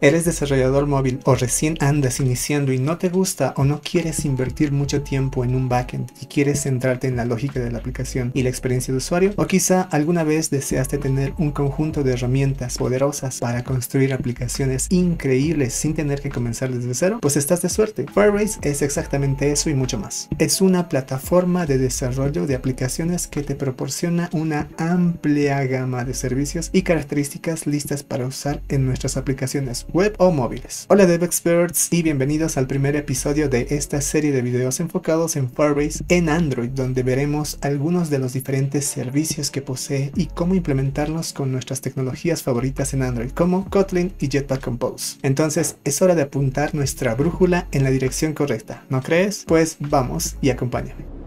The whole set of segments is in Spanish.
¿Eres desarrollador móvil o recién andas iniciando y no te gusta o no quieres invertir mucho tiempo en un backend y quieres centrarte en la lógica de la aplicación y la experiencia de usuario? ¿O quizá alguna vez deseaste tener un conjunto de herramientas poderosas para construir aplicaciones increíbles sin tener que comenzar desde cero? Pues estás de suerte. Firebase es exactamente eso y mucho más. Es una plataforma de desarrollo de aplicaciones que te proporciona una amplia gama de servicios y características listas para usar en nuestras aplicaciones web o móviles. Hola DevExperts y bienvenidos al primer episodio de esta serie de videos enfocados en Firebase en Android, donde veremos algunos de los diferentes servicios que posee y cómo implementarlos con nuestras tecnologías favoritas en Android, como Kotlin y Jetpack Compose. Entonces es hora de apuntar nuestra brújula en la dirección correcta, ¿no crees? Pues vamos y acompáñame.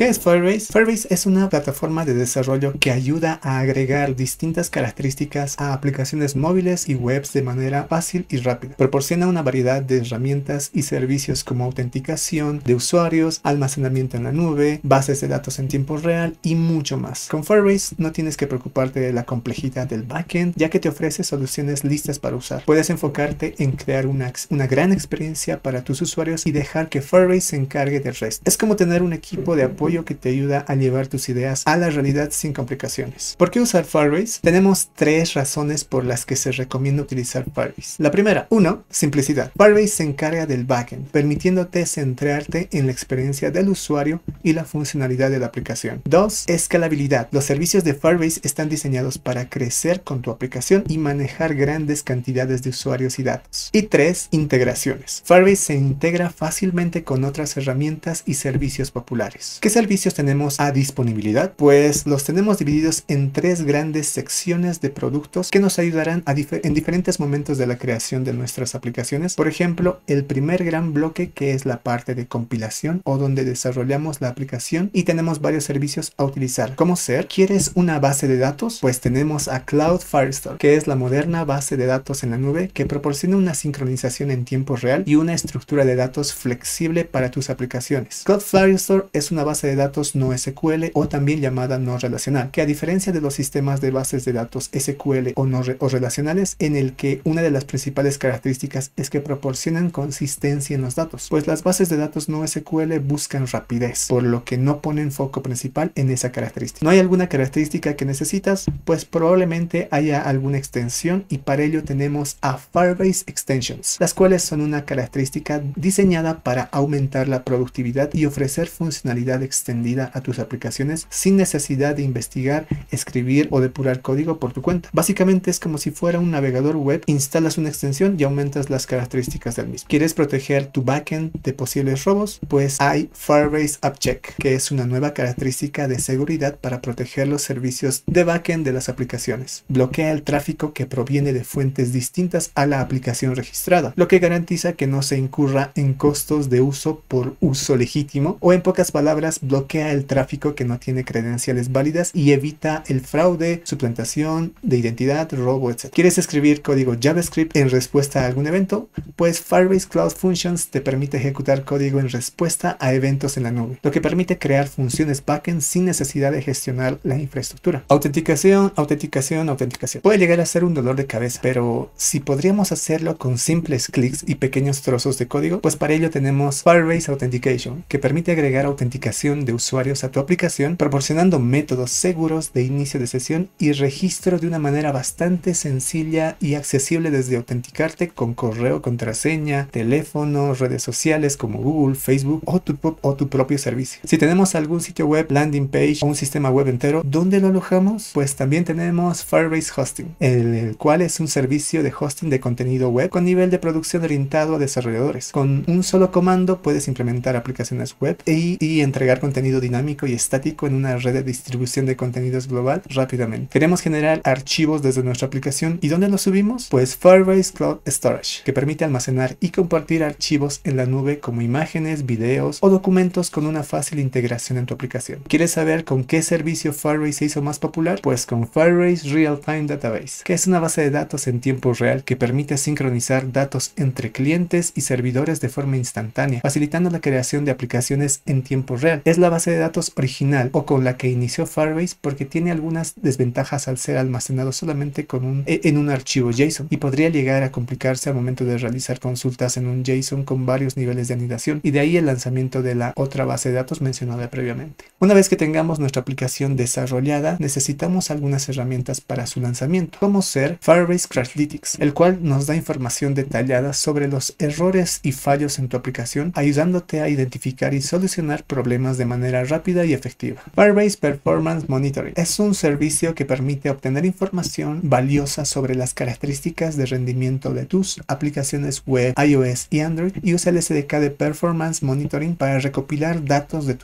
¿Qué es Firebase? Firebase es una plataforma de desarrollo que ayuda a agregar distintas características a aplicaciones móviles y webs de manera fácil y rápida. Proporciona una variedad de herramientas y servicios como autenticación de usuarios, almacenamiento en la nube, bases de datos en tiempo real y mucho más. Con Firebase no tienes que preocuparte de la complejidad del backend, ya que te ofrece soluciones listas para usar. Puedes enfocarte en crear una, gran experiencia para tus usuarios y dejar que Firebase se encargue del resto. Es como tener un equipo de apoyo que te ayuda a llevar tus ideas a la realidad sin complicaciones. ¿Por qué usar Firebase? Tenemos tres razones por las que se recomienda utilizar Firebase. La primera, 1. Simplicidad. Firebase se encarga del backend, permitiéndote centrarte en la experiencia del usuario y la funcionalidad de la aplicación. 2. Escalabilidad. Los servicios de Firebase están diseñados para crecer con tu aplicación y manejar grandes cantidades de usuarios y datos. Y 3. Integraciones. Firebase se integra fácilmente con otras herramientas y servicios populares. se servicios tenemos a disponibilidad? Pues los tenemos divididos en tres grandes secciones de productos que nos ayudarán a en diferentes momentos de la creación de nuestras aplicaciones. Por ejemplo, el primer gran bloque que es la parte de compilación o donde desarrollamos la aplicación y tenemos varios servicios a utilizar. ¿Cómo ser? ¿Quieres una base de datos? Pues tenemos a Cloud Firestore, que es la moderna base de datos en la nube que proporciona una sincronización en tiempo real y una estructura de datos flexible para tus aplicaciones. Cloud Firestore es una base de datos no SQL o también llamada no relacional, que a diferencia de los sistemas de bases de datos SQL o, no relacionales, en el que una de las principales características es que proporcionan consistencia en los datos, pues las bases de datos no SQL buscan rapidez, por lo que no ponen foco principal en esa característica. ¿No hay alguna característica que necesitas? Pues probablemente haya alguna extensión y para ello tenemos a Firebase Extensions, las cuales son una característica diseñada para aumentar la productividad y ofrecer funcionalidad de extendida a tus aplicaciones sin necesidad de investigar, escribir o depurar código por tu cuenta. Básicamente es como si fuera un navegador web, instalas una extensión y aumentas las características del mismo. ¿Quieres proteger tu backend de posibles robos? Pues hay Firebase Check, que es una nueva característica de seguridad para proteger los servicios de backend de las aplicaciones. Bloquea el tráfico que proviene de fuentes distintas a la aplicación registrada, lo que garantiza que no se incurra en costos de uso por uso legítimo o en pocas palabras bloquea el tráfico que no tiene credenciales válidas y evita el fraude, suplantación de identidad, robo, etc. ¿Quieres escribir código JavaScript en respuesta a algún evento? Pues Firebase Cloud Functions te permite ejecutar código en respuesta a eventos en la nube, lo que permite crear funciones backend sin necesidad de gestionar la infraestructura. Autenticación, autenticación, autenticación. Puede llegar a ser un dolor de cabeza, pero si podríamos hacerlo con simples clics y pequeños trozos de código, pues para ello tenemos Firebase Authentication, que permite agregar autenticación de usuarios a tu aplicación, proporcionando métodos seguros de inicio de sesión y registro de una manera bastante sencilla y accesible desde autenticarte con correo, contraseña, teléfono, redes sociales como Google, Facebook o tu, o tu propio servicio. Si tenemos algún sitio web, landing page o un sistema web entero, ¿dónde lo alojamos? Pues también tenemos Firebase Hosting, el, cual es un servicio de hosting de contenido web con nivel de producción orientado a desarrolladores. Con un solo comando puedes implementar aplicaciones web e y entregar contenido dinámico y estático en una red de distribución de contenidos global rápidamente. Queremos generar archivos desde nuestra aplicación. ¿Y dónde los subimos? Pues Firebase Cloud Storage, que permite almacenar y compartir archivos en la nube como imágenes, videos o documentos con una fácil integración en tu aplicación. ¿Quieres saber con qué servicio Firebase se hizo más popular? Pues con Firebase Real Time Database, que es una base de datos en tiempo real que permite sincronizar datos entre clientes y servidores de forma instantánea, facilitando la creación de aplicaciones en tiempo real. Es la base de datos original o con la que inició Firebase porque tiene algunas desventajas al ser almacenado solamente e, en un archivo JSON y podría llegar a complicarse al momento de realizar consultas en un JSON con varios niveles de anidación y de ahí el lanzamiento de la otra base de datos mencionada previamente. Una vez que tengamos nuestra aplicación desarrollada, necesitamos algunas herramientas para su lanzamiento, como ser Firebase Crashlytics, el cual nos da información detallada sobre los errores y fallos en tu aplicación, ayudándote a identificar y solucionar problemas de manera rápida y efectiva. Firebase Performance Monitoring es un servicio que permite obtener información valiosa sobre las características de rendimiento de tus aplicaciones web, iOS y Android y usa el SDK de Performance Monitoring para recopilar datos del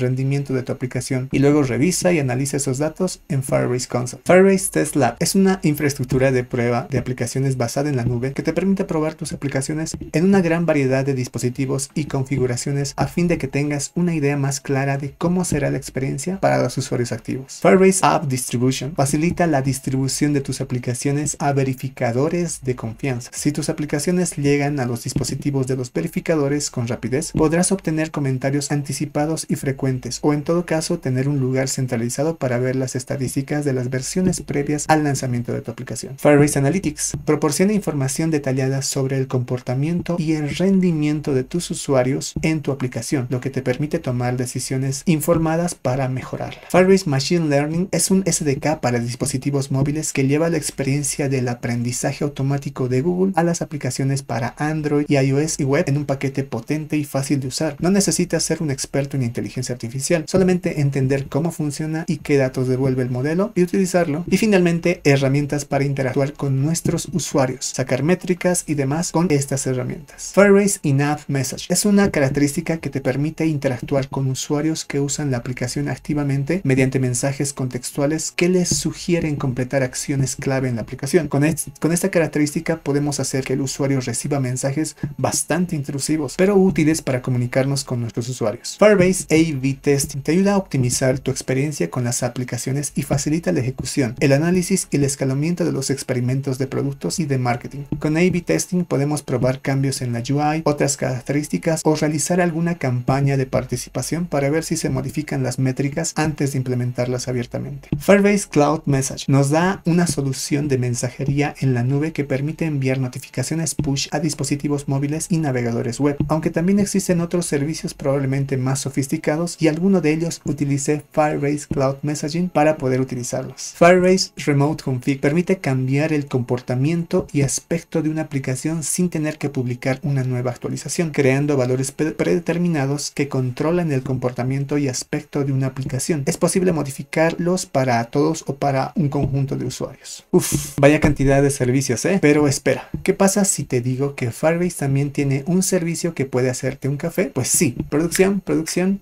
rendimiento de tu aplicación y luego revisa y analiza esos datos en Firebase Console. Firebase Test Lab es una infraestructura de prueba de aplicaciones basada en la nube que te permite probar tus aplicaciones en una gran variedad de dispositivos y configuraciones a fin de que tengas una idea más clara de cómo será la experiencia para los usuarios activos. Firebase App Distribution facilita la distribución de tus aplicaciones a verificadores de confianza. Si tus aplicaciones llegan a los dispositivos de los verificadores con rapidez, podrás obtener comentarios anticipados y frecuentes, o en todo caso tener un lugar centralizado para ver las estadísticas de las versiones previas al lanzamiento de tu aplicación. Firebase Analytics proporciona información detallada sobre el comportamiento y el rendimiento de tus usuarios en tu aplicación, lo que te permite tomar decisiones informadas para mejorarla. Firebase Machine Learning es un SDK para dispositivos móviles que lleva la experiencia del aprendizaje automático de Google a las aplicaciones para Android y iOS y web en un paquete potente y fácil de usar. No necesitas ser un experto en inteligencia artificial, solamente entender cómo funciona y qué datos devuelve el modelo y utilizarlo. Y finalmente, herramientas para interactuar con nuestros usuarios, sacar métricas y demás con estas herramientas. Firebase in-app Message es una característica que te permite interactuar con usuarios que usan la aplicación activamente mediante mensajes contextuales que les sugieren completar acciones clave en la aplicación. Con, esta característica podemos hacer que el usuario reciba mensajes bastante intrusivos, pero útiles para comunicarnos con nuestros usuarios. Firebase A-B Testing te ayuda a optimizar tu experiencia con las aplicaciones y facilita la ejecución, el análisis y el escalamiento de los experimentos de productos y de marketing. Con A-B Testing podemos probar cambios en la UI, otras características o realizar alguna campaña de participación para ver si se modifican las métricas antes de implementarlas abiertamente. Firebase Cloud Message nos da una solución de mensajería en la nube que permite enviar notificaciones push a dispositivos móviles y navegadores web, aunque también existen otros servicios probablemente más sofisticados y alguno de ellos utilice Firebase Cloud Messaging para poder utilizarlos. Firebase Remote Config permite cambiar el comportamiento y aspecto de una aplicación sin tener que publicar una nueva actualización, creando valores predeterminados que controlan el el comportamiento y aspecto de una aplicación. Es posible modificarlos para todos o para un conjunto de usuarios. Uf, vaya cantidad de servicios, ¿eh? Pero espera, ¿qué pasa si te digo que Firebase también tiene un servicio que puede hacerte un café? Pues sí, producción, producción.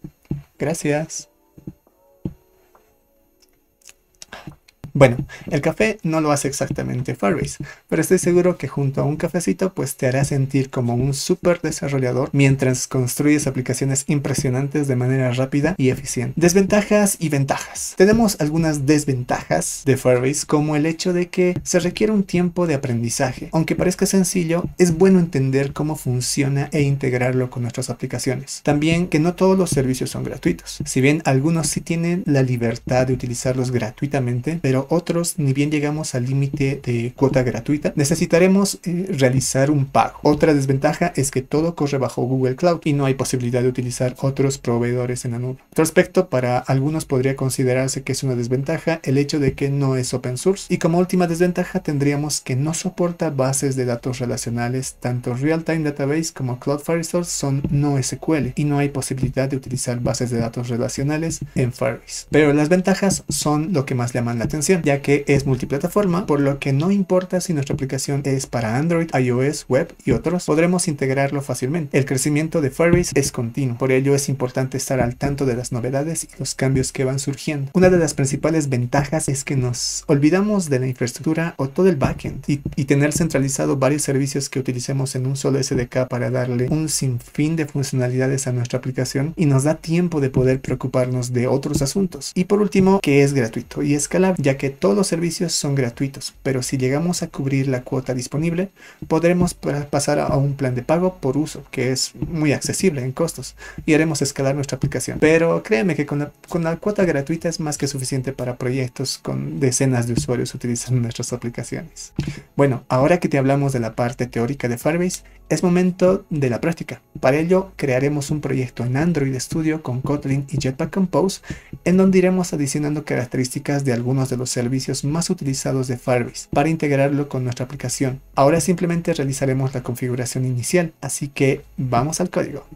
Gracias. Bueno, el café no lo hace exactamente Firebase, pero estoy seguro que junto a un cafecito pues te hará sentir como un súper desarrollador mientras construyes aplicaciones impresionantes de manera rápida y eficiente. Desventajas y ventajas. Tenemos algunas desventajas de Firebase como el hecho de que se requiere un tiempo de aprendizaje. Aunque parezca sencillo, es bueno entender cómo funciona e integrarlo con nuestras aplicaciones. También que no todos los servicios son gratuitos. Si bien algunos sí tienen la libertad de utilizarlos gratuitamente, pero otros ni bien llegamos al límite de cuota gratuita, necesitaremos eh, realizar un pago. Otra desventaja es que todo corre bajo Google Cloud y no hay posibilidad de utilizar otros proveedores en la nube. Otro aspecto, para algunos podría considerarse que es una desventaja el hecho de que no es open source. Y como última desventaja tendríamos que no soporta bases de datos relacionales, tanto Realtime Database como Cloud Firestore son no SQL y no hay posibilidad de utilizar bases de datos relacionales en Firebase. Pero las ventajas son lo que más llaman la atención ya que es multiplataforma, por lo que no importa si nuestra aplicación es para Android, iOS, web y otros, podremos integrarlo fácilmente. El crecimiento de Firebase es continuo, por ello es importante estar al tanto de las novedades y los cambios que van surgiendo. Una de las principales ventajas es que nos olvidamos de la infraestructura o todo el backend y, y tener centralizado varios servicios que utilicemos en un solo SDK para darle un sinfín de funcionalidades a nuestra aplicación y nos da tiempo de poder preocuparnos de otros asuntos. Y por último, que es gratuito y escalable, ya que todos los servicios son gratuitos, pero si llegamos a cubrir la cuota disponible, podremos pasar a un plan de pago por uso, que es muy accesible en costos, y haremos escalar nuestra aplicación. Pero créeme que con la, cuota gratuita es más que suficiente para proyectos con decenas de usuarios utilizando nuestras aplicaciones. Bueno, ahora que te hablamos de la parte teórica de Firebase, es momento de la práctica. Para ello, crearemos un proyecto en Android Studio con Kotlin y Jetpack Compose, en donde iremos adicionando características de algunos de los servicios más utilizados de Firebase para integrarlo con nuestra aplicación. Ahora simplemente realizaremos la configuración inicial, así que vamos al código.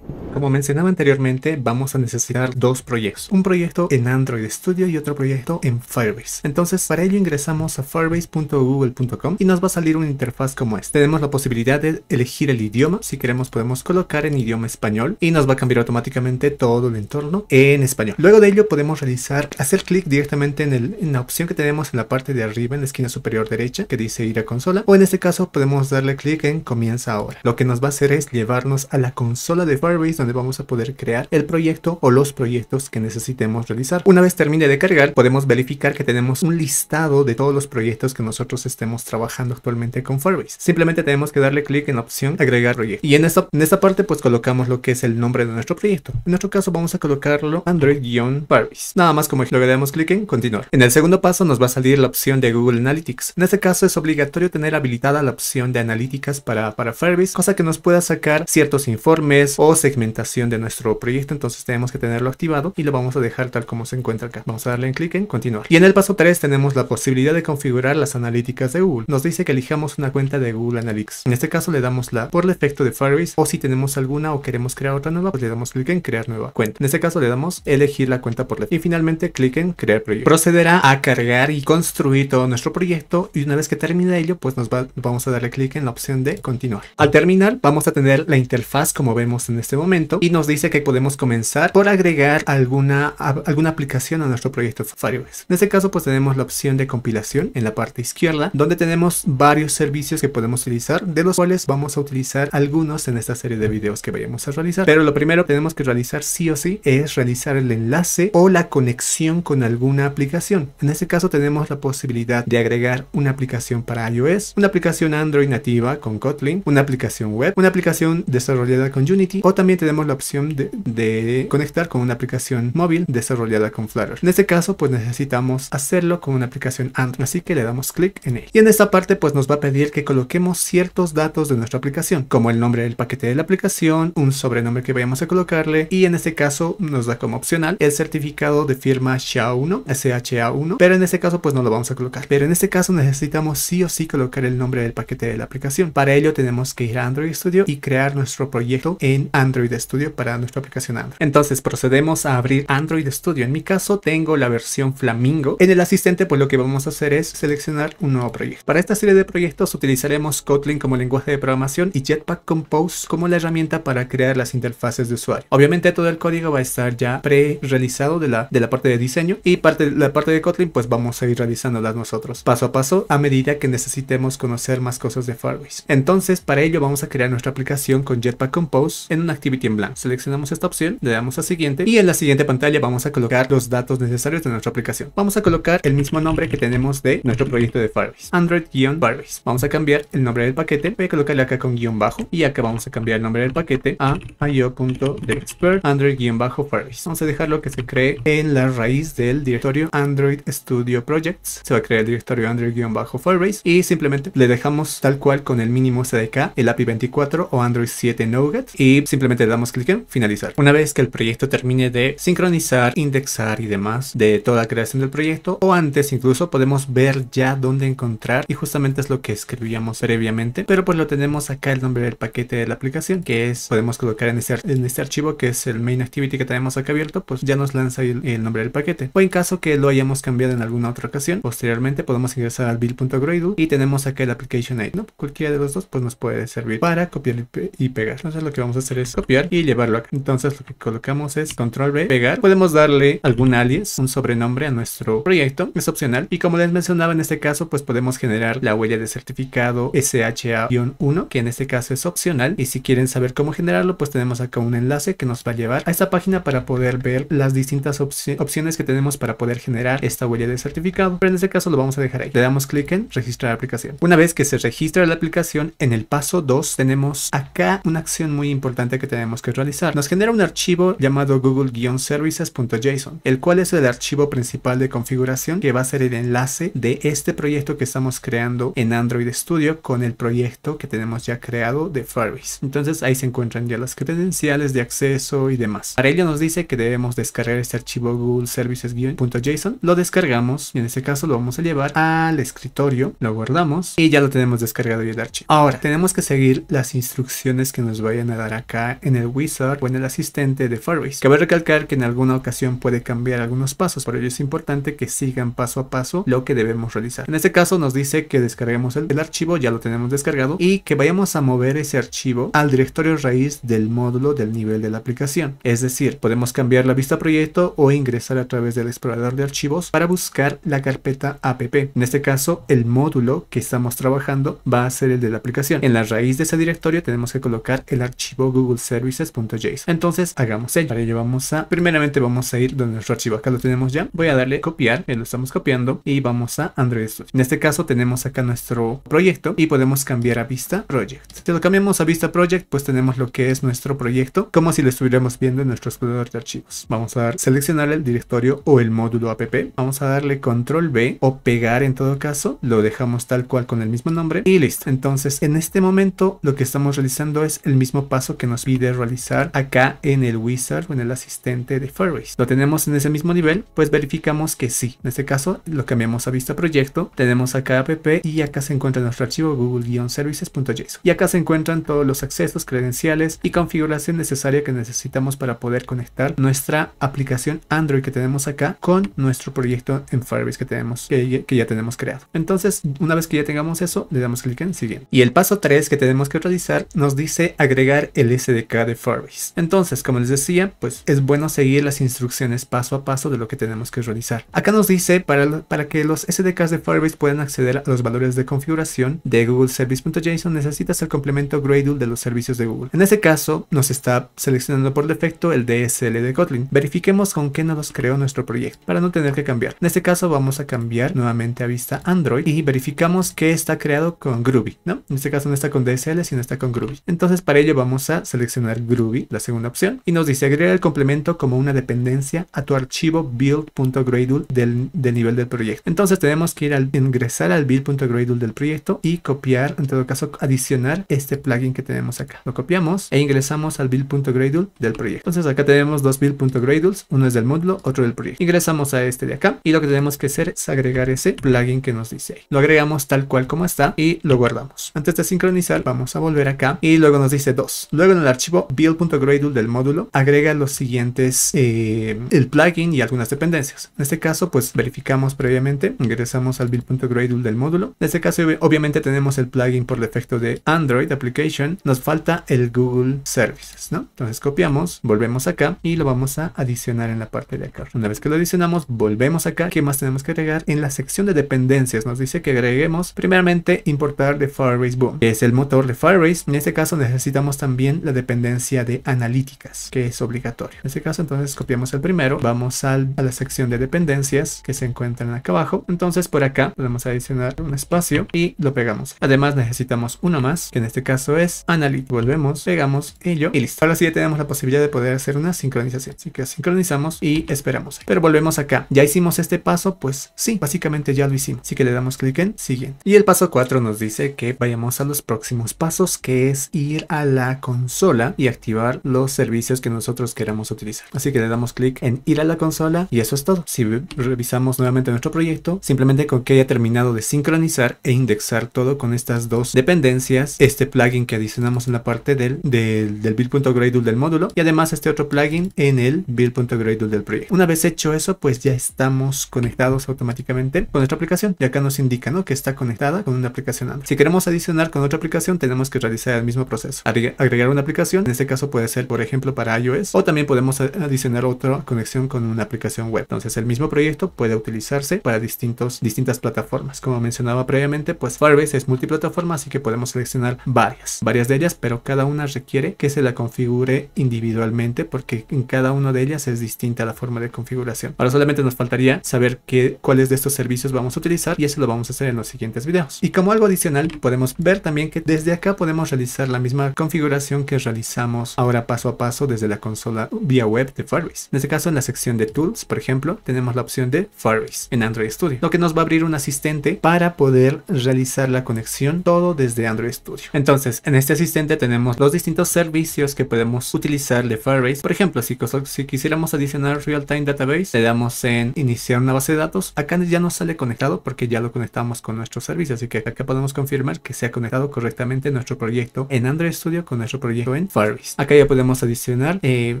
Como mencionaba anteriormente, vamos a necesitar dos proyectos. Un proyecto en Android Studio y otro proyecto en Firebase. Entonces, para ello ingresamos a firebase.google.com y nos va a salir una interfaz como esta. Tenemos la posibilidad de elegir el idioma. Si queremos podemos colocar en idioma español y nos va a cambiar automáticamente todo el entorno en español. Luego de ello podemos realizar, hacer clic directamente en, en la opción que tenemos tenemos en la parte de arriba en la esquina superior derecha que dice ir a consola o en este caso podemos darle clic en comienza ahora. Lo que nos va a hacer es llevarnos a la consola de Firebase donde vamos a poder crear el proyecto o los proyectos que necesitemos realizar. Una vez termine de cargar podemos verificar que tenemos un listado de todos los proyectos que nosotros estemos trabajando actualmente con Firebase. Simplemente tenemos que darle clic en la opción agregar proyecto y en esta, en esta parte pues colocamos lo que es el nombre de nuestro proyecto. En nuestro caso vamos a colocarlo Android-Firebase. Nada más como ejemplo le damos clic en continuar. En el segundo paso nos va a salir la opción de Google Analytics. En este caso es obligatorio tener habilitada la opción de analíticas para, para Firebase, cosa que nos pueda sacar ciertos informes o segmentación de nuestro proyecto, entonces tenemos que tenerlo activado y lo vamos a dejar tal como se encuentra acá. Vamos a darle en clic en continuar. Y en el paso 3 tenemos la posibilidad de configurar las analíticas de Google. Nos dice que elijamos una cuenta de Google Analytics. En este caso le damos la por defecto de Firebase o si tenemos alguna o queremos crear otra nueva, pues le damos clic en crear nueva cuenta. En este caso le damos elegir la cuenta por defecto y finalmente clic en crear proyecto. Procederá a cargar y construir todo nuestro proyecto y una vez que termine ello pues nos vamos a darle clic en la opción de continuar. Al terminar vamos a tener la interfaz como vemos en este momento y nos dice que podemos comenzar por agregar alguna, alguna aplicación a nuestro proyecto Safari En este caso pues tenemos la opción de compilación en la parte izquierda donde tenemos varios servicios que podemos utilizar de los cuales vamos a utilizar algunos en esta serie de videos que vayamos a realizar. Pero lo primero que tenemos que realizar sí o sí es realizar el enlace o la conexión con alguna aplicación. En este caso tenemos la posibilidad de agregar una aplicación para iOS, una aplicación Android nativa con Kotlin, una aplicación web, una aplicación desarrollada con Unity o también tenemos la opción de, conectar con una aplicación móvil desarrollada con Flutter. En este caso pues necesitamos hacerlo con una aplicación Android, así que le damos clic en él. Y en esta parte pues nos va a pedir que coloquemos ciertos datos de nuestra aplicación, como el nombre del paquete de la aplicación, un sobrenombre que vayamos a colocarle y en este caso nos da como opcional el certificado de firma SHA-1, SHA-1, pero en este este caso pues no lo vamos a colocar, pero en este caso necesitamos sí o sí colocar el nombre del paquete de la aplicación. Para ello tenemos que ir a Android Studio y crear nuestro proyecto en Android Studio para nuestra aplicación Android. Entonces procedemos a abrir Android Studio. En mi caso tengo la versión Flamingo. En el asistente pues lo que vamos a hacer es seleccionar un nuevo proyecto. Para esta serie de proyectos utilizaremos Kotlin como lenguaje de programación y Jetpack Compose como la herramienta para crear las interfaces de usuario. Obviamente todo el código va a estar ya pre-realizado de la, de la parte de diseño y parte, la parte de Kotlin pues vamos vamos a ir realizándolas nosotros paso a paso a medida que necesitemos conocer más cosas de Firebase. Entonces para ello vamos a crear nuestra aplicación con Jetpack Compose en un activity en blanco. Seleccionamos esta opción, le damos a siguiente y en la siguiente pantalla vamos a colocar los datos necesarios de nuestra aplicación. Vamos a colocar el mismo nombre que tenemos de nuestro proyecto de Firebase, Android-Firebase. Vamos a cambiar el nombre del paquete, voy a colocarle acá con guión bajo y acá vamos a cambiar el nombre del paquete a IO.dexpert android-firebase. Vamos a dejarlo que se cree en la raíz del directorio Android Studio Projects, se va a crear el directorio Android-Firebase y simplemente le dejamos tal cual con el mínimo SDK, el API 24 o Android 7 Nougat y simplemente le damos clic en finalizar. Una vez que el proyecto termine de sincronizar, indexar y demás de toda la creación del proyecto o antes incluso podemos ver ya dónde encontrar y justamente es lo que escribíamos previamente, pero pues lo tenemos acá el nombre del paquete de la aplicación que es, podemos colocar en este, en este archivo que es el main activity que tenemos acá abierto, pues ya nos lanza el nombre del paquete. O en caso que lo hayamos cambiado en algún otra ocasión. Posteriormente podemos ingresar al build.gradle y tenemos acá el application aid, ¿no? Cualquiera de los dos pues nos puede servir para copiar y pegar. Entonces lo que vamos a hacer es copiar y llevarlo acá. Entonces lo que colocamos es control v pegar. Podemos darle algún alias, un sobrenombre a nuestro proyecto, es opcional. Y como les mencionaba en este caso pues podemos generar la huella de certificado SHA-1 que en este caso es opcional y si quieren saber cómo generarlo pues tenemos acá un enlace que nos va a llevar a esta página para poder ver las distintas opciones que tenemos para poder generar esta huella de certificado pero en este caso lo vamos a dejar ahí. Le damos clic en registrar aplicación. Una vez que se registra la aplicación, en el paso 2 tenemos acá una acción muy importante que tenemos que realizar. Nos genera un archivo llamado google-services.json, el cual es el archivo principal de configuración que va a ser el enlace de este proyecto que estamos creando en Android Studio con el proyecto que tenemos ya creado de Firebase. Entonces ahí se encuentran ya las credenciales de acceso y demás. Para ello nos dice que debemos descargar este archivo google-services.json. Lo descargamos y en este caso lo vamos a llevar al escritorio, lo guardamos y ya lo tenemos descargado y el archivo. Ahora, tenemos que seguir las instrucciones que nos vayan a dar acá en el wizard o en el asistente de Firebase. Cabe recalcar que en alguna ocasión puede cambiar algunos pasos, por ello es importante que sigan paso a paso lo que debemos realizar. En este caso nos dice que descarguemos el archivo, ya lo tenemos descargado, y que vayamos a mover ese archivo al directorio raíz del módulo del nivel de la aplicación. Es decir, podemos cambiar la vista proyecto o ingresar a través del explorador de archivos para buscar la carpeta app. En este caso, el módulo que estamos trabajando va a ser el de la aplicación. En la raíz de ese directorio tenemos que colocar el archivo google services.json. Entonces, hagamos ello. Para ello vamos a, primeramente vamos a ir donde nuestro archivo. Acá lo tenemos ya. Voy a darle copiar, eh, lo estamos copiando y vamos a Android Studio. En este caso tenemos acá nuestro proyecto y podemos cambiar a Vista Project. Si lo cambiamos a Vista Project, pues tenemos lo que es nuestro proyecto, como si lo estuviéramos viendo en nuestro explorador de archivos. Vamos a dar seleccionar el directorio o el módulo app. Vamos a darle control B o pegar en todo caso, lo dejamos tal cual con el mismo nombre y listo. Entonces en este momento lo que estamos realizando es el mismo paso que nos pide realizar acá en el wizard o en el asistente de Firebase. Lo tenemos en ese mismo nivel, pues verificamos que sí. En este caso lo cambiamos a vista proyecto, tenemos acá app y acá se encuentra nuestro archivo google-services.json. Y acá se encuentran todos los accesos, credenciales y configuración necesaria que necesitamos para poder conectar nuestra aplicación Android que tenemos acá con nuestro proyecto en Firebase que tenemos, que, ya tenemos creado. Entonces, una vez que ya tengamos eso, le damos clic en siguiente. Y el paso 3 que tenemos que realizar nos dice agregar el SDK de Firebase. Entonces, como les decía, pues es bueno seguir las instrucciones paso a paso de lo que tenemos que realizar. Acá nos dice para, para que los SDKs de Firebase puedan acceder a los valores de configuración de Google Service.json necesitas el complemento Gradle de los servicios de Google. En este caso, nos está seleccionando por defecto el DSL de Kotlin. Verifiquemos con qué nos los creó nuestro proyecto para no tener que cambiar. En este caso vamos a cambiar nuevamente a vista Android y verificamos que está creado con Groovy, ¿no? En este caso no está con DSL, sino está con Groovy. Entonces para ello vamos a seleccionar Groovy, la segunda opción, y nos dice agregar el complemento como una dependencia a tu archivo build.gradle del, del, nivel del proyecto. Entonces tenemos que ir al ingresar al build.gradle del proyecto y copiar, en todo caso adicionar este plugin que tenemos acá. Lo copiamos e ingresamos al build.gradle del proyecto. Entonces acá tenemos dos build.gradles, uno es del módulo, otro del proyecto. Ingresamos a este de acá y lo que tenemos que hacer es agregar ese plugin que nos dice ahí. Lo agregamos tal cual como está y lo guardamos. Antes de sincronizar, vamos a volver acá y luego nos dice dos Luego en el archivo build.gradle del módulo, agrega los siguientes, eh, el plugin y algunas dependencias. En este caso, pues verificamos previamente, ingresamos al build.gradle del módulo. En este caso, obviamente tenemos el plugin por defecto de Android Application. Nos falta el Google Services, ¿no? Entonces copiamos, volvemos acá y lo vamos a adicionar en la parte de acá. Una vez que lo adicionamos, volvemos acá, ¿qué más tenemos que agregar? En la sección de dependencias nos dice que agreguemos primeramente importar de Firebase Boom, que es el motor de Firebase. En este caso necesitamos también la dependencia de analíticas, que es obligatorio. En este caso entonces copiamos el primero, vamos a la sección de dependencias que se encuentran acá abajo. Entonces por acá podemos adicionar un espacio y lo pegamos. Además necesitamos uno más, que en este caso es analytics. Volvemos, pegamos ello y listo. Ahora sí ya tenemos la posibilidad de poder hacer una sincronización. Así que sincronizamos y esperamos. Pero volvemos acá. Ya hicimos este paso pues sí, básicamente ya lo hicimos. Así que le damos clic en siguiente. Y el paso 4 nos dice que vayamos a los próximos pasos, que es ir a la consola y activar los servicios que nosotros queramos utilizar. Así que le damos clic en ir a la consola y eso es todo. Si revisamos nuevamente nuestro proyecto, simplemente con que haya terminado de sincronizar e indexar todo con estas dos dependencias, este plugin que adicionamos en la parte del, del, del build.gradle del módulo y además este otro plugin en el build.gradle del proyecto. Una vez hecho eso, pues ya estamos conectados automáticamente con nuestra aplicación y acá nos indica ¿no? que está conectada con una aplicación Si queremos adicionar con otra aplicación tenemos que realizar el mismo proceso. Agregar una aplicación, en este caso puede ser por ejemplo para iOS o también podemos adicionar otra conexión con una aplicación web. Entonces el mismo proyecto puede utilizarse para distintos, distintas plataformas. Como mencionaba previamente pues Firebase es multiplataforma así que podemos seleccionar varias, varias de ellas pero cada una requiere que se la configure individualmente porque en cada una de ellas es distinta la forma de configuración. Ahora solamente nos faltaría saber qué, cuáles de estos servicios vamos a utilizar y eso lo vamos a hacer en los siguientes videos. Y como algo adicional podemos ver también que desde acá podemos realizar la misma configuración que realizamos ahora paso a paso desde la consola vía web de Firebase. En este caso en la sección de Tools, por ejemplo, tenemos la opción de Firebase en Android Studio, lo que nos va a abrir un asistente para poder realizar la conexión todo desde Android Studio. Entonces, en este asistente tenemos los distintos servicios que podemos utilizar de Firebase. Por ejemplo, si, si quisiéramos adicionar Real Time Database, le damos en iniciar una de datos. Acá ya no sale conectado porque ya lo conectamos con nuestro servicio, así que acá podemos confirmar que se ha conectado correctamente nuestro proyecto en Android Studio con nuestro proyecto en Firebase. Acá ya podemos adicionar eh,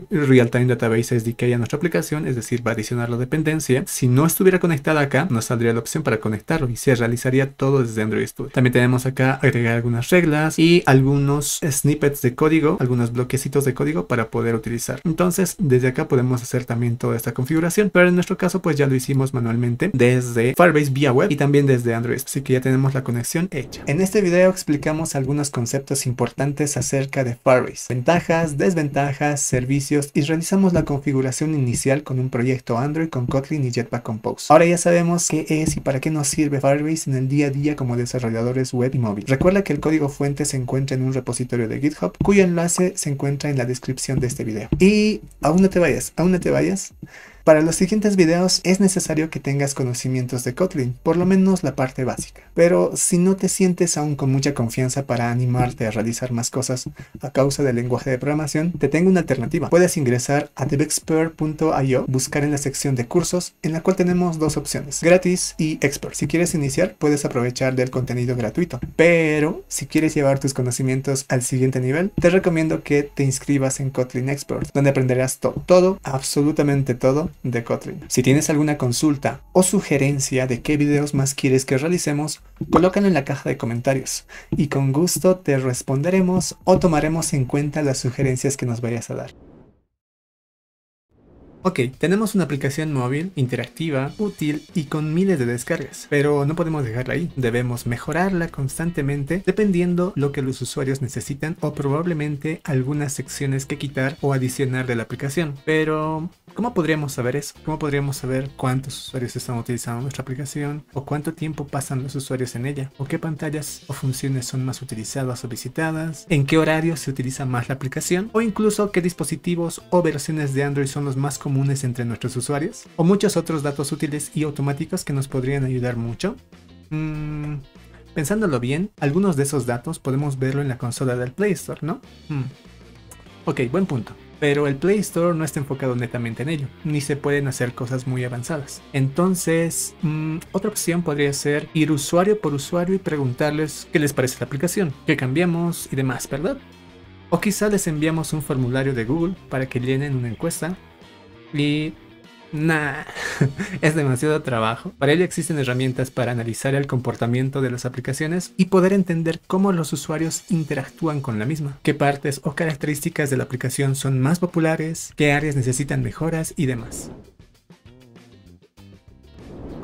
Real Time Database SDK a nuestra aplicación, es decir, va a adicionar la dependencia. Si no estuviera conectada acá, nos saldría la opción para conectarlo y se realizaría todo desde Android Studio. También tenemos acá agregar algunas reglas y algunos snippets de código, algunos bloquecitos de código para poder utilizar. Entonces, desde acá podemos hacer también toda esta configuración, pero en nuestro caso pues ya lo hicimos manualmente desde Firebase vía web y también desde Android. Así que ya tenemos la conexión hecha. En este video explicamos algunos conceptos importantes acerca de Firebase. Ventajas, desventajas, servicios y realizamos la configuración inicial con un proyecto Android con Kotlin y Jetpack Compose. Ahora ya sabemos qué es y para qué nos sirve Firebase en el día a día como desarrolladores web y móvil. Recuerda que el código fuente se encuentra en un repositorio de GitHub cuyo enlace se encuentra en la descripción de este video. Y aún no te vayas, aún no te vayas. Para los siguientes videos es necesario que tengas conocimientos de Kotlin, por lo menos la parte básica. Pero si no te sientes aún con mucha confianza para animarte a realizar más cosas a causa del lenguaje de programación, te tengo una alternativa. Puedes ingresar a devexpert.io, buscar en la sección de cursos, en la cual tenemos dos opciones, gratis y expert. Si quieres iniciar, puedes aprovechar del contenido gratuito. Pero si quieres llevar tus conocimientos al siguiente nivel, te recomiendo que te inscribas en Kotlin Expert, donde aprenderás todo, todo, absolutamente todo de Kotlin. Si tienes alguna consulta o sugerencia de qué videos más quieres que realicemos, colócalo en la caja de comentarios y con gusto te responderemos o tomaremos en cuenta las sugerencias que nos vayas a dar. Ok, tenemos una aplicación móvil, interactiva, útil y con miles de descargas, pero no podemos dejarla ahí, debemos mejorarla constantemente dependiendo lo que los usuarios necesitan o probablemente algunas secciones que quitar o adicionar de la aplicación. Pero, ¿cómo podríamos saber eso? ¿Cómo podríamos saber cuántos usuarios están utilizando nuestra aplicación? ¿O cuánto tiempo pasan los usuarios en ella? ¿O qué pantallas o funciones son más utilizadas o visitadas? ¿En qué horario se utiliza más la aplicación? ¿O incluso qué dispositivos o versiones de Android son los más comunes? comunes entre nuestros usuarios o muchos otros datos útiles y automáticos que nos podrían ayudar mucho? Mmm... pensándolo bien, algunos de esos datos podemos verlo en la consola del Play Store, ¿no? Mm. Ok, buen punto. Pero el Play Store no está enfocado netamente en ello, ni se pueden hacer cosas muy avanzadas. Entonces, mmm, otra opción podría ser ir usuario por usuario y preguntarles qué les parece la aplicación, qué cambiamos y demás, ¿verdad? O quizá les enviamos un formulario de Google para que llenen una encuesta y Nah, es demasiado trabajo. Para ello existen herramientas para analizar el comportamiento de las aplicaciones y poder entender cómo los usuarios interactúan con la misma, qué partes o características de la aplicación son más populares, qué áreas necesitan mejoras y demás.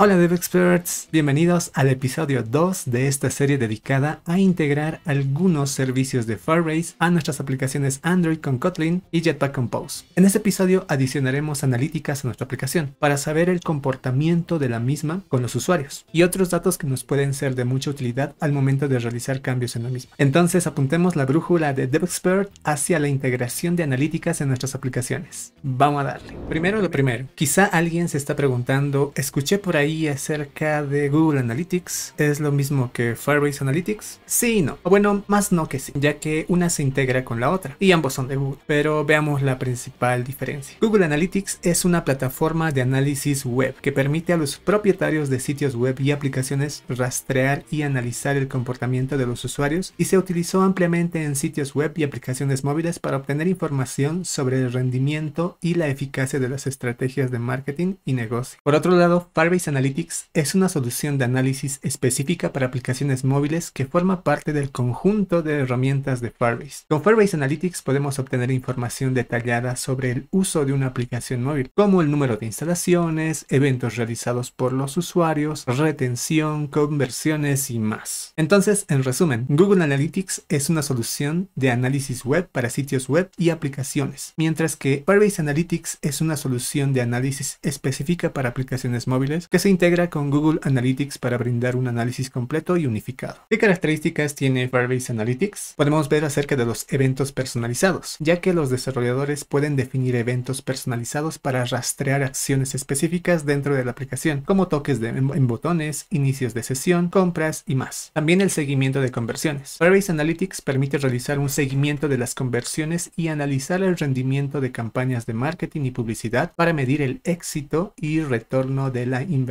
Hola DevExperts, bienvenidos al episodio 2 de esta serie dedicada a integrar algunos servicios de Firebase a nuestras aplicaciones Android con Kotlin y Jetpack Compose. En este episodio adicionaremos analíticas a nuestra aplicación para saber el comportamiento de la misma con los usuarios y otros datos que nos pueden ser de mucha utilidad al momento de realizar cambios en la misma. Entonces apuntemos la brújula de DevExpert hacia la integración de analíticas en nuestras aplicaciones. Vamos a darle. Primero lo primero, quizá alguien se está preguntando, escuché por ahí acerca de Google Analytics. ¿Es lo mismo que Firebase Analytics? Sí y no. bueno, más no que sí, ya que una se integra con la otra y ambos son de Google. Pero veamos la principal diferencia. Google Analytics es una plataforma de análisis web que permite a los propietarios de sitios web y aplicaciones rastrear y analizar el comportamiento de los usuarios y se utilizó ampliamente en sitios web y aplicaciones móviles para obtener información sobre el rendimiento y la eficacia de las estrategias de marketing y negocio. Por otro lado, Firebase Analytics Analytics es una solución de análisis específica para aplicaciones móviles que forma parte del conjunto de herramientas de Firebase. Con Firebase Analytics podemos obtener información detallada sobre el uso de una aplicación móvil, como el número de instalaciones, eventos realizados por los usuarios, retención, conversiones y más. Entonces, en resumen, Google Analytics es una solución de análisis web para sitios web y aplicaciones, mientras que Firebase Analytics es una solución de análisis específica para aplicaciones móviles se integra con Google Analytics para brindar un análisis completo y unificado. ¿Qué características tiene Firebase Analytics? Podemos ver acerca de los eventos personalizados, ya que los desarrolladores pueden definir eventos personalizados para rastrear acciones específicas dentro de la aplicación, como toques de, en, botones, inicios de sesión, compras y más. También el seguimiento de conversiones. Firebase Analytics permite realizar un seguimiento de las conversiones y analizar el rendimiento de campañas de marketing y publicidad para medir el éxito y retorno de la inversión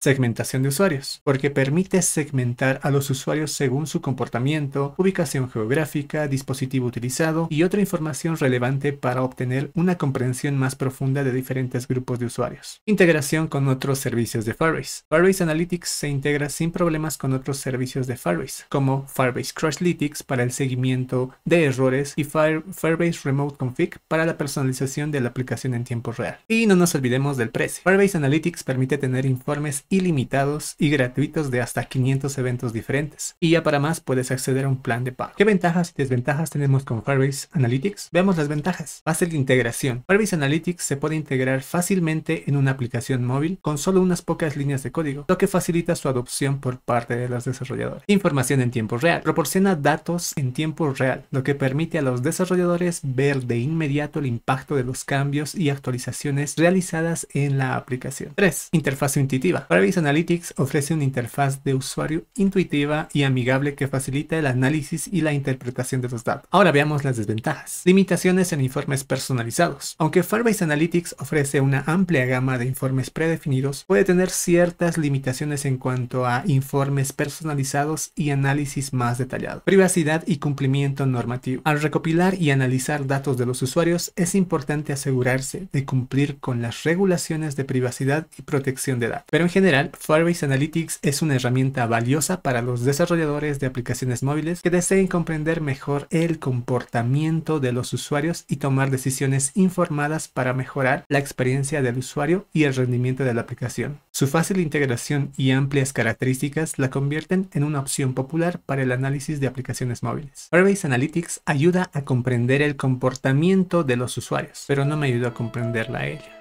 Segmentación de usuarios, porque permite segmentar a los usuarios según su comportamiento, ubicación geográfica, dispositivo utilizado y otra información relevante para obtener una comprensión más profunda de diferentes grupos de usuarios. Integración con otros servicios de Firebase. Firebase Analytics se integra sin problemas con otros servicios de Firebase, como Firebase Crashlytics para el seguimiento de errores y Firebase Remote Config para la personalización de la aplicación en tiempo real. Y no nos olvidemos del precio. Firebase Analytics permite tener información informes ilimitados y gratuitos de hasta 500 eventos diferentes. Y ya para más puedes acceder a un plan de pago. ¿Qué ventajas y desventajas tenemos con Firebase Analytics? Veamos las ventajas. Fácil integración. Firebase Analytics se puede integrar fácilmente en una aplicación móvil con solo unas pocas líneas de código, lo que facilita su adopción por parte de los desarrolladores. Información en tiempo real. Proporciona datos en tiempo real, lo que permite a los desarrolladores ver de inmediato el impacto de los cambios y actualizaciones realizadas en la aplicación. 3. Interfaz Firebase Analytics ofrece una interfaz de usuario intuitiva y amigable que facilita el análisis y la interpretación de los datos. Ahora veamos las desventajas. Limitaciones en informes personalizados. Aunque Firebase Analytics ofrece una amplia gama de informes predefinidos, puede tener ciertas limitaciones en cuanto a informes personalizados y análisis más detallado. Privacidad y cumplimiento normativo. Al recopilar y analizar datos de los usuarios, es importante asegurarse de cumplir con las regulaciones de privacidad y protección de datos pero en general Firebase Analytics es una herramienta valiosa para los desarrolladores de aplicaciones móviles que deseen comprender mejor el comportamiento de los usuarios y tomar decisiones informadas para mejorar la experiencia del usuario y el rendimiento de la aplicación. Su fácil integración y amplias características la convierten en una opción popular para el análisis de aplicaciones móviles. Firebase Analytics ayuda a comprender el comportamiento de los usuarios, pero no me ayuda a comprenderla a ella.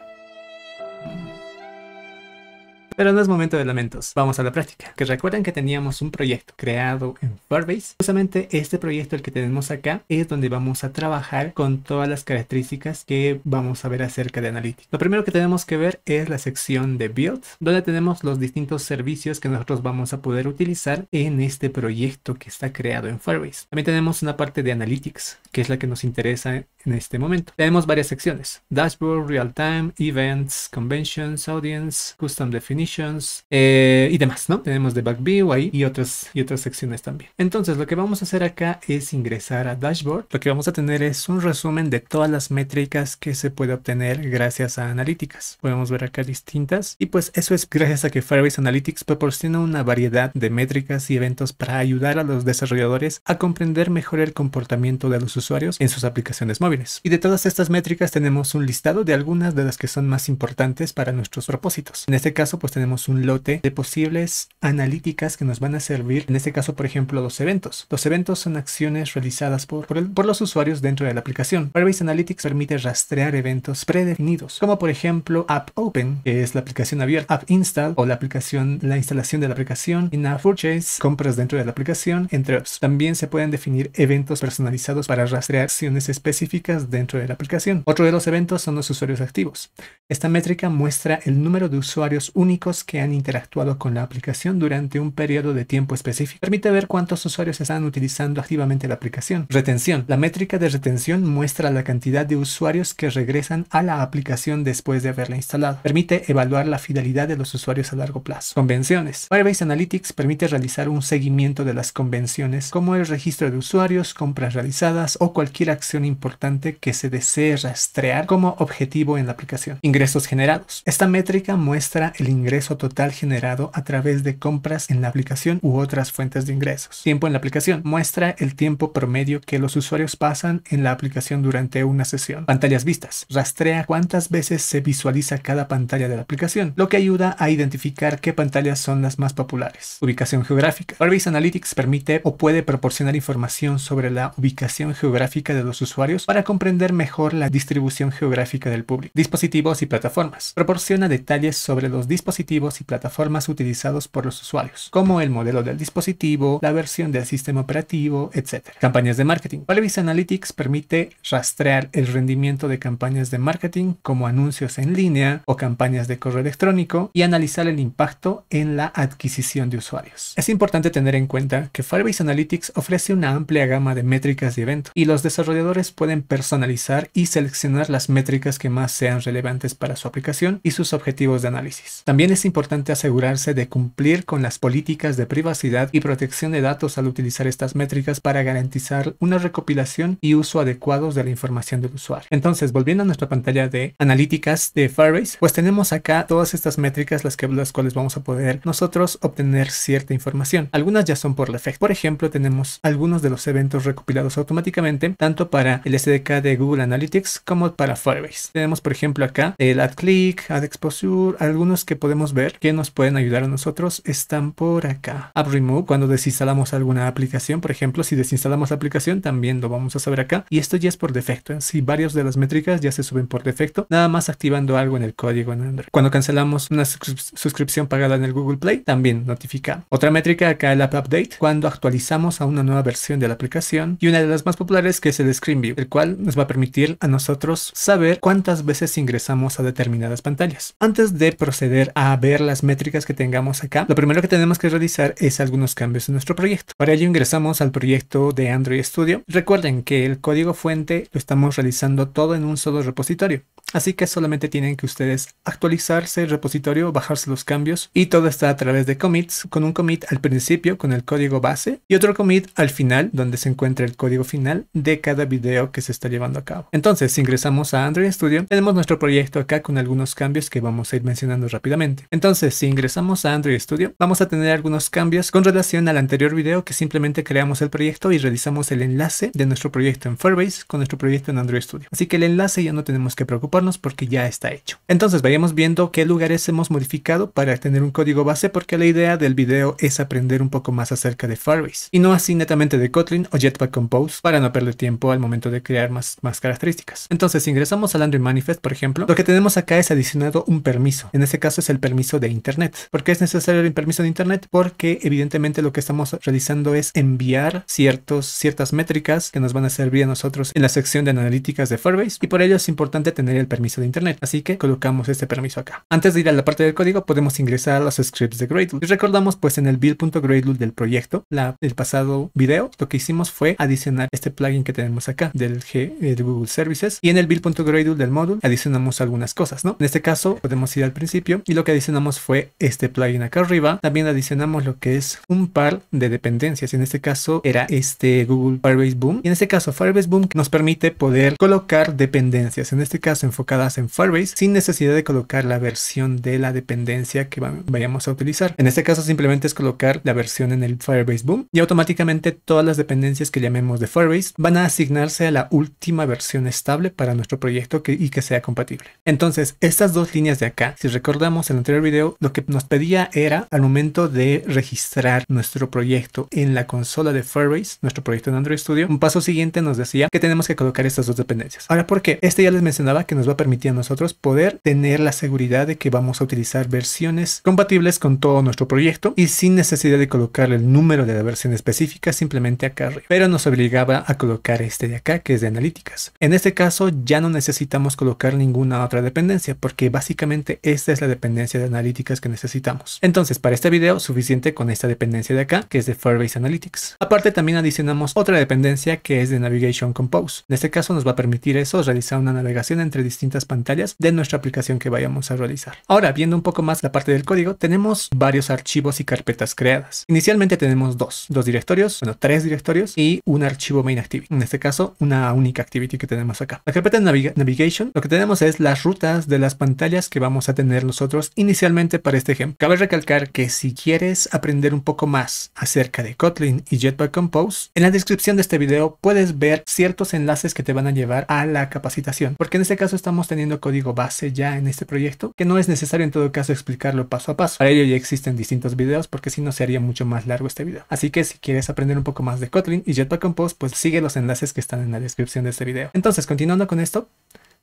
Pero no es momento de lamentos, vamos a la práctica. Que recuerden que teníamos un proyecto creado en Firebase. Justamente este proyecto, el que tenemos acá, es donde vamos a trabajar con todas las características que vamos a ver acerca de Analytics. Lo primero que tenemos que ver es la sección de Build, donde tenemos los distintos servicios que nosotros vamos a poder utilizar en este proyecto que está creado en Firebase. También tenemos una parte de Analytics, que es la que nos interesa en este momento. Tenemos varias secciones, Dashboard, Real Time, Events, Conventions, Audience, Custom Definition, eh, y demás, ¿no? Tenemos de view ahí y otras, y otras secciones también. Entonces, lo que vamos a hacer acá es ingresar a Dashboard. Lo que vamos a tener es un resumen de todas las métricas que se puede obtener gracias a analíticas. Podemos ver acá distintas y pues eso es gracias a que Firebase Analytics proporciona una variedad de métricas y eventos para ayudar a los desarrolladores a comprender mejor el comportamiento de los usuarios en sus aplicaciones móviles. Y de todas estas métricas tenemos un listado de algunas de las que son más importantes para nuestros propósitos. En este caso, pues pues tenemos un lote de posibles analíticas que nos van a servir, en este caso por ejemplo los eventos. Los eventos son acciones realizadas por, por, los usuarios dentro de la aplicación. Firebase Analytics permite rastrear eventos predefinidos, como por ejemplo App Open, que es la aplicación abierta, App Install o la aplicación, la instalación de la aplicación, In-App Purchase, compras dentro de la aplicación, entre otros. También se pueden definir eventos personalizados para rastrear acciones específicas dentro de la aplicación. Otro de los eventos son los usuarios activos. Esta métrica muestra el número de usuarios únicos que han interactuado con la aplicación durante un periodo de tiempo específico. Permite ver cuántos usuarios están utilizando activamente la aplicación. Retención. La métrica de retención muestra la cantidad de usuarios que regresan a la aplicación después de haberla instalado. Permite evaluar la fidelidad de los usuarios a largo plazo. Convenciones. Firebase Analytics permite realizar un seguimiento de las convenciones como el registro de usuarios, compras realizadas o cualquier acción importante que se desee rastrear como objetivo en la aplicación. Ingresos generados. Esta métrica muestra el ingreso ingreso total generado a través de compras en la aplicación u otras fuentes de ingresos. Tiempo en la aplicación muestra el tiempo promedio que los usuarios pasan en la aplicación durante una sesión. Pantallas vistas rastrea cuántas veces se visualiza cada pantalla de la aplicación, lo que ayuda a identificar qué pantallas son las más populares. Ubicación geográfica. Orbis Analytics permite o puede proporcionar información sobre la ubicación geográfica de los usuarios para comprender mejor la distribución geográfica del público. Dispositivos y plataformas. Proporciona detalles sobre los dispositivos y plataformas utilizados por los usuarios, como el modelo del dispositivo, la versión del sistema operativo, etcétera. Campañas de marketing. Firebase Analytics permite rastrear el rendimiento de campañas de marketing como anuncios en línea o campañas de correo electrónico y analizar el impacto en la adquisición de usuarios. Es importante tener en cuenta que Firebase Analytics ofrece una amplia gama de métricas de evento y los desarrolladores pueden personalizar y seleccionar las métricas que más sean relevantes para su aplicación y sus objetivos de análisis. También es importante asegurarse de cumplir con las políticas de privacidad y protección de datos al utilizar estas métricas para garantizar una recopilación y uso adecuados de la información del usuario. Entonces, volviendo a nuestra pantalla de analíticas de Firebase, pues tenemos acá todas estas métricas las, que, las cuales vamos a poder nosotros obtener cierta información. Algunas ya son por defecto. Por ejemplo, tenemos algunos de los eventos recopilados automáticamente, tanto para el SDK de Google Analytics como para Firebase. Tenemos, por ejemplo, acá el AdClick, AdExposure, algunos que podemos ver que nos pueden ayudar a nosotros están por acá. App Remove, cuando desinstalamos alguna aplicación, por ejemplo, si desinstalamos la aplicación, también lo vamos a saber acá. Y esto ya es por defecto. En sí, varias de las métricas ya se suben por defecto, nada más activando algo en el código en Android. Cuando cancelamos una suscripción pagada en el Google Play, también notifica. Otra métrica acá el App Update, cuando actualizamos a una nueva versión de la aplicación. Y una de las más populares que es el Screen View, el cual nos va a permitir a nosotros saber cuántas veces ingresamos a determinadas pantallas. Antes de proceder a ver las métricas que tengamos acá, lo primero que tenemos que realizar es algunos cambios en nuestro proyecto. Para ello ingresamos al proyecto de Android Studio. Recuerden que el código fuente lo estamos realizando todo en un solo repositorio. Así que solamente tienen que ustedes actualizarse el repositorio, bajarse los cambios y todo está a través de commits, con un commit al principio con el código base y otro commit al final donde se encuentra el código final de cada video que se está llevando a cabo. Entonces, si ingresamos a Android Studio, tenemos nuestro proyecto acá con algunos cambios que vamos a ir mencionando rápidamente. Entonces, si ingresamos a Android Studio, vamos a tener algunos cambios con relación al anterior video que simplemente creamos el proyecto y realizamos el enlace de nuestro proyecto en Firebase con nuestro proyecto en Android Studio. Así que el enlace ya no tenemos que preocuparnos porque ya está hecho. Entonces, vayamos viendo qué lugares hemos modificado para tener un código base porque la idea del video es aprender un poco más acerca de Firebase y no así netamente de Kotlin o Jetpack Compose para no perder tiempo al momento de crear más, más características. Entonces, si ingresamos al Android Manifest, por ejemplo, lo que tenemos acá es adicionado un permiso. En este caso es el permiso permiso de Internet. ¿Por qué es necesario el permiso de Internet? Porque evidentemente lo que estamos realizando es enviar ciertos, ciertas métricas que nos van a servir a nosotros en la sección de analíticas de Firebase y por ello es importante tener el permiso de Internet. Así que colocamos este permiso acá. Antes de ir a la parte del código podemos ingresar a los scripts de Gradle. Y recordamos pues en el build.gradle del proyecto, el pasado video, lo que hicimos fue adicionar este plugin que tenemos acá del G, eh, de Google Services y en el build.gradle del módulo adicionamos algunas cosas, ¿no? En este caso podemos ir al principio y lo que adicionamos fue este plugin acá arriba. También adicionamos lo que es un par de dependencias. En este caso era este Google Firebase Boom. Y en este caso Firebase Boom nos permite poder colocar dependencias. En este caso enfocadas en Firebase sin necesidad de colocar la versión de la dependencia que vayamos a utilizar. En este caso simplemente es colocar la versión en el Firebase Boom y automáticamente todas las dependencias que llamemos de Firebase van a asignarse a la última versión estable para nuestro proyecto y que sea compatible. Entonces estas dos líneas de acá, si recordamos en anterior video, lo que nos pedía era al momento de registrar nuestro proyecto en la consola de Firebase, nuestro proyecto en Android Studio, un paso siguiente nos decía que tenemos que colocar estas dos dependencias. Ahora, ¿por qué? Este ya les mencionaba que nos va a permitir a nosotros poder tener la seguridad de que vamos a utilizar versiones compatibles con todo nuestro proyecto y sin necesidad de colocar el número de la versión específica simplemente acá arriba. Pero nos obligaba a colocar este de acá, que es de analíticas. En este caso, ya no necesitamos colocar ninguna otra dependencia porque básicamente esta es la dependencia de analíticas que necesitamos. Entonces, para este video, suficiente con esta dependencia de acá, que es de Firebase Analytics. Aparte, también adicionamos otra dependencia que es de Navigation Compose. En este caso, nos va a permitir eso, realizar una navegación entre distintas pantallas de nuestra aplicación que vayamos a realizar. Ahora, viendo un poco más la parte del código, tenemos varios archivos y carpetas creadas. Inicialmente tenemos dos, dos directorios, bueno, tres directorios y un archivo main activity. En este caso, una única activity que tenemos acá. La carpeta Navigation, lo que tenemos es las rutas de las pantallas que vamos a tener nosotros inicialmente para este ejemplo. Cabe recalcar que si quieres aprender un poco más acerca de Kotlin y Jetpack Compose, en la descripción de este video puedes ver ciertos enlaces que te van a llevar a la capacitación, porque en este caso estamos teniendo código base ya en este proyecto, que no es necesario en todo caso explicarlo paso a paso. Para ello ya existen distintos videos, porque si no se haría mucho más largo este video. Así que si quieres aprender un poco más de Kotlin y Jetpack Compose, pues sigue los enlaces que están en la descripción de este video. Entonces, continuando con esto,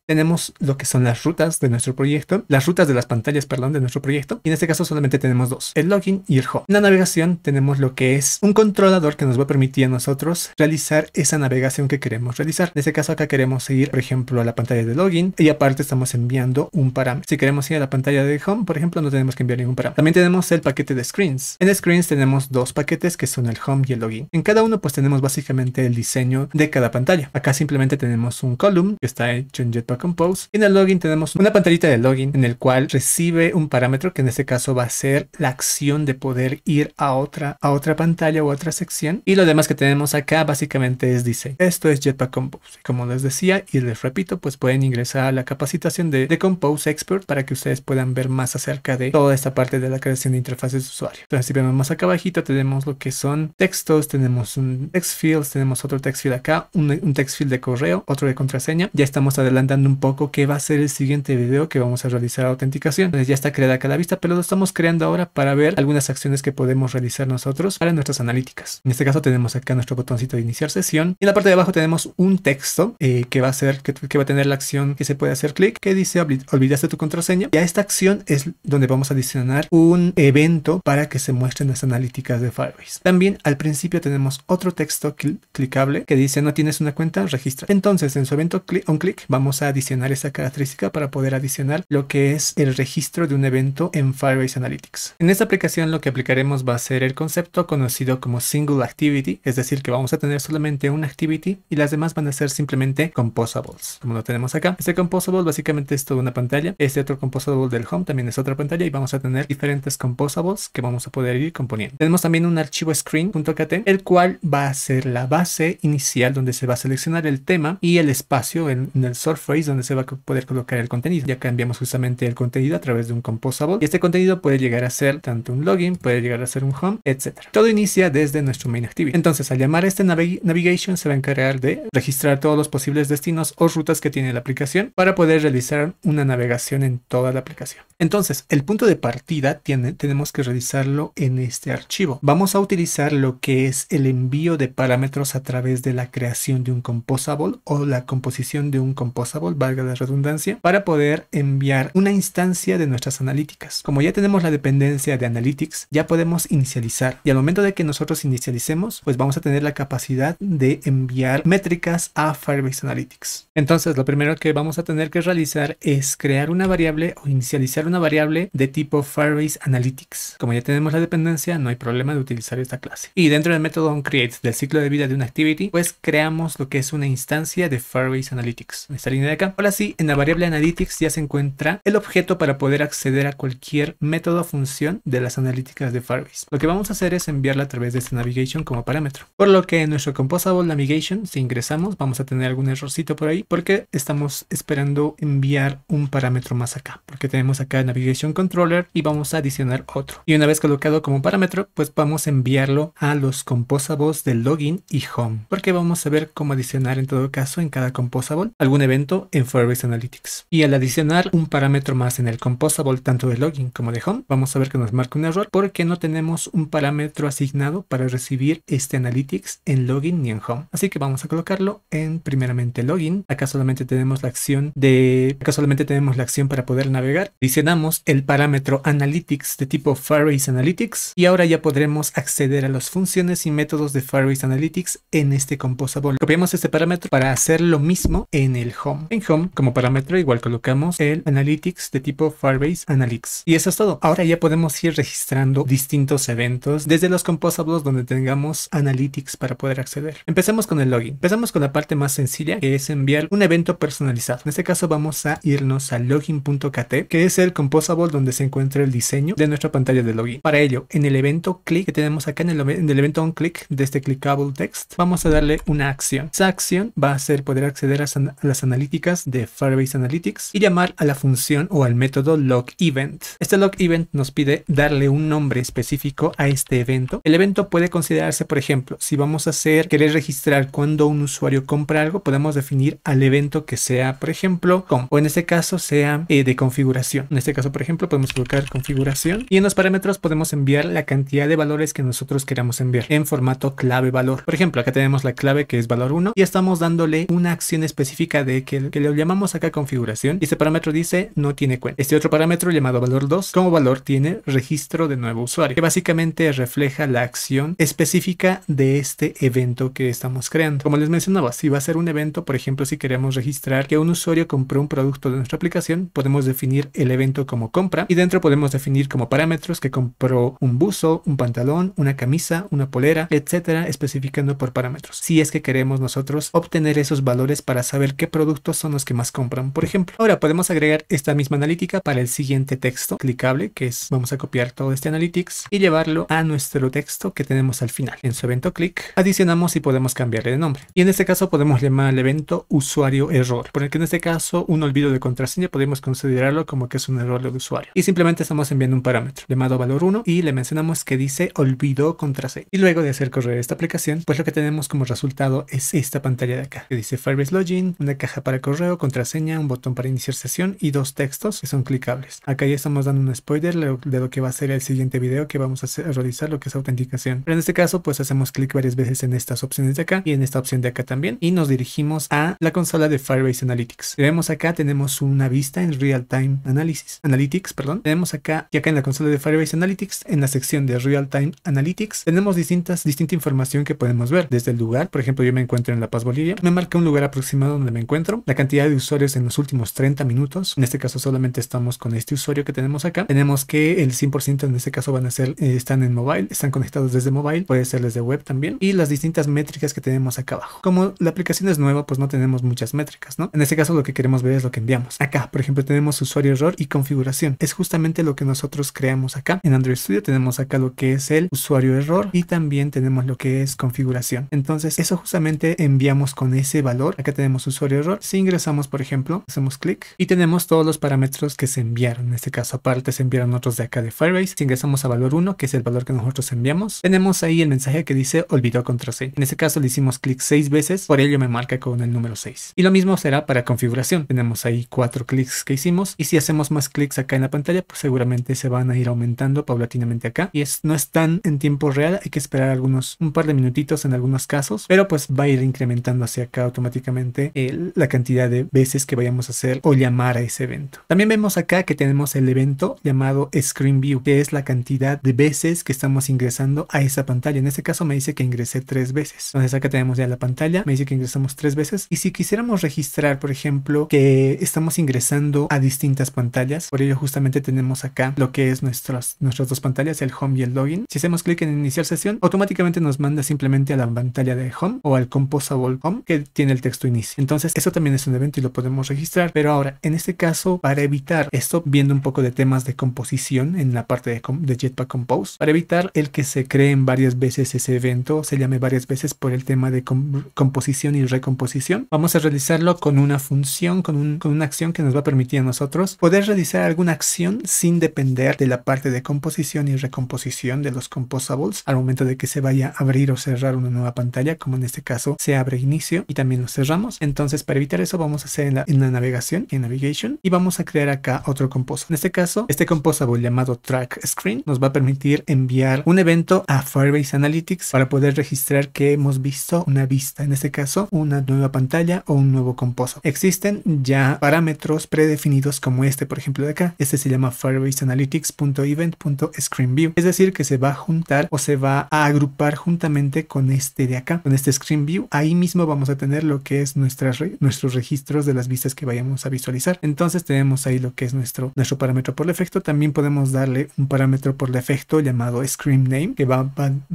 tenemos lo que son las rutas de nuestro proyecto, las rutas de las pantallas, perdón, de nuestro proyecto. Y en este caso solamente tenemos dos, el login y el home. En la navegación tenemos lo que es un controlador que nos va a permitir a nosotros realizar esa navegación que queremos realizar. En este caso acá queremos ir, por ejemplo, a la pantalla de login y aparte estamos enviando un parámetro. Si queremos ir a la pantalla de home, por ejemplo, no tenemos que enviar ningún parámetro. También tenemos el paquete de screens. En screens tenemos dos paquetes que son el home y el login. En cada uno pues tenemos básicamente el diseño de cada pantalla. Acá simplemente tenemos un column que está hecho en Jetpack Compose. En el login tenemos una pantallita de login en el cual recibe un parámetro que en este caso va a ser la acción de poder ir a otra, a otra pantalla o otra sección. Y lo demás que tenemos acá básicamente es diseño. Esto es Jetpack Compose. Como les decía y les repito, pues pueden ingresar a la capacitación de, Compose Expert para que ustedes puedan ver más acerca de toda esta parte de la creación de interfaces de usuario. Entonces si vemos más acá abajito tenemos lo que son textos, tenemos un text field, tenemos otro text field acá, un, un text field de correo, otro de contraseña. Ya estamos adelantando un poco qué va a ser el siguiente video que vamos a realizar autenticación. Entonces ya está creada cada vista, pero lo estamos creando ahora para ver algunas acciones que podemos realizar nosotros para nuestras analíticas. En este caso tenemos acá nuestro botoncito de iniciar sesión y en la parte de abajo tenemos un texto eh, que va a ser, que, va a tener la acción que se puede hacer clic, que dice olvidaste tu contraseña. Y a esta acción es donde vamos a adicionar un evento para que se muestren las analíticas de Firebase. También al principio tenemos otro texto clicable que dice no tienes una cuenta, registra. Entonces en su evento clic on clic vamos a adicionar esa característica para poder adicionar lo que es el registro de un evento en Firebase Analytics. En esta aplicación lo que aplicaremos va a ser el concepto conocido como Single Activity, es decir, que vamos a tener solamente una activity y las demás van a ser simplemente composables, como lo tenemos acá. Este composable básicamente es toda una pantalla, este otro composable del home también es otra pantalla y vamos a tener diferentes composables que vamos a poder ir componiendo. Tenemos también un archivo screen.kt, el cual va a ser la base inicial donde se va a seleccionar el tema y el espacio en, en el surface donde se va a poder colocar el contenido. Ya cambiamos justamente el contenido a través de un composable y este contenido puede llegar a ser tanto un login, puede llegar a ser un home, etc. Todo inicia desde nuestro main activity. Entonces al llamar a este navigation se va a encargar de registrar todos los posibles destinos o rutas que tiene la aplicación para poder realizar una navegación en toda la aplicación. Entonces el punto de partida tenemos que realizarlo en este archivo. Vamos a utilizar lo que es el envío de parámetros a través de la creación de un composable o la composición de un composable valga la redundancia, para poder enviar una instancia de nuestras analíticas. Como ya tenemos la dependencia de Analytics, ya podemos inicializar. Y al momento de que nosotros inicialicemos, pues vamos a tener la capacidad de enviar métricas a Firebase Analytics. Entonces, lo primero que vamos a tener que realizar es crear una variable o inicializar una variable de tipo Firebase Analytics. Como ya tenemos la dependencia, no hay problema de utilizar esta clase. Y dentro del método onCreate del ciclo de vida de una activity, pues creamos lo que es una instancia de Firebase Analytics. Esta línea de acá. Ahora sí, en la variable analytics ya se encuentra el objeto para poder acceder a cualquier método o función de las analíticas de Firebase. Lo que vamos a hacer es enviarla a través de esta navigation como parámetro. Por lo que en nuestro composable navigation, si ingresamos, vamos a tener algún errorcito por ahí porque estamos esperando enviar un parámetro más acá. Porque tenemos acá navigation controller y vamos a adicionar otro. Y una vez colocado como parámetro, pues vamos a enviarlo a los composables de login y home. Porque vamos a ver cómo adicionar en todo caso en cada composable algún evento en Firebase Analytics. Y al adicionar un parámetro más en el composable tanto de login como de home, vamos a ver que nos marca un error porque no tenemos un parámetro asignado para recibir este Analytics en login ni en home. Así que vamos a colocarlo en primeramente login. Acá solamente tenemos la acción de acá solamente tenemos la acción para poder navegar. Adicionamos el parámetro Analytics de tipo Firebase Analytics y ahora ya podremos acceder a las funciones y métodos de Firebase Analytics en este composable. Copiamos este parámetro para hacer lo mismo en el home. Home, como parámetro, igual colocamos el Analytics de tipo Firebase Analytics. Y eso es todo. Ahora ya podemos ir registrando distintos eventos desde los composables donde tengamos Analytics para poder acceder. Empecemos con el login. Empezamos con la parte más sencilla, que es enviar un evento personalizado. En este caso vamos a irnos a login.kt, que es el composable donde se encuentra el diseño de nuestra pantalla de login. Para ello, en el evento click que tenemos acá, en el, evento on click de este clickable text, vamos a darle una acción. Esa acción va a ser poder acceder a, a las analíticas de Firebase Analytics y llamar a la función o al método event. Este event nos pide darle un nombre específico a este evento. El evento puede considerarse, por ejemplo, si vamos a hacer, querer registrar cuando un usuario compra algo, podemos definir al evento que sea, por ejemplo, com, o en este caso sea eh, de configuración. En este caso, por ejemplo, podemos colocar configuración y en los parámetros podemos enviar la cantidad de valores que nosotros queramos enviar en formato clave valor. Por ejemplo, acá tenemos la clave que es valor 1 y estamos dándole una acción específica de que el le llamamos acá configuración. Y este parámetro dice no tiene cuenta. Este otro parámetro llamado valor 2 como valor tiene registro de nuevo usuario, que básicamente refleja la acción específica de este evento que estamos creando. Como les mencionaba, si va a ser un evento, por ejemplo, si queremos registrar que un usuario compró un producto de nuestra aplicación, podemos definir el evento como compra y dentro podemos definir como parámetros que compró un buzo, un pantalón, una camisa, una polera, etcétera, especificando por parámetros. Si es que queremos nosotros obtener esos valores para saber qué productos los que más compran, por ejemplo. Ahora podemos agregar esta misma analítica para el siguiente texto clicable, que es vamos a copiar todo este analytics y llevarlo a nuestro texto que tenemos al final. En su evento clic adicionamos y podemos cambiarle de nombre. Y en este caso podemos llamar al evento usuario error, por el que en este caso un olvido de contraseña podemos considerarlo como que es un error de usuario. Y simplemente estamos enviando un parámetro llamado valor 1 y le mencionamos que dice olvido contraseña. Y luego de hacer correr esta aplicación, pues lo que tenemos como resultado es esta pantalla de acá, que dice Firebase Login, una caja para correr correo, contraseña, un botón para iniciar sesión y dos textos que son clicables. Acá ya estamos dando un spoiler de lo que va a ser el siguiente video que vamos a, hacer, realizar lo que es autenticación. Pero en este caso pues hacemos clic varias veces en estas opciones de acá y en esta opción de acá también y nos dirigimos a la consola de Firebase Analytics. vemos acá tenemos una vista en Real Time Analysis, Analytics, perdón. Tenemos acá y acá en la consola de Firebase Analytics en la sección de Real Time Analytics tenemos distintas, distinta información que podemos ver desde el lugar. Por ejemplo yo me encuentro en La Paz Bolivia. Me marca un lugar aproximado donde me encuentro, la cantidad de usuarios en los últimos 30 minutos. En este caso solamente estamos con este usuario que tenemos acá. Tenemos que el 100% en este caso van a ser, eh, están en mobile, están conectados desde mobile, puede ser desde web también. Y las distintas métricas que tenemos acá abajo. Como la aplicación es nueva, pues no tenemos muchas métricas, ¿no? En este caso lo que queremos ver es lo que enviamos. Acá, por ejemplo, tenemos usuario error y configuración. Es justamente lo que nosotros creamos acá. En Android Studio tenemos acá lo que es el usuario error y también tenemos lo que es configuración. Entonces, eso justamente enviamos con ese valor. Acá tenemos usuario error sin ingresamos, por ejemplo, hacemos clic y tenemos todos los parámetros que se enviaron. En este caso, aparte se enviaron otros de acá de Firebase. Si ingresamos a valor 1, que es el valor que nosotros enviamos, tenemos ahí el mensaje que dice olvidó contraseña. En este caso le hicimos clic 6 veces, por ello me marca con el número 6. Y lo mismo será para configuración. Tenemos ahí 4 clics que hicimos y si hacemos más clics acá en la pantalla, pues seguramente se van a ir aumentando paulatinamente acá. Y es, no están en tiempo real, hay que esperar algunos, un par de minutitos en algunos casos, pero pues va a ir incrementando hacia acá automáticamente la cantidad de veces que vayamos a hacer o llamar a ese evento. También vemos acá que tenemos el evento llamado Screen View, que es la cantidad de veces que estamos ingresando a esa pantalla. En este caso me dice que ingresé tres veces. Entonces acá tenemos ya la pantalla, me dice que ingresamos tres veces. Y si quisiéramos registrar, por ejemplo, que estamos ingresando a distintas pantallas, por ello justamente tenemos acá lo que es nuestras, nuestras dos pantallas, el home y el login. Si hacemos clic en iniciar sesión, automáticamente nos manda simplemente a la pantalla de home o al composable home que tiene el texto inicio. Entonces eso también es un evento y lo podemos registrar. Pero ahora, en este caso, para evitar esto, viendo un poco de temas de composición en la parte de, Jetpack Compose, para evitar el que se creen varias veces ese evento, se llame varias veces por el tema de composición y recomposición, vamos a realizarlo con una función, con, con una acción que nos va a permitir a nosotros poder realizar alguna acción sin depender de la parte de composición y recomposición de los composables al momento de que se vaya a abrir o cerrar una nueva pantalla, como en este caso se abre inicio y también lo cerramos. Entonces, para evitar eso, vamos a hacer en la, navegación, en navigation, y vamos a crear acá otro composable. En este caso, este composable llamado track screen nos va a permitir enviar un evento a Firebase Analytics para poder registrar que hemos visto una vista, en este caso una nueva pantalla o un nuevo composable. Existen ya parámetros predefinidos como este, por ejemplo de acá. Este se llama Firebase Analytics.event.screenView, es decir, que se va a juntar o se va a agrupar juntamente con este de acá, con este screen view. Ahí mismo vamos a tener lo que es nuestro registro registros de las vistas que vayamos a visualizar. Entonces tenemos ahí lo que es nuestro, nuestro parámetro por defecto. También podemos darle un parámetro por defecto llamado screen name que, va,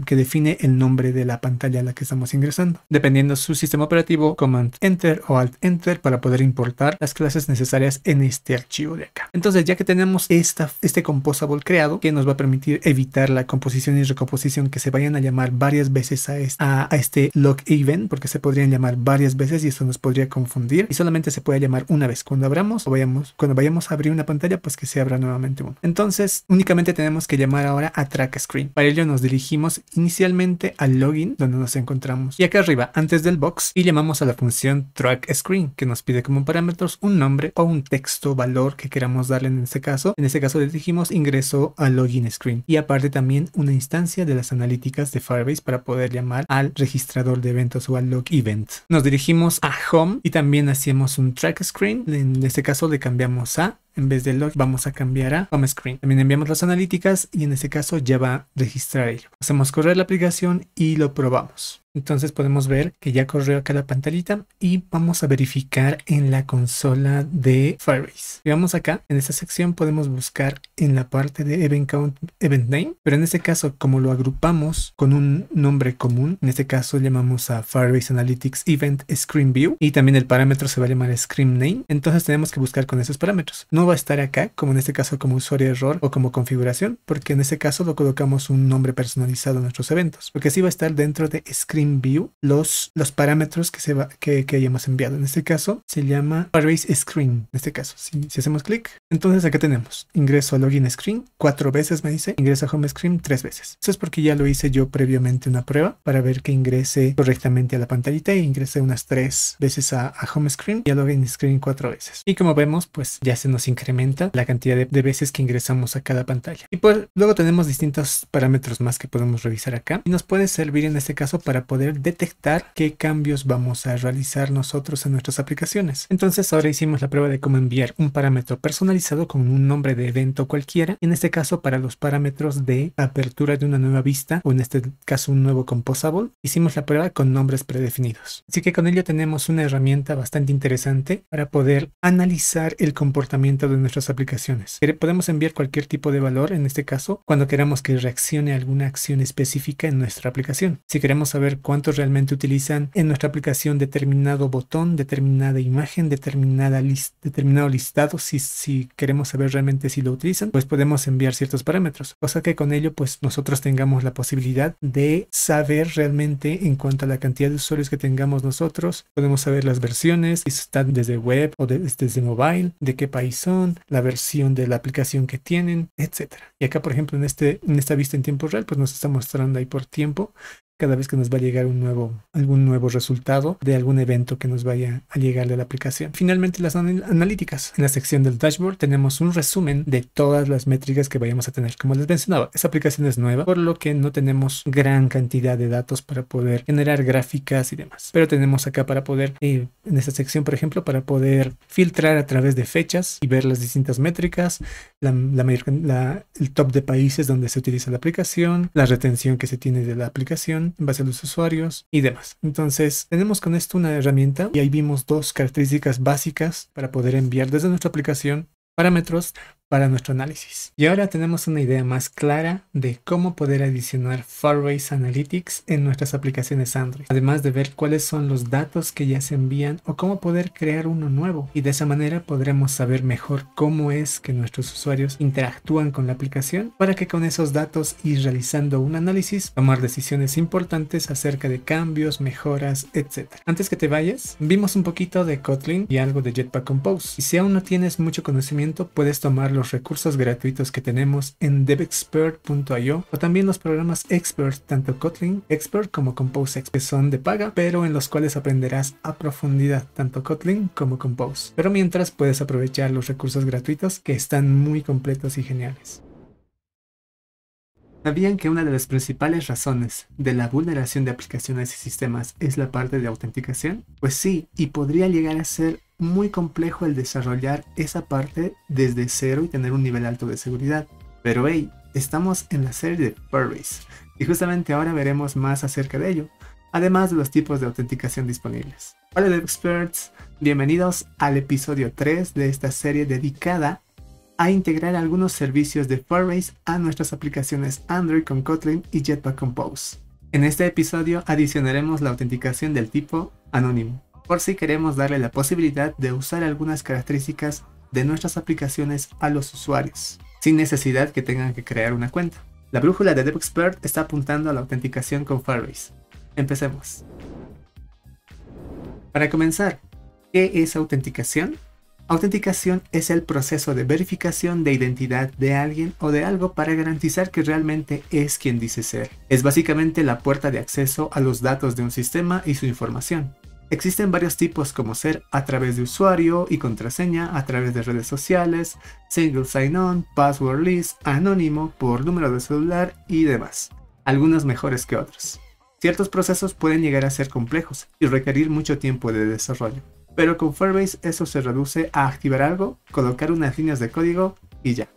que define el nombre de la pantalla a la que estamos ingresando. Dependiendo su sistema operativo, command enter o alt enter para poder importar las clases necesarias en este archivo de acá. Entonces ya que tenemos esta, este composable creado que nos va a permitir evitar la composición y recomposición que se vayan a llamar varias veces a, este, a, este log event porque se podrían llamar varias veces y eso nos podría confundir y solamente se puede llamar una vez. Cuando abramos o vayamos, cuando vayamos a abrir una pantalla, pues que se abra nuevamente uno. Entonces, únicamente tenemos que llamar ahora a track screen. Para ello nos dirigimos inicialmente al login donde nos encontramos y acá arriba, antes del box, y llamamos a la función track screen que nos pide como parámetros un nombre o un texto valor que queramos darle en este caso. En este caso le dijimos ingreso a login screen y aparte también una instancia de las analíticas de Firebase para poder llamar al registrador de eventos o al log event. Nos dirigimos a home y también hacíamos un track screen. En este caso le cambiamos a, en vez de log vamos a cambiar a home screen. También enviamos las analíticas y en este caso ya va a registrar ello. Hacemos correr la aplicación y lo probamos. Entonces podemos ver que ya corrió acá la pantallita y vamos a verificar en la consola de Firebase. vamos acá, en esta sección podemos buscar en la parte de Event Count, Event Name, pero en este caso como lo agrupamos con un nombre común, en este caso llamamos a Firebase Analytics Event Screen View y también el parámetro se va a llamar Screen Name, entonces tenemos que buscar con esos parámetros. No va a estar acá, como en este caso como usuario error o como configuración, porque en este caso lo colocamos un nombre personalizado a nuestros eventos, porque sí va a estar dentro de Screen view los, los parámetros que, se va, que, hayamos enviado. En este caso se llama Parase Screen. En este caso, si, hacemos clic, entonces acá tenemos ingreso a login screen cuatro veces, me dice ingreso a home screen tres veces. Eso es porque ya lo hice yo previamente una prueba para ver que ingrese correctamente a la pantallita e ingrese unas tres veces a, home screen y a login screen cuatro veces. Y como vemos, pues ya se nos incrementa la cantidad de, de veces que ingresamos a cada pantalla. Y pues luego tenemos distintos parámetros más que podemos revisar acá y nos puede servir en este caso para poder detectar qué cambios vamos a realizar nosotros en nuestras aplicaciones. Entonces ahora hicimos la prueba de cómo enviar un parámetro personalizado con un nombre de evento cualquiera, en este caso para los parámetros de apertura de una nueva vista o en este caso un nuevo composable, hicimos la prueba con nombres predefinidos. Así que con ello tenemos una herramienta bastante interesante para poder analizar el comportamiento de nuestras aplicaciones. Podemos enviar cualquier tipo de valor, en este caso, cuando queramos que reaccione alguna acción específica en nuestra aplicación. Si queremos saber cuántos realmente utilizan en nuestra aplicación determinado botón, determinada imagen, determinada determinado listado, si, si queremos saber realmente si lo utilizan, pues podemos enviar ciertos parámetros, cosa que con ello pues nosotros tengamos la posibilidad de saber realmente en cuanto a la cantidad de usuarios que tengamos nosotros, podemos saber las versiones, si están desde web o desde mobile, de qué país son, la versión de la aplicación que tienen, etcétera. Y acá, por ejemplo, en, este, en esta vista en tiempo real, pues nos está mostrando ahí por tiempo cada vez que nos va a llegar un nuevo, algún nuevo resultado de algún evento que nos vaya a llegar de la aplicación. Finalmente, las analíticas. En la sección del dashboard tenemos un resumen de todas las métricas que vayamos a tener. Como les mencionaba, esta aplicación es nueva, por lo que no tenemos gran cantidad de datos para poder generar gráficas y demás. Pero tenemos acá para poder, eh, en esta sección, por ejemplo, para poder filtrar a través de fechas y ver las distintas métricas, el top de países donde se utiliza la aplicación, la retención que se tiene de la aplicación, en base a los usuarios y demás. Entonces, tenemos con esto una herramienta y ahí vimos dos características básicas para poder enviar desde nuestra aplicación parámetros para nuestro análisis. Y ahora tenemos una idea más clara de cómo poder adicionar Firebase Analytics en nuestras aplicaciones Android, además de ver cuáles son los datos que ya se envían o cómo poder crear uno nuevo. Y de esa manera podremos saber mejor cómo es que nuestros usuarios interactúan con la aplicación para que con esos datos y realizando un análisis tomar decisiones importantes acerca de cambios, mejoras, etc. Antes que te vayas, vimos un poquito de Kotlin y algo de Jetpack Compose. Y si aún no tienes mucho conocimiento, puedes tomarlo los recursos gratuitos que tenemos en devexpert.io o también los programas Expert, tanto Kotlin, Expert como Compose, que son de paga, pero en los cuales aprenderás a profundidad tanto Kotlin como Compose. Pero mientras puedes aprovechar los recursos gratuitos que están muy completos y geniales. ¿Sabían que una de las principales razones de la vulneración de aplicaciones y sistemas es la parte de autenticación? Pues sí, y podría llegar a ser muy complejo el desarrollar esa parte desde cero y tener un nivel alto de seguridad. Pero hey, estamos en la serie de Firebase y justamente ahora veremos más acerca de ello, además de los tipos de autenticación disponibles. Hola bienvenidos al episodio 3 de esta serie dedicada a integrar algunos servicios de Firebase a nuestras aplicaciones Android con Kotlin y Jetpack Compose. En este episodio adicionaremos la autenticación del tipo anónimo por si queremos darle la posibilidad de usar algunas características de nuestras aplicaciones a los usuarios, sin necesidad que tengan que crear una cuenta. La brújula de DevExpert está apuntando a la autenticación con Firebase. Empecemos. Para comenzar, ¿qué es autenticación? Autenticación es el proceso de verificación de identidad de alguien o de algo para garantizar que realmente es quien dice ser. Es básicamente la puerta de acceso a los datos de un sistema y su información. Existen varios tipos como ser a través de usuario y contraseña, a través de redes sociales, single sign-on, password list, anónimo, por número de celular y demás, algunos mejores que otros. Ciertos procesos pueden llegar a ser complejos y requerir mucho tiempo de desarrollo, pero con Firebase eso se reduce a activar algo, colocar unas líneas de código y ya.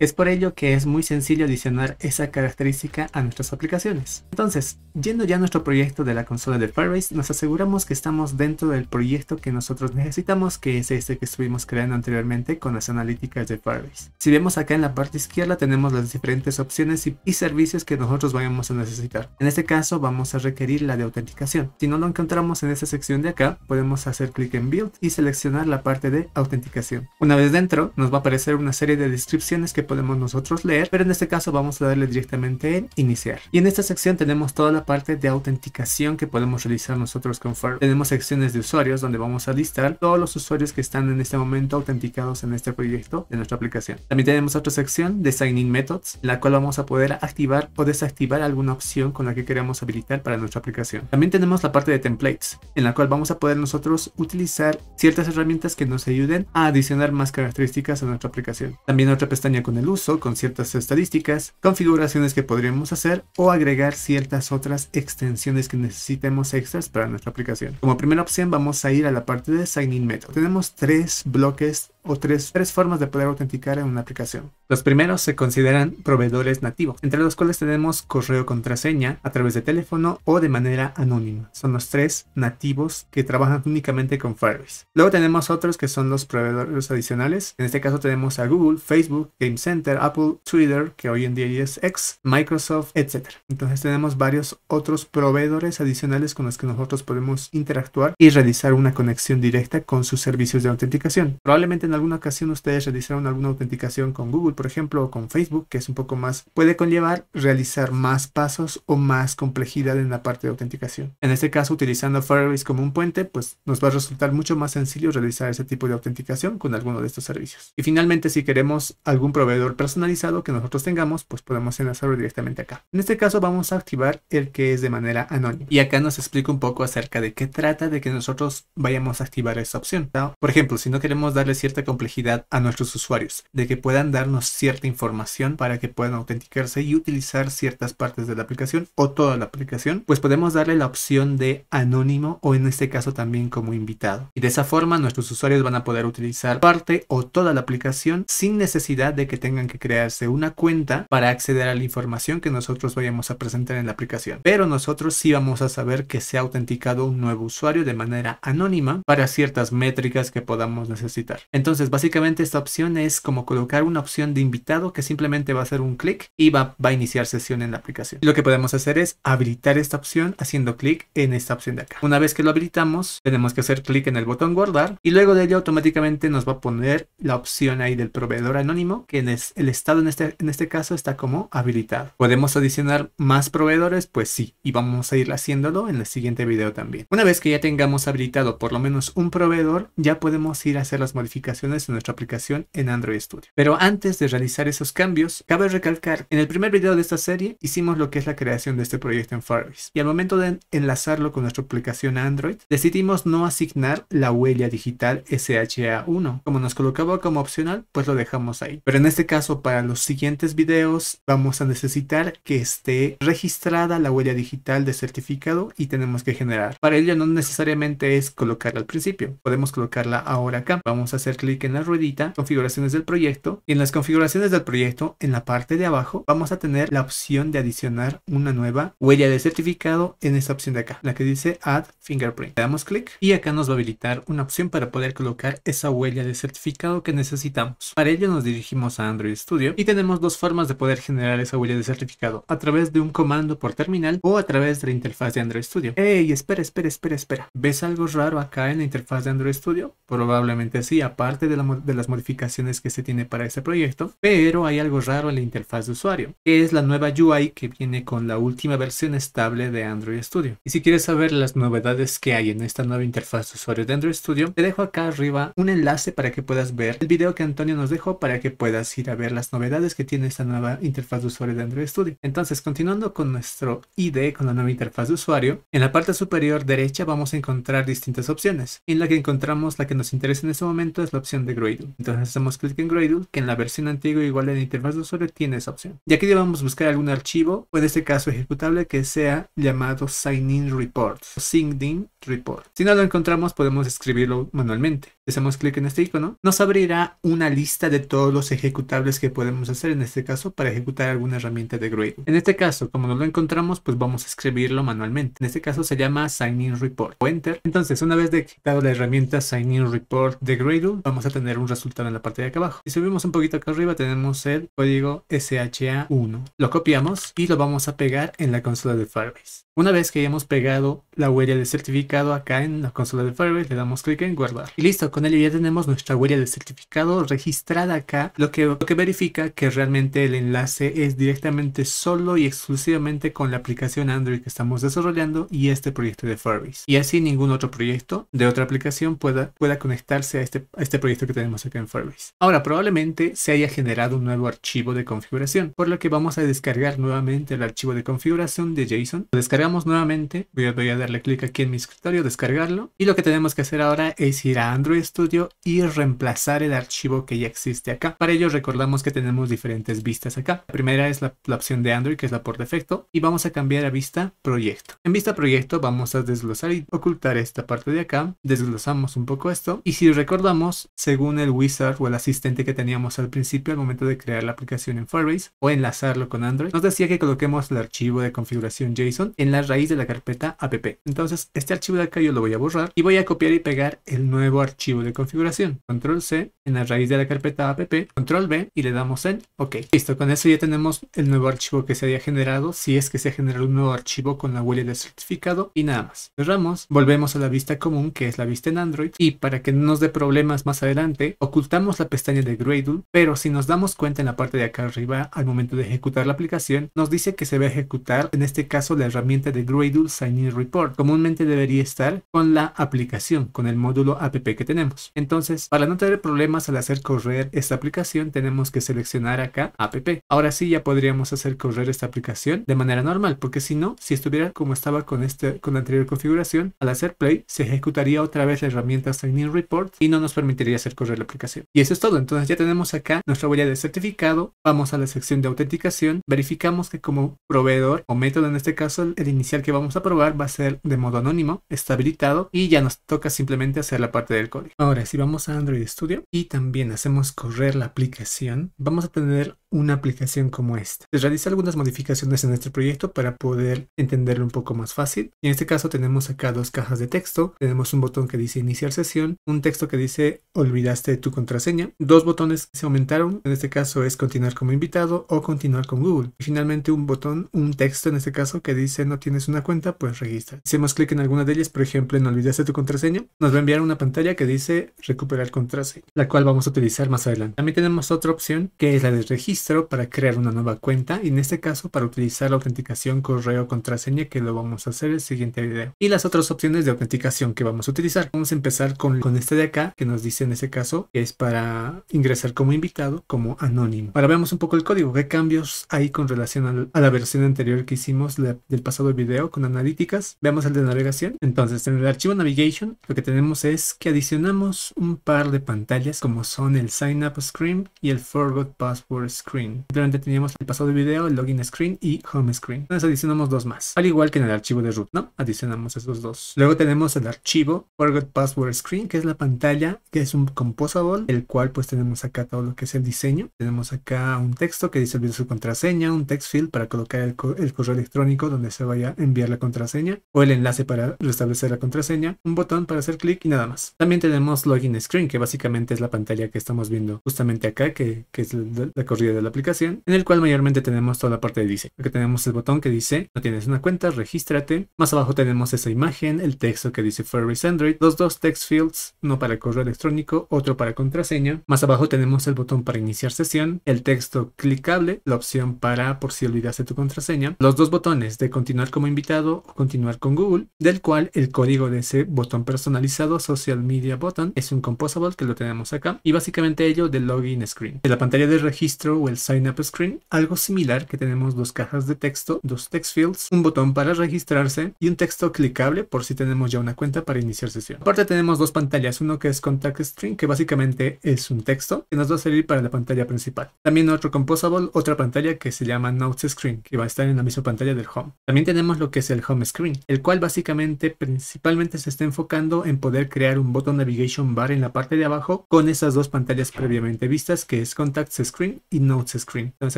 Es por ello que es muy sencillo adicionar esa característica a nuestras aplicaciones. Entonces, yendo ya a nuestro proyecto de la consola de Firebase, nos aseguramos que estamos dentro del proyecto que nosotros necesitamos, que es este que estuvimos creando anteriormente con las analíticas de Firebase. Si vemos acá en la parte izquierda tenemos las diferentes opciones y, servicios que nosotros vayamos a necesitar. En este caso vamos a requerir la de autenticación. Si no lo encontramos en esa sección de acá, podemos hacer clic en Build y seleccionar la parte de autenticación. Una vez dentro, nos va a aparecer una serie de descripciones que podemos nosotros leer, pero en este caso vamos a darle directamente en iniciar. Y en esta sección tenemos toda la parte de autenticación que podemos realizar nosotros con Firm. Tenemos secciones de usuarios donde vamos a listar todos los usuarios que están en este momento autenticados en este proyecto de nuestra aplicación. También tenemos otra sección de signing Methods, en la cual vamos a poder activar o desactivar alguna opción con la que queramos habilitar para nuestra aplicación. También tenemos la parte de templates, en la cual vamos a poder nosotros utilizar ciertas herramientas que nos ayuden a adicionar más características a nuestra aplicación. También otra pestaña con el uso con ciertas estadísticas, configuraciones que podríamos hacer o agregar ciertas otras extensiones que necesitemos extras para nuestra aplicación. Como primera opción vamos a ir a la parte de Sign In Method. Tenemos tres bloques o tres, tres formas de poder autenticar en una aplicación. Los primeros se consideran proveedores nativos, entre los cuales tenemos correo contraseña a través de teléfono o de manera anónima. Son los tres nativos que trabajan únicamente con Firebase. Luego tenemos otros que son los proveedores adicionales. En este caso tenemos a Google, Facebook, Game Center, Apple, Twitter, que hoy en día es X, Microsoft, etc. Entonces tenemos varios otros proveedores adicionales con los que nosotros podemos interactuar y realizar una conexión directa con sus servicios de autenticación. Probablemente alguna ocasión ustedes realizaron alguna autenticación con Google, por ejemplo, o con Facebook, que es un poco más, puede conllevar realizar más pasos o más complejidad en la parte de autenticación. En este caso, utilizando Firebase como un puente, pues nos va a resultar mucho más sencillo realizar ese tipo de autenticación con alguno de estos servicios. Y finalmente, si queremos algún proveedor personalizado que nosotros tengamos, pues podemos enlazarlo directamente acá. En este caso vamos a activar el que es de manera anónima. Y acá nos explica un poco acerca de qué trata de que nosotros vayamos a activar esa opción. Por ejemplo, si no queremos darle cierta complejidad a nuestros usuarios, de que puedan darnos cierta información para que puedan autenticarse y utilizar ciertas partes de la aplicación o toda la aplicación, pues podemos darle la opción de anónimo o en este caso también como invitado. Y de esa forma nuestros usuarios van a poder utilizar parte o toda la aplicación sin necesidad de que tengan que crearse una cuenta para acceder a la información que nosotros vayamos a presentar en la aplicación. Pero nosotros sí vamos a saber que se ha autenticado un nuevo usuario de manera anónima para ciertas métricas que podamos necesitar. Entonces, entonces, básicamente esta opción es como colocar una opción de invitado que simplemente va a hacer un clic y va, a iniciar sesión en la aplicación. Lo que podemos hacer es habilitar esta opción haciendo clic en esta opción de acá. Una vez que lo habilitamos, tenemos que hacer clic en el botón guardar y luego de ello automáticamente nos va a poner la opción ahí del proveedor anónimo, que es el estado en este, en este caso está como habilitado. ¿Podemos adicionar más proveedores? Pues sí, y vamos a ir haciéndolo en el siguiente video también. Una vez que ya tengamos habilitado por lo menos un proveedor, ya podemos ir a hacer las modificaciones en nuestra aplicación en Android Studio. Pero antes de realizar esos cambios, cabe recalcar, en el primer video de esta serie hicimos lo que es la creación de este proyecto en Firebase y al momento de enlazarlo con nuestra aplicación Android, decidimos no asignar la huella digital SHA1. Como nos colocaba como opcional, pues lo dejamos ahí. Pero en este caso, para los siguientes videos, vamos a necesitar que esté registrada la huella digital de certificado y tenemos que generar. Para ello no necesariamente es colocarla al principio, podemos colocarla ahora acá. Vamos a hacer clic clic en la ruedita, configuraciones del proyecto. Y en las configuraciones del proyecto, en la parte de abajo, vamos a tener la opción de adicionar una nueva huella de certificado en esa opción de acá, la que dice Add Fingerprint. Le damos clic y acá nos va a habilitar una opción para poder colocar esa huella de certificado que necesitamos. Para ello nos dirigimos a Android Studio y tenemos dos formas de poder generar esa huella de certificado, a través de un comando por terminal o a través de la interfaz de Android Studio. hey Espera, espera, espera, espera. ¿Ves algo raro acá en la interfaz de Android Studio? Probablemente sí, aparte de, de, las modificaciones que se tiene para este proyecto, pero hay algo raro en la interfaz de usuario, que es la nueva UI que viene con la última versión estable de Android Studio. Y si quieres saber las novedades que hay en esta nueva interfaz de usuario de Android Studio, te dejo acá arriba un enlace para que puedas ver el video que Antonio nos dejó para que puedas ir a ver las novedades que tiene esta nueva interfaz de usuario de Android Studio. Entonces, continuando con nuestro ID, con la nueva interfaz de usuario, en la parte superior derecha vamos a encontrar distintas opciones, en la que encontramos la que nos interesa en este momento es la opción de Gradle. Entonces hacemos clic en Gradle, que en la versión antigua igual en la interfaz de usuario tiene esa opción. Y aquí debemos buscar algún archivo, o en este caso ejecutable, que sea llamado in report, signing report. Si no lo encontramos podemos escribirlo manualmente hacemos clic en este icono, nos abrirá una lista de todos los ejecutables que podemos hacer en este caso para ejecutar alguna herramienta de Gradle. En este caso, como no lo encontramos, pues vamos a escribirlo manualmente. En este caso se llama Sign Report o Enter. Entonces, una vez de quitado la herramienta Sign Report de Gradle, vamos a tener un resultado en la parte de acá abajo. Si subimos un poquito acá arriba, tenemos el código SHA1. Lo copiamos y lo vamos a pegar en la consola de Firebase. Una vez que hayamos pegado la huella de certificado acá en la consola de Firebase, le damos clic en guardar. Y listo, con ello ya tenemos nuestra huella de certificado registrada acá, lo que, que verifica que realmente el enlace es directamente solo y exclusivamente con la aplicación Android que estamos desarrollando y este proyecto de Firebase. Y así ningún otro proyecto de otra aplicación pueda, pueda conectarse a este, a este proyecto que tenemos acá en Firebase. Ahora, probablemente se haya generado un nuevo archivo de configuración, por lo que vamos a descargar nuevamente el archivo de configuración de JSON descargamos nuevamente. Voy, a darle clic aquí en mi escritorio, descargarlo. Y lo que tenemos que hacer ahora es ir a Android Studio y reemplazar el archivo que ya existe acá. Para ello recordamos que tenemos diferentes vistas acá. La primera es la, la opción de Android, que es la por defecto. Y vamos a cambiar a vista proyecto. En vista proyecto vamos a desglosar y ocultar esta parte de acá. Desglosamos un poco esto. Y si recordamos, según el wizard o el asistente que teníamos al principio al momento de crear la aplicación en Firebase o enlazarlo con Android, nos decía que coloquemos el archivo de configuración JSON en la raíz de la carpeta app. Entonces este archivo de acá yo lo voy a borrar y voy a copiar y pegar el nuevo archivo de configuración. Control C en la raíz de la carpeta app, control B y le damos en OK. Listo, con eso ya tenemos el nuevo archivo que se había generado, si es que se ha generado un nuevo archivo con la huella de certificado y nada más. Cerramos, volvemos a la vista común que es la vista en Android y para que no nos dé problemas más adelante, ocultamos la pestaña de Gradle, pero si nos damos cuenta en la parte de acá arriba al momento de ejecutar la aplicación, nos dice que se va a ejecutar en este caso la herramienta de Gradle Sign-in Report. Comúnmente debería estar con la aplicación, con el módulo app que tenemos. Entonces, para no tener problemas al hacer correr esta aplicación, tenemos que seleccionar acá app. Ahora sí ya podríamos hacer correr esta aplicación de manera normal, porque si no, si estuviera como estaba con, este, con la anterior configuración, al hacer play se ejecutaría otra vez la herramienta Sign-in Report y no nos permitiría hacer correr la aplicación. Y eso es todo. Entonces ya tenemos acá nuestra huella de certificado. Vamos a la sección de autenticación. Verificamos que como proveedor o método en este caso el inicial que vamos a probar va a ser de modo anónimo, está habilitado y ya nos toca simplemente hacer la parte del código. Ahora, si vamos a Android Studio y también hacemos correr la aplicación, vamos a tener una aplicación como esta. Les realiza algunas modificaciones en este proyecto para poder entenderlo un poco más fácil. en este caso tenemos acá dos cajas de texto, tenemos un botón que dice iniciar sesión, un texto que dice olvidaste tu contraseña, dos botones que se aumentaron, en este caso es continuar como invitado o continuar con Google. Y finalmente un botón, un texto en este caso que dice no tienes una cuenta, pues registra. Hacemos clic en alguna de ellas, por ejemplo en olvidaste tu contraseña, nos va a enviar una pantalla que dice recuperar contraseña, la cual vamos a utilizar más adelante. También tenemos otra opción que es la de registro para crear una nueva cuenta y en este caso para utilizar la autenticación correo contraseña que lo vamos a hacer el siguiente video. Y las otras opciones de autenticación que vamos a utilizar. Vamos a empezar con, con este de acá que nos dice en este caso es para ingresar como invitado como anónimo. Ahora veamos un poco el código. ¿Qué cambios hay con relación a la versión anterior que hicimos del pasado video con analíticas? Veamos el de navegación. Entonces en el archivo navigation lo que tenemos es que adicionamos un par de pantallas como son el sign up screen y el forgot password screen Screen. Durante teníamos el pasado video, el Login Screen y Home Screen. Entonces adicionamos dos más, al igual que en el archivo de root, ¿no? Adicionamos esos dos. Luego tenemos el archivo Forgot Password Screen, que es la pantalla, que es un composable, el cual pues tenemos acá todo lo que es el diseño. Tenemos acá un texto que dice olvidó su contraseña, un text field para colocar el, correo electrónico donde se vaya a enviar la contraseña o el enlace para restablecer la contraseña, un botón para hacer clic y nada más. También tenemos Login Screen, que básicamente es la pantalla que estamos viendo justamente acá, que, que es la, la corrida de de la aplicación, en el cual mayormente tenemos toda la parte de diseño. que tenemos el botón que dice, no tienes una cuenta, regístrate. Más abajo tenemos esa imagen, el texto que dice Ferris Android, los dos text fields, uno para correo electrónico, otro para contraseña. Más abajo tenemos el botón para iniciar sesión, el texto clicable, la opción para por si olvidaste tu contraseña, los dos botones de continuar como invitado o continuar con Google, del cual el código de ese botón personalizado, Social Media Button, es un composable que lo tenemos acá, y básicamente ello del login screen. En la pantalla de registro o el Sign Up Screen, algo similar que tenemos dos cajas de texto, dos text fields, un botón para registrarse y un texto clicable por si tenemos ya una cuenta para iniciar sesión. Aparte tenemos dos pantallas, uno que es Contact screen que básicamente es un texto que nos va a servir para la pantalla principal. También otro Composable, otra pantalla que se llama Notes Screen, que va a estar en la misma pantalla del Home. También tenemos lo que es el Home Screen, el cual básicamente principalmente se está enfocando en poder crear un botón navigation bar en la parte de abajo con esas dos pantallas previamente vistas, que es Contact Screen y Notes Screen. Entonces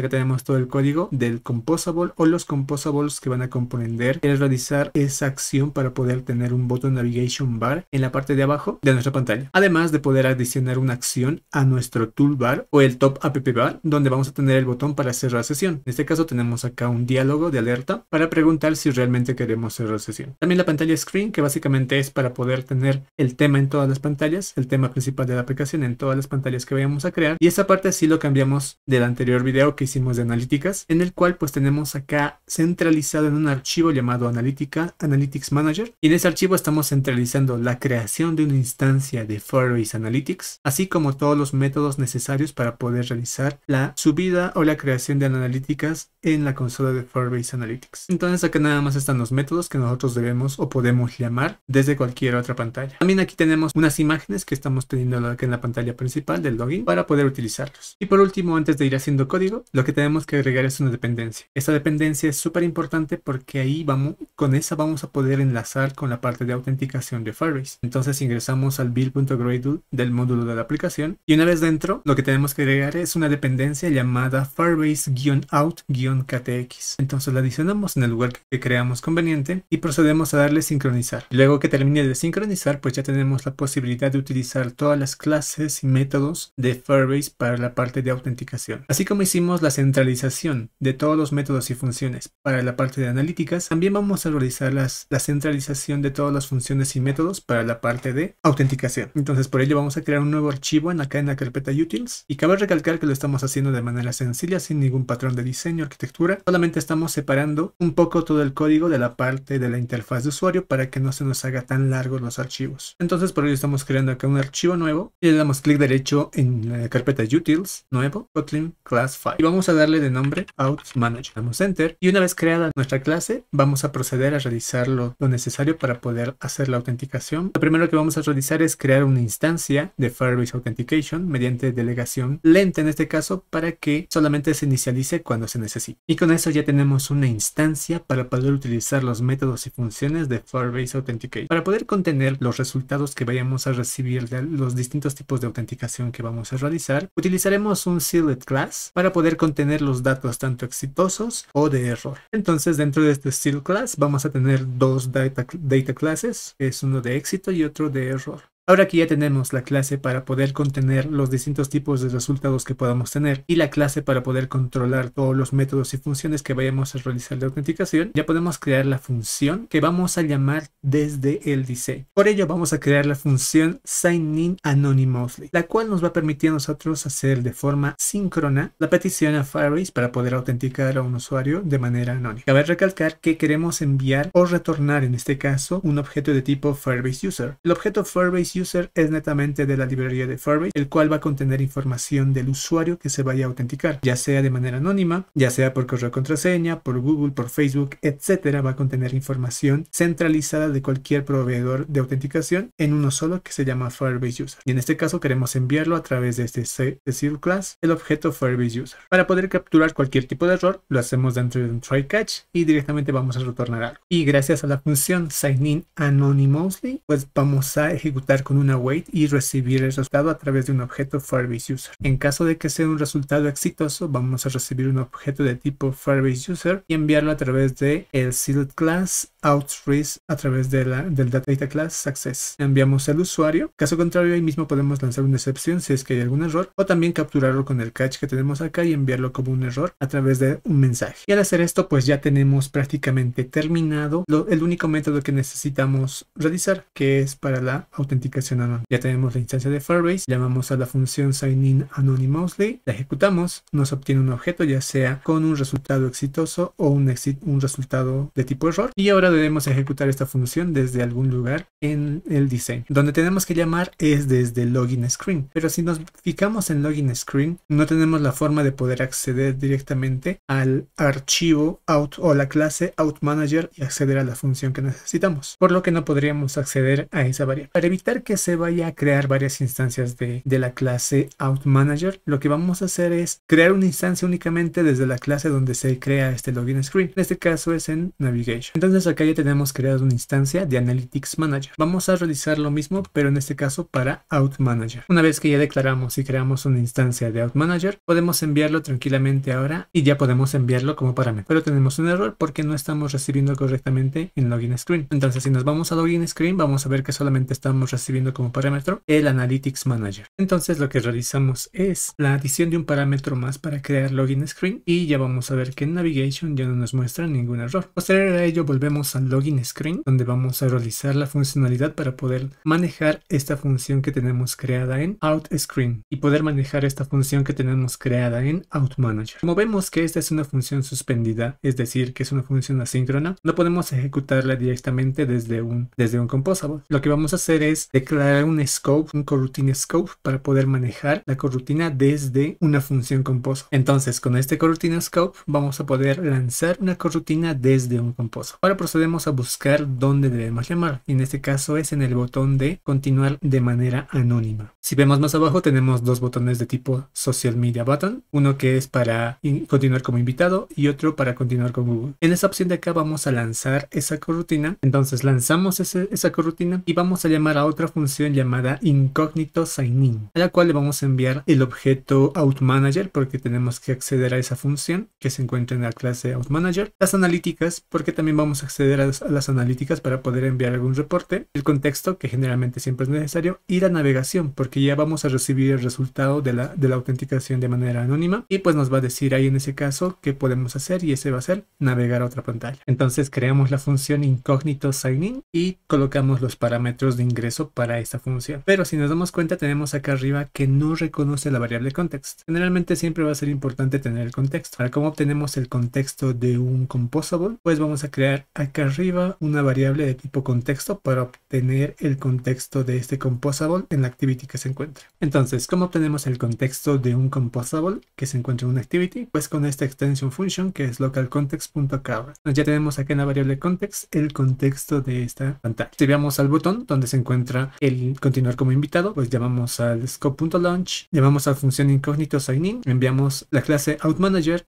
acá tenemos todo el código del composable o los composables que van a comprender el realizar esa acción para poder tener un botón navigation bar en la parte de abajo de nuestra pantalla. Además de poder adicionar una acción a nuestro toolbar o el top app bar donde vamos a tener el botón para cerrar sesión. En este caso tenemos acá un diálogo de alerta para preguntar si realmente queremos cerrar sesión. También la pantalla screen que básicamente es para poder tener el tema en todas las pantallas, el tema principal de la aplicación en todas las pantallas que vayamos a crear y esta parte sí lo cambiamos de la anterior video que hicimos de analíticas, en el cual pues tenemos acá centralizado en un archivo llamado analítica, Analytics Manager, y en ese archivo estamos centralizando la creación de una instancia de Firebase Analytics, así como todos los métodos necesarios para poder realizar la subida o la creación de analíticas en la consola de Firebase Analytics. Entonces acá nada más están los métodos que nosotros debemos o podemos llamar desde cualquier otra pantalla. También aquí tenemos unas imágenes que estamos teniendo acá en la pantalla principal del login para poder utilizarlos. Y por último, antes de haciendo siendo código, lo que tenemos que agregar es una dependencia. Esta dependencia es súper importante porque ahí vamos, con esa vamos a poder enlazar con la parte de autenticación de Firebase. Entonces ingresamos al build.gradle del módulo de la aplicación y una vez dentro, lo que tenemos que agregar es una dependencia llamada Firebase-out-ktx. Entonces la adicionamos en el lugar que creamos conveniente y procedemos a darle sincronizar. Luego que termine de sincronizar, pues ya tenemos la posibilidad de utilizar todas las clases y métodos de Firebase para la parte de autenticación. Así como hicimos la centralización de todos los métodos y funciones para la parte de analíticas, también vamos a realizar la centralización de todas las funciones y métodos para la parte de autenticación. Entonces por ello vamos a crear un nuevo archivo en acá en la carpeta utils y cabe recalcar que lo estamos haciendo de manera sencilla sin ningún patrón de diseño, arquitectura, solamente estamos separando un poco todo el código de la parte de la interfaz de usuario para que no se nos haga tan largos los archivos. Entonces por ello estamos creando acá un archivo nuevo y le damos clic derecho en la carpeta utils, nuevo, Kotlin Class File. Y vamos a darle de nombre Out Manager. Damos Enter. Y una vez creada nuestra clase, vamos a proceder a realizar lo, lo necesario para poder hacer la autenticación. Lo primero que vamos a realizar es crear una instancia de Firebase Authentication mediante delegación lenta en este caso para que solamente se inicialice cuando se necesite. Y con eso ya tenemos una instancia para poder utilizar los métodos y funciones de Firebase Authentication para poder contener los resultados que vayamos a recibir de los distintos tipos de autenticación que vamos a realizar. Utilizaremos un sealed class para poder contener los datos tanto exitosos o de error. Entonces dentro de este Seal class vamos a tener dos data, data classes, es uno de éxito y otro de error. Ahora que ya tenemos la clase para poder contener los distintos tipos de resultados que podamos tener y la clase para poder controlar todos los métodos y funciones que vayamos a realizar de autenticación, ya podemos crear la función que vamos a llamar desde el diseño. Por ello vamos a crear la función signin anonymously, la cual nos va a permitir a nosotros hacer de forma síncrona la petición a Firebase para poder autenticar a un usuario de manera anónima. Cabe recalcar que queremos enviar o retornar en este caso un objeto de tipo FirebaseUser. User. El objeto Firebase User es netamente de la librería de Firebase, el cual va a contener información del usuario que se vaya a autenticar, ya sea de manera anónima, ya sea por correo contraseña, por Google, por Facebook, etcétera, va a contener información centralizada de cualquier proveedor de autenticación en uno solo que se llama Firebase User. Y en este caso queremos enviarlo a través de este SEAL class, el objeto Firebase User. Para poder capturar cualquier tipo de error, lo hacemos dentro de un try catch y directamente vamos a retornar algo. Y gracias a la función sign in anonymously, pues vamos a ejecutar con una wait y recibir el resultado a través de un objeto Firebase User. En caso de que sea un resultado exitoso, vamos a recibir un objeto de tipo Firebase User y enviarlo a través de el sealed class OutFreeze a través de la, del data class success. Enviamos al usuario. Caso contrario, ahí mismo podemos lanzar una excepción si es que hay algún error o también capturarlo con el catch que tenemos acá y enviarlo como un error a través de un mensaje. Y al hacer esto, pues ya tenemos prácticamente terminado el único método que necesitamos realizar, que es para la autenticación anónima. Ya tenemos la instancia de Firebase, llamamos a la función in anonymously, la ejecutamos, nos obtiene un objeto ya sea con un resultado exitoso o un, un resultado de tipo error. Y ahora debemos ejecutar esta función desde algún lugar en el diseño. Donde tenemos que llamar es desde login screen, pero si nos fijamos en login screen no tenemos la forma de poder acceder directamente al archivo out o la clase out manager y acceder a la función que necesitamos, por lo que no podríamos acceder a esa variable. Para evitar que se vaya a crear varias instancias de, la clase out manager, lo que vamos a hacer es crear una instancia únicamente desde la clase donde se crea este login screen. En este caso es en navigation. Entonces aquí ya tenemos creado una instancia de Analytics Manager. Vamos a realizar lo mismo, pero en este caso para Out Manager. Una vez que ya declaramos y creamos una instancia de Out Manager, podemos enviarlo tranquilamente ahora y ya podemos enviarlo como parámetro. Pero tenemos un error porque no estamos recibiendo correctamente en Login Screen. Entonces, si nos vamos a Login Screen, vamos a ver que solamente estamos recibiendo como parámetro el Analytics Manager. Entonces, lo que realizamos es la adición de un parámetro más para crear Login Screen y ya vamos a ver que en Navigation ya no nos muestra ningún error. Posterior a ello, volvemos login screen donde vamos a realizar la funcionalidad para poder manejar esta función que tenemos creada en out screen y poder manejar esta función que tenemos creada en out manager. Como vemos que esta es una función suspendida, es decir, que es una función asíncrona, no podemos ejecutarla directamente desde un, desde un composable. Lo que vamos a hacer es declarar un scope, un coroutine scope para poder manejar la corrutina desde una función Composable. Entonces, con este coroutine scope vamos a poder lanzar una corrutina desde un Composable. Para proceder vamos a buscar dónde debemos llamar, y en este caso es en el botón de continuar de manera anónima. Si vemos más abajo tenemos dos botones de tipo Social Media Button, uno que es para continuar como invitado y otro para continuar con Google. En esta opción de acá vamos a lanzar esa corrutina, entonces lanzamos esa corrutina y vamos a llamar a otra función llamada incógnito Sign In, a la cual le vamos a enviar el objeto out manager porque tenemos que acceder a esa función que se encuentra en la clase out manager las analíticas porque también vamos a acceder las, analíticas para poder enviar algún reporte, el contexto, que generalmente siempre es necesario, y la navegación, porque ya vamos a recibir el resultado de la, autenticación de manera anónima, y pues nos va a decir ahí en ese caso qué podemos hacer, y ese va a ser navegar a otra pantalla. Entonces creamos la función incógnito signing y colocamos los parámetros de ingreso para esta función. Pero si nos damos cuenta, tenemos acá arriba que no reconoce la variable context. Generalmente siempre va a ser importante tener el contexto. para ¿cómo obtenemos el contexto de un composable? Pues vamos a crear aquí acá arriba una variable de tipo contexto para obtener el contexto de este composable en la activity que se encuentra. Entonces, ¿cómo obtenemos el contexto de un composable que se encuentra en una activity? Pues con esta extension function que es localContext.cover. Ya tenemos aquí en la variable context el contexto de esta pantalla. Si vamos al botón donde se encuentra el continuar como invitado, pues llamamos al scope.launch, llamamos a la función incógnito signing enviamos la clase outManager,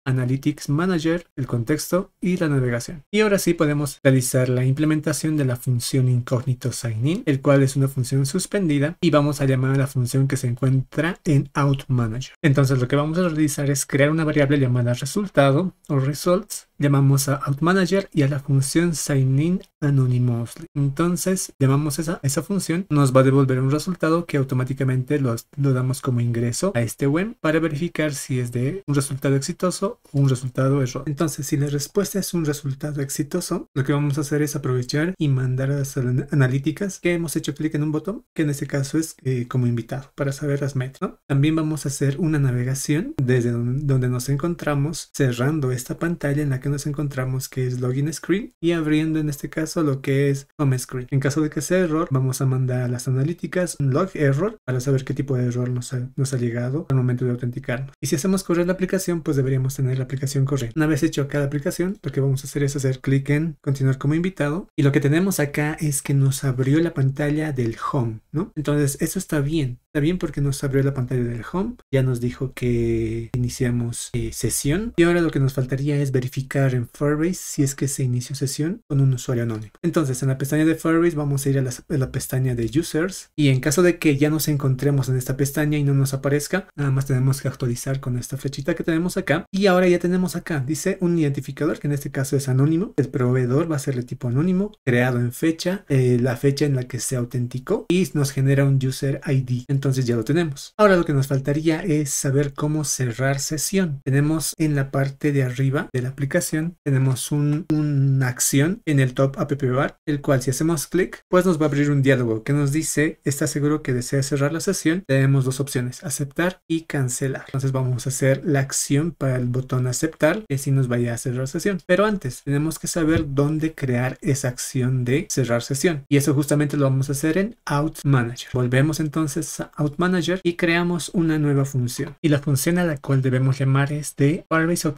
manager el contexto y la navegación. Y ahora sí podemos realizar la implementación de la función incógnito signin, el cual es una función suspendida y vamos a llamar a la función que se encuentra en out manager. Entonces lo que vamos a realizar es crear una variable llamada resultado o results llamamos a OutManager y a la función signin Entonces llamamos esa, esa función, nos va a devolver un resultado que automáticamente los, lo damos como ingreso a este web para verificar si es de un resultado exitoso o un resultado error. Entonces si la respuesta es un resultado exitoso, lo que vamos a hacer es aprovechar y mandar a las analíticas que hemos hecho clic en un botón, que en este caso es eh, como invitado para saber las metas. También vamos a hacer una navegación desde donde, donde nos encontramos cerrando esta pantalla en la que nos encontramos que es login screen y abriendo en este caso lo que es home screen. En caso de que sea error, vamos a mandar a las analíticas un log error para saber qué tipo de error nos ha, nos ha llegado al momento de autenticarnos. Y si hacemos correr la aplicación, pues deberíamos tener la aplicación correcta. Una vez hecho cada aplicación, lo que vamos a hacer es hacer clic en continuar como invitado y lo que tenemos acá es que nos abrió la pantalla del home, ¿no? Entonces, eso está bien, Está bien porque nos abrió la pantalla del home, ya nos dijo que iniciamos eh, sesión y ahora lo que nos faltaría es verificar en Firebase si es que se inició sesión con un usuario anónimo. Entonces en la pestaña de Firebase vamos a ir a la, pestaña de Users y en caso de que ya nos encontremos en esta pestaña y no nos aparezca, nada más tenemos que actualizar con esta flechita que tenemos acá y ahora ya tenemos acá, dice un identificador que en este caso es anónimo, el proveedor va a ser de tipo anónimo, creado en fecha, eh, la fecha en la que se autenticó y nos genera un user ID. Entonces ya lo tenemos. Ahora lo que nos faltaría es saber cómo cerrar sesión. Tenemos en la parte de arriba de la aplicación, tenemos una acción en el top app bar, el cual si hacemos clic, pues nos va a abrir un diálogo que nos dice, está seguro que desea cerrar la sesión? Tenemos dos opciones, aceptar y cancelar. Entonces vamos a hacer la acción para el botón aceptar, que si nos vaya a cerrar sesión. Pero antes, tenemos que saber dónde crear esa acción de cerrar sesión. Y eso justamente lo vamos a hacer en Out Manager. Volvemos entonces a OutManager y creamos una nueva función. Y la función a la cual debemos llamar es de Firebase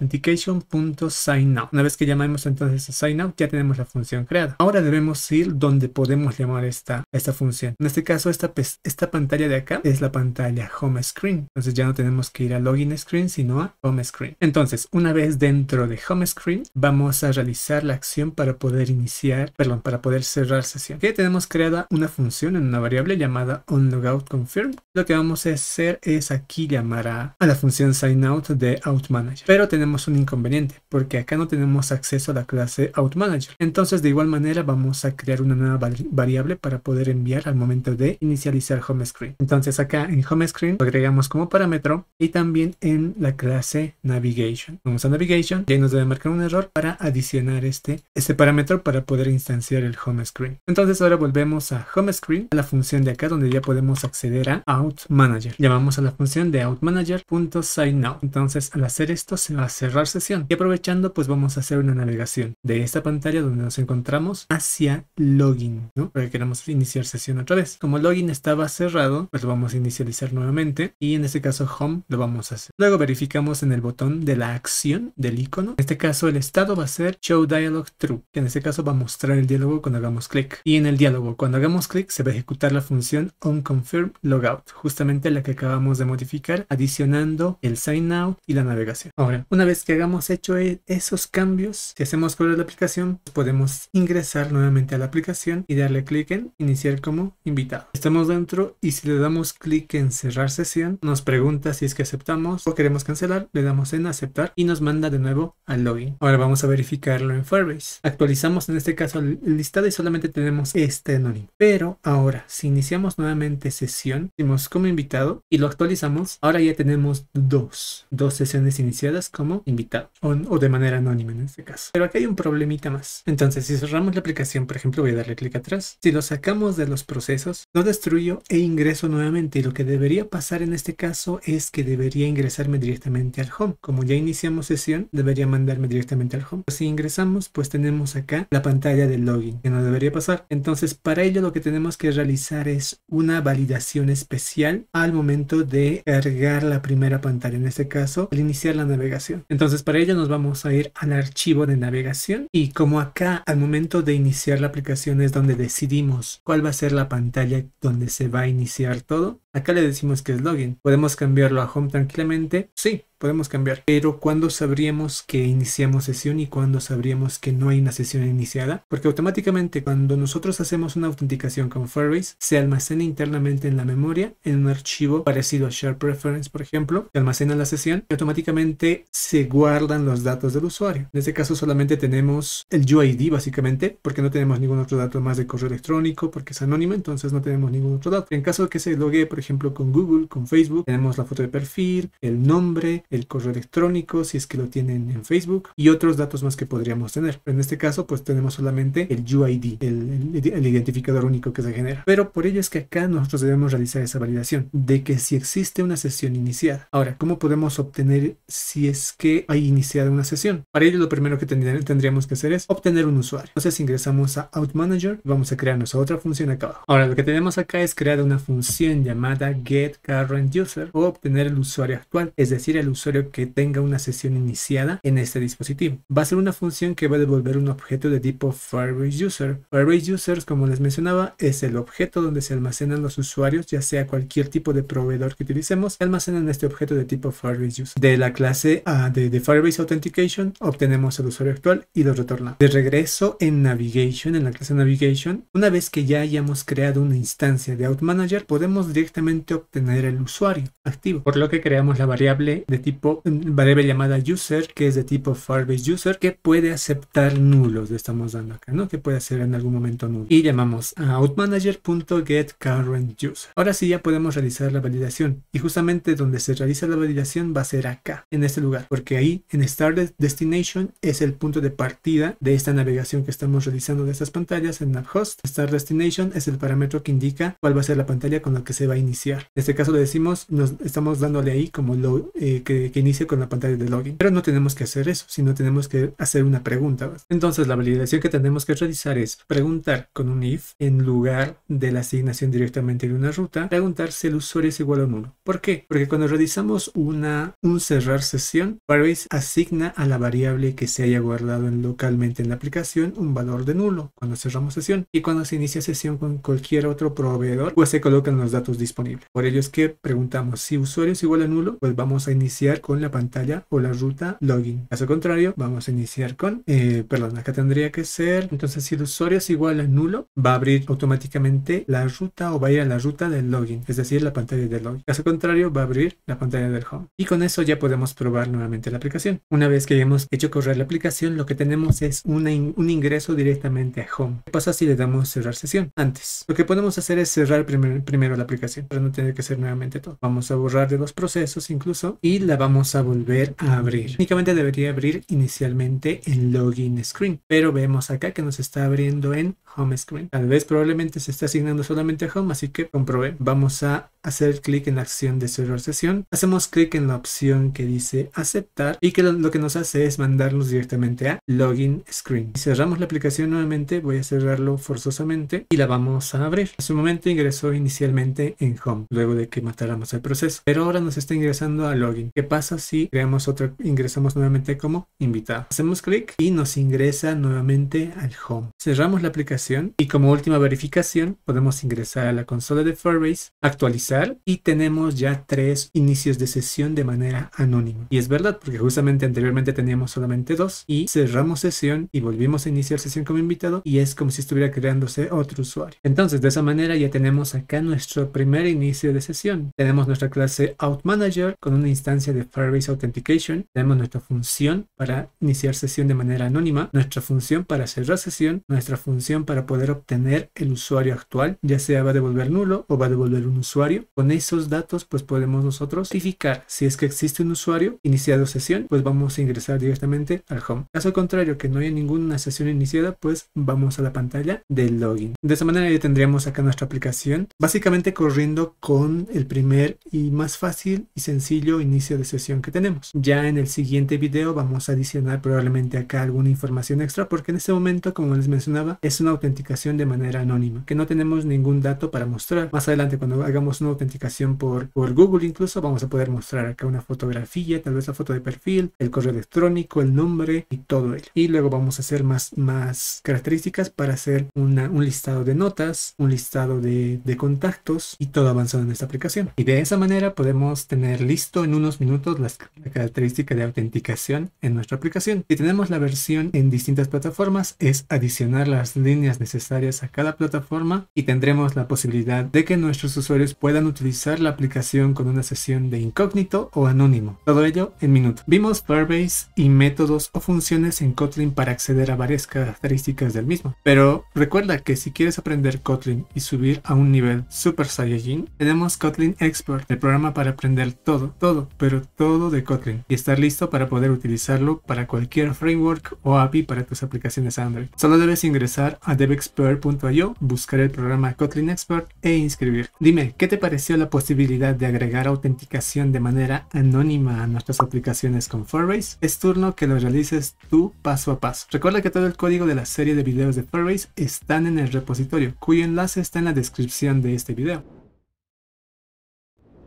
Una vez que llamamos entonces a SignOut, ya tenemos la función creada. Ahora debemos ir donde podemos llamar esta, esta función. En este caso, esta, esta pantalla de acá es la pantalla Home Screen. Entonces ya no tenemos que ir a Login Screen, sino a Home Screen. Entonces, una vez dentro de Home Screen, vamos a realizar la acción para poder iniciar, perdón, para poder cerrar sesión. ya tenemos creada una función en una variable llamada onLogoutConfirm lo que vamos a hacer es aquí llamar a, la función signout de OutManager. Pero tenemos un inconveniente, porque acá no tenemos acceso a la clase OutManager. Entonces, de igual manera, vamos a crear una nueva variable para poder enviar al momento de inicializar home screen. Entonces, acá en screen lo agregamos como parámetro y también en la clase Navigation. Vamos a Navigation y ahí nos debe marcar un error para adicionar este, este parámetro para poder instanciar el home screen. Entonces, ahora volvemos a home screen a la función de acá donde ya podemos acceder a OutManager. Llamamos a la función de OutManager.signout. Entonces al hacer esto se va a cerrar sesión y aprovechando pues vamos a hacer una navegación de esta pantalla donde nos encontramos hacia login, ¿no? Porque queremos iniciar sesión otra vez. Como login estaba cerrado, pues lo vamos a inicializar nuevamente y en este caso home lo vamos a hacer. Luego verificamos en el botón de la acción del icono. En este caso el estado va a ser show dialog true, en este caso va a mostrar el diálogo cuando hagamos clic. Y en el diálogo cuando hagamos clic se va a ejecutar la función onConfirm login justamente la que acabamos de modificar, adicionando el sign out y la navegación. Ahora, una vez que hagamos hecho e, esos cambios, si hacemos correr la aplicación, podemos ingresar nuevamente a la aplicación y darle clic en iniciar como invitado. Estamos dentro y si le damos clic en cerrar sesión, nos pregunta si es que aceptamos o queremos cancelar, le damos en aceptar y nos manda de nuevo al login. Ahora vamos a verificarlo en Firebase. Actualizamos en este caso el listado y solamente tenemos este anónimo. Pero ahora, si iniciamos nuevamente sesión, como invitado y lo actualizamos. Ahora ya tenemos dos, dos sesiones iniciadas como invitado o, de manera anónima en este caso. Pero aquí hay un problemita más. Entonces, si cerramos la aplicación, por ejemplo, voy a darle clic atrás. Si lo sacamos de los procesos, lo destruyo e ingreso nuevamente. Y lo que debería pasar en este caso es que debería ingresarme directamente al home. Como ya iniciamos sesión, debería mandarme directamente al home. Pues si ingresamos, pues tenemos acá la pantalla del login, que no debería pasar. Entonces, para ello lo que tenemos que realizar es una validación especial al momento de cargar la primera pantalla, en este caso al iniciar la navegación. Entonces para ello nos vamos a ir al archivo de navegación y como acá al momento de iniciar la aplicación es donde decidimos cuál va a ser la pantalla donde se va a iniciar todo, Acá le decimos que es login. ¿Podemos cambiarlo a home tranquilamente? Sí, podemos cambiar. Pero ¿cuándo sabríamos que iniciamos sesión y cuándo sabríamos que no hay una sesión iniciada? Porque automáticamente cuando nosotros hacemos una autenticación con Firebase, se almacena internamente en la memoria, en un archivo parecido a Share Preference, por ejemplo, se almacena la sesión y automáticamente se guardan los datos del usuario. En este caso solamente tenemos el UID básicamente, porque no tenemos ningún otro dato más de correo electrónico, porque es anónimo, entonces no tenemos ningún otro dato. En caso de que se logue, por ejemplo, ejemplo, con Google, con Facebook. Tenemos la foto de perfil, el nombre, el correo electrónico, si es que lo tienen en Facebook, y otros datos más que podríamos tener. En este caso, pues tenemos solamente el UID, el, el, identificador único que se genera. Pero por ello es que acá nosotros debemos realizar esa validación de que si existe una sesión iniciada. Ahora, ¿cómo podemos obtener si es que hay iniciada una sesión? Para ello, lo primero que tendríamos que hacer es obtener un usuario. Entonces ingresamos a Out Manager, vamos a crear nuestra otra función acá abajo. Ahora, lo que tenemos acá es crear una función llamada Get Current User o obtener el usuario actual, es decir, el usuario que tenga una sesión iniciada en este dispositivo. Va a ser una función que va a devolver un objeto de tipo Firebase User. Users, como les mencionaba, es el objeto donde se almacenan los usuarios, ya sea cualquier tipo de proveedor que utilicemos, almacenan este objeto de tipo Firebase De la clase A de, de Authentication, obtenemos el usuario actual y lo retorna. De regreso en Navigation, en la clase Navigation, una vez que ya hayamos creado una instancia de Out podemos directamente obtener el usuario activo, por lo que creamos la variable de tipo variable llamada user, que es de tipo Firebase user, que puede aceptar nulos, le estamos dando acá, ¿no? Que puede ser en algún momento nulo. Y llamamos a outmanager.getCurrentUser. Ahora sí ya podemos realizar la validación y justamente donde se realiza la validación va a ser acá, en este lugar, porque ahí en Started Destination es el punto de partida de esta navegación que estamos realizando de estas pantallas en host Start Destination es el parámetro que indica cuál va a ser la pantalla con la que se va a iniciar. En este caso le decimos, nos estamos dándole ahí como lo eh, que, que inicie con la pantalla de login. Pero no tenemos que hacer eso, sino tenemos que hacer una pregunta. Entonces la validación que tenemos que realizar es preguntar con un if en lugar de la asignación directamente de una ruta, preguntar si el usuario es igual a nulo. ¿Por qué? Porque cuando realizamos una, un cerrar sesión, Firebase asigna a la variable que se haya guardado localmente en la aplicación un valor de nulo cuando cerramos sesión. Y cuando se inicia sesión con cualquier otro proveedor, pues se colocan los datos disponibles por ello es que preguntamos si usuario es igual a nulo, pues vamos a iniciar con la pantalla o la ruta login. Caso contrario, vamos a iniciar con, eh, perdón, acá tendría que ser, entonces si el usuario es igual a nulo, va a abrir automáticamente la ruta o va a ir a la ruta del login, es decir, la pantalla del login. Caso contrario, va a abrir la pantalla del home. Y con eso ya podemos probar nuevamente la aplicación. Una vez que hayamos hecho correr la aplicación, lo que tenemos es un ingreso directamente a home. ¿Qué pasa si le damos cerrar sesión? Antes, lo que podemos hacer es cerrar primero la aplicación para no tener que hacer nuevamente todo. Vamos a borrar de los procesos incluso y la vamos a volver a abrir. Únicamente debería abrir inicialmente en login screen, pero vemos acá que nos está abriendo en home screen. Tal vez probablemente se está asignando solamente a home, así que comprobé. Vamos a hacer clic en la acción de cerrar sesión. Hacemos clic en la opción que dice aceptar y que lo, lo, que nos hace es mandarnos directamente a login screen. Cerramos la aplicación nuevamente, voy a cerrarlo forzosamente y la vamos a abrir. En su momento ingresó inicialmente en Home luego de que matáramos el proceso. Pero ahora nos está ingresando a Login. ¿Qué pasa si creamos otro, ingresamos nuevamente como invitado? Hacemos clic y nos ingresa nuevamente al Home. Cerramos la aplicación y como última verificación podemos ingresar a la consola de Firebase, actualizar y tenemos ya tres inicios de sesión de manera anónima. Y es verdad porque justamente anteriormente teníamos solamente dos y cerramos sesión y volvimos a iniciar sesión como invitado y es como si estuviera creándose otro usuario. Entonces de esa manera ya tenemos acá nuestro primer inicio de sesión. Tenemos nuestra clase OutManager con una instancia de Firebase Authentication. Tenemos nuestra función para iniciar sesión de manera anónima, nuestra función para cerrar sesión, nuestra función para poder obtener el usuario actual, ya sea va a devolver nulo o va a devolver un usuario. Con esos datos pues podemos nosotros verificar si es que existe un usuario iniciado sesión, pues vamos a ingresar directamente al home. Caso contrario que no haya ninguna sesión iniciada, pues vamos a la pantalla del login. De esa manera ya tendríamos acá nuestra aplicación básicamente corriendo con el primer y más fácil y sencillo inicio de sesión que tenemos. Ya en el siguiente video vamos a adicionar probablemente acá alguna información extra porque en este momento, como les mencionaba, es una autenticación de manera anónima, que no tenemos ningún dato para mostrar. Más adelante cuando hagamos una autenticación por, por Google incluso vamos a poder mostrar acá una fotografía, tal vez la foto de perfil, el correo electrónico, el nombre y todo ello. Y luego vamos a hacer más, más características para hacer un listado de notas, un listado de, de contactos y todo avanzado en esta aplicación. Y de esa manera podemos tener listo en unos minutos la característica de autenticación en nuestra aplicación. Si tenemos la versión en distintas plataformas, es adicionar las líneas necesarias a cada plataforma y tendremos la posibilidad de que nuestros usuarios puedan utilizar la aplicación con una sesión de incógnito o anónimo. Todo ello en minutos. Vimos Firebase y métodos o funciones en Kotlin para acceder a varias características del mismo. Pero recuerda que si quieres aprender Kotlin y subir a un nivel Super Saiyajin, tenemos Kotlin Expert, el programa para aprender todo, todo, pero todo de Kotlin y estar listo para poder utilizarlo para cualquier framework o API para tus aplicaciones Android. Solo debes ingresar a devexpert.io, buscar el programa Kotlin Expert e inscribir. Dime, ¿qué te pareció la posibilidad de agregar autenticación de manera anónima a nuestras aplicaciones con Firebase? Es turno que lo realices tú paso a paso. Recuerda que todo el código de la serie de videos de Firebase están en el repositorio, cuyo enlace está en la descripción de este video.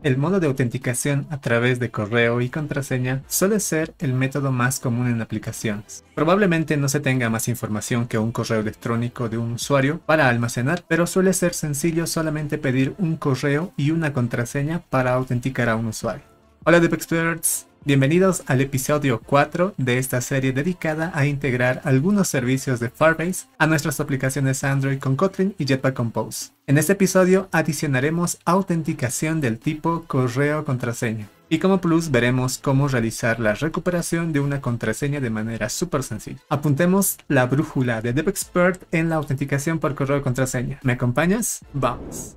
El modo de autenticación a través de correo y contraseña suele ser el método más común en aplicaciones. Probablemente no se tenga más información que un correo electrónico de un usuario para almacenar, pero suele ser sencillo solamente pedir un correo y una contraseña para autenticar a un usuario. Hola Experts! Bienvenidos al episodio 4 de esta serie dedicada a integrar algunos servicios de Firebase a nuestras aplicaciones Android con Kotlin y Jetpack Compose. En este episodio adicionaremos autenticación del tipo correo-contraseña. Y como plus veremos cómo realizar la recuperación de una contraseña de manera súper sencilla. Apuntemos la brújula de DevExpert en la autenticación por correo contraseña. ¿Me acompañas? ¡Vamos!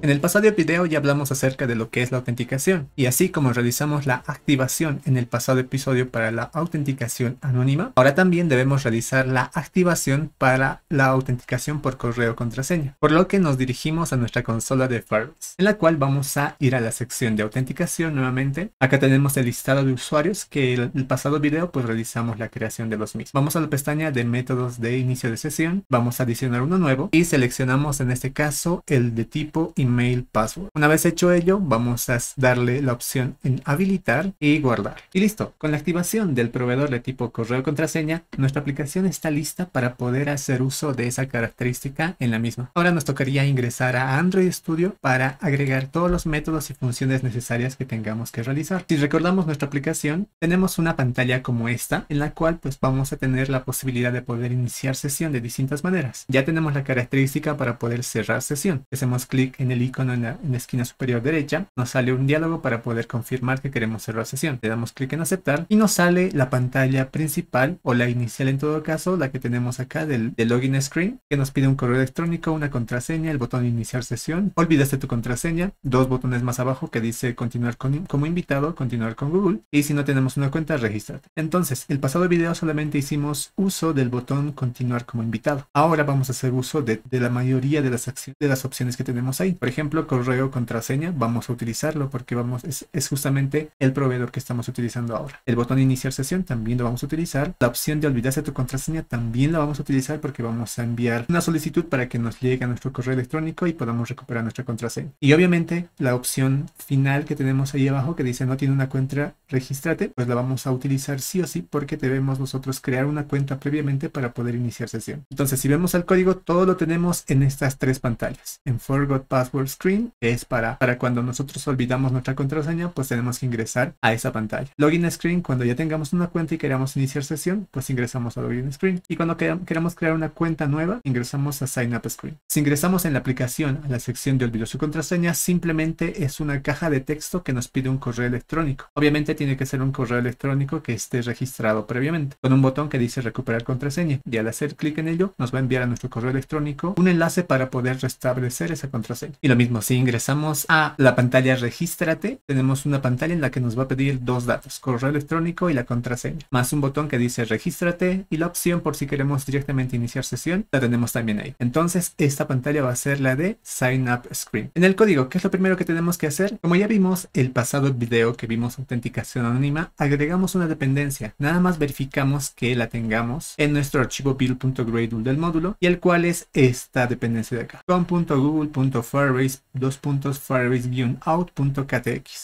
En el pasado video ya hablamos acerca de lo que es la autenticación y así como realizamos la activación en el pasado episodio para la autenticación anónima, ahora también debemos realizar la activación para la autenticación por correo contraseña, por lo que nos dirigimos a nuestra consola de Firebase, en la cual vamos a ir a la sección de autenticación nuevamente. Acá tenemos el listado de usuarios que en el pasado video pues realizamos la creación de los mismos. Vamos a la pestaña de métodos de inicio de sesión, vamos a adicionar uno nuevo y seleccionamos en este caso el de tipo y mail password. Una vez hecho ello, vamos a darle la opción en habilitar y guardar. Y listo, con la activación del proveedor de tipo correo contraseña, nuestra aplicación está lista para poder hacer uso de esa característica en la misma. Ahora nos tocaría ingresar a Android Studio para agregar todos los métodos y funciones necesarias que tengamos que realizar. Si recordamos nuestra aplicación, tenemos una pantalla como esta, en la cual pues vamos a tener la posibilidad de poder iniciar sesión de distintas maneras. Ya tenemos la característica para poder cerrar sesión. Hacemos clic en el icono en la, esquina superior derecha, nos sale un diálogo para poder confirmar que queremos cerrar sesión. Le damos clic en aceptar y nos sale la pantalla principal o la inicial en todo caso, la que tenemos acá del, login screen, que nos pide un correo electrónico, una contraseña, el botón iniciar sesión, olvidaste tu contraseña, dos botones más abajo que dice continuar con, como invitado, continuar con Google y si no tenemos una cuenta, regístrate. Entonces, el pasado video solamente hicimos uso del botón continuar como invitado. Ahora vamos a hacer uso de, la mayoría de las, acciones, de las opciones que tenemos ahí ejemplo, correo contraseña, vamos a utilizarlo porque vamos, es, justamente el proveedor que estamos utilizando ahora. El botón iniciar sesión también lo vamos a utilizar. La opción de olvidarse tu contraseña también la vamos a utilizar porque vamos a enviar una solicitud para que nos llegue a nuestro correo electrónico y podamos recuperar nuestra contraseña. Y obviamente la opción final que tenemos ahí abajo que dice no tiene una cuenta, regístrate, pues la vamos a utilizar sí o sí porque debemos nosotros crear una cuenta previamente para poder iniciar sesión. Entonces, si vemos el código, todo lo tenemos en estas tres pantallas. En Forgot Password screen, es para, para cuando nosotros olvidamos nuestra contraseña, pues tenemos que ingresar a esa pantalla. Login screen, cuando ya tengamos una cuenta y queramos iniciar sesión, pues ingresamos a login screen. Y cuando queramos crear una cuenta nueva, ingresamos a sign up screen. Si ingresamos en la aplicación a la sección de olvidó su contraseña, simplemente es una caja de texto que nos pide un correo electrónico. Obviamente tiene que ser un correo electrónico que esté registrado previamente, con un botón que dice recuperar contraseña. Y al hacer clic en ello, nos va a enviar a nuestro correo electrónico un enlace para poder restablecer esa contraseña lo mismo, si ingresamos a la pantalla Regístrate, tenemos una pantalla en la que nos va a pedir dos datos, correo electrónico y la contraseña, más un botón que dice Regístrate y la opción por si queremos directamente iniciar sesión, la tenemos también ahí. Entonces, esta pantalla va a ser la de Sign Up Screen. En el código, ¿qué es lo primero que tenemos que hacer? Como ya vimos el pasado video que vimos autenticación anónima, agregamos una dependencia. Nada más verificamos que la tengamos en nuestro archivo build.gradle del módulo y el cual es esta dependencia de acá. com.google.firebase firebase,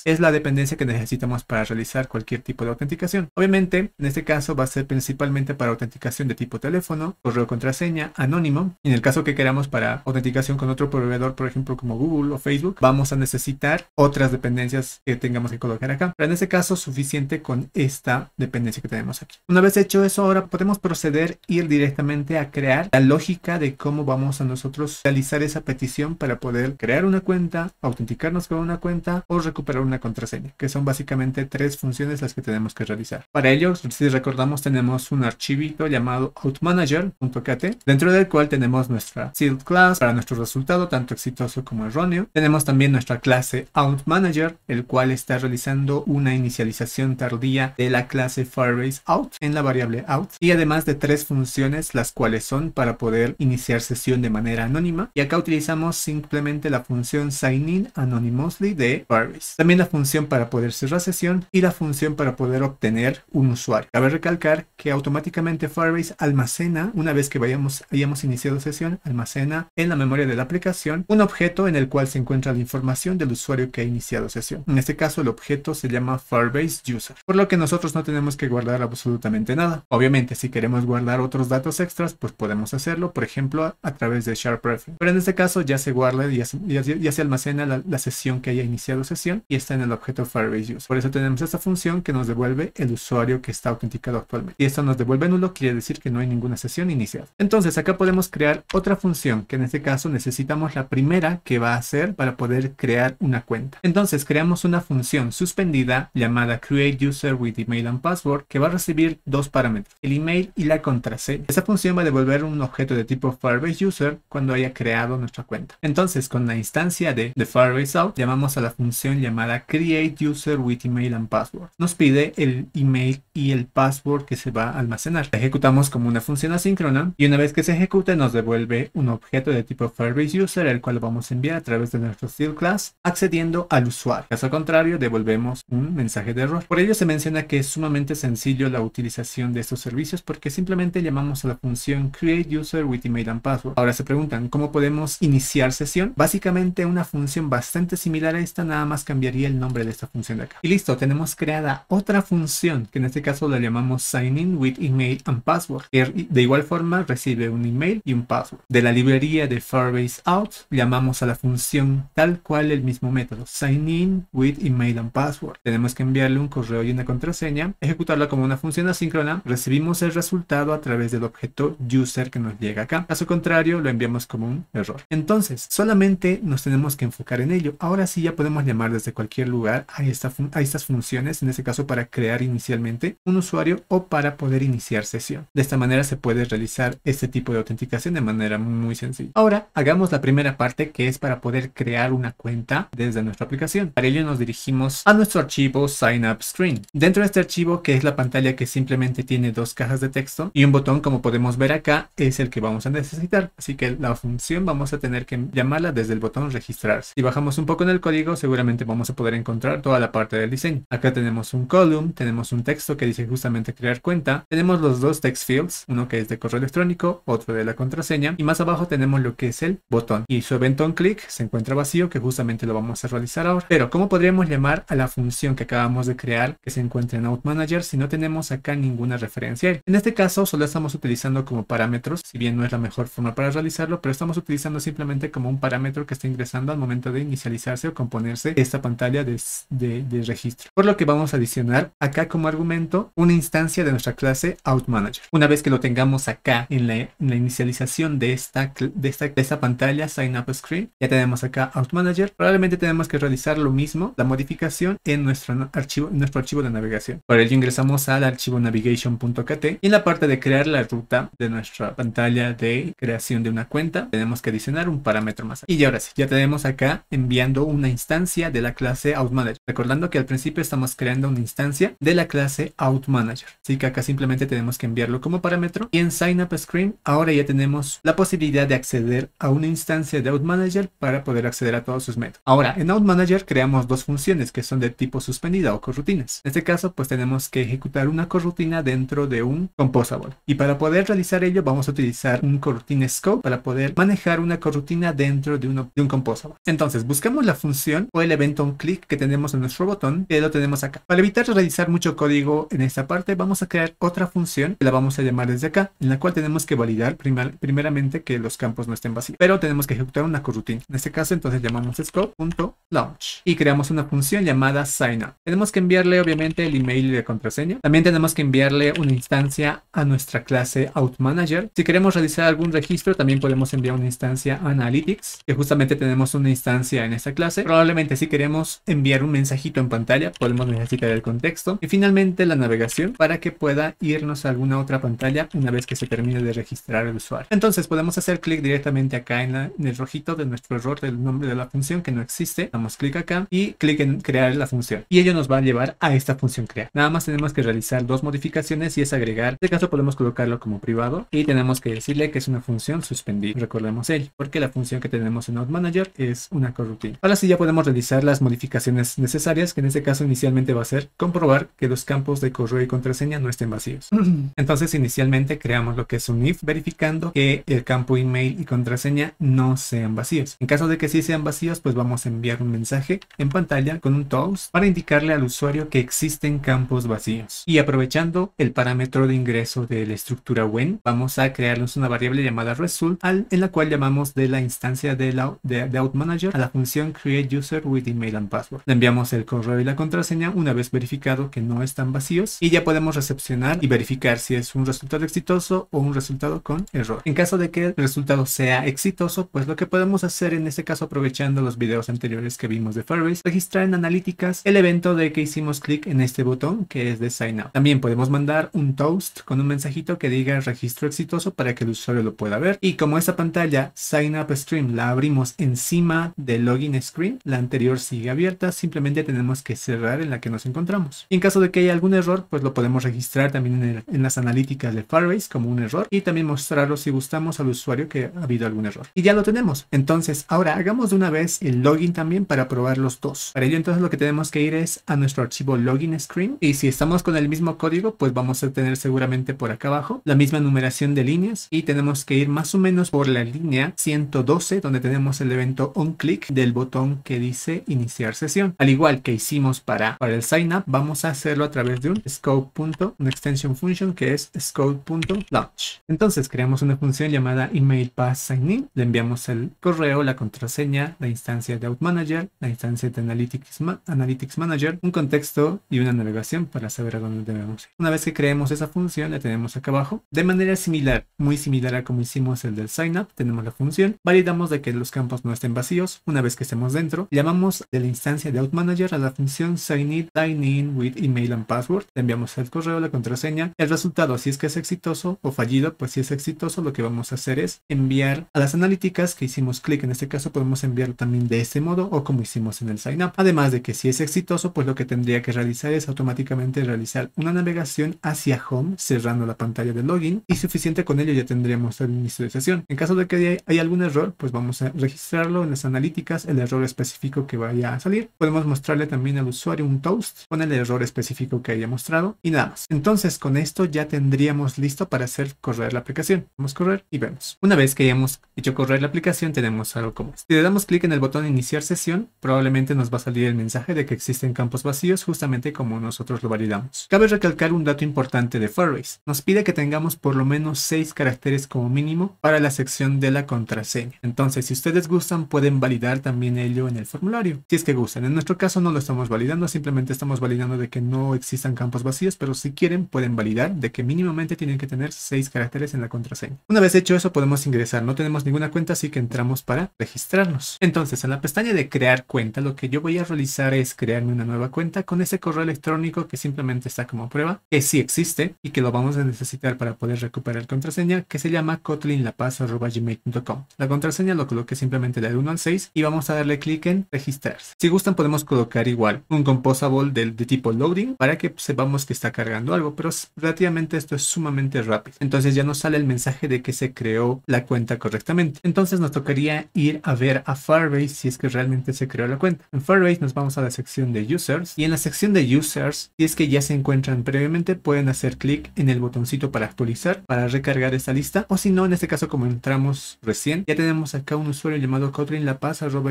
Es la dependencia que necesitamos para realizar cualquier tipo de autenticación. Obviamente, en este caso va a ser principalmente para autenticación de tipo teléfono, correo contraseña, anónimo. En el caso que queramos para autenticación con otro proveedor, por ejemplo, como Google o Facebook, vamos a necesitar otras dependencias que tengamos que colocar acá. Pero en este caso, suficiente con esta dependencia que tenemos aquí. Una vez hecho eso, ahora podemos proceder ir directamente a crear la lógica de cómo vamos a nosotros realizar esa petición para poder crear una cuenta, autenticarnos con una cuenta o recuperar una contraseña, que son básicamente tres funciones las que tenemos que realizar. Para ello, si recordamos, tenemos un archivito llamado outmanager.kt, dentro del cual tenemos nuestra sealed class para nuestro resultado, tanto exitoso como erróneo. Tenemos también nuestra clase outmanager, el cual está realizando una inicialización tardía de la clase Firebase out en la variable out, y además de tres funciones, las cuales son para poder iniciar sesión de manera anónima. Y acá utilizamos simplemente la función sign in anonymously de Firebase. También la función para poder cerrar sesión y la función para poder obtener un usuario. Cabe recalcar que automáticamente Firebase almacena, una vez que vayamos, hayamos iniciado sesión, almacena en la memoria de la aplicación un objeto en el cual se encuentra la información del usuario que ha iniciado sesión. En este caso el objeto se llama Firebase User, por lo que nosotros no tenemos que guardar absolutamente nada. Obviamente si queremos guardar otros datos extras, pues podemos hacerlo, por ejemplo, a, través de Sharp Pero en este caso ya se guarda y ya ya, se almacena la, sesión que haya iniciado sesión y está en el objeto Firebase User Por eso tenemos esta función que nos devuelve el usuario que está autenticado actualmente. Y esto nos devuelve nulo, quiere decir que no hay ninguna sesión iniciada. Entonces acá podemos crear otra función, que en este caso necesitamos la primera que va a ser para poder crear una cuenta. Entonces creamos una función suspendida llamada createUserWithEmailAndPassword que va a recibir dos parámetros, el email y la contraseña. Esa función va a devolver un objeto de tipo Firebase User cuando haya creado nuestra cuenta. Entonces con una instancia de The Firebase Out, llamamos a la función llamada create user with email and password. Nos pide el email y el password que se va a almacenar. ejecutamos como una función asíncrona y una vez que se ejecute nos devuelve un objeto de tipo Firebase User, el cual vamos a enviar a través de nuestro Steel Class accediendo al usuario. Caso contrario, devolvemos un mensaje de error. Por ello se menciona que es sumamente sencillo la utilización de estos servicios porque simplemente llamamos a la función create user with email and password. Ahora se preguntan, ¿cómo podemos iniciar sesión? Básicamente básicamente una función bastante similar a esta, nada más cambiaría el nombre de esta función de acá. Y listo, tenemos creada otra función, que en este caso la llamamos sign in with email and password. De igual forma recibe un email y un password. De la librería de Firebase out llamamos a la función tal cual el mismo método, sign in with email and password. Tenemos que enviarle un correo y una contraseña, ejecutarla como una función asíncrona, recibimos el resultado a través del objeto user que nos llega acá. Caso contrario, lo enviamos como un error. Entonces, solamente nos tenemos que enfocar en ello. Ahora sí ya podemos llamar desde cualquier lugar a, esta a, estas funciones, en este caso para crear inicialmente un usuario o para poder iniciar sesión. De esta manera se puede realizar este tipo de autenticación de manera muy sencilla. Ahora hagamos la primera parte que es para poder crear una cuenta desde nuestra aplicación. Para ello nos dirigimos a nuestro archivo Sign Up Screen. Dentro de este archivo que es la pantalla que simplemente tiene dos cajas de texto y un botón como podemos ver acá es el que vamos a necesitar. Así que la función vamos a tener que llamarla desde el botón registrarse. Si bajamos un poco en el código seguramente vamos a poder encontrar toda la parte del diseño. Acá tenemos un column, tenemos un texto que dice justamente crear cuenta, tenemos los dos text fields, uno que es de correo electrónico, otro de la contraseña y más abajo tenemos lo que es el botón y su evento on click se encuentra vacío que justamente lo vamos a realizar ahora. Pero ¿cómo podríamos llamar a la función que acabamos de crear que se encuentra en Out Manager si no tenemos acá ninguna referencia? En este caso solo estamos utilizando como parámetros, si bien no es la mejor forma para realizarlo, pero estamos utilizando simplemente como un parámetro que está ingresando al momento de inicializarse o componerse esta pantalla de, de, registro. Por lo que vamos a adicionar acá como argumento una instancia de nuestra clase OutManager. Una vez que lo tengamos acá en la, inicialización de esta, de, esta, de esta pantalla SignUpScreen, ya tenemos acá OutManager. Probablemente tenemos que realizar lo mismo, la modificación en nuestro archivo, en nuestro archivo de navegación. Por ello ingresamos al archivo navigation.kt y en la parte de crear la ruta de nuestra pantalla de creación de una cuenta, tenemos que adicionar un parámetro más. Y ya ya tenemos acá enviando una instancia de la clase OutManager. Recordando que al principio estamos creando una instancia de la clase OutManager. Así que acá simplemente tenemos que enviarlo como parámetro. Y en SignUpScreen ahora ya tenemos la posibilidad de acceder a una instancia de OutManager para poder acceder a todos sus métodos. Ahora, en OutManager creamos dos funciones que son de tipo suspendida o corrutinas. En este caso, pues tenemos que ejecutar una corrutina dentro de un composable. Y para poder realizar ello, vamos a utilizar un coroutine scope para poder manejar una corrutina dentro de un de un composador. Entonces, buscamos la función o el evento onClick que tenemos en nuestro botón, que lo tenemos acá. Para evitar realizar mucho código en esta parte, vamos a crear otra función que la vamos a llamar desde acá, en la cual tenemos que validar primer, primeramente que los campos no estén vacíos, pero tenemos que ejecutar una coroutine. En este caso, entonces llamamos scope.launch y creamos una función llamada signup. Tenemos que enviarle, obviamente, el email y la contraseña. También tenemos que enviarle una instancia a nuestra clase OutManager. Si queremos realizar algún registro, también podemos enviar una instancia a Analytics, que justamente tenemos una instancia en esta clase. Probablemente si queremos enviar un mensajito en pantalla, podemos necesitar el contexto. Y finalmente la navegación para que pueda irnos a alguna otra pantalla una vez que se termine de registrar el usuario. Entonces podemos hacer clic directamente acá en, el rojito de nuestro error del nombre de la función que no existe. Damos clic acá y clic en crear la función. Y ello nos va a llevar a esta función crear. Nada más tenemos que realizar dos modificaciones y es agregar. En este caso podemos colocarlo como privado y tenemos que decirle que es una función suspendida. Recordemos el, porque la función que tenemos en Node Manager es una coroutine. Ahora sí ya podemos realizar las modificaciones necesarias, que en este caso inicialmente va a ser comprobar que los campos de correo y contraseña no estén vacíos. Entonces inicialmente creamos lo que es un if verificando que el campo email y contraseña no sean vacíos. En caso de que sí sean vacíos, pues vamos a enviar un mensaje en pantalla con un toast para indicarle al usuario que existen campos vacíos. Y aprovechando el parámetro de ingreso de la estructura when, vamos a crearnos una variable llamada result en la cual llamamos de la instancia de la de, de Out Manager a la función Create User with Email and Password. Le enviamos el correo y la contraseña una vez verificado que no están vacíos y ya podemos recepcionar y verificar si es un resultado exitoso o un resultado con error. En caso de que el resultado sea exitoso, pues lo que podemos hacer en este caso aprovechando los videos anteriores que vimos de Firebase, registrar en analíticas el evento de que hicimos clic en este botón que es de Sign Up. También podemos mandar un toast con un mensajito que diga registro exitoso para que el usuario lo pueda ver y como esta pantalla Sign Up Stream la abrimos encima del login screen, la anterior sigue abierta, simplemente tenemos que cerrar en la que nos encontramos. Y en caso de que haya algún error, pues lo podemos registrar también en, en las analíticas de Firebase como un error y también mostrarlo si gustamos al usuario que ha habido algún error. Y ya lo tenemos. Entonces, ahora hagamos de una vez el login también para probar los dos. Para ello, entonces lo que tenemos que ir es a nuestro archivo login screen y si estamos con el mismo código, pues vamos a tener seguramente por acá abajo la misma numeración de líneas y tenemos que ir más o menos por la línea 112 donde tenemos el evento on click del botón que dice iniciar sesión. Al igual que hicimos para, para el sign up, vamos a hacerlo a través de un scope. Una extension function que es scope.launch. Entonces creamos una función llamada email pass sign in, le enviamos el correo, la contraseña, la instancia de out manager, la instancia de analytics, manager, un contexto y una navegación para saber a dónde debemos ir. Una vez que creemos esa función, la tenemos acá abajo. De manera similar, muy similar a como hicimos el del sign up, tenemos la función, validamos de que los campos no estén vacíos una vez que estemos dentro. Llamamos de la instancia de OutManager a la función sign in, sign in with email and password. Le enviamos el correo, la contraseña. El resultado, si es que es exitoso o fallido, pues si es exitoso, lo que vamos a hacer es enviar a las analíticas que hicimos clic. En este caso podemos enviarlo también de este modo o como hicimos en el sign up. Además de que si es exitoso, pues lo que tendría que realizar es automáticamente realizar una navegación hacia home cerrando la pantalla de login y suficiente con ello ya tendríamos la inicialización, En caso de que haya algún error, pues vamos a registrarlo en las analíticas el error específico que vaya a salir. Podemos mostrarle también al usuario un toast con el error específico que haya mostrado y nada más. Entonces con esto ya tendríamos listo para hacer correr la aplicación. Vamos a correr y vemos. Una vez que hayamos hecho correr la aplicación tenemos algo como Si le damos clic en el botón iniciar sesión probablemente nos va a salir el mensaje de que existen campos vacíos justamente como nosotros lo validamos. Cabe recalcar un dato importante de Firebase. Nos pide que tengamos por lo menos seis caracteres como mínimo para la sección de la contraseña. Entonces si usted les gustan, pueden validar también ello en el formulario, si es que gustan. En nuestro caso no lo estamos validando, simplemente estamos validando de que no existan campos vacíos, pero si quieren pueden validar de que mínimamente tienen que tener seis caracteres en la contraseña. Una vez hecho eso, podemos ingresar. No tenemos ninguna cuenta, así que entramos para registrarnos. Entonces, en la pestaña de crear cuenta, lo que yo voy a realizar es crearme una nueva cuenta con ese correo electrónico que simplemente está como prueba, que sí existe y que lo vamos a necesitar para poder recuperar contraseña, que se llama kotlinlapaz.gmail.com. La contraseña lo coloqué simplemente de 1 al 6 y vamos a darle clic en registrar. Si gustan podemos colocar igual un composable del, de tipo loading para que sepamos que está cargando algo, pero relativamente esto es sumamente rápido. Entonces ya nos sale el mensaje de que se creó la cuenta correctamente. Entonces nos tocaría ir a ver a Firebase si es que realmente se creó la cuenta. En Firebase nos vamos a la sección de users y en la sección de users, si es que ya se encuentran previamente, pueden hacer clic en el botoncito para actualizar, para recargar esta lista o si no, en este caso como entramos recién, ya tenemos acá un usuario llamado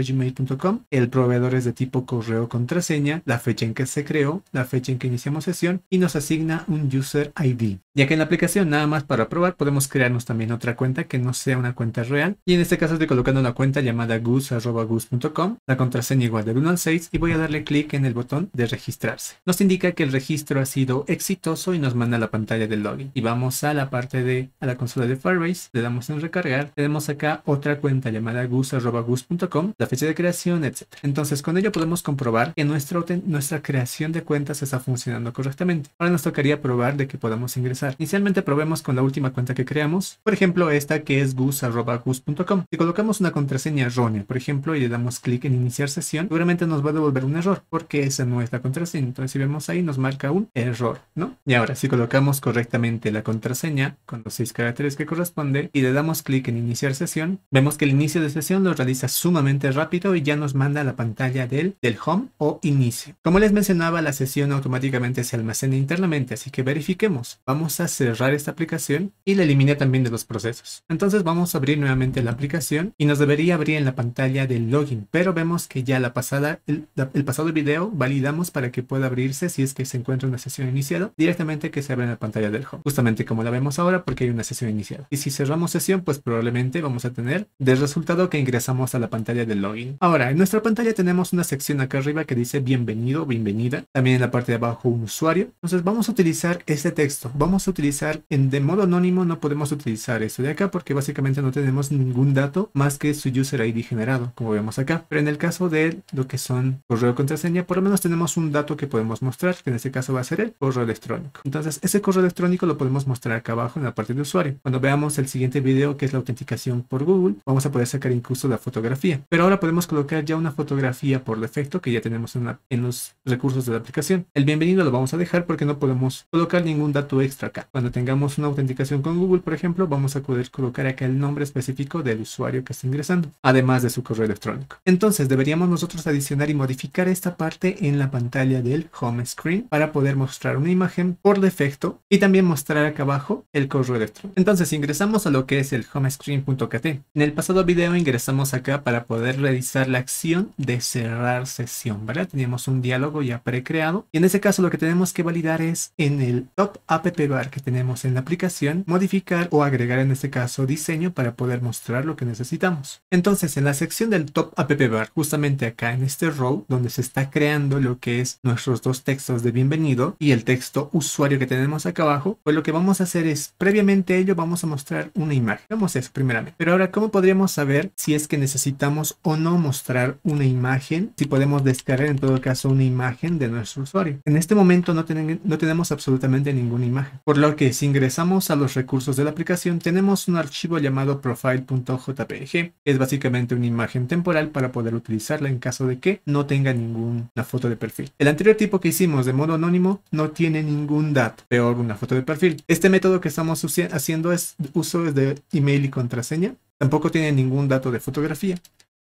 gmail.com El proveedor es de tipo correo contraseña, la fecha en que se creó, la fecha en que iniciamos sesión y nos asigna un user ID. Ya que en la aplicación nada más para probar podemos crearnos también otra cuenta que no sea una cuenta real y en este caso estoy colocando una cuenta llamada goose.goose.com, la contraseña igual de 1 al 6 y voy a darle clic en el botón de registrarse. Nos indica que el registro ha sido exitoso y nos manda la pantalla del login. Y vamos a la parte de a la consola de Firebase, le damos en recargar, tenemos acá otra cuenta llamada para la fecha de creación, etcétera, Entonces con ello podemos comprobar que nuestra, nuestra creación de cuentas está funcionando correctamente. Ahora nos tocaría probar de que podamos ingresar. Inicialmente probemos con la última cuenta que creamos, por ejemplo esta que es gus.gus.com. Si colocamos una contraseña errónea, por ejemplo, y le damos clic en iniciar sesión, seguramente nos va a devolver un error porque esa no es la contraseña. Entonces si vemos ahí nos marca un error, ¿no? Y ahora si colocamos correctamente la contraseña con los seis caracteres que corresponde y le damos clic en iniciar sesión, vemos que el inicio de sesión lo realiza sumamente rápido y ya nos manda a la pantalla del, del home o inicio. Como les mencionaba, la sesión automáticamente se almacena internamente, así que verifiquemos. Vamos a cerrar esta aplicación y la eliminé también de los procesos. Entonces vamos a abrir nuevamente la aplicación y nos debería abrir en la pantalla del login, pero vemos que ya la pasada, el, el pasado video validamos para que pueda abrirse si es que se encuentra una sesión iniciada directamente que se abre en la pantalla del home, justamente como la vemos ahora porque hay una sesión iniciada. Y si cerramos sesión, pues probablemente vamos a tener de resultado que ingresamos a la pantalla de login. Ahora, en nuestra pantalla tenemos una sección acá arriba que dice bienvenido, bienvenida. También en la parte de abajo un usuario. Entonces vamos a utilizar este texto. Vamos a utilizar en de modo anónimo no podemos utilizar eso de acá porque básicamente no tenemos ningún dato más que su user ID generado, como vemos acá. Pero en el caso de lo que son correo contraseña, por lo menos tenemos un dato que podemos mostrar, que en este caso va a ser el correo electrónico. Entonces ese correo electrónico lo podemos mostrar acá abajo en la parte de usuario. Cuando veamos el siguiente video que es la autenticación por Google, vamos a poder sacar incluso la fotografía. Pero ahora podemos colocar ya una fotografía por defecto que ya tenemos en, en los recursos de la aplicación. El bienvenido lo vamos a dejar porque no podemos colocar ningún dato extra acá. Cuando tengamos una autenticación con Google, por ejemplo, vamos a poder colocar acá el nombre específico del usuario que está ingresando, además de su correo electrónico. Entonces deberíamos nosotros adicionar y modificar esta parte en la pantalla del home screen para poder mostrar una imagen por defecto y también mostrar acá abajo el correo electrónico. Entonces ingresamos a lo que es el homescreen.kt. En el pasado video ingresamos acá para poder realizar la acción de cerrar sesión, ¿verdad? Teníamos un diálogo ya precreado. Y en ese caso lo que tenemos que validar es en el top app bar que tenemos en la aplicación, modificar o agregar en este caso diseño para poder mostrar lo que necesitamos. Entonces, en la sección del top app bar, justamente acá en este row, donde se está creando lo que es nuestros dos textos de bienvenido y el texto usuario que tenemos acá abajo, pues lo que vamos a hacer es, previamente ello, vamos a mostrar una imagen. Vamos a eso primeramente. Pero ahora, ¿cómo podríamos saber si es que necesitamos o no mostrar una imagen, si podemos descargar en todo caso una imagen de nuestro usuario. En este momento no, tenemos absolutamente ninguna imagen, por lo que si ingresamos a los recursos de la aplicación tenemos un archivo llamado profile.jpg, que es básicamente una imagen temporal para poder utilizarla en caso de que no tenga ninguna foto de perfil. El anterior tipo que hicimos de modo anónimo no tiene ningún dato, peor una foto de perfil. Este método que estamos haciendo es uso de email y contraseña Tampoco tiene ningún dato de fotografía.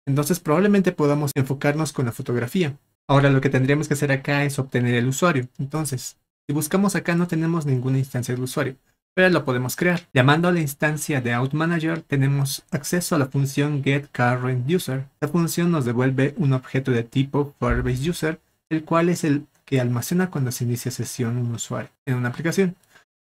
Entonces probablemente podamos enfocarnos con la fotografía. Ahora lo que tendríamos que hacer acá es obtener el usuario. Entonces, si buscamos acá no tenemos ninguna instancia del usuario, pero lo podemos crear. Llamando a la instancia de OutManager tenemos acceso a la función getCurrentUser. La función nos devuelve un objeto de tipo FirebaseUser, el cual es el que almacena cuando se inicia sesión un usuario en una aplicación.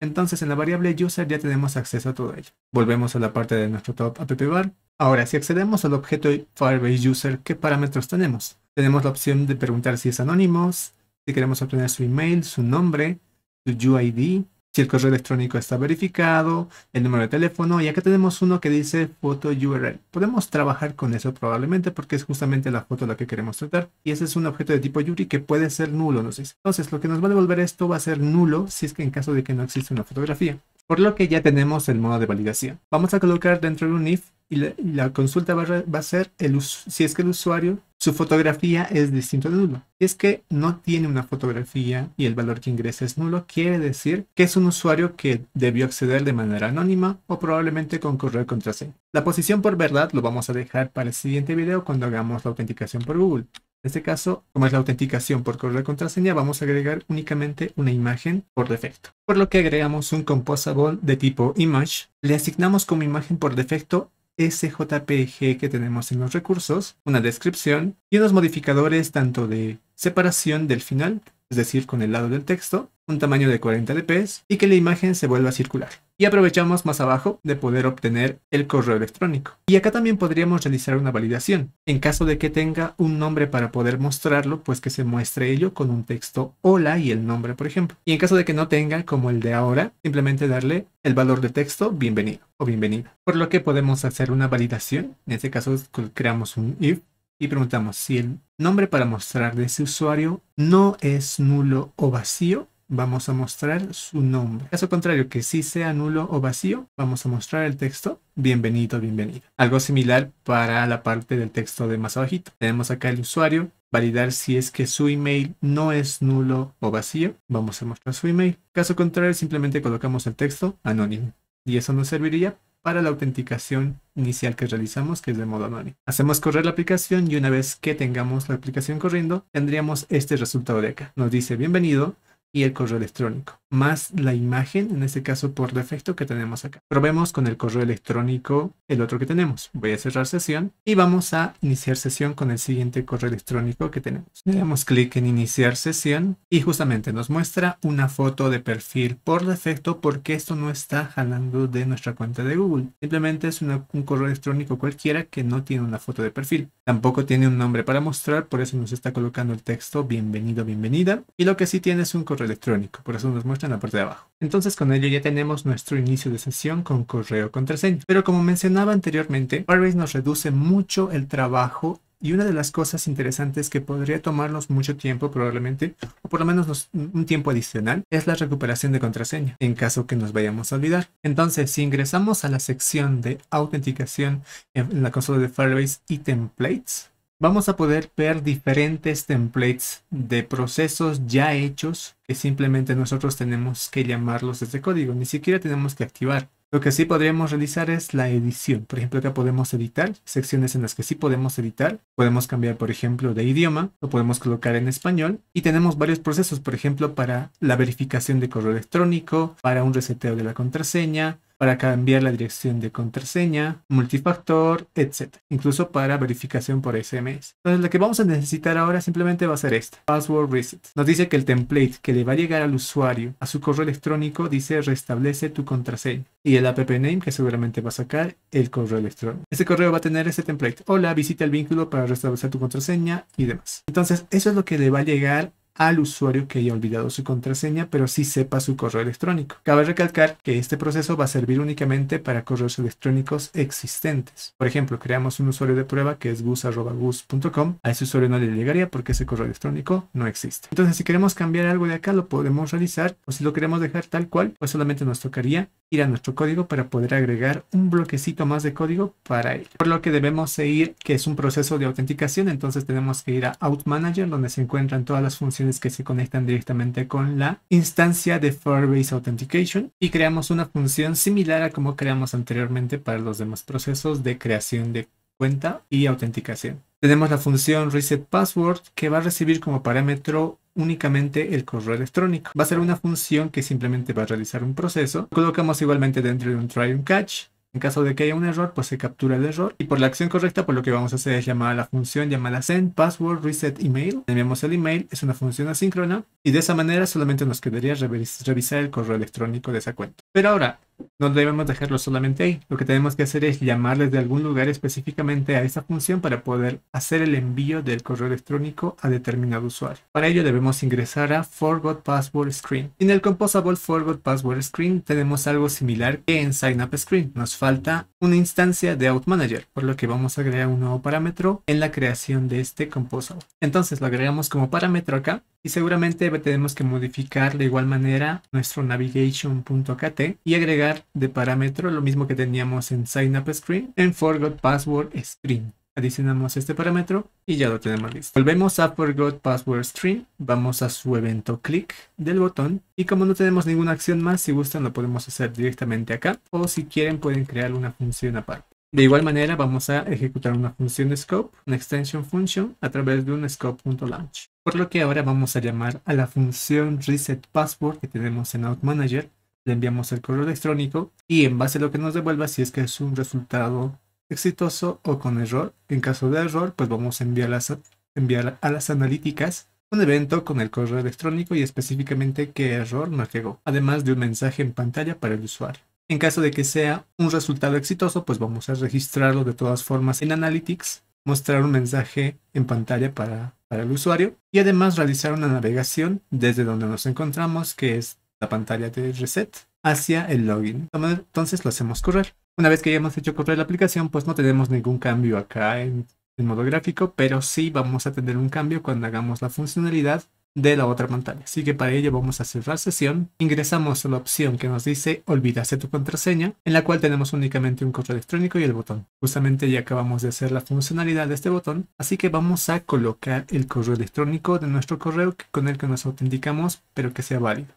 Entonces en la variable user ya tenemos acceso a todo ello. Volvemos a la parte de nuestro top bar. Ahora, si accedemos al objeto Firebase user, ¿qué parámetros tenemos? Tenemos la opción de preguntar si es anónimo, si queremos obtener su email, su nombre, su UID, si el correo electrónico está verificado, el número de teléfono y acá tenemos uno que dice foto URL. Podemos trabajar con eso probablemente porque es justamente la foto la que queremos tratar y ese es un objeto de tipo Yuri que puede ser nulo, no sé. Entonces lo que nos va a devolver esto va a ser nulo si es que en caso de que no existe una fotografía. Por lo que ya tenemos el modo de validación. Vamos a colocar dentro de un if y la, consulta va, a ser el, si es que el usuario su fotografía es distinto de nulo. es que no tiene una fotografía y el valor que ingresa es nulo, quiere decir que es un usuario que debió acceder de manera anónima o probablemente con correo de contraseña. La posición por verdad lo vamos a dejar para el siguiente video cuando hagamos la autenticación por Google. En este caso, como es la autenticación por correo de contraseña, vamos a agregar únicamente una imagen por defecto. Por lo que agregamos un composable de tipo image, le asignamos como imagen por defecto SJPG que tenemos en los recursos, una descripción y unos modificadores tanto de separación del final es decir, con el lado del texto, un tamaño de 40 dps y que la imagen se vuelva circular. Y aprovechamos más abajo de poder obtener el correo electrónico. Y acá también podríamos realizar una validación. En caso de que tenga un nombre para poder mostrarlo, pues que se muestre ello con un texto hola y el nombre, por ejemplo. Y en caso de que no tenga, como el de ahora, simplemente darle el valor de texto bienvenido o bienvenida. Por lo que podemos hacer una validación. En este caso creamos un if y preguntamos si el nombre para mostrar de ese usuario no es nulo o vacío, vamos a mostrar su nombre. Caso contrario, que sí sea nulo o vacío, vamos a mostrar el texto bienvenido, bienvenido. Algo similar para la parte del texto de más abajito. Tenemos acá el usuario, validar si es que su email no es nulo o vacío. Vamos a mostrar su email. Caso contrario, simplemente colocamos el texto anónimo. Y eso nos serviría para la autenticación inicial que realizamos, que es de modo anónimo. Hacemos correr la aplicación y una vez que tengamos la aplicación corriendo, tendríamos este resultado de acá. Nos dice bienvenido, y el correo electrónico, más la imagen, en este caso por defecto que tenemos acá. Probemos con el correo electrónico el otro que tenemos. Voy a cerrar sesión y vamos a iniciar sesión con el siguiente correo electrónico que tenemos. Le damos clic en iniciar sesión y justamente nos muestra una foto de perfil por defecto porque esto no está jalando de nuestra cuenta de Google. Simplemente es un correo electrónico cualquiera que no tiene una foto de perfil. Tampoco tiene un nombre para mostrar, por eso nos está colocando el texto bienvenido, bienvenida. Y lo que sí tiene es un correo electrónico, por eso nos muestra en la parte de abajo. Entonces con ello ya tenemos nuestro inicio de sesión con correo contraseña. Pero como mencionaba anteriormente, Firebase nos reduce mucho el trabajo y una de las cosas interesantes que podría tomarnos mucho tiempo probablemente, o por lo menos un tiempo adicional, es la recuperación de contraseña, en caso que nos vayamos a olvidar. Entonces, si ingresamos a la sección de autenticación en la consola de Firebase y templates, vamos a poder ver diferentes templates de procesos ya hechos que simplemente nosotros tenemos que llamarlos desde código, ni siquiera tenemos que activar. Lo que sí podríamos realizar es la edición. Por ejemplo, acá podemos editar secciones en las que sí podemos editar. Podemos cambiar, por ejemplo, de idioma. Lo podemos colocar en español. Y tenemos varios procesos, por ejemplo, para la verificación de correo electrónico, para un reseteo de la contraseña, para cambiar la dirección de contraseña, multifactor, etc. Incluso para verificación por SMS. Entonces lo que vamos a necesitar ahora simplemente va a ser esta, Password Reset. Nos dice que el template que le va a llegar al usuario a su correo electrónico dice restablece tu contraseña. Y el app name que seguramente va a sacar el correo electrónico. Este correo va a tener ese template. Hola, visita el vínculo para restablecer tu contraseña y demás. Entonces eso es lo que le va a llegar al usuario que haya olvidado su contraseña, pero sí sepa su correo electrónico. Cabe recalcar que este proceso va a servir únicamente para correos electrónicos existentes. Por ejemplo, creamos un usuario de prueba que es gus.gus.com. A ese usuario no le llegaría porque ese correo electrónico no existe. Entonces, si queremos cambiar algo de acá, lo podemos realizar, o si lo queremos dejar tal cual, pues solamente nos tocaría ir a nuestro código para poder agregar un bloquecito más de código para ello. Por lo que debemos seguir que es un proceso de autenticación, entonces tenemos que ir a OutManager Manager donde se encuentran todas las funciones que se conectan directamente con la instancia de Firebase Authentication y creamos una función similar a como creamos anteriormente para los demás procesos de creación de cuenta y autenticación. Tenemos la función reset password que va a recibir como parámetro únicamente el correo electrónico. Va a ser una función que simplemente va a realizar un proceso. colocamos igualmente dentro de un try and catch. En caso de que haya un error, pues se captura el error. Y por la acción correcta, pues lo que vamos a hacer es llamar a la función llamada send password reset email. Enviamos el email, es una función asíncrona. Y de esa manera solamente nos quedaría revisar el correo electrónico de esa cuenta. Pero ahora, no debemos dejarlo solamente ahí. Lo que tenemos que hacer es llamar de algún lugar específicamente a esa función para poder hacer el envío del correo electrónico a determinado usuario. Para ello debemos ingresar a Forgot Password Screen. En el Composable Forgot Password Screen tenemos algo similar que en Sign Up Screen. Nos falta una instancia de OutManager, por lo que vamos a agregar un nuevo parámetro en la creación de este Composable. Entonces lo agregamos como parámetro acá y seguramente tenemos que modificar de igual manera nuestro navigation.kt y agregar de parámetro lo mismo que teníamos en sign screen en forgot password screen Adicionamos este parámetro y ya lo tenemos listo. Volvemos a forgot password screen vamos a su evento click del botón y como no tenemos ninguna acción más, si gustan lo podemos hacer directamente acá o si quieren pueden crear una función aparte. De igual manera vamos a ejecutar una función scope, una extension function a través de un scope.launch. Por lo que ahora vamos a llamar a la función reset password que tenemos en OutManager. le enviamos el correo electrónico y en base a lo que nos devuelva si es que es un resultado exitoso o con error. En caso de error, pues vamos a enviar, enviar a las analíticas un evento con el correo electrónico y específicamente qué error nos llegó, además de un mensaje en pantalla para el usuario. En caso de que sea un resultado exitoso, pues vamos a registrarlo de todas formas en Analytics, mostrar un mensaje en pantalla para para el usuario y además realizar una navegación desde donde nos encontramos, que es la pantalla de reset, hacia el login. Entonces lo hacemos correr. Una vez que hayamos hecho correr la aplicación, pues no tenemos ningún cambio acá en, el modo gráfico, pero sí vamos a tener un cambio cuando hagamos la funcionalidad de la otra pantalla. Así que para ello vamos a cerrar sesión, ingresamos a la opción que nos dice olvidarse tu contraseña, en la cual tenemos únicamente un correo electrónico y el botón. Justamente ya acabamos de hacer la funcionalidad de este botón, así que vamos a colocar el correo electrónico de nuestro correo con el que nos autenticamos, pero que sea válido.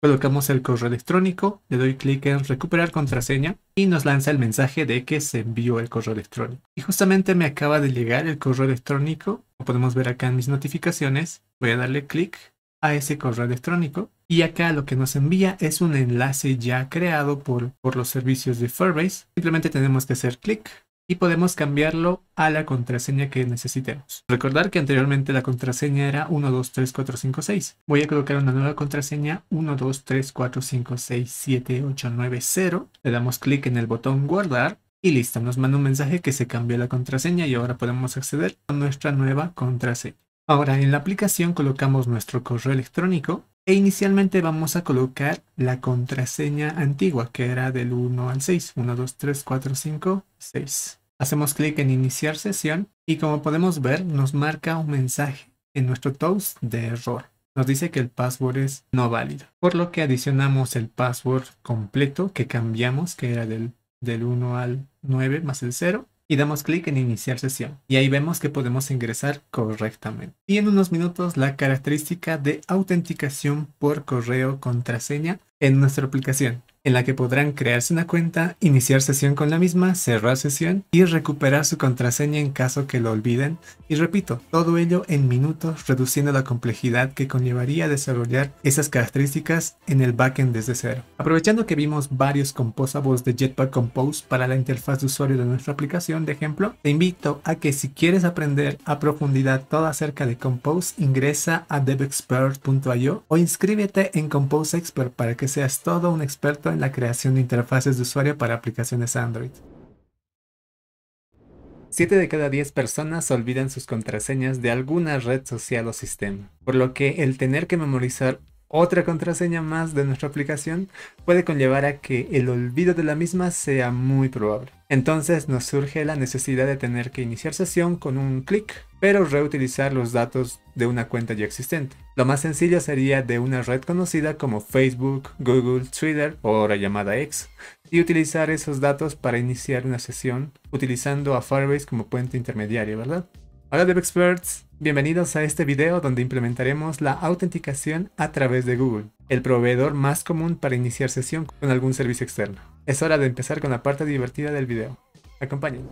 Colocamos el correo electrónico, le doy clic en recuperar contraseña y nos lanza el mensaje de que se envió el correo electrónico. Y justamente me acaba de llegar el correo electrónico, lo podemos ver acá en mis notificaciones. Voy a darle clic a ese correo electrónico y acá lo que nos envía es un enlace ya creado por, por los servicios de Firebase. Simplemente tenemos que hacer clic y podemos cambiarlo a la contraseña que necesitemos. Recordar que anteriormente la contraseña era 123456. Voy a colocar una nueva contraseña 1234567890. Le damos clic en el botón guardar y listo, nos manda un mensaje que se cambió la contraseña y ahora podemos acceder a nuestra nueva contraseña. Ahora en la aplicación colocamos nuestro correo electrónico e inicialmente vamos a colocar la contraseña antigua que era del 1 al 6, 123456. Hacemos clic en iniciar sesión y como podemos ver nos marca un mensaje en nuestro toast de error. Nos dice que el password es no válido, por lo que adicionamos el password completo que cambiamos, que era del, del 1 al 9 más el 0, y damos clic en iniciar sesión. Y ahí vemos que podemos ingresar correctamente. Y en unos minutos la característica de autenticación por correo contraseña en nuestra aplicación en la que podrán crearse una cuenta, iniciar sesión con la misma, cerrar sesión y recuperar su contraseña en caso que lo olviden. Y repito, todo ello en minutos, reduciendo la complejidad que conllevaría desarrollar esas características en el backend desde cero. Aprovechando que vimos varios composables de Jetpack Compose para la interfaz de usuario de nuestra aplicación, de ejemplo, te invito a que si quieres aprender a profundidad todo acerca de Compose, ingresa a devexpert.io o inscríbete en Compose Expert para que seas todo un experto en la creación de interfaces de usuario para aplicaciones Android. 7 de cada 10 personas olvidan sus contraseñas de alguna red social o sistema, por lo que el tener que memorizar otra contraseña más de nuestra aplicación puede conllevar a que el olvido de la misma sea muy probable. Entonces nos surge la necesidad de tener que iniciar sesión con un clic, pero reutilizar los datos de una cuenta ya existente. Lo más sencillo sería de una red conocida como Facebook, Google, Twitter o ahora llamada X, y utilizar esos datos para iniciar una sesión utilizando a Firebase como puente intermediario, ¿verdad? Hola, DevExperts Bienvenidos a este video donde implementaremos la autenticación a través de Google, el proveedor más común para iniciar sesión con algún servicio externo. Es hora de empezar con la parte divertida del video. Acompáñenme.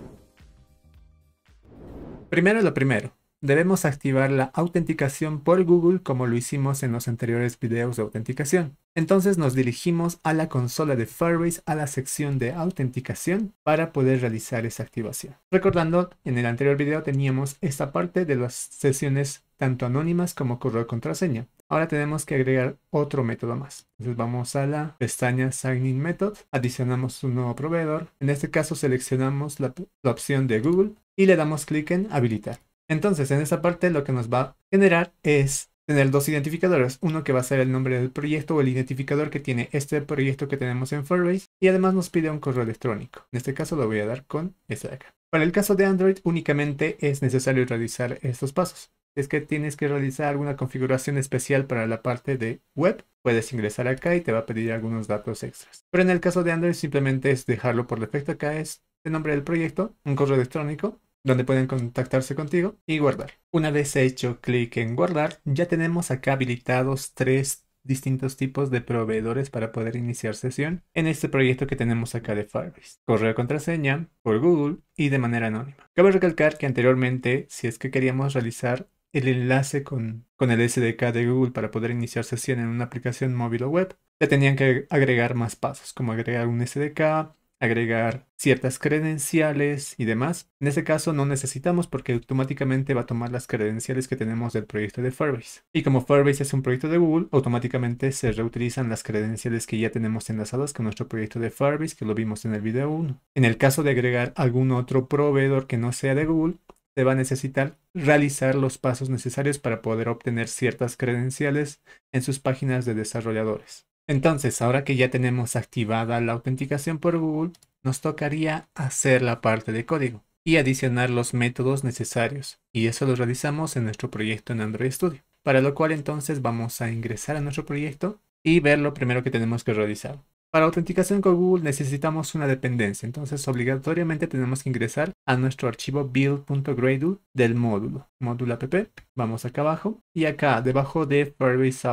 Primero lo primero, debemos activar la autenticación por Google como lo hicimos en los anteriores videos de autenticación. Entonces nos dirigimos a la consola de Firebase a la sección de autenticación para poder realizar esa activación. Recordando, en el anterior video teníamos esta parte de las sesiones tanto anónimas como correo contraseña. Ahora tenemos que agregar otro método más. Entonces vamos a la pestaña Signing Method, adicionamos un nuevo proveedor. En este caso seleccionamos la, la opción de Google y le damos clic en Habilitar. Entonces en esta parte lo que nos va a generar es tener dos identificadores, uno que va a ser el nombre del proyecto o el identificador que tiene este proyecto que tenemos en Firebase y además nos pide un correo electrónico. En este caso lo voy a dar con este de acá. Para el caso de Android únicamente es necesario realizar estos pasos. Es que tienes que realizar alguna configuración especial para la parte de web, puedes ingresar acá y te va a pedir algunos datos extras. Pero en el caso de Android simplemente es dejarlo por defecto acá, es el nombre del proyecto, un correo electrónico donde pueden contactarse contigo y guardar. Una vez hecho clic en guardar, ya tenemos acá habilitados tres distintos tipos de proveedores para poder iniciar sesión en este proyecto que tenemos acá de Firebase. Correo contraseña, por Google y de manera anónima. Cabe recalcar que anteriormente, si es que queríamos realizar el enlace con, con el SDK de Google para poder iniciar sesión en una aplicación móvil o web, ya tenían que agregar más pasos, como agregar un SDK, agregar ciertas credenciales y demás. En este caso no necesitamos porque automáticamente va a tomar las credenciales que tenemos del proyecto de Firebase. Y como Firebase es un proyecto de Google, automáticamente se reutilizan las credenciales que ya tenemos enlazadas con nuestro proyecto de Firebase que lo vimos en el video 1. En el caso de agregar algún otro proveedor que no sea de Google, se va a necesitar realizar los pasos necesarios para poder obtener ciertas credenciales en sus páginas de desarrolladores. Entonces, ahora que ya tenemos activada la autenticación por Google, nos tocaría hacer la parte de código y adicionar los métodos necesarios. Y eso lo realizamos en nuestro proyecto en Android Studio. Para lo cual entonces vamos a ingresar a nuestro proyecto y ver lo primero que tenemos que realizar. Para autenticación con Google necesitamos una dependencia, entonces obligatoriamente tenemos que ingresar a nuestro archivo build.gradle del módulo, módulo app. Vamos acá abajo y acá debajo de Firebase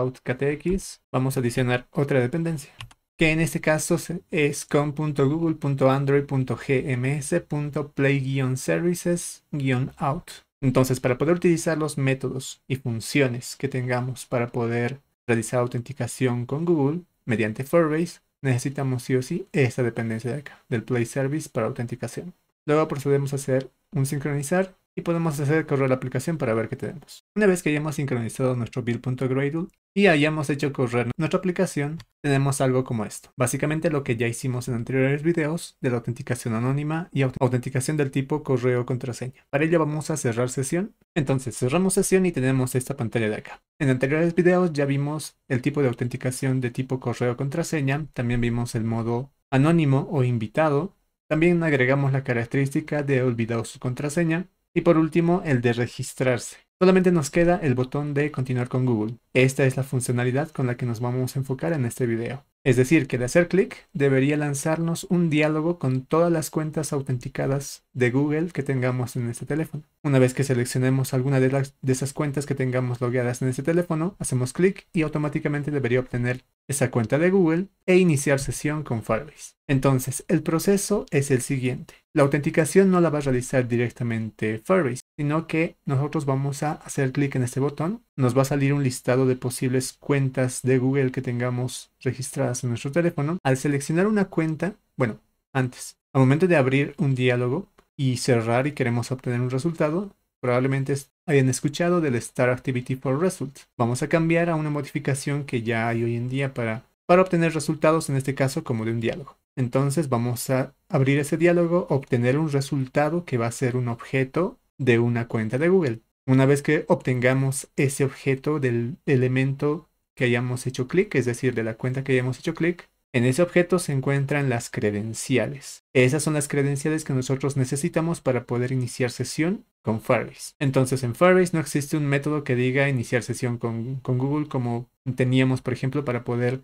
vamos a adicionar otra dependencia que en este caso es com.google.android.gms.play-services-out. Entonces, para poder utilizar los métodos y funciones que tengamos para poder realizar autenticación con Google mediante Firebase, necesitamos sí o sí esta dependencia de acá, del play service para autenticación. Luego procedemos a hacer un sincronizar y podemos hacer correr la aplicación para ver qué tenemos. Una vez que hayamos sincronizado nuestro build.gradle y hayamos hecho correr nuestra aplicación, tenemos algo como esto. Básicamente lo que ya hicimos en anteriores videos de la autenticación anónima y autenticación del tipo correo contraseña. Para ello vamos a cerrar sesión. Entonces cerramos sesión y tenemos esta pantalla de acá. En anteriores videos ya vimos el tipo de autenticación de tipo correo contraseña, también vimos el modo anónimo o invitado, también agregamos la característica de olvidado su contraseña y por último, el de registrarse. Solamente nos queda el botón de continuar con Google. Esta es la funcionalidad con la que nos vamos a enfocar en este video. Es decir, que de hacer clic debería lanzarnos un diálogo con todas las cuentas autenticadas de Google que tengamos en este teléfono. Una vez que seleccionemos alguna de, las, de esas cuentas que tengamos logueadas en este teléfono, hacemos clic y automáticamente debería obtener esa cuenta de Google e iniciar sesión con Firebase. Entonces, el proceso es el siguiente. La autenticación no la va a realizar directamente Firebase, sino que nosotros vamos a hacer clic en este botón, nos va a salir un listado de posibles cuentas de Google que tengamos registradas en nuestro teléfono. Al seleccionar una cuenta, bueno, antes, al momento de abrir un diálogo y cerrar y queremos obtener un resultado, probablemente hayan escuchado del Star Activity for Result. Vamos a cambiar a una modificación que ya hay hoy en día para, para obtener resultados, en este caso como de un diálogo. Entonces vamos a abrir ese diálogo, obtener un resultado que va a ser un objeto de una cuenta de Google. Una vez que obtengamos ese objeto del elemento que hayamos hecho clic, es decir, de la cuenta que hayamos hecho clic, en ese objeto se encuentran las credenciales. Esas son las credenciales que nosotros necesitamos para poder iniciar sesión con Firebase. Entonces en Firebase no existe un método que diga iniciar sesión con, Google como teníamos, por ejemplo, para poder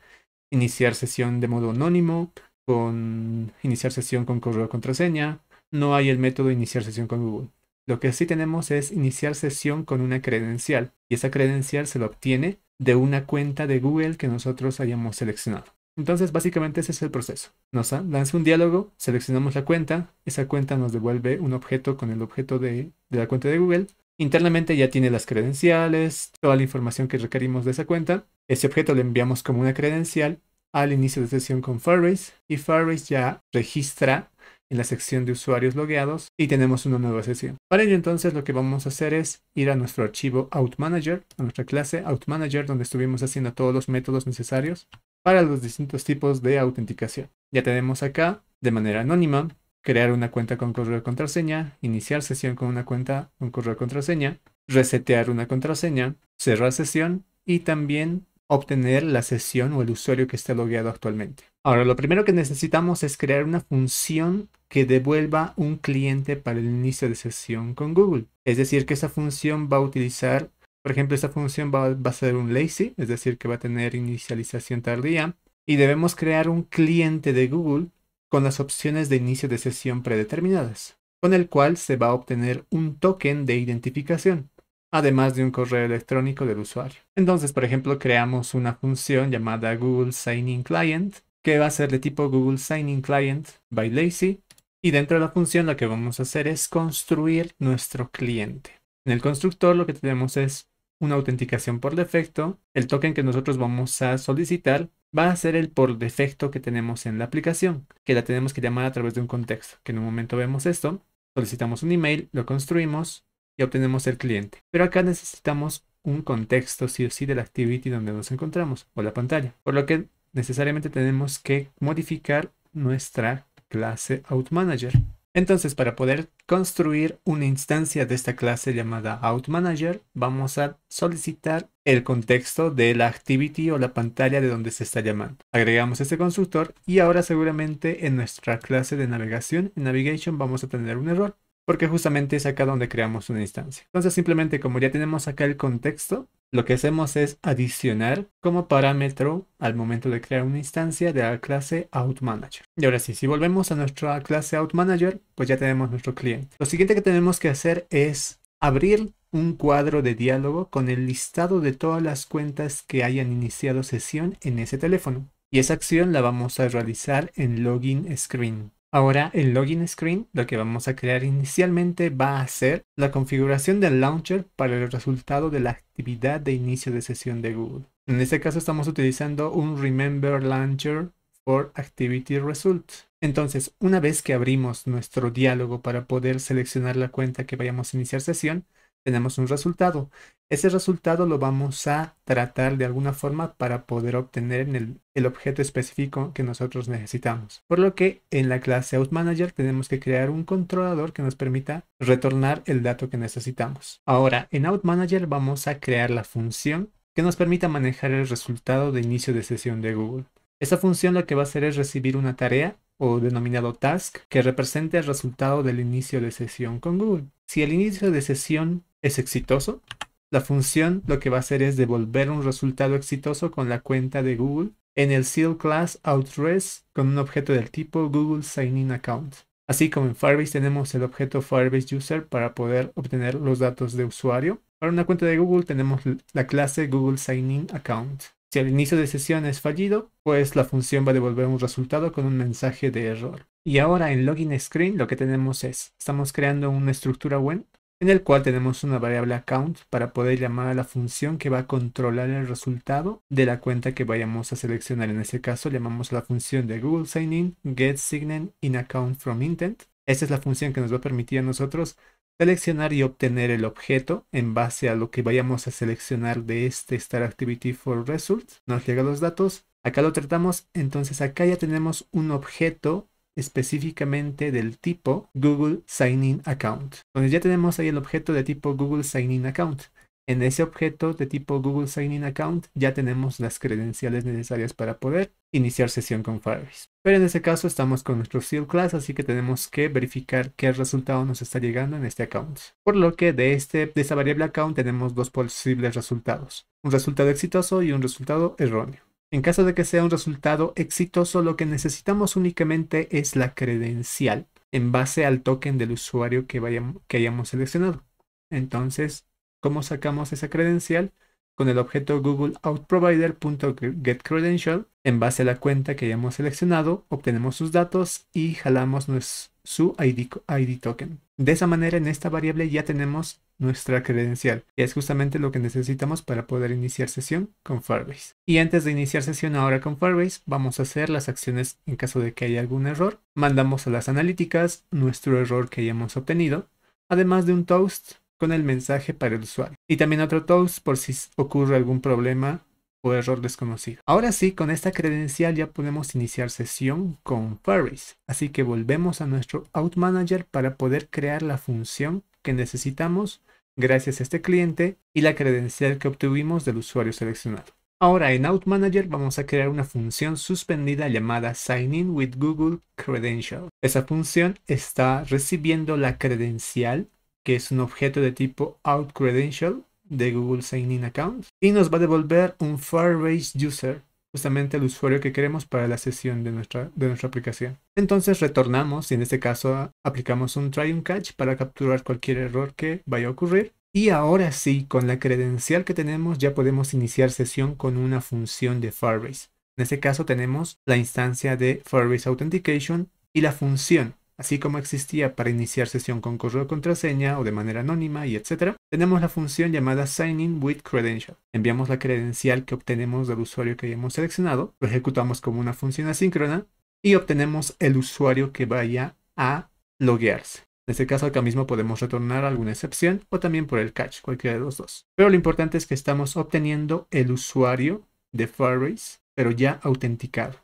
iniciar sesión de modo anónimo, con iniciar sesión con correo de contraseña. No hay el método iniciar sesión con Google. Lo que sí tenemos es iniciar sesión con una credencial y esa credencial se la obtiene de una cuenta de Google que nosotros hayamos seleccionado. Entonces, básicamente ese es el proceso. Nos lanza un diálogo, seleccionamos la cuenta, esa cuenta nos devuelve un objeto con el objeto de, la cuenta de Google. Internamente ya tiene las credenciales, toda la información que requerimos de esa cuenta. Ese objeto le enviamos como una credencial al inicio de sesión con Firebase y Firebase ya registra en la sección de usuarios logueados y tenemos una nueva sesión. Para ello entonces lo que vamos a hacer es ir a nuestro archivo OutManager, a nuestra clase OutManager donde estuvimos haciendo todos los métodos necesarios para los distintos tipos de autenticación. Ya tenemos acá, de manera anónima, crear una cuenta con correo de contraseña, iniciar sesión con una cuenta con correo de contraseña, resetear una contraseña, cerrar sesión y también obtener la sesión o el usuario que está logueado actualmente. Ahora, lo primero que necesitamos es crear una función que devuelva un cliente para el inicio de sesión con Google. Es decir, que esa función va a utilizar, por ejemplo, esa función va a ser un lazy, es decir, que va a tener inicialización tardía. Y debemos crear un cliente de Google con las opciones de inicio de sesión predeterminadas, con el cual se va a obtener un token de identificación además de un correo electrónico del usuario. Entonces, por ejemplo, creamos una función llamada Google Sign In Client, que va a ser de tipo Google Sign In Client by Lazy, y dentro de la función lo que vamos a hacer es construir nuestro cliente. En el constructor lo que tenemos es una autenticación por defecto. El token que nosotros vamos a solicitar va a ser el por defecto que tenemos en la aplicación, que la tenemos que llamar a través de un contexto, que en un momento vemos esto, solicitamos un email, lo construimos, y obtenemos el cliente. Pero acá necesitamos un contexto sí o sí de la activity donde nos encontramos o la pantalla. Por lo que necesariamente tenemos que modificar nuestra clase OutManager. Entonces, para poder construir una instancia de esta clase llamada OutManager, vamos a solicitar el contexto de la activity o la pantalla de donde se está llamando. Agregamos este constructor y ahora seguramente en nuestra clase de navegación, en navigation, vamos a tener un error porque justamente es acá donde creamos una instancia. Entonces simplemente como ya tenemos acá el contexto, lo que hacemos es adicionar como parámetro al momento de crear una instancia de la clase OutManager. Y ahora sí, si volvemos a nuestra clase OutManager, pues ya tenemos nuestro cliente. Lo siguiente que tenemos que hacer es abrir un cuadro de diálogo con el listado de todas las cuentas que hayan iniciado sesión en ese teléfono. Y esa acción la vamos a realizar en Login Screen. Ahora el login screen lo que vamos a crear inicialmente va a ser la configuración del launcher para el resultado de la actividad de inicio de sesión de Google. En este caso estamos utilizando un Remember Launcher for Activity Result. Entonces, una vez que abrimos nuestro diálogo para poder seleccionar la cuenta que vayamos a iniciar sesión, tenemos un resultado. Ese resultado lo vamos a tratar de alguna forma para poder obtener el, objeto específico que nosotros necesitamos. Por lo que en la clase OutManager tenemos que crear un controlador que nos permita retornar el dato que necesitamos. Ahora, en OutManager vamos a crear la función que nos permita manejar el resultado de inicio de sesión de Google. Esa función lo que va a hacer es recibir una tarea o denominado task que represente el resultado del inicio de sesión con Google. Si el inicio de sesión es exitoso, la función lo que va a hacer es devolver un resultado exitoso con la cuenta de Google en el Seal Class OutRes con un objeto del tipo Google Sign In Account. Así como en Firebase tenemos el objeto Firebase User para poder obtener los datos de usuario. Para una cuenta de Google tenemos la clase Google Sign In Account. Si el inicio de sesión es fallido, pues la función va a devolver un resultado con un mensaje de error. Y ahora en Login Screen lo que tenemos es, estamos creando una estructura web en el cual tenemos una variable account para poder llamar a la función que va a controlar el resultado de la cuenta que vayamos a seleccionar. En este caso llamamos la función de Google Sign In, Get Sign In, Account from Intent. Esta es la función que nos va a permitir a nosotros seleccionar y obtener el objeto en base a lo que vayamos a seleccionar de este Star Activity for Results. Nos llega los datos. Acá lo tratamos, entonces acá ya tenemos un objeto específicamente del tipo Google Sign In Account. Entonces ya tenemos ahí el objeto de tipo Google Sign In Account. En ese objeto de tipo Google Sign In Account ya tenemos las credenciales necesarias para poder iniciar sesión con Firebase. Pero en ese caso estamos con nuestro Seal Class, así que tenemos que verificar qué resultado nos está llegando en este account. Por lo que de, este, de esta variable account tenemos dos posibles resultados. Un resultado exitoso y un resultado erróneo. En caso de que sea un resultado exitoso, lo que necesitamos únicamente es la credencial en base al token del usuario que, hayamos seleccionado. Entonces, ¿cómo sacamos esa credencial? Con el objeto google.outprovider.getCredential, en base a la cuenta que hayamos seleccionado, obtenemos sus datos y jalamos su ID token. De esa manera, en esta variable ya tenemos nuestra credencial, que es justamente lo que necesitamos para poder iniciar sesión con Firebase. Y antes de iniciar sesión ahora con Firebase, vamos a hacer las acciones en caso de que haya algún error. Mandamos a las analíticas nuestro error que hayamos obtenido, además de un toast con el mensaje para el usuario. Y también otro toast por si ocurre algún problema o error desconocido. Ahora sí, con esta credencial ya podemos iniciar sesión con Firebase. Así que volvemos a nuestro Out Manager para poder crear la función que necesitamos gracias a este cliente y la credencial que obtuvimos del usuario seleccionado. Ahora en OutManager vamos a crear una función suspendida llamada Sign in with Google Credential. Esa función está recibiendo la credencial, que es un objeto de tipo Out de Google Sign in Account, y nos va a devolver un Firebase User justamente el usuario que queremos para la sesión de nuestra, de nuestra aplicación. Entonces retornamos y en este caso aplicamos un try and catch para capturar cualquier error que vaya a ocurrir. Y ahora sí, con la credencial que tenemos ya podemos iniciar sesión con una función de Firebase. En este caso tenemos la instancia de Firebase Authentication y la función así como existía para iniciar sesión con correo de contraseña o de manera anónima y etc., tenemos la función llamada Sign in with Credential. Enviamos la credencial que obtenemos del usuario que hayamos seleccionado, lo ejecutamos como una función asíncrona y obtenemos el usuario que vaya a loguearse. En este caso, acá mismo podemos retornar alguna excepción o también por el catch, cualquiera de los dos. Pero lo importante es que estamos obteniendo el usuario de Firebase, pero ya autenticado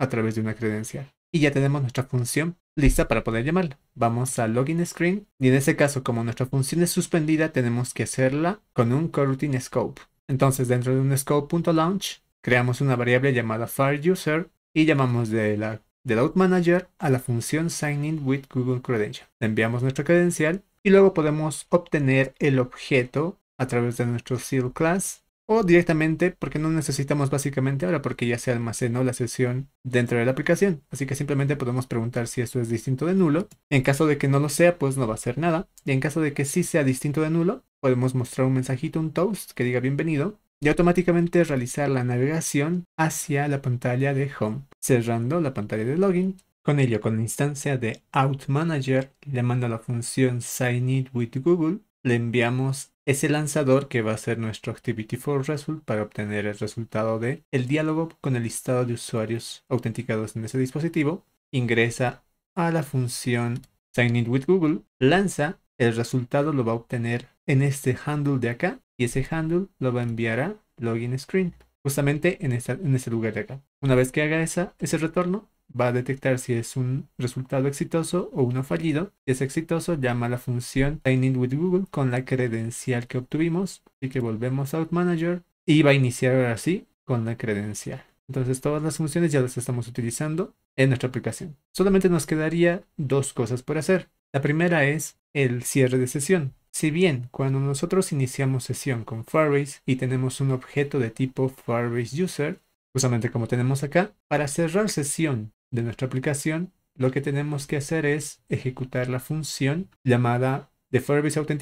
a través de una credencial. Y ya tenemos nuestra función lista para poder llamarla. Vamos a login screen y en ese caso como nuestra función es suspendida tenemos que hacerla con un coroutine scope. Entonces dentro de un scope.launch creamos una variable llamada fireuser y llamamos de la del manager a la función sign with Google Credential. enviamos nuestra credencial y luego podemos obtener el objeto a través de nuestro seal class o directamente porque no necesitamos básicamente ahora porque ya se almacenó la sesión dentro de la aplicación. Así que simplemente podemos preguntar si esto es distinto de nulo. En caso de que no lo sea, pues no va a hacer nada. Y en caso de que sí sea distinto de nulo, podemos mostrar un mensajito, un toast que diga bienvenido y automáticamente realizar la navegación hacia la pantalla de home, cerrando la pantalla de login. Con ello, con la instancia de OutManager, le mando la función Sign with Google, le enviamos es el lanzador que va a ser nuestro Activity for Result para obtener el resultado de el diálogo con el listado de usuarios autenticados en ese dispositivo. Ingresa a la función Sign in with Google, lanza, el resultado lo va a obtener en este handle de acá y ese handle lo va a enviar a login screen, justamente en, ese lugar de acá. Una vez que haga esa, ese retorno, va a detectar si es un resultado exitoso o uno fallido. Si es exitoso, llama la función training with Google con la credencial que obtuvimos. Así que volvemos a OutManager y va a iniciar así con la credencial. Entonces todas las funciones ya las estamos utilizando en nuestra aplicación. Solamente nos quedaría dos cosas por hacer. La primera es el cierre de sesión. Si bien cuando nosotros iniciamos sesión con Firebase y tenemos un objeto de tipo FirebaseUser, User, justamente como tenemos acá, para cerrar sesión de nuestra aplicación, lo que tenemos que hacer es ejecutar la función llamada out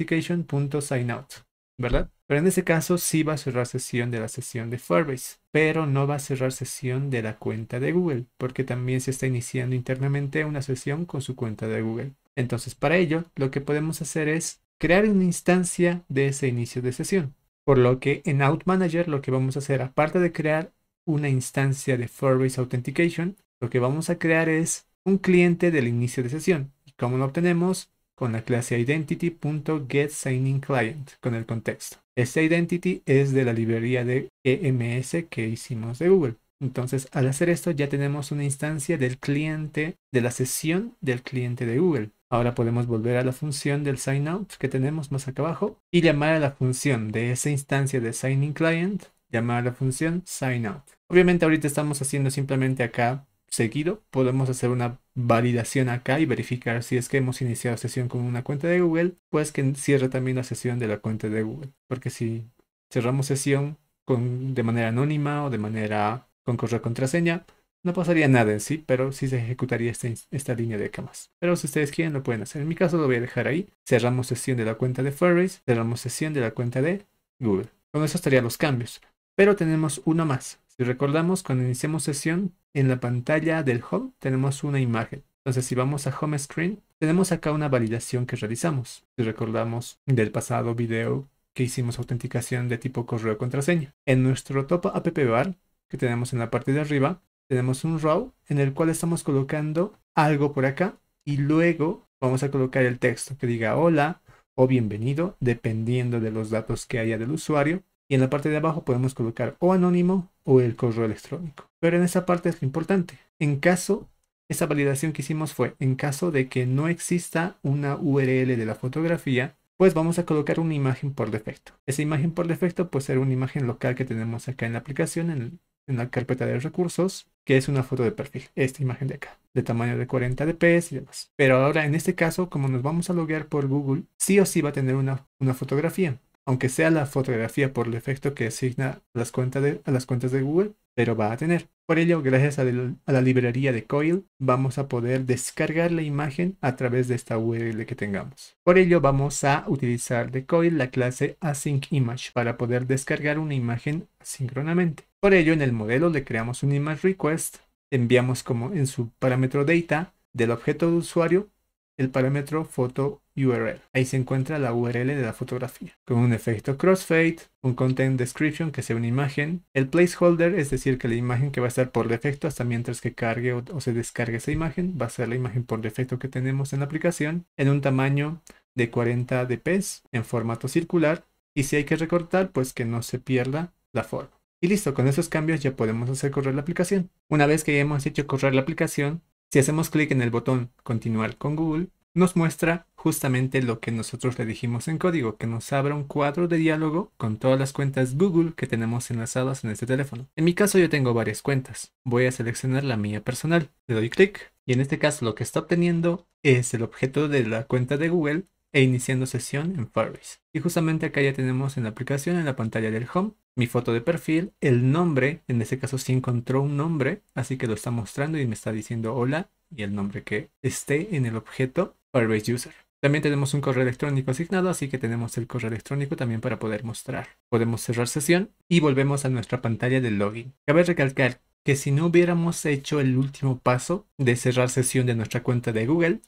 ¿verdad? Pero en ese caso sí va a cerrar sesión de la sesión de Firebase, pero no va a cerrar sesión de la cuenta de Google, porque también se está iniciando internamente una sesión con su cuenta de Google. Entonces, para ello, lo que podemos hacer es crear una instancia de ese inicio de sesión. Por lo que en OutManager Manager lo que vamos a hacer, aparte de crear una instancia de Firebase Authentication, lo que vamos a crear es un cliente del inicio de sesión. ¿Y cómo lo obtenemos? Con la clase identity.getSigningClient con el contexto. Este identity es de la librería de EMS que hicimos de Google. Entonces, al hacer esto, ya tenemos una instancia del cliente, de la sesión del cliente de Google. Ahora podemos volver a la función del sign out que tenemos más acá abajo y llamar a la función de esa instancia de signing client, llamar a la función sign out. Obviamente, ahorita estamos haciendo simplemente acá seguido, podemos hacer una validación acá y verificar si es que hemos iniciado sesión con una cuenta de Google, pues que cierre también la sesión de la cuenta de Google. Porque si cerramos sesión con, de manera anónima o de manera con correo contraseña, no pasaría nada en sí, pero sí se ejecutaría esta, esta línea de camas. Pero si ustedes quieren, lo pueden hacer. En mi caso, lo voy a dejar ahí. Cerramos sesión de la cuenta de Firebase, cerramos sesión de la cuenta de Google. Con eso estarían los cambios. Pero tenemos uno más. Si recordamos, cuando iniciamos sesión, en la pantalla del home tenemos una imagen. Entonces, si vamos a home screen, tenemos acá una validación que realizamos. Si recordamos del pasado video que hicimos autenticación de tipo correo contraseña. En nuestro top app bar que tenemos en la parte de arriba, tenemos un row en el cual estamos colocando algo por acá y luego vamos a colocar el texto que diga hola o bienvenido, dependiendo de los datos que haya del usuario. Y en la parte de abajo podemos colocar o anónimo o el correo electrónico. Pero en esa parte es lo importante. En caso, esa validación que hicimos fue en caso de que no exista una URL de la fotografía, pues vamos a colocar una imagen por defecto. Esa imagen por defecto puede ser una imagen local que tenemos acá en la aplicación, en, la carpeta de recursos, que es una foto de perfil, esta imagen de acá, de tamaño de 40 dps y demás. Pero ahora en este caso, como nos vamos a loguear por Google, sí o sí va a tener una, una fotografía aunque sea la fotografía por el efecto que asigna a las cuentas de, a las cuentas de Google, pero va a tener. Por ello, gracias a, la librería de Coil, vamos a poder descargar la imagen a través de esta URL que tengamos. Por ello, vamos a utilizar de Coil la clase AsyncImage para poder descargar una imagen asíncronamente. Por ello, en el modelo le creamos un ImageRequest, enviamos como en su parámetro data del objeto de usuario el parámetro photo URL. Ahí se encuentra la URL de la fotografía, con un efecto crossfade, un content description que sea una imagen, el placeholder, es decir, que la imagen que va a estar por defecto hasta mientras que cargue o, se descargue esa imagen, va a ser la imagen por defecto que tenemos en la aplicación, en un tamaño de 40 dps en formato circular, y si hay que recortar, pues que no se pierda la forma. Y listo, con esos cambios ya podemos hacer correr la aplicación. Una vez que hayamos hecho correr la aplicación, si hacemos clic en el botón Continuar con Google, nos muestra justamente lo que nosotros le dijimos en código, que nos abra un cuadro de diálogo con todas las cuentas Google que tenemos enlazadas en este teléfono. En mi caso yo tengo varias cuentas. Voy a seleccionar la mía personal, le doy clic y en este caso lo que está obteniendo es el objeto de la cuenta de Google e iniciando sesión en Firebase. Y justamente acá ya tenemos en la aplicación en la pantalla del home mi foto de perfil, el nombre, en este caso sí encontró un nombre, así que lo está mostrando y me está diciendo hola y el nombre que esté en el objeto Firebase User. También tenemos un correo electrónico asignado, así que tenemos el correo electrónico también para poder mostrar. Podemos cerrar sesión y volvemos a nuestra pantalla de login. Cabe recalcar que si no hubiéramos hecho el último paso de cerrar sesión de nuestra cuenta de Google,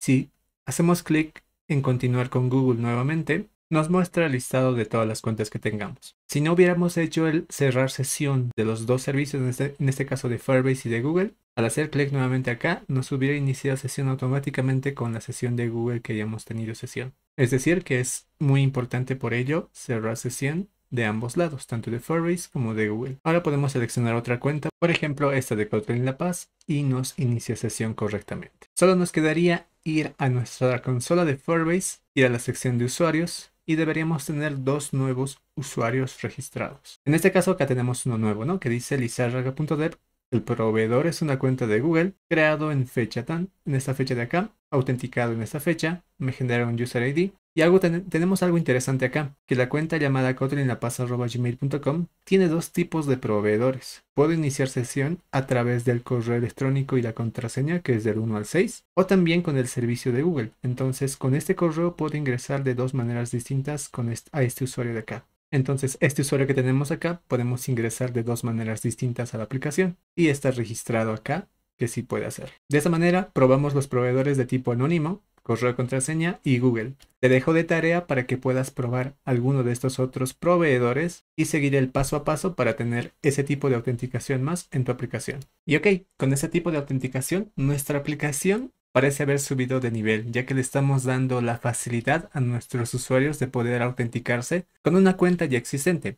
si hacemos clic en continuar con Google nuevamente, nos muestra el listado de todas las cuentas que tengamos. Si no hubiéramos hecho el cerrar sesión de los dos servicios, este, en este, caso de Firebase y de Google, al hacer clic nuevamente acá, nos hubiera iniciado sesión automáticamente con la sesión de Google que hayamos tenido sesión. Es decir, que es muy importante por ello cerrar sesión de ambos lados, tanto de Firebase como de Google. Ahora podemos seleccionar otra cuenta, por ejemplo esta de en La Paz, y nos inicia sesión correctamente. Solo nos quedaría ir a nuestra consola de Firebase, ir a la sección de usuarios, y deberíamos tener dos nuevos usuarios registrados. En este caso acá tenemos uno nuevo, ¿no? Que dice lizarraga.dev. El proveedor es una cuenta de Google creado en fecha tan, en esta fecha de acá, autenticado en esta fecha, me genera un user ID. Y algo tenemos algo interesante acá, que la cuenta llamada gmail.com. tiene dos tipos de proveedores. Puedo iniciar sesión a través del correo electrónico y la contraseña, que es del 1 al 6, o también con el servicio de Google. Entonces, con este correo puedo ingresar de dos maneras distintas con a este usuario de acá. Entonces, este usuario que tenemos acá podemos ingresar de dos maneras distintas a la aplicación y está registrado acá que sí puede hacer. De esa manera, probamos los proveedores de tipo anónimo, correo contraseña y Google. Te dejo de tarea para que puedas probar alguno de estos otros proveedores y seguir el paso a paso para tener ese tipo de autenticación más en tu aplicación. Y ok, con ese tipo de autenticación, nuestra aplicación parece haber subido de nivel, ya que le estamos dando la facilidad a nuestros usuarios de poder autenticarse con una cuenta ya existente.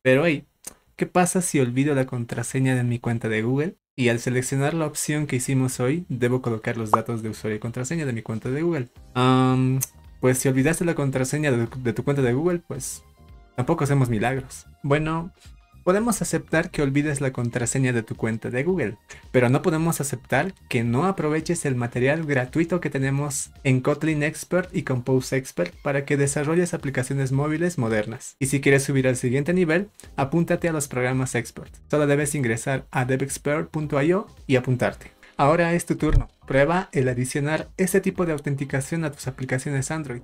Pero hey, ¿Qué pasa si olvido la contraseña de mi cuenta de Google? Y al seleccionar la opción que hicimos hoy, debo colocar los datos de usuario y contraseña de mi cuenta de Google. pues si olvidaste la contraseña de tu cuenta de Google, pues tampoco hacemos milagros. Bueno, Podemos aceptar que olvides la contraseña de tu cuenta de Google, pero no podemos aceptar que no aproveches el material gratuito que tenemos en Kotlin Expert y Compose Expert para que desarrolles aplicaciones móviles modernas. Y si quieres subir al siguiente nivel, apúntate a los programas Expert. Solo debes ingresar a devexpert.io y apuntarte. Ahora es tu turno. Prueba el adicionar este tipo de autenticación a tus aplicaciones Android.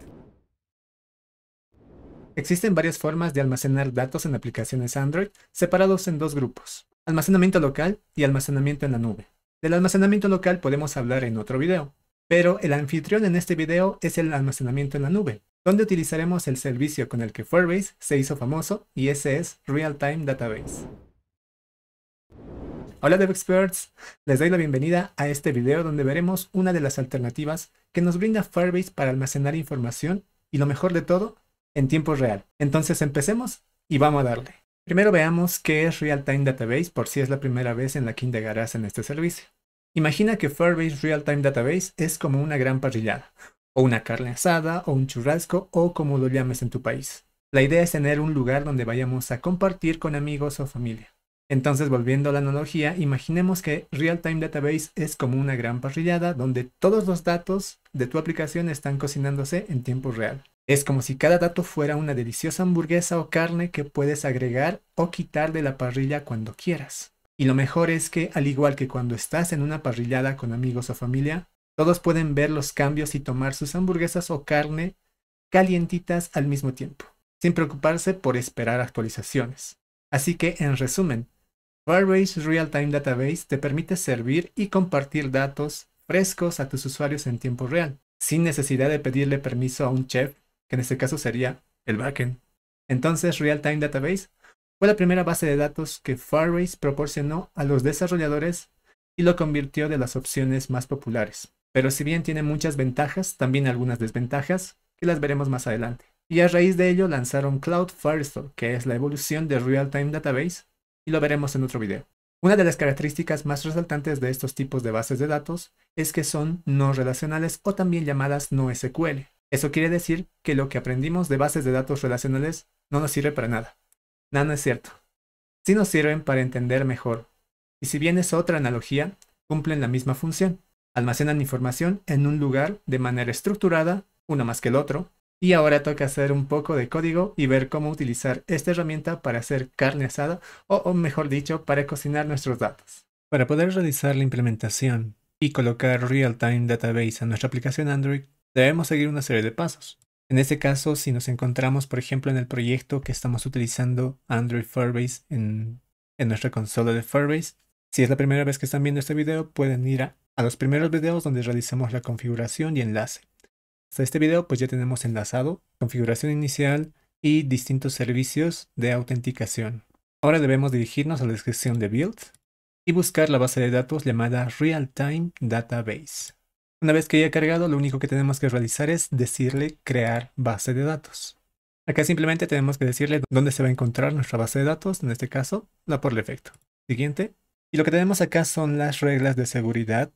Existen varias formas de almacenar datos en aplicaciones Android separados en dos grupos, almacenamiento local y almacenamiento en la nube. Del almacenamiento local podemos hablar en otro video, pero el anfitrión en este video es el almacenamiento en la nube, donde utilizaremos el servicio con el que Firebase se hizo famoso y ese es Realtime Database. Hola DevExperts, les doy la bienvenida a este video donde veremos una de las alternativas que nos brinda Firebase para almacenar información y lo mejor de todo, en tiempo real. Entonces empecemos y vamos a darle. Primero veamos qué es Real Time Database por si es la primera vez en la que indagarás en este servicio. Imagina que Firebase Real Time Database es como una gran parrillada, o una carne asada, o un churrasco, o como lo llames en tu país. La idea es tener un lugar donde vayamos a compartir con amigos o familia. Entonces, volviendo a la analogía, imaginemos que Real Time Database es como una gran parrillada donde todos los datos de tu aplicación están cocinándose en tiempo real. Es como si cada dato fuera una deliciosa hamburguesa o carne que puedes agregar o quitar de la parrilla cuando quieras. Y lo mejor es que, al igual que cuando estás en una parrillada con amigos o familia, todos pueden ver los cambios y tomar sus hamburguesas o carne calientitas al mismo tiempo, sin preocuparse por esperar actualizaciones. Así que, en resumen, Firebase Real Time Database te permite servir y compartir datos frescos a tus usuarios en tiempo real, sin necesidad de pedirle permiso a un chef que en este caso sería el backend. Entonces, Real Time Database fue la primera base de datos que Firebase proporcionó a los desarrolladores y lo convirtió de las opciones más populares. Pero si bien tiene muchas ventajas, también algunas desventajas, que las veremos más adelante. Y a raíz de ello lanzaron Cloud Firestore, que es la evolución de Real Time Database, y lo veremos en otro video. Una de las características más resaltantes de estos tipos de bases de datos es que son no relacionales o también llamadas no SQL, eso quiere decir que lo que aprendimos de bases de datos relacionales no nos sirve para nada. Nada es cierto. Sí nos sirven para entender mejor. Y si bien es otra analogía, cumplen la misma función. Almacenan información en un lugar de manera estructurada, una más que el otro. Y ahora toca hacer un poco de código y ver cómo utilizar esta herramienta para hacer carne asada o, mejor dicho, para cocinar nuestros datos. Para poder realizar la implementación y colocar Realtime Database a nuestra aplicación Android, debemos seguir una serie de pasos. En este caso, si nos encontramos, por ejemplo, en el proyecto que estamos utilizando Android Firebase en, nuestra consola de Firebase, si es la primera vez que están viendo este video, pueden ir a, los primeros videos donde realizamos la configuración y enlace. Hasta este video pues ya tenemos enlazado configuración inicial y distintos servicios de autenticación. Ahora debemos dirigirnos a la descripción de build y buscar la base de datos llamada Real Time Database. Una vez que haya cargado, lo único que tenemos que realizar es decirle crear base de datos. Acá simplemente tenemos que decirle dónde se va a encontrar nuestra base de datos, en este caso, la por defecto. Siguiente. Y lo que tenemos acá son las reglas de seguridad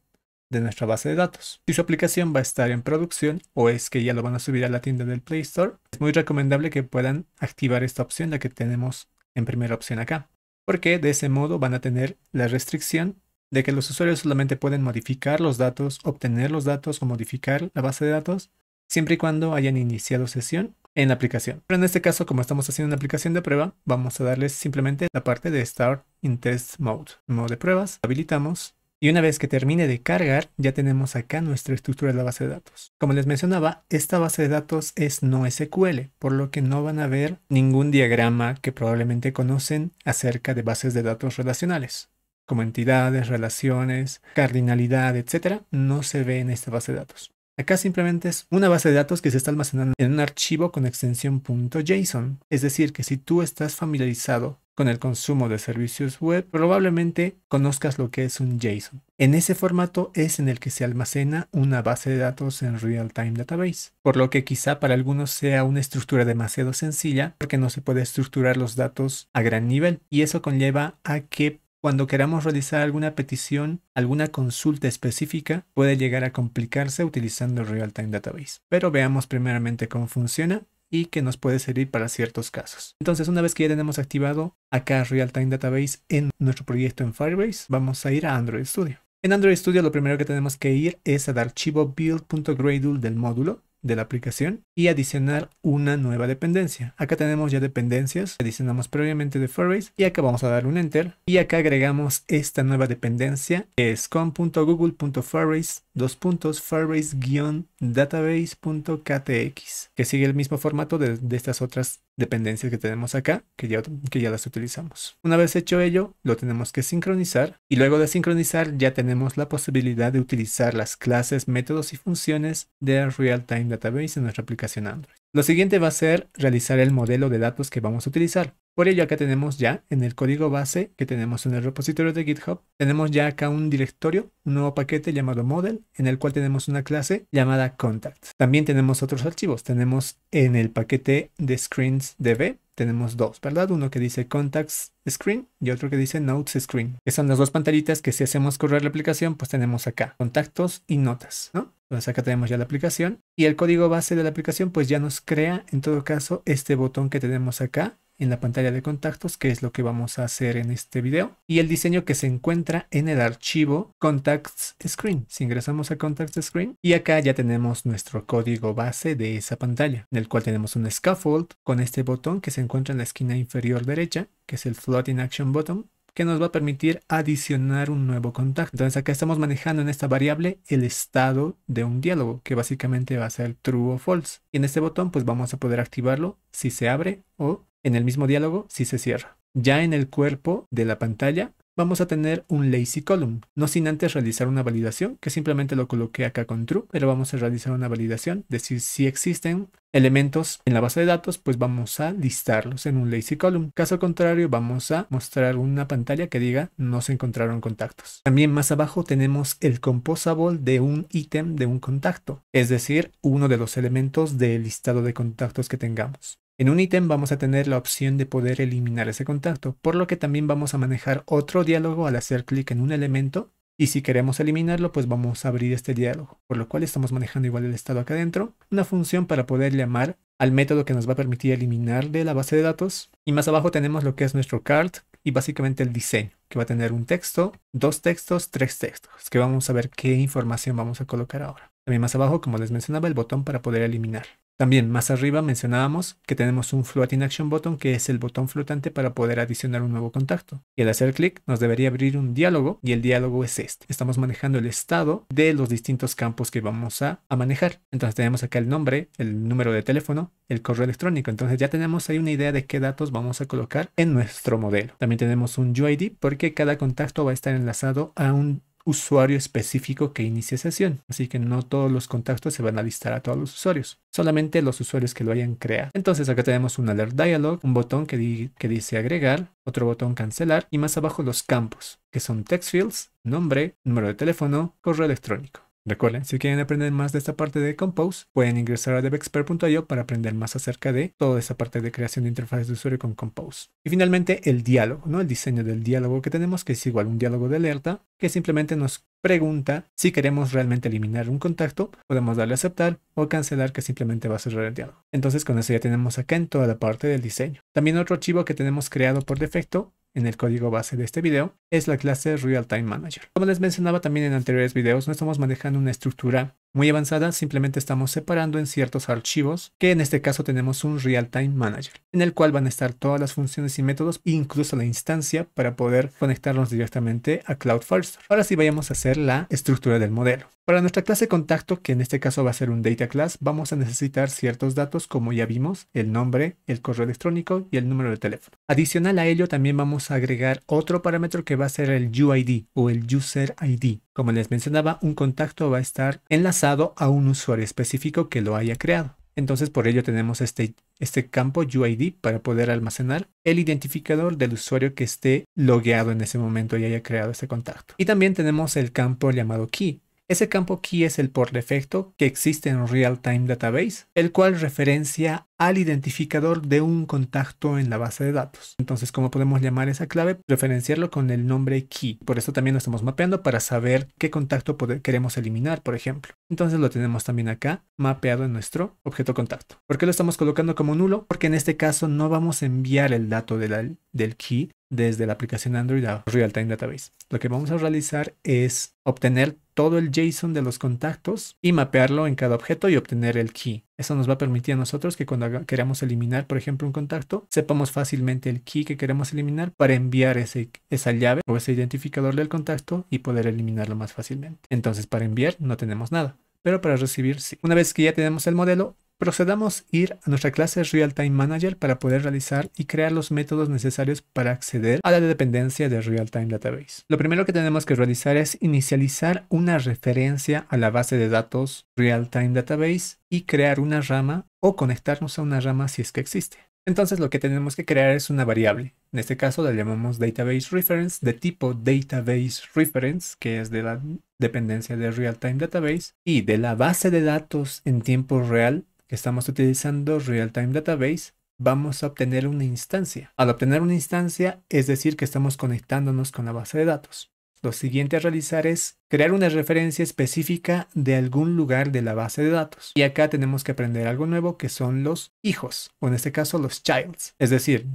de nuestra base de datos. Si su aplicación va a estar en producción o es que ya lo van a subir a la tienda del Play Store, es muy recomendable que puedan activar esta opción, la que tenemos en primera opción acá, porque de ese modo van a tener la restricción de que los usuarios solamente pueden modificar los datos, obtener los datos o modificar la base de datos siempre y cuando hayan iniciado sesión en la aplicación. Pero en este caso, como estamos haciendo una aplicación de prueba, vamos a darles simplemente la parte de Start in Test Mode, modo de pruebas, habilitamos y una vez que termine de cargar, ya tenemos acá nuestra estructura de la base de datos. Como les mencionaba, esta base de datos es no SQL, por lo que no van a ver ningún diagrama que probablemente conocen acerca de bases de datos relacionales como entidades, relaciones, cardinalidad, etcétera, no se ve en esta base de datos. Acá simplemente es una base de datos que se está almacenando en un archivo con extensión .json, es decir, que si tú estás familiarizado con el consumo de servicios web, probablemente conozcas lo que es un JSON. En ese formato es en el que se almacena una base de datos en Real Time Database, por lo que quizá para algunos sea una estructura demasiado sencilla porque no se puede estructurar los datos a gran nivel y eso conlleva a que cuando queramos realizar alguna petición, alguna consulta específica, puede llegar a complicarse utilizando el real Database. Pero veamos primeramente cómo funciona y que nos puede servir para ciertos casos. Entonces, una vez que ya tenemos activado acá Realtime Database en nuestro proyecto en Firebase, vamos a ir a Android Studio. En Android Studio lo primero que tenemos que ir es al archivo build.gradle del módulo de la aplicación y adicionar una nueva dependencia. Acá tenemos ya dependencias, adicionamos previamente de Firebase y acá vamos a dar un enter y acá agregamos esta nueva dependencia que es com.google.firebase dos puntos firebase-database.ktx, que sigue el mismo formato de, estas otras dependencias que tenemos acá, que ya, que ya las utilizamos. Una vez hecho ello, lo tenemos que sincronizar y luego de sincronizar ya tenemos la posibilidad de utilizar las clases, métodos y funciones de Realtime Database en nuestra aplicación Android. Lo siguiente va a ser realizar el modelo de datos que vamos a utilizar. Por ello acá tenemos ya en el código base que tenemos en el repositorio de GitHub, tenemos ya acá un directorio, un nuevo paquete llamado model, en el cual tenemos una clase llamada contact. También tenemos otros archivos, tenemos en el paquete de screens DB, tenemos dos, ¿verdad? Uno que dice contacts screen y otro que dice notes screen, Esas son las dos pantallitas que si hacemos correr la aplicación, pues tenemos acá contactos y notas, ¿no? Entonces acá tenemos ya la aplicación y el código base de la aplicación pues ya nos crea en todo caso este botón que tenemos acá en la pantalla de contactos, que es lo que vamos a hacer en este video, y el diseño que se encuentra en el archivo Contacts Screen. Si ingresamos a Contacts Screen, y acá ya tenemos nuestro código base de esa pantalla, en el cual tenemos un scaffold con este botón que se encuentra en la esquina inferior derecha, que es el Floating Action Button, que nos va a permitir adicionar un nuevo contacto. Entonces acá estamos manejando en esta variable el estado de un diálogo, que básicamente va a ser true o false. Y en este botón pues vamos a poder activarlo si se abre o en el mismo diálogo si se cierra. Ya en el cuerpo de la pantalla vamos a tener un lazy column, no sin antes realizar una validación, que simplemente lo coloqué acá con true, pero vamos a realizar una validación, decir si existen elementos en la base de datos, pues vamos a listarlos en un lazy column. Caso contrario, vamos a mostrar una pantalla que diga no se encontraron contactos. También más abajo tenemos el composable de un ítem de un contacto, es decir, uno de los elementos del listado de contactos que tengamos. En un ítem vamos a tener la opción de poder eliminar ese contacto, por lo que también vamos a manejar otro diálogo al hacer clic en un elemento y si queremos eliminarlo, pues vamos a abrir este diálogo, por lo cual estamos manejando igual el estado acá adentro, una función para poder llamar al método que nos va a permitir eliminar de la base de datos. Y más abajo tenemos lo que es nuestro card y básicamente el diseño, que va a tener un texto, dos textos, tres textos, que vamos a ver qué información vamos a colocar ahora. También más abajo, como les mencionaba, el botón para poder eliminar. También más arriba mencionábamos que tenemos un Floating Action Button que es el botón flotante para poder adicionar un nuevo contacto. Y al hacer clic nos debería abrir un diálogo y el diálogo es este. Estamos manejando el estado de los distintos campos que vamos a, a manejar. Entonces tenemos acá el nombre, el número de teléfono, el correo electrónico. Entonces ya tenemos ahí una idea de qué datos vamos a colocar en nuestro modelo. También tenemos un UID porque cada contacto va a estar enlazado a un usuario específico que inicie sesión, así que no todos los contactos se van a listar a todos los usuarios, solamente los usuarios que lo hayan creado. Entonces acá tenemos un alert dialog, un botón que, que dice agregar, otro botón cancelar y más abajo los campos, que son text fields, nombre, número de teléfono, correo electrónico. Recuerden, si quieren aprender más de esta parte de Compose, pueden ingresar a devexpert.io para aprender más acerca de toda esa parte de creación de interfaces de usuario con Compose. Y finalmente, el diálogo, ¿no? El diseño del diálogo que tenemos, que es igual un diálogo de alerta, que simplemente nos pregunta si queremos realmente eliminar un contacto, podemos darle a aceptar o cancelar que simplemente va a cerrar el diálogo. Entonces con eso ya tenemos acá en toda la parte del diseño. También otro archivo que tenemos creado por defecto en el código base de este video es la clase Real Time Manager. Como les mencionaba también en anteriores videos, no estamos manejando una estructura muy avanzada, simplemente estamos separando en ciertos archivos, que en este caso tenemos un Real-Time Manager, en el cual van a estar todas las funciones y métodos, incluso la instancia, para poder conectarnos directamente a Cloud Firestore. Ahora sí vayamos a hacer la estructura del modelo. Para nuestra clase contacto, que en este caso va a ser un data class, vamos a necesitar ciertos datos como ya vimos, el nombre, el correo electrónico y el número de teléfono. Adicional a ello también vamos a agregar otro parámetro que va a ser el UID o el User ID. Como les mencionaba, un contacto va a estar enlazado a un usuario específico que lo haya creado. Entonces por ello tenemos este, este campo UID para poder almacenar el identificador del usuario que esté logueado en ese momento y haya creado ese contacto. Y también tenemos el campo llamado key, ese campo key es el por defecto que existe en Real Time Database, el cual referencia al identificador de un contacto en la base de datos. Entonces, ¿cómo podemos llamar esa clave? Referenciarlo con el nombre key. Por eso también lo estamos mapeando para saber qué contacto queremos eliminar, por ejemplo. Entonces lo tenemos también acá mapeado en nuestro objeto contacto. ¿Por qué lo estamos colocando como nulo? Porque en este caso no vamos a enviar el dato del key desde la aplicación Android a Real Time Database. Lo que vamos a realizar es obtener todo el JSON de los contactos y mapearlo en cada objeto y obtener el key. Eso nos va a permitir a nosotros que cuando queramos eliminar, por ejemplo, un contacto, sepamos fácilmente el key que queremos eliminar para enviar esa llave o ese identificador del contacto y poder eliminarlo más fácilmente. Entonces, para enviar no tenemos nada, pero para recibir sí. Una vez que ya tenemos el modelo, Procedamos a ir a nuestra clase Real Manager para poder realizar y crear los métodos necesarios para acceder a la dependencia de Real Database. Lo primero que tenemos que realizar es inicializar una referencia a la base de datos Real Database y crear una rama o conectarnos a una rama si es que existe. Entonces lo que tenemos que crear es una variable. En este caso la llamamos database reference de tipo database reference, que es de la dependencia de real database, y de la base de datos en tiempo real estamos utilizando Real-Time Database, vamos a obtener una instancia. Al obtener una instancia, es decir, que estamos conectándonos con la base de datos. Lo siguiente a realizar es crear una referencia específica de algún lugar de la base de datos. Y acá tenemos que aprender algo nuevo que son los hijos, o en este caso los childs. Es decir,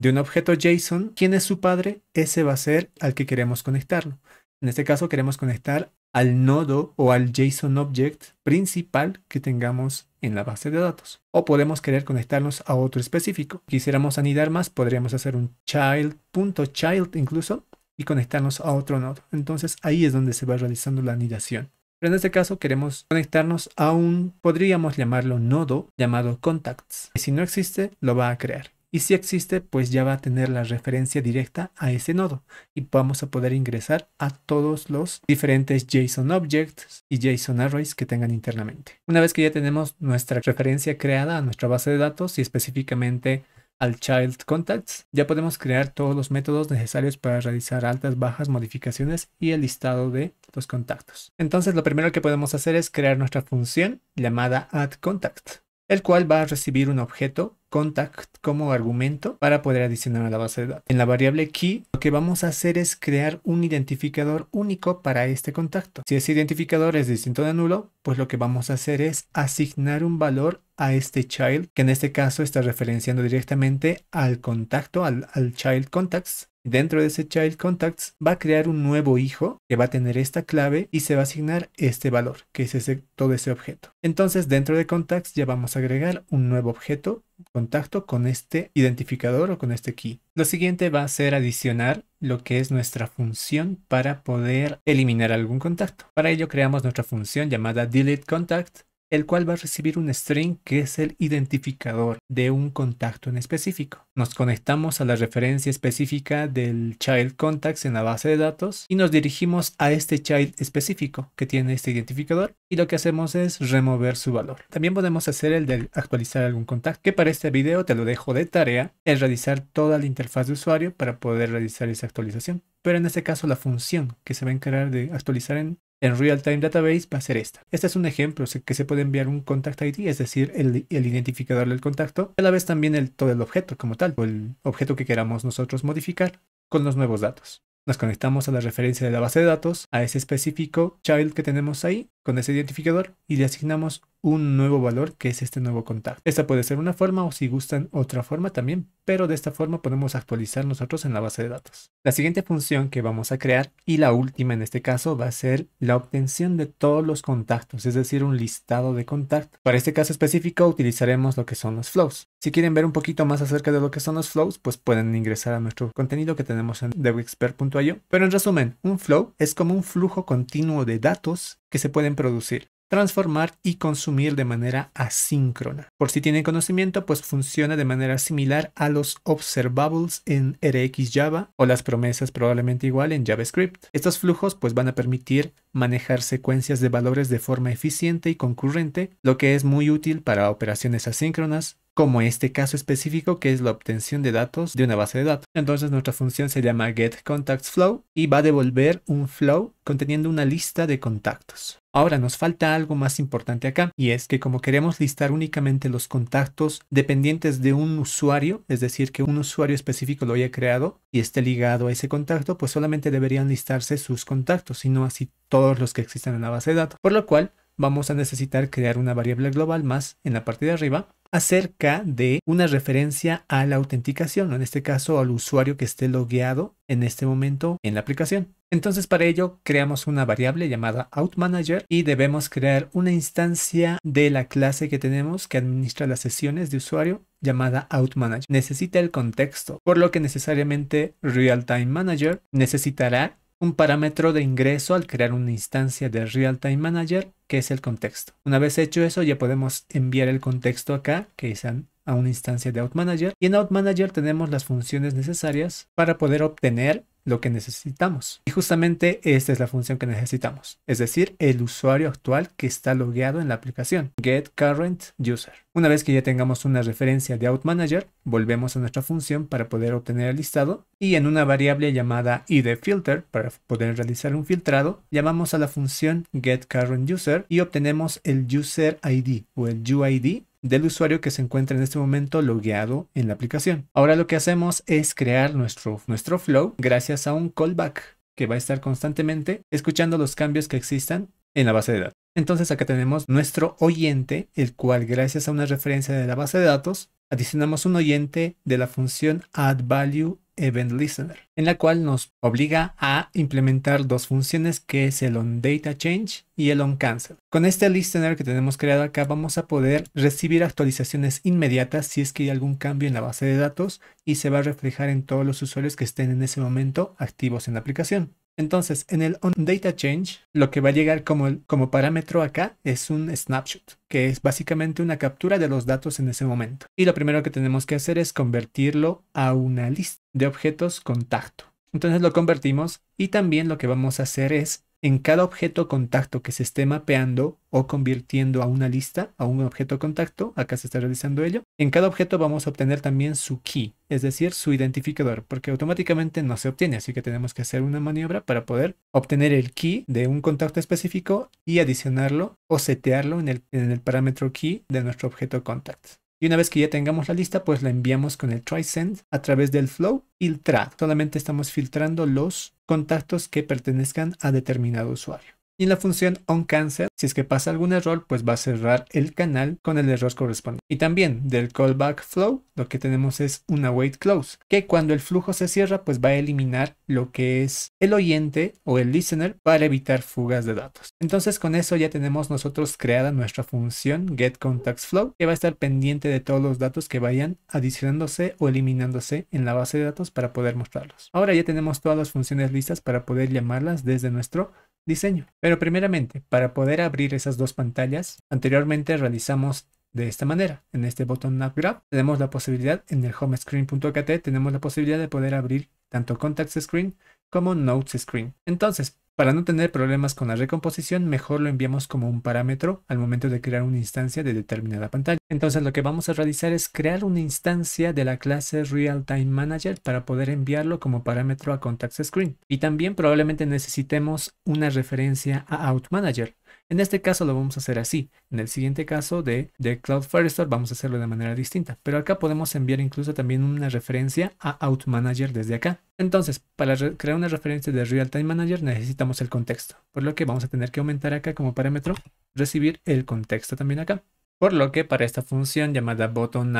de un objeto JSON, ¿quién es su padre? Ese va a ser al que queremos conectarlo. En este caso queremos conectar al nodo o al JSON object principal que tengamos en la base de datos. O podemos querer conectarnos a otro específico. Quisiéramos anidar más, podríamos hacer un child.child incluso y conectarnos a otro nodo. Entonces ahí es donde se va realizando la anidación. Pero en este caso queremos conectarnos a un, podríamos llamarlo nodo llamado contacts. Y si no existe, lo va a crear. Y si existe, pues ya va a tener la referencia directa a ese nodo y vamos a poder ingresar a todos los diferentes JSON Objects y JSON Arrays que tengan internamente. Una vez que ya tenemos nuestra referencia creada a nuestra base de datos y específicamente al child contacts, ya podemos crear todos los métodos necesarios para realizar altas, bajas, modificaciones y el listado de los contactos. Entonces lo primero que podemos hacer es crear nuestra función llamada addContact, el cual va a recibir un objeto contact como argumento para poder adicionar a la base de datos. En la variable key, lo que vamos a hacer es crear un identificador único para este contacto. Si ese identificador es distinto de nulo, pues lo que vamos a hacer es asignar un valor a este child, que en este caso está referenciando directamente al contacto, al, al child contacts, Dentro de ese child contacts va a crear un nuevo hijo que va a tener esta clave y se va a asignar este valor, que es todo ese objeto. Entonces dentro de contacts ya vamos a agregar un nuevo objeto contacto con este identificador o con este key. Lo siguiente va a ser adicionar lo que es nuestra función para poder eliminar algún contacto. Para ello creamos nuestra función llamada delete contact el cual va a recibir un string que es el identificador de un contacto en específico. Nos conectamos a la referencia específica del child contacts en la base de datos y nos dirigimos a este child específico que tiene este identificador y lo que hacemos es remover su valor. También podemos hacer el de actualizar algún contacto, que para este video te lo dejo de tarea, es realizar toda la interfaz de usuario para poder realizar esa actualización pero en este caso la función que se va a encargar de actualizar en en Real Time Database va a ser esta. Este es un ejemplo que se puede enviar un Contact ID, es decir, el, identificador del contacto, a la vez también todo el objeto como tal, o el objeto que queramos nosotros modificar con los nuevos datos. Nos conectamos a la referencia de la base de datos, a ese específico child que tenemos ahí con ese identificador y le asignamos un nuevo valor que es este nuevo contacto. Esta puede ser una forma o si gustan otra forma también, pero de esta forma podemos actualizar nosotros en la base de datos. La siguiente función que vamos a crear y la última en este caso va a ser la obtención de todos los contactos, es decir, un listado de contactos. Para este caso específico utilizaremos lo que son los flows. Si quieren ver un poquito más acerca de lo que son los flows, pues pueden ingresar a nuestro contenido que tenemos en devexpert.io. Pero en resumen, un flow es como un flujo continuo de datos que se pueden producir transformar y consumir de manera asíncrona. Por si tienen conocimiento, pues funciona de manera similar a los observables en RX Java o las promesas probablemente igual en JavaScript. Estos flujos pues van a permitir manejar secuencias de valores de forma eficiente y concurrente, lo que es muy útil para operaciones asíncronas, como este caso específico que es la obtención de datos de una base de datos. Entonces nuestra función se llama getContactsFlow y va a devolver un flow conteniendo una lista de contactos. Ahora nos falta algo más importante acá y es que como queremos listar únicamente los contactos dependientes de un usuario, es decir, que un usuario específico lo haya creado y esté ligado a ese contacto, pues solamente deberían listarse sus contactos y no así todos los que existan en la base de datos. Por lo cual vamos a necesitar crear una variable global más en la parte de arriba acerca de una referencia a la autenticación, o en este caso al usuario que esté logueado en este momento en la aplicación. Entonces para ello creamos una variable llamada OutManager y debemos crear una instancia de la clase que tenemos que administra las sesiones de usuario llamada OutManager. Necesita el contexto, por lo que necesariamente realTimeManager Manager necesitará un parámetro de ingreso al crear una instancia de Real Time Manager, que es el contexto. Una vez hecho eso, ya podemos enviar el contexto acá, que es a una instancia de OutManager y en OutManager tenemos las funciones necesarias para poder obtener lo que necesitamos. Y justamente esta es la función que necesitamos, es decir, el usuario actual que está logueado en la aplicación, getCurrentUser Una vez que ya tengamos una referencia de OutManager, volvemos a nuestra función para poder obtener el listado y en una variable llamada idFilter, para poder realizar un filtrado, llamamos a la función getCurrentUser y obtenemos el userId o el UID del usuario que se encuentra en este momento logueado en la aplicación. Ahora lo que hacemos es crear nuestro, nuestro flow gracias a un callback que va a estar constantemente escuchando los cambios que existan en la base de datos. Entonces acá tenemos nuestro oyente, el cual gracias a una referencia de la base de datos adicionamos un oyente de la función addValue Event Listener, en la cual nos obliga a implementar dos funciones que es el onDataChange y el onCancel. Con este listener que tenemos creado acá vamos a poder recibir actualizaciones inmediatas si es que hay algún cambio en la base de datos y se va a reflejar en todos los usuarios que estén en ese momento activos en la aplicación. Entonces, en el onDataChange, lo que va a llegar como, como parámetro acá es un snapshot, que es básicamente una captura de los datos en ese momento. Y lo primero que tenemos que hacer es convertirlo a una lista de objetos contacto. Entonces lo convertimos y también lo que vamos a hacer es en cada objeto contacto que se esté mapeando o convirtiendo a una lista, a un objeto contacto, acá se está realizando ello, en cada objeto vamos a obtener también su key, es decir, su identificador, porque automáticamente no se obtiene, así que tenemos que hacer una maniobra para poder obtener el key de un contacto específico y adicionarlo o setearlo en el, parámetro key de nuestro objeto contact. Y una vez que ya tengamos la lista, pues la enviamos con el try send a través del flow y el track. Solamente estamos filtrando los contactos que pertenezcan a determinado usuario. Y en la función onCancel, si es que pasa algún error, pues va a cerrar el canal con el error correspondiente. Y también del callback flow, lo que tenemos es una wait close, que cuando el flujo se cierra, pues va a eliminar lo que es el oyente o el listener para evitar fugas de datos. Entonces con eso ya tenemos nosotros creada nuestra función getContactsFlow, que va a estar pendiente de todos los datos que vayan adicionándose o eliminándose en la base de datos para poder mostrarlos. Ahora ya tenemos todas las funciones listas para poder llamarlas desde nuestro diseño. Pero primeramente, para poder abrir esas dos pantallas, anteriormente realizamos de esta manera, en este botón App tenemos la posibilidad, en el home Screen.kt tenemos la posibilidad de poder abrir tanto Contact Screen como notes screen. Entonces, para no tener problemas con la recomposición, mejor lo enviamos como un parámetro al momento de crear una instancia de determinada pantalla. Entonces lo que vamos a realizar es crear una instancia de la clase RealTime Manager para poder enviarlo como parámetro a Contact Screen. Y también probablemente necesitemos una referencia a OutManager. En este caso lo vamos a hacer así. En el siguiente caso de, de Cloud Firestore vamos a hacerlo de manera distinta. Pero acá podemos enviar incluso también una referencia a OutManager desde acá. Entonces, para crear una referencia de Realtime Manager necesitamos el contexto. Por lo que vamos a tener que aumentar acá como parámetro, recibir el contexto también acá. Por lo que para esta función llamada button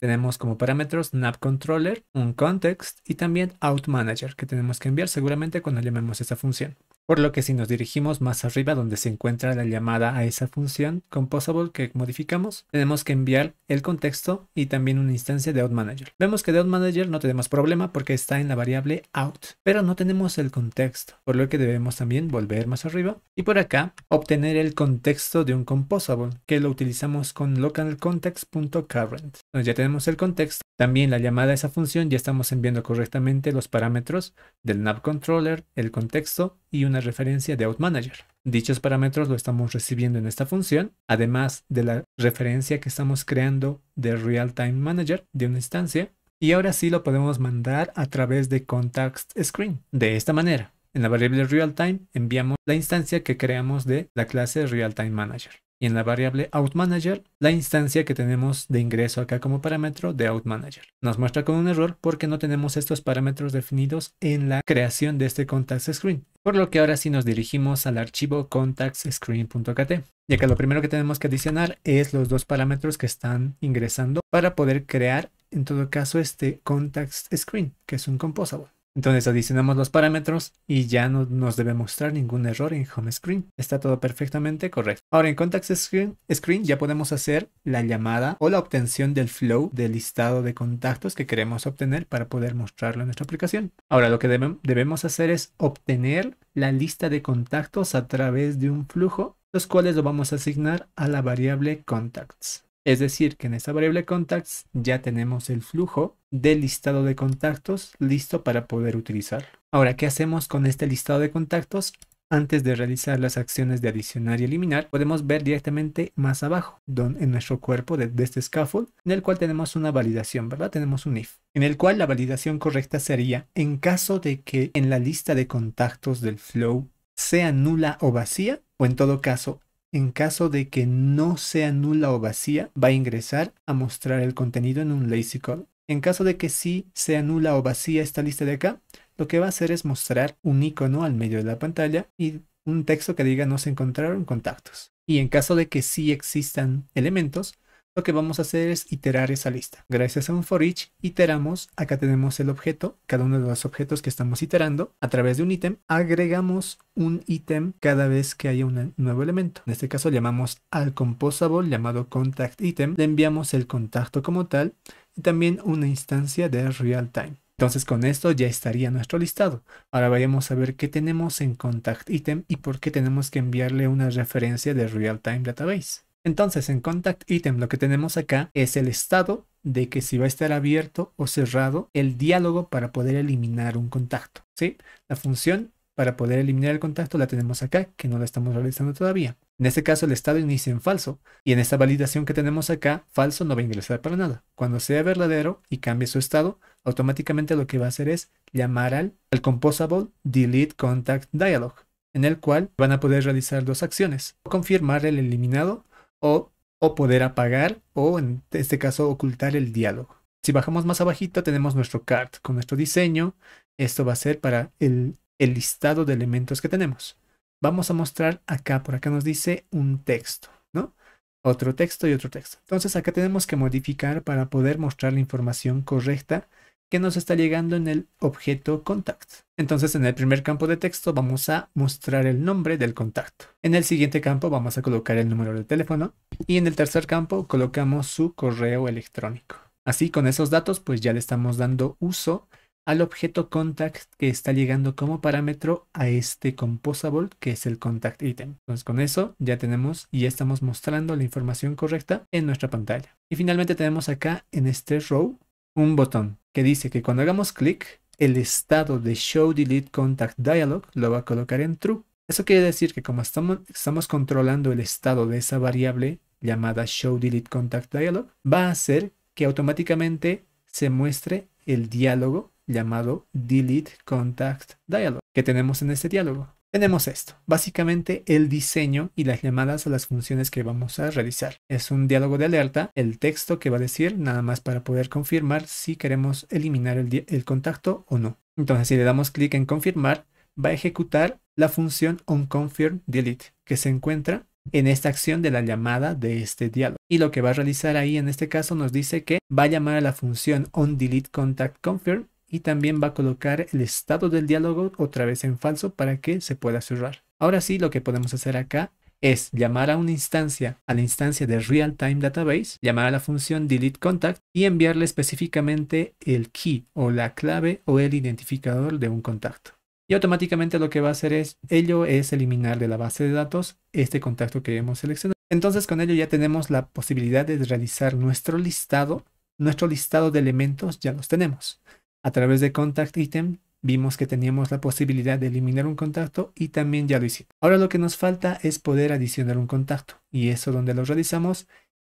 tenemos como parámetros NAPController, controller, un context y también OutManager que tenemos que enviar seguramente cuando llamemos esta función. Por lo que si nos dirigimos más arriba donde se encuentra la llamada a esa función composable que modificamos, tenemos que enviar el contexto y también una instancia de OutManager. Vemos que de OutManager no tenemos problema porque está en la variable out, pero no tenemos el contexto, por lo que debemos también volver más arriba y por acá obtener el contexto de un composable que lo utilizamos con localcontext.current. Entonces ya tenemos el contexto, también la llamada a esa función ya estamos enviando correctamente los parámetros del nav controller, el contexto y una referencia de OutManager. Dichos parámetros lo estamos recibiendo en esta función, además de la referencia que estamos creando de RealTime Manager de una instancia. Y ahora sí lo podemos mandar a través de context screen. De esta manera, en la variable realtime enviamos la instancia que creamos de la clase realtime manager y en la variable OutManager la instancia que tenemos de ingreso acá como parámetro de OutManager. Nos muestra con un error porque no tenemos estos parámetros definidos en la creación de este contactscreen screen. Por lo que ahora sí nos dirigimos al archivo contactscreen.kt, ya que lo primero que tenemos que adicionar es los dos parámetros que están ingresando para poder crear en todo caso este contactscreen screen, que es un composable. Entonces adicionamos los parámetros y ya no nos debe mostrar ningún error en home screen. Está todo perfectamente correcto. Ahora en contacts screen, screen ya podemos hacer la llamada o la obtención del flow del listado de contactos que queremos obtener para poder mostrarlo en nuestra aplicación. Ahora lo que debemos hacer es obtener la lista de contactos a través de un flujo, los cuales lo vamos a asignar a la variable contacts. Es decir, que en esta variable contacts ya tenemos el flujo del listado de contactos listo para poder utilizarlo. Ahora, ¿qué hacemos con este listado de contactos? Antes de realizar las acciones de adicionar y eliminar, podemos ver directamente más abajo, en nuestro cuerpo de, de, este scaffold, en el cual tenemos una validación, ¿verdad? Tenemos un if, en el cual la validación correcta sería, en caso de que en la lista de contactos del flow sea nula o vacía, o en todo caso, en caso de que no sea nula o vacía, va a ingresar a mostrar el contenido en un lazy En caso de que sí sea nula o vacía esta lista de acá, lo que va a hacer es mostrar un icono al medio de la pantalla y un texto que diga no se encontraron contactos. Y en caso de que sí existan elementos, lo que vamos a hacer es iterar esa lista. Gracias a un for each, iteramos, acá tenemos el objeto, cada uno de los objetos que estamos iterando a través de un ítem, agregamos un ítem cada vez que haya un nuevo elemento. En este caso llamamos al composable llamado contact item, le enviamos el contacto como tal y también una instancia de real time. Entonces con esto ya estaría nuestro listado. Ahora vayamos a ver qué tenemos en contact item y por qué tenemos que enviarle una referencia de real time database. Entonces en Contact Item lo que tenemos acá es el estado de que si va a estar abierto o cerrado el diálogo para poder eliminar un contacto. ¿sí? La función para poder eliminar el contacto la tenemos acá, que no la estamos realizando todavía. En este caso el estado inicia en falso y en esta validación que tenemos acá, falso no va a ingresar para nada. Cuando sea verdadero y cambie su estado, automáticamente lo que va a hacer es llamar al, al composable delete contact dialog, en el cual van a poder realizar dos acciones, confirmar el eliminado o, poder apagar o en este caso ocultar el diálogo. Si bajamos más abajito tenemos nuestro card con nuestro diseño. Esto va a ser para el, el listado de elementos que tenemos. Vamos a mostrar acá, por acá nos dice un texto, ¿no? Otro texto y otro texto. Entonces acá tenemos que modificar para poder mostrar la información correcta que nos está llegando en el objeto contact. Entonces en el primer campo de texto vamos a mostrar el nombre del contacto. En el siguiente campo vamos a colocar el número de teléfono y en el tercer campo colocamos su correo electrónico. Así con esos datos pues ya le estamos dando uso al objeto contact que está llegando como parámetro a este composable que es el contact item. Entonces con eso ya tenemos y ya estamos mostrando la información correcta en nuestra pantalla. Y finalmente tenemos acá en este row un botón que dice que cuando hagamos clic, el estado de Show Delete Contact Dialog lo va a colocar en True. Eso quiere decir que como estamos, controlando el estado de esa variable llamada Show Delete Contact Dialog, va a hacer que automáticamente se muestre el diálogo llamado Delete Contact Dialog que tenemos en este diálogo. Tenemos esto, básicamente el diseño y las llamadas a las funciones que vamos a realizar. Es un diálogo de alerta, el texto que va a decir nada más para poder confirmar si queremos eliminar el, contacto o no. Entonces si le damos clic en confirmar, va a ejecutar la función onConfirmDelete que se encuentra en esta acción de la llamada de este diálogo. Y lo que va a realizar ahí en este caso nos dice que va a llamar a la función onDeleteContactConfirm y también va a colocar el estado del diálogo otra vez en falso para que se pueda cerrar. Ahora sí, lo que podemos hacer acá es llamar a una instancia, a la instancia de realtime Database, llamar a la función deleteContact y enviarle específicamente el key o la clave o el identificador de un contacto. Y automáticamente lo que va a hacer es, ello es eliminar de la base de datos este contacto que hemos seleccionado. Entonces con ello ya tenemos la posibilidad de realizar nuestro listado, nuestro listado de elementos ya los tenemos. A través de Contact Item vimos que teníamos la posibilidad de eliminar un contacto y también ya lo hicimos. Ahora lo que nos falta es poder adicionar un contacto y eso donde lo realizamos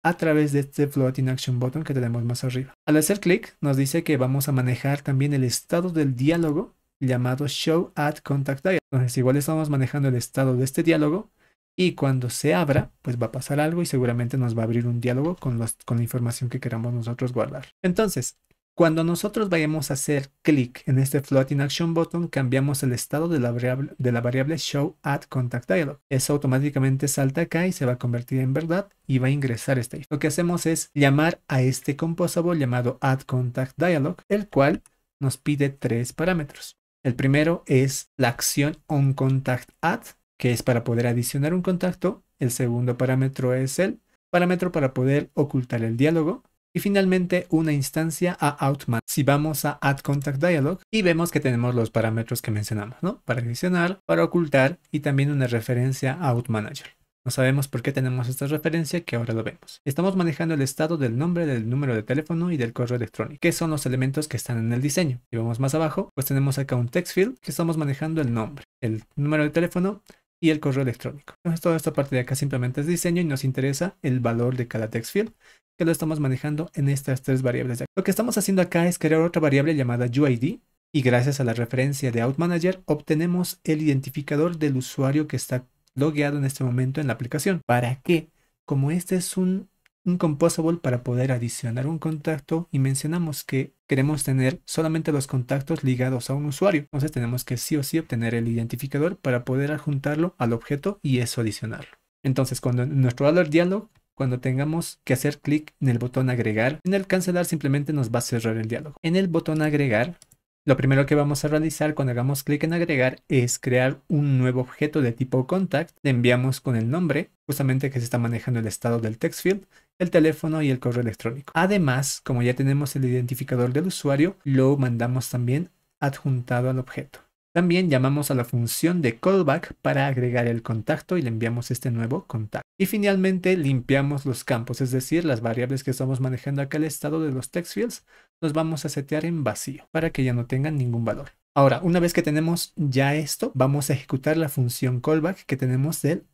a través de este Floating Action Button que tenemos más arriba. Al hacer clic nos dice que vamos a manejar también el estado del diálogo llamado Show at Contact Dialog. Entonces igual estamos manejando el estado de este diálogo y cuando se abra, pues va a pasar algo y seguramente nos va a abrir un diálogo con, con la información que queramos nosotros guardar. Entonces, cuando nosotros vayamos a hacer clic en este Floating Action Button, cambiamos el estado de la variable, de la variable Show at Contact Dialog. Eso automáticamente salta acá y se va a convertir en verdad y va a ingresar este. Lo que hacemos es llamar a este composable llamado Add Contact Dialog, el cual nos pide tres parámetros. El primero es la acción onContactAdd, que es para poder adicionar un contacto. El segundo parámetro es el parámetro para poder ocultar el diálogo y finalmente una instancia a Outman. Si vamos a Add Contact Dialog y vemos que tenemos los parámetros que mencionamos, ¿no? Para adicionar, para ocultar y también una referencia a OutManager. No sabemos por qué tenemos esta referencia que ahora lo vemos. Estamos manejando el estado del nombre, del número de teléfono y del correo electrónico, que son los elementos que están en el diseño. Y vamos más abajo, pues tenemos acá un text field que estamos manejando el nombre, el número de teléfono y el correo electrónico. Entonces toda esta parte de acá simplemente es diseño y nos interesa el valor de cada text field que lo estamos manejando en estas tres variables. Lo que estamos haciendo acá es crear otra variable llamada UID y gracias a la referencia de OutManager obtenemos el identificador del usuario que está logueado en este momento en la aplicación. ¿Para qué? Como este es un, un composable para poder adicionar un contacto y mencionamos que queremos tener solamente los contactos ligados a un usuario. Entonces tenemos que sí o sí obtener el identificador para poder adjuntarlo al objeto y eso adicionarlo. Entonces, cuando nuestro alertDialog dialog cuando tengamos que hacer clic en el botón agregar. En el cancelar simplemente nos va a cerrar el diálogo. En el botón agregar, lo primero que vamos a realizar cuando hagamos clic en agregar es crear un nuevo objeto de tipo contact. Le enviamos con el nombre, justamente que se está manejando el estado del text field, el teléfono y el correo electrónico. Además, como ya tenemos el identificador del usuario, lo mandamos también adjuntado al objeto. También llamamos a la función de callback para agregar el contacto y le enviamos este nuevo contacto. Y finalmente limpiamos los campos, es decir, las variables que estamos manejando acá el estado de los text fields, los vamos a setear en vacío para que ya no tengan ningún valor. Ahora, una vez que tenemos ya esto, vamos a ejecutar la función callback que tenemos del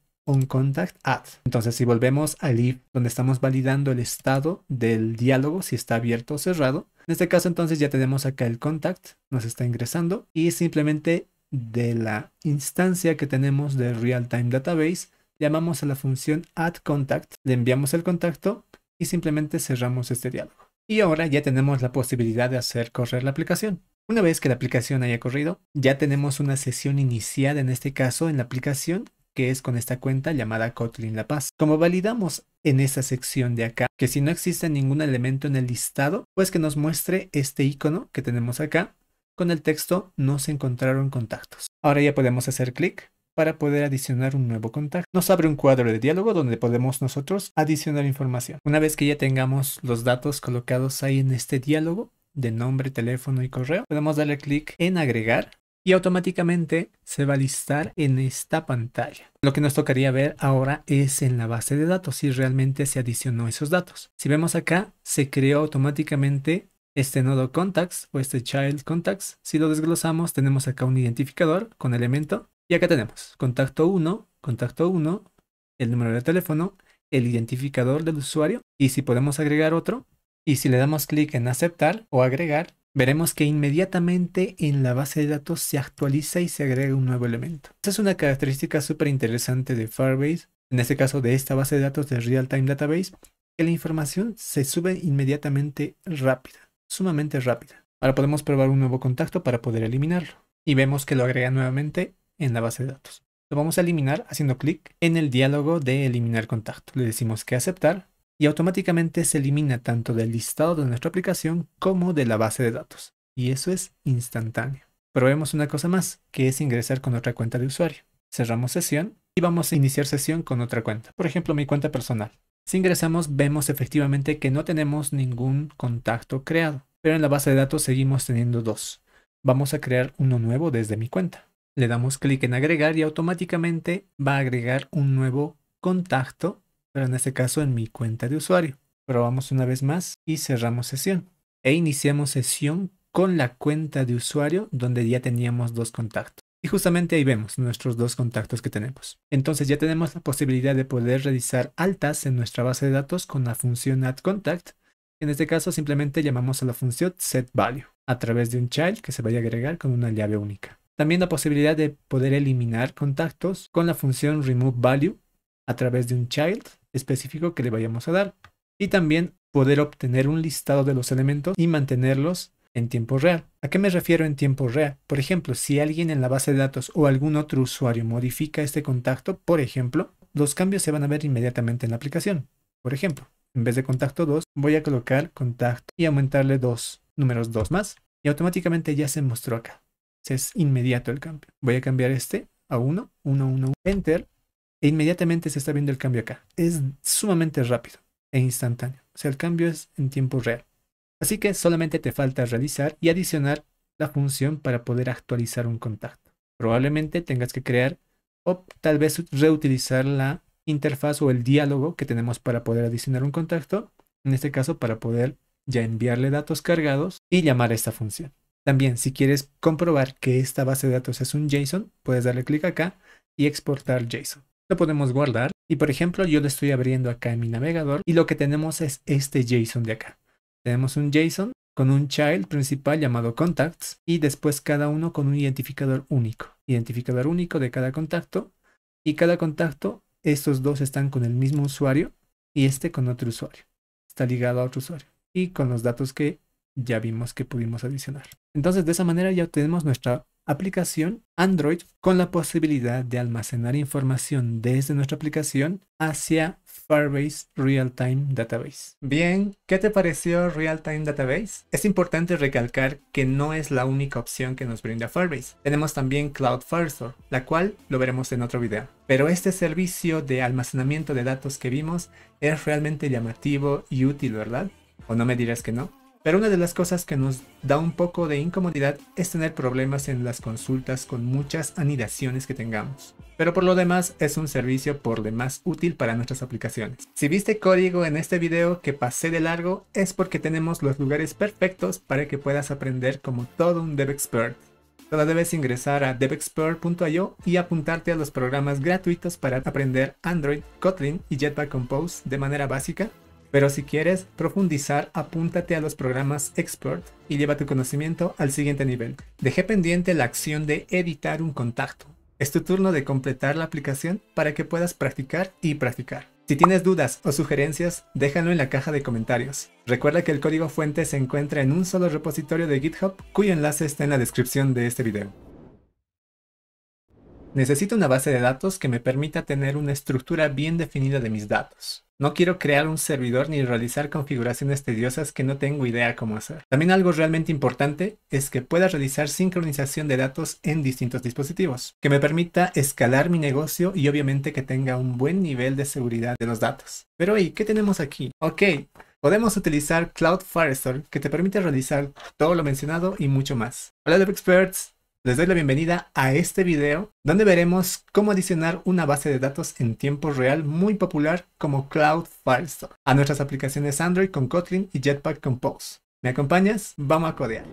add. Entonces, si volvemos al if, donde estamos validando el estado del diálogo, si está abierto o cerrado, en este caso entonces ya tenemos acá el contact, nos está ingresando y simplemente de la instancia que tenemos de real-time database, llamamos a la función add contact, le enviamos el contacto y simplemente cerramos este diálogo. Y ahora ya tenemos la posibilidad de hacer correr la aplicación. Una vez que la aplicación haya corrido, ya tenemos una sesión iniciada en este caso en la aplicación que es con esta cuenta llamada Kotlin La Paz. Como validamos en esta sección de acá que si no existe ningún elemento en el listado, pues que nos muestre este icono que tenemos acá con el texto no se encontraron contactos. Ahora ya podemos hacer clic para poder adicionar un nuevo contacto. Nos abre un cuadro de diálogo donde podemos nosotros adicionar información. Una vez que ya tengamos los datos colocados ahí en este diálogo de nombre, teléfono y correo, podemos darle clic en agregar y automáticamente se va a listar en esta pantalla. Lo que nos tocaría ver ahora es en la base de datos si realmente se adicionó esos datos. Si vemos acá, se creó automáticamente este nodo contacts o este child contacts. Si lo desglosamos, tenemos acá un identificador con elemento y acá tenemos contacto 1, contacto 1, el número de teléfono, el identificador del usuario y si podemos agregar otro y si le damos clic en aceptar o agregar, veremos que inmediatamente en la base de datos se actualiza y se agrega un nuevo elemento. Esta es una característica súper interesante de Firebase, en este caso de esta base de datos de Real Time Database, que la información se sube inmediatamente rápida, sumamente rápida. Ahora podemos probar un nuevo contacto para poder eliminarlo. Y vemos que lo agrega nuevamente en la base de datos. Lo vamos a eliminar haciendo clic en el diálogo de eliminar contacto. Le decimos que aceptar y automáticamente se elimina tanto del listado de nuestra aplicación como de la base de datos. Y eso es instantáneo. Probemos una cosa más, que es ingresar con otra cuenta de usuario. Cerramos sesión y vamos a iniciar sesión con otra cuenta, por ejemplo mi cuenta personal. Si ingresamos vemos efectivamente que no tenemos ningún contacto creado, pero en la base de datos seguimos teniendo dos. Vamos a crear uno nuevo desde mi cuenta. Le damos clic en agregar y automáticamente va a agregar un nuevo contacto pero en este caso en mi cuenta de usuario. Probamos una vez más y cerramos sesión. E iniciamos sesión con la cuenta de usuario donde ya teníamos dos contactos. Y justamente ahí vemos nuestros dos contactos que tenemos. Entonces ya tenemos la posibilidad de poder realizar altas en nuestra base de datos con la función add contact En este caso simplemente llamamos a la función setValue a través de un child que se vaya a agregar con una llave única. También la posibilidad de poder eliminar contactos con la función removeValue a través de un child específico que le vayamos a dar. Y también poder obtener un listado de los elementos y mantenerlos en tiempo real. ¿A qué me refiero en tiempo real? Por ejemplo, si alguien en la base de datos o algún otro usuario modifica este contacto, por ejemplo, los cambios se van a ver inmediatamente en la aplicación. Por ejemplo, en vez de contacto 2, voy a colocar contacto y aumentarle dos números dos más. Y automáticamente ya se mostró acá. Es inmediato el cambio. Voy a cambiar este a 1, 1, 1, enter. E inmediatamente se está viendo el cambio acá. Es sumamente rápido e instantáneo. O sea, el cambio es en tiempo real. Así que solamente te falta realizar y adicionar la función para poder actualizar un contacto. Probablemente tengas que crear o tal vez reutilizar la interfaz o el diálogo que tenemos para poder adicionar un contacto, en este caso para poder ya enviarle datos cargados y llamar a esta función. También si quieres comprobar que esta base de datos es un JSON, puedes darle clic acá y exportar JSON. Lo podemos guardar y por ejemplo yo le estoy abriendo acá en mi navegador y lo que tenemos es este JSON de acá. Tenemos un JSON con un child principal llamado contacts y después cada uno con un identificador único. Identificador único de cada contacto y cada contacto, estos dos están con el mismo usuario y este con otro usuario. Está ligado a otro usuario y con los datos que ya vimos que pudimos adicionar. Entonces de esa manera ya tenemos nuestra aplicación Android con la posibilidad de almacenar información desde nuestra aplicación hacia Firebase Real Time Database. Bien, ¿qué te pareció Real Time Database? Es importante recalcar que no es la única opción que nos brinda Firebase. Tenemos también Cloud Firestore, la cual lo veremos en otro video. Pero este servicio de almacenamiento de datos que vimos es realmente llamativo y útil, ¿verdad? ¿O no me dirás que no? Pero una de las cosas que nos da un poco de incomodidad es tener problemas en las consultas con muchas anidaciones que tengamos. Pero por lo demás es un servicio por demás útil para nuestras aplicaciones. Si viste código en este video que pasé de largo es porque tenemos los lugares perfectos para que puedas aprender como todo un DevExpert. expert. Solo debes ingresar a devexpert.io y apuntarte a los programas gratuitos para aprender Android, Kotlin y Jetpack Compose de manera básica pero si quieres profundizar, apúntate a los programas Expert y lleva tu conocimiento al siguiente nivel. Dejé pendiente la acción de editar un contacto. Es tu turno de completar la aplicación para que puedas practicar y practicar. Si tienes dudas o sugerencias, déjalo en la caja de comentarios. Recuerda que el código fuente se encuentra en un solo repositorio de GitHub cuyo enlace está en la descripción de este video. Necesito una base de datos que me permita tener una estructura bien definida de mis datos. No quiero crear un servidor ni realizar configuraciones tediosas que no tengo idea cómo hacer. También algo realmente importante es que pueda realizar sincronización de datos en distintos dispositivos, que me permita escalar mi negocio y obviamente que tenga un buen nivel de seguridad de los datos. Pero ¿y qué tenemos aquí? Ok, Podemos utilizar Cloud Firestore que te permite realizar todo lo mencionado y mucho más. Hola Experts. Les doy la bienvenida a este video donde veremos cómo adicionar una base de datos en tiempo real muy popular como Cloud Firestore a nuestras aplicaciones Android con Kotlin y Jetpack Compose. ¿Me acompañas? Vamos a codear.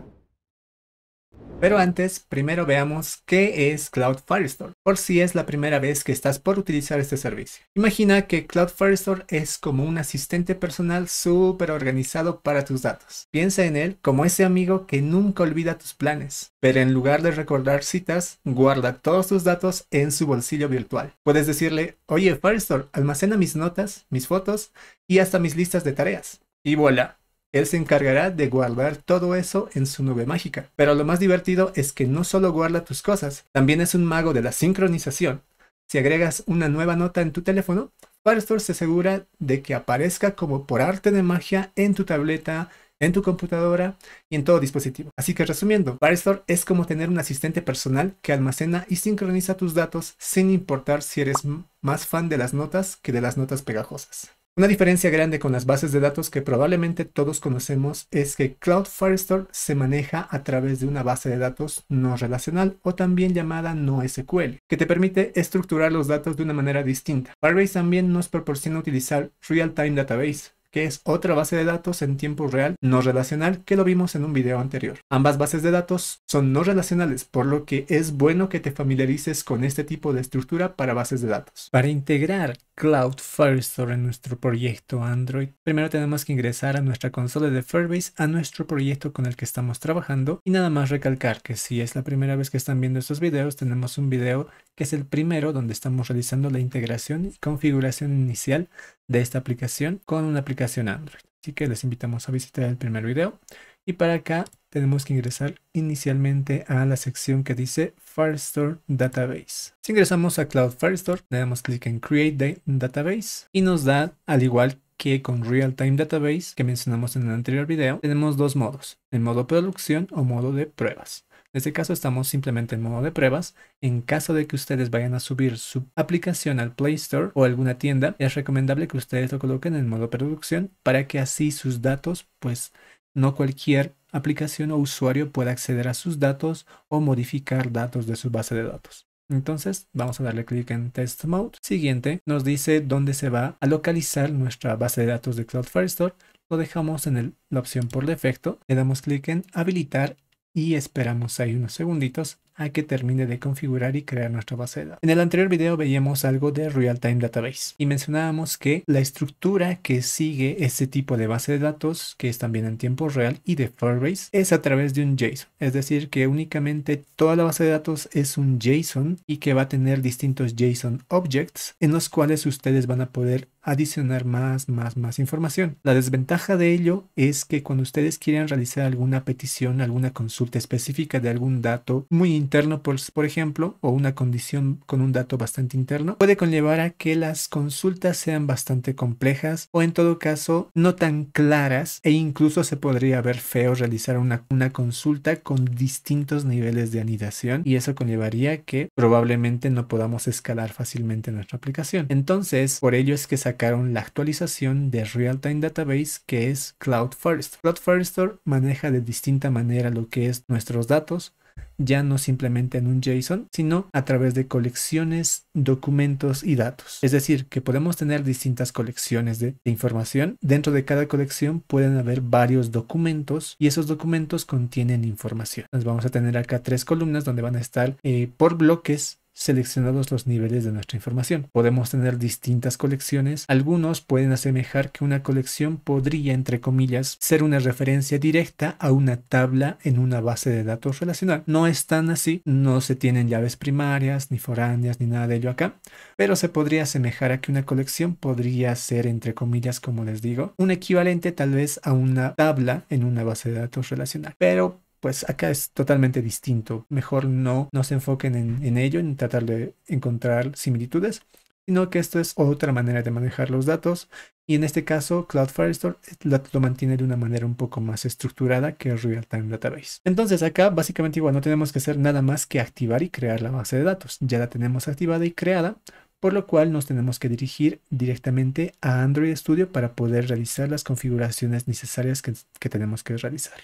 Pero antes, primero veamos qué es Cloud Firestore, por si es la primera vez que estás por utilizar este servicio. Imagina que Cloud Firestore es como un asistente personal súper organizado para tus datos. Piensa en él como ese amigo que nunca olvida tus planes, pero en lugar de recordar citas, guarda todos tus datos en su bolsillo virtual. Puedes decirle, oye Firestore, almacena mis notas, mis fotos y hasta mis listas de tareas. Y voilà, él se encargará de guardar todo eso en su nube mágica. Pero lo más divertido es que no solo guarda tus cosas, también es un mago de la sincronización. Si agregas una nueva nota en tu teléfono, Firestore se asegura de que aparezca como por arte de magia en tu tableta, en tu computadora y en todo dispositivo. Así que resumiendo, Firestore es como tener un asistente personal que almacena y sincroniza tus datos sin importar si eres más fan de las notas que de las notas pegajosas. Una diferencia grande con las bases de datos que probablemente todos conocemos es que Cloud Firestore se maneja a través de una base de datos no relacional o también llamada NoSQL que te permite estructurar los datos de una manera distinta. Firebase también nos proporciona utilizar Real Time Database, que es otra base de datos en tiempo real no relacional que lo vimos en un video anterior. Ambas bases de datos son no relacionales, por lo que es bueno que te familiarices con este tipo de estructura para bases de datos. Para integrar Cloud Firestore en nuestro proyecto Android. Primero tenemos que ingresar a nuestra consola de Firebase a nuestro proyecto con el que estamos trabajando y nada más recalcar que si es la primera vez que están viendo estos videos tenemos un video que es el primero donde estamos realizando la integración y configuración inicial de esta aplicación con una aplicación Android. Así que les invitamos a visitar el primer video y para acá tenemos que ingresar inicialmente a la sección que dice Firestore Database. Si ingresamos a Cloud Firestore, le damos clic en Create Database y nos da, al igual que con Real Time Database que mencionamos en el anterior video, tenemos dos modos, el modo producción o modo de pruebas. En este caso estamos simplemente en modo de pruebas. En caso de que ustedes vayan a subir su aplicación al Play Store o alguna tienda, es recomendable que ustedes lo coloquen en modo producción para que así sus datos pues no cualquier aplicación o usuario puede acceder a sus datos o modificar datos de su base de datos. Entonces vamos a darle clic en Test Mode. Siguiente nos dice dónde se va a localizar nuestra base de datos de Cloud Firestore. Lo dejamos en la opción por defecto. Le damos clic en Habilitar y esperamos ahí unos segunditos a que termine de configurar y crear nuestra base de datos. En el anterior video veíamos algo de Real Time Database y mencionábamos que la estructura que sigue este tipo de base de datos, que es también en tiempo real y de Firebase, es a través de un JSON. Es decir, que únicamente toda la base de datos es un JSON y que va a tener distintos JSON objects en los cuales ustedes van a poder adicionar más, más, más información. La desventaja de ello es que cuando ustedes quieran realizar alguna petición, alguna consulta específica de algún dato muy interno, por, ejemplo, o una condición con un dato bastante interno, puede conllevar a que las consultas sean bastante complejas o en todo caso no tan claras e incluso se podría ver feo realizar una, una consulta con distintos niveles de anidación y eso conllevaría que probablemente no podamos escalar fácilmente nuestra aplicación. Entonces, por ello es que sacaron la actualización de Real Time Database que es Cloud First. Cloud First maneja de distinta manera lo que es nuestros datos, ya no simplemente en un JSON, sino a través de colecciones, documentos y datos. Es decir, que podemos tener distintas colecciones de, información. Dentro de cada colección pueden haber varios documentos y esos documentos contienen información. Entonces vamos a tener acá tres columnas donde van a estar eh, por bloques seleccionados los niveles de nuestra información. Podemos tener distintas colecciones. Algunos pueden asemejar que una colección podría, entre comillas, ser una referencia directa a una tabla en una base de datos relacional. No es tan así, no se tienen llaves primarias, ni foráneas, ni nada de ello acá, pero se podría asemejar a que una colección podría ser, entre comillas, como les digo, un equivalente tal vez a una tabla en una base de datos relacional. Pero pues acá es totalmente distinto. Mejor no, se enfoquen en, ello, en tratar de encontrar similitudes, sino que esto es otra manera de manejar los datos. Y en este caso, Cloud Firestore eh, lo, mantiene de una manera un poco más estructurada que Real Time Database. Entonces acá básicamente igual no tenemos que hacer nada más que activar y crear la base de datos. Ya la tenemos activada y creada, por lo cual nos tenemos que dirigir directamente a Android Studio para poder realizar las configuraciones necesarias que tenemos que realizar.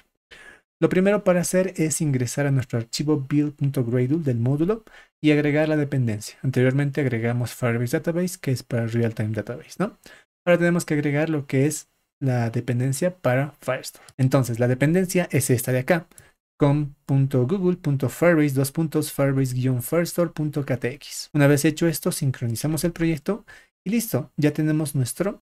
Lo primero para hacer es ingresar a nuestro archivo build.gradle del módulo y agregar la dependencia. Anteriormente agregamos Firebase Database, que es para Real Time Database, ¿no? Ahora tenemos que agregar lo que es la dependencia para Firestore. Entonces, la dependencia es esta de acá, com.google.firebase, dos firestorektx Una vez hecho esto, sincronizamos el proyecto y listo, ya tenemos nuestro,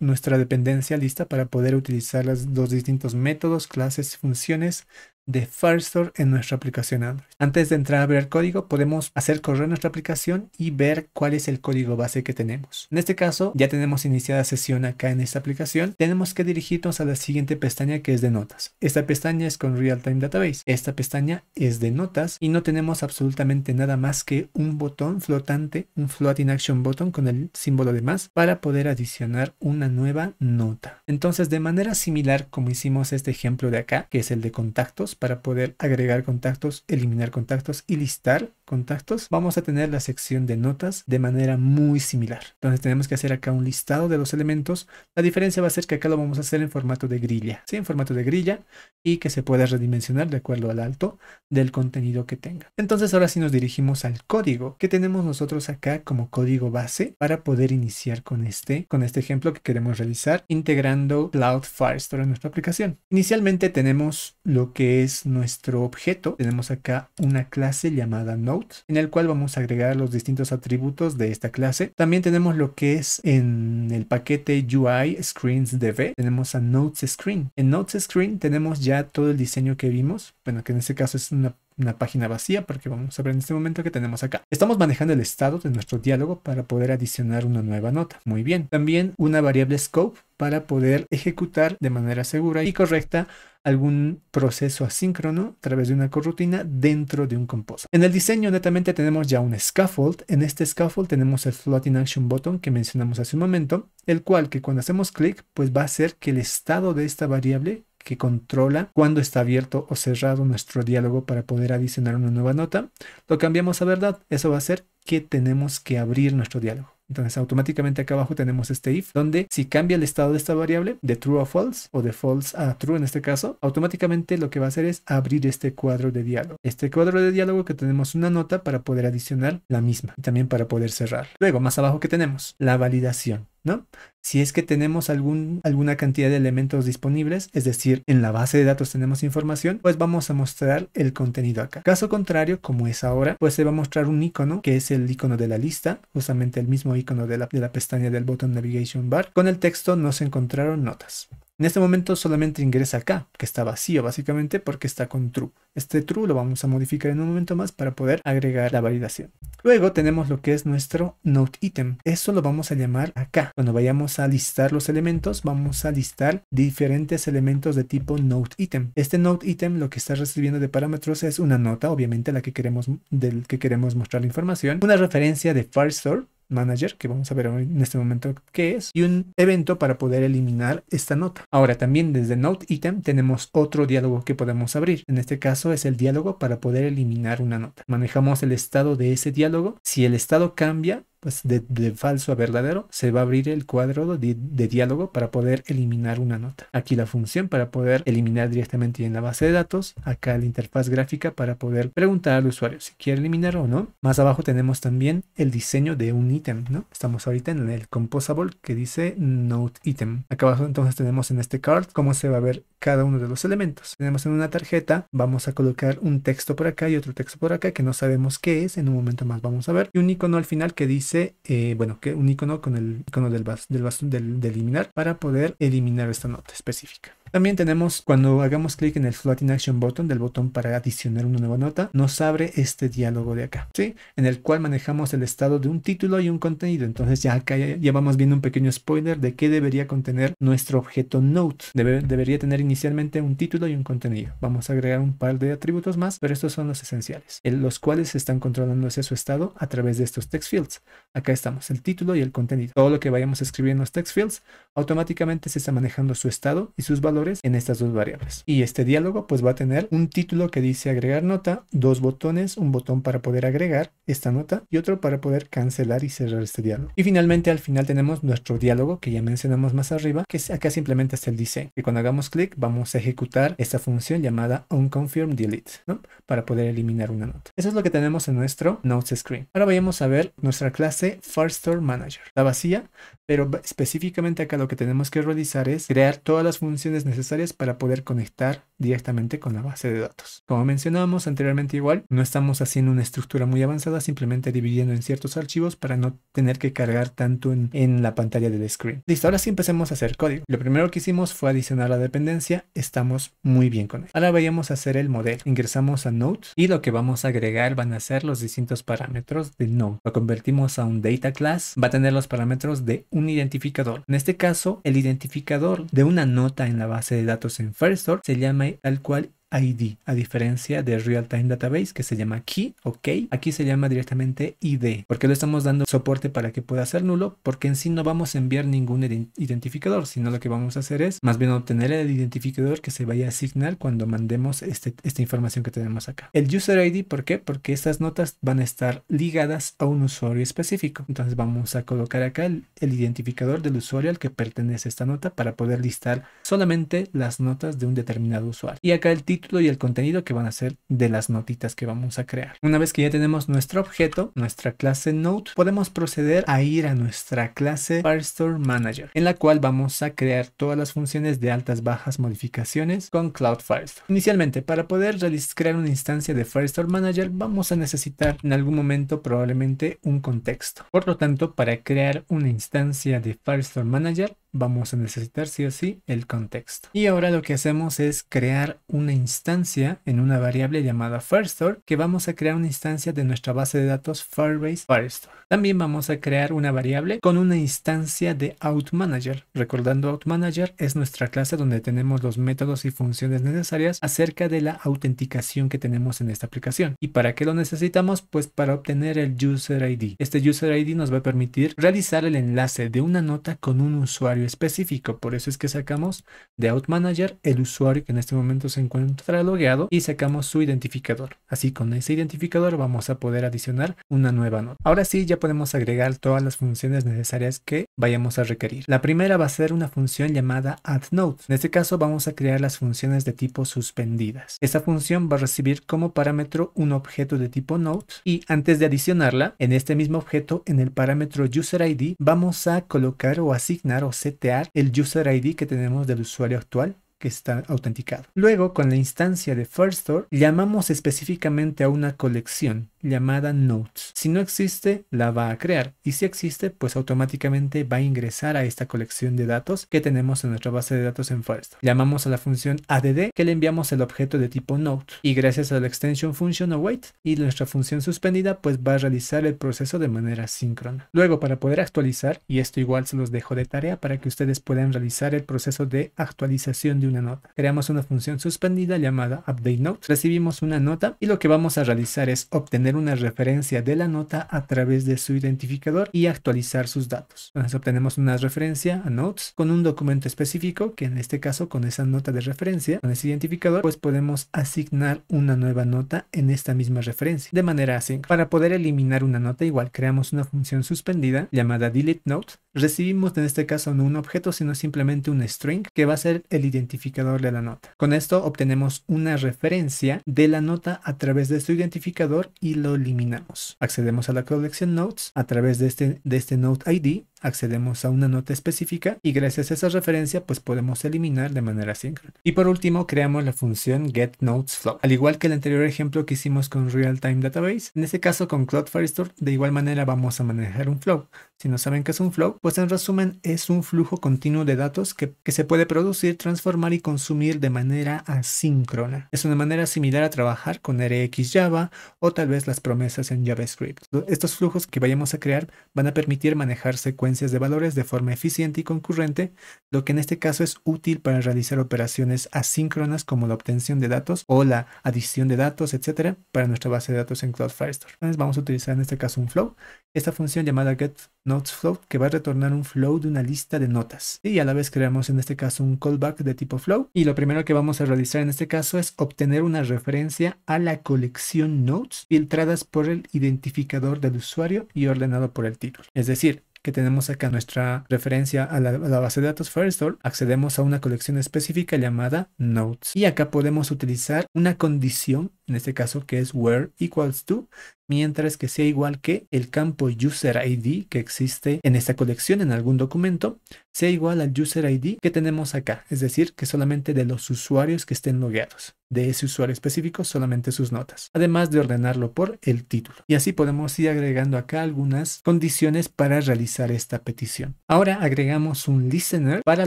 nuestra dependencia lista para poder utilizar los dos distintos métodos, clases, y funciones de Firestore en nuestra aplicación Android. Antes de entrar a ver el código, podemos hacer correr nuestra aplicación y ver cuál es el código base que tenemos. En este caso, ya tenemos iniciada sesión acá en esta aplicación. Tenemos que dirigirnos a la siguiente pestaña que es de notas. Esta pestaña es con Realtime Database. Esta pestaña es de notas y no tenemos absolutamente nada más que un botón flotante, un floating action button con el símbolo de más para poder adicionar una nueva nota. Entonces, de manera similar como hicimos este ejemplo de acá, que es el de contactos, para poder agregar contactos, eliminar contactos y listar contactos, vamos a tener la sección de notas de manera muy similar. Entonces tenemos que hacer acá un listado de los elementos. La diferencia va a ser que acá lo vamos a hacer en formato de grilla, ¿sí? En formato de grilla y que se pueda redimensionar de acuerdo al alto del contenido que tenga. Entonces ahora sí nos dirigimos al código que tenemos nosotros acá como código base para poder iniciar con este, con este ejemplo que queremos realizar integrando Cloud Firestore en nuestra aplicación. Inicialmente tenemos lo que es nuestro objeto. Tenemos acá una clase llamada Node en el cual vamos a agregar los distintos atributos de esta clase. También tenemos lo que es en el paquete UI Screens tenemos a Notes Screen. En Notes Screen tenemos ya todo el diseño que vimos, bueno, que en este caso es una una página vacía porque vamos a ver en este momento que tenemos acá. Estamos manejando el estado de nuestro diálogo para poder adicionar una nueva nota. Muy bien. También una variable scope para poder ejecutar de manera segura y correcta algún proceso asíncrono a través de una corrutina dentro de un composo En el diseño netamente tenemos ya un scaffold. En este scaffold tenemos el floating action button que mencionamos hace un momento, el cual que cuando hacemos clic pues va a ser que el estado de esta variable que controla cuando está abierto o cerrado nuestro diálogo para poder adicionar una nueva nota, lo cambiamos a verdad. Eso va a ser que tenemos que abrir nuestro diálogo. Entonces automáticamente acá abajo tenemos este if donde si cambia el estado de esta variable de true a false o de false a true en este caso, automáticamente lo que va a hacer es abrir este cuadro de diálogo. Este cuadro de diálogo que tenemos una nota para poder adicionar la misma y también para poder cerrar. Luego más abajo que tenemos la validación. ¿no? Si es que tenemos alguna cantidad de elementos disponibles, es decir, en la base de datos tenemos información, pues vamos a mostrar el contenido acá. Caso contrario, como es ahora, pues se va a mostrar un icono, que es el icono de la lista, justamente el mismo icono de la, de la pestaña del botón Navigation Bar. Con el texto No se encontraron notas. En este momento solamente ingresa acá, que está vacío básicamente porque está con true. Este true lo vamos a modificar en un momento más para poder agregar la validación. Luego tenemos lo que es nuestro note item. Eso lo vamos a llamar acá. Cuando vayamos a listar los elementos, vamos a listar diferentes elementos de tipo note item. Este note item lo que está recibiendo de parámetros es una nota, obviamente la que queremos, del que queremos mostrar la información, una referencia de Firestore Manager, que vamos a ver en este momento qué es, y un evento para poder eliminar esta nota. Ahora también desde Note Item tenemos otro diálogo que podemos abrir. En este caso es el diálogo para poder eliminar una nota. Manejamos el estado de ese diálogo. Si el estado cambia, pues de, falso a verdadero, se va a abrir el cuadro de, diálogo para poder eliminar una nota. Aquí la función para poder eliminar directamente en la base de datos, acá la interfaz gráfica para poder preguntar al usuario si quiere eliminar o no. Más abajo tenemos también el diseño de un ítem, ¿no? Estamos ahorita en el composable que dice note item. Acá abajo entonces tenemos en este card cómo se va a ver cada uno de los elementos. Tenemos en una tarjeta, vamos a colocar un texto por acá y otro texto por acá que no sabemos qué es, en un momento más vamos a ver, y un icono al final que dice eh, bueno, que un icono con el icono del, del, del, eliminar para poder eliminar esta nota específica. También tenemos cuando hagamos clic en el Floating Action Button, del botón para adicionar una nueva nota, nos abre este diálogo de acá, ¿sí? En el cual manejamos el estado de un título y un contenido. Entonces ya acá ya, vamos viendo un pequeño spoiler de qué debería contener nuestro objeto Note. debería tener inicialmente un título y un contenido. Vamos a agregar un par de atributos más, pero estos son los esenciales, los cuales se están controlando hacia su estado a través de estos text fields. Acá estamos, el título y el contenido. Todo lo que vayamos a escribir en los text fields automáticamente se está manejando su estado y sus valores en estas dos variables. Y este diálogo pues va a tener un título que dice agregar nota, dos botones, un botón para poder agregar esta nota y otro para poder cancelar y cerrar este diálogo. Y finalmente al final tenemos nuestro diálogo que ya mencionamos más arriba, que acá simplemente está el diseño. que cuando hagamos clic vamos a ejecutar esta función llamada onConfirmDelete, ¿no? Para poder eliminar una nota. Eso es lo que tenemos en nuestro Notes Screen. Ahora vayamos a ver nuestra clase store Manager. Está vacía, pero específicamente acá lo que tenemos que realizar es crear todas las funciones necesarias necesarias para poder conectar directamente con la base de datos. Como mencionábamos anteriormente igual, no estamos haciendo una estructura muy avanzada, simplemente dividiendo en ciertos archivos para no tener que cargar tanto en, la pantalla del screen. Listo, ahora sí empecemos a hacer código. Lo primero que hicimos fue adicionar la dependencia, estamos muy bien con él. Ahora vayamos a hacer el modelo. Ingresamos a Node y lo que vamos a agregar van a ser los distintos parámetros de Node. Lo convertimos a un data class, va a tener los parámetros de un identificador. En este caso, el identificador de una nota en la base de datos en Firestore se llama tal cual ID, a diferencia de Real Time Database que se llama Key ok Aquí se llama directamente ID. porque lo le estamos dando soporte para que pueda ser nulo? Porque en sí no vamos a enviar ningún identificador, sino lo que vamos a hacer es más bien obtener el identificador que se vaya a asignar cuando mandemos este, esta información que tenemos acá. El User ID, ¿por qué? Porque estas notas van a estar ligadas a un usuario específico. Entonces vamos a colocar acá el, el identificador del usuario al que pertenece esta nota para poder listar solamente las notas de un determinado usuario. Y acá el título y el contenido que van a ser de las notitas que vamos a crear. Una vez que ya tenemos nuestro objeto, nuestra clase Note, podemos proceder a ir a nuestra clase Firestore Manager, en la cual vamos a crear todas las funciones de altas, bajas, modificaciones con Cloud Firestore. Inicialmente, para poder crear una instancia de Firestore Manager, vamos a necesitar en algún momento probablemente un contexto. Por lo tanto, para crear una instancia de Firestore Manager, vamos a necesitar sí o sí el contexto. Y ahora lo que hacemos es crear una instancia en una variable llamada Firestore que vamos a crear una instancia de nuestra base de datos Firebase Firestore. También vamos a crear una variable con una instancia de OutManager. Recordando OutManager es nuestra clase donde tenemos los métodos y funciones necesarias acerca de la autenticación que tenemos en esta aplicación. ¿Y para qué lo necesitamos? Pues para obtener el User ID. Este User ID nos va a permitir realizar el enlace de una nota con un usuario eh, específico. Por eso es que sacamos de Out Manager el usuario que en este momento se encuentra logueado y sacamos su identificador. Así con ese identificador vamos a poder adicionar una nueva nota. Ahora sí, ya podemos agregar todas las funciones necesarias que vayamos a requerir. La primera va a ser una función llamada addNode. En este caso vamos a crear las funciones de tipo suspendidas. Esta función va a recibir como parámetro un objeto de tipo node y antes de adicionarla, en este mismo objeto, en el parámetro userID, vamos a colocar o asignar o set el user ID que tenemos del usuario actual que está autenticado. Luego, con la instancia de Store, llamamos específicamente a una colección llamada Notes. Si no existe, la va a crear y si existe, pues automáticamente va a ingresar a esta colección de datos que tenemos en nuestra base de datos en Firestore. Llamamos a la función add que le enviamos el objeto de tipo Note y gracias a la extension function await y nuestra función suspendida, pues va a realizar el proceso de manera síncrona. Luego, para poder actualizar, y esto igual se los dejo de tarea para que ustedes puedan realizar el proceso de actualización de un una nota. Creamos una función suspendida llamada updateNote. Recibimos una nota y lo que vamos a realizar es obtener una referencia de la nota a través de su identificador y actualizar sus datos. Entonces obtenemos una referencia a notes con un documento específico que en este caso con esa nota de referencia, con ese identificador, pues podemos asignar una nueva nota en esta misma referencia de manera así, Para poder eliminar una nota igual creamos una función suspendida llamada deleteNote. Recibimos en este caso no un objeto sino simplemente un string que va a ser el identificador de la nota. Con esto obtenemos una referencia de la nota a través de su identificador y lo eliminamos. Accedemos a la colección Notes a través de este, de este Note ID accedemos a una nota específica y gracias a esa referencia pues podemos eliminar de manera asíncrona. Y por último creamos la función getNotesFlow. Al igual que el anterior ejemplo que hicimos con RealTime Database, en este caso con Cloud Firestore de igual manera vamos a manejar un flow. Si no saben qué es un flow, pues en resumen es un flujo continuo de datos que, que se puede producir, transformar y consumir de manera asíncrona. Es una manera similar a trabajar con RX Java o tal vez las promesas en JavaScript. Estos flujos que vayamos a crear van a permitir manejar secuencias de valores de forma eficiente y concurrente, lo que en este caso es útil para realizar operaciones asíncronas como la obtención de datos o la adición de datos, etcétera, para nuestra base de datos en Cloud Firestore. Entonces vamos a utilizar en este caso un flow, esta función llamada getNotesFlow que va a retornar un flow de una lista de notas. Y a la vez creamos en este caso un callback de tipo flow y lo primero que vamos a realizar en este caso es obtener una referencia a la colección notes filtradas por el identificador del usuario y ordenado por el título. Es decir, que tenemos acá nuestra referencia a la, base de datos Firestore, accedemos a una colección específica llamada Notes. Y acá podemos utilizar una condición en este caso que es where equals to, mientras que sea igual que el campo user ID que existe en esta colección en algún documento, sea igual al user ID que tenemos acá, es decir, que solamente de los usuarios que estén logueados, de ese usuario específico solamente sus notas, además de ordenarlo por el título. Y así podemos ir agregando acá algunas condiciones para realizar esta petición. Ahora agregamos un listener para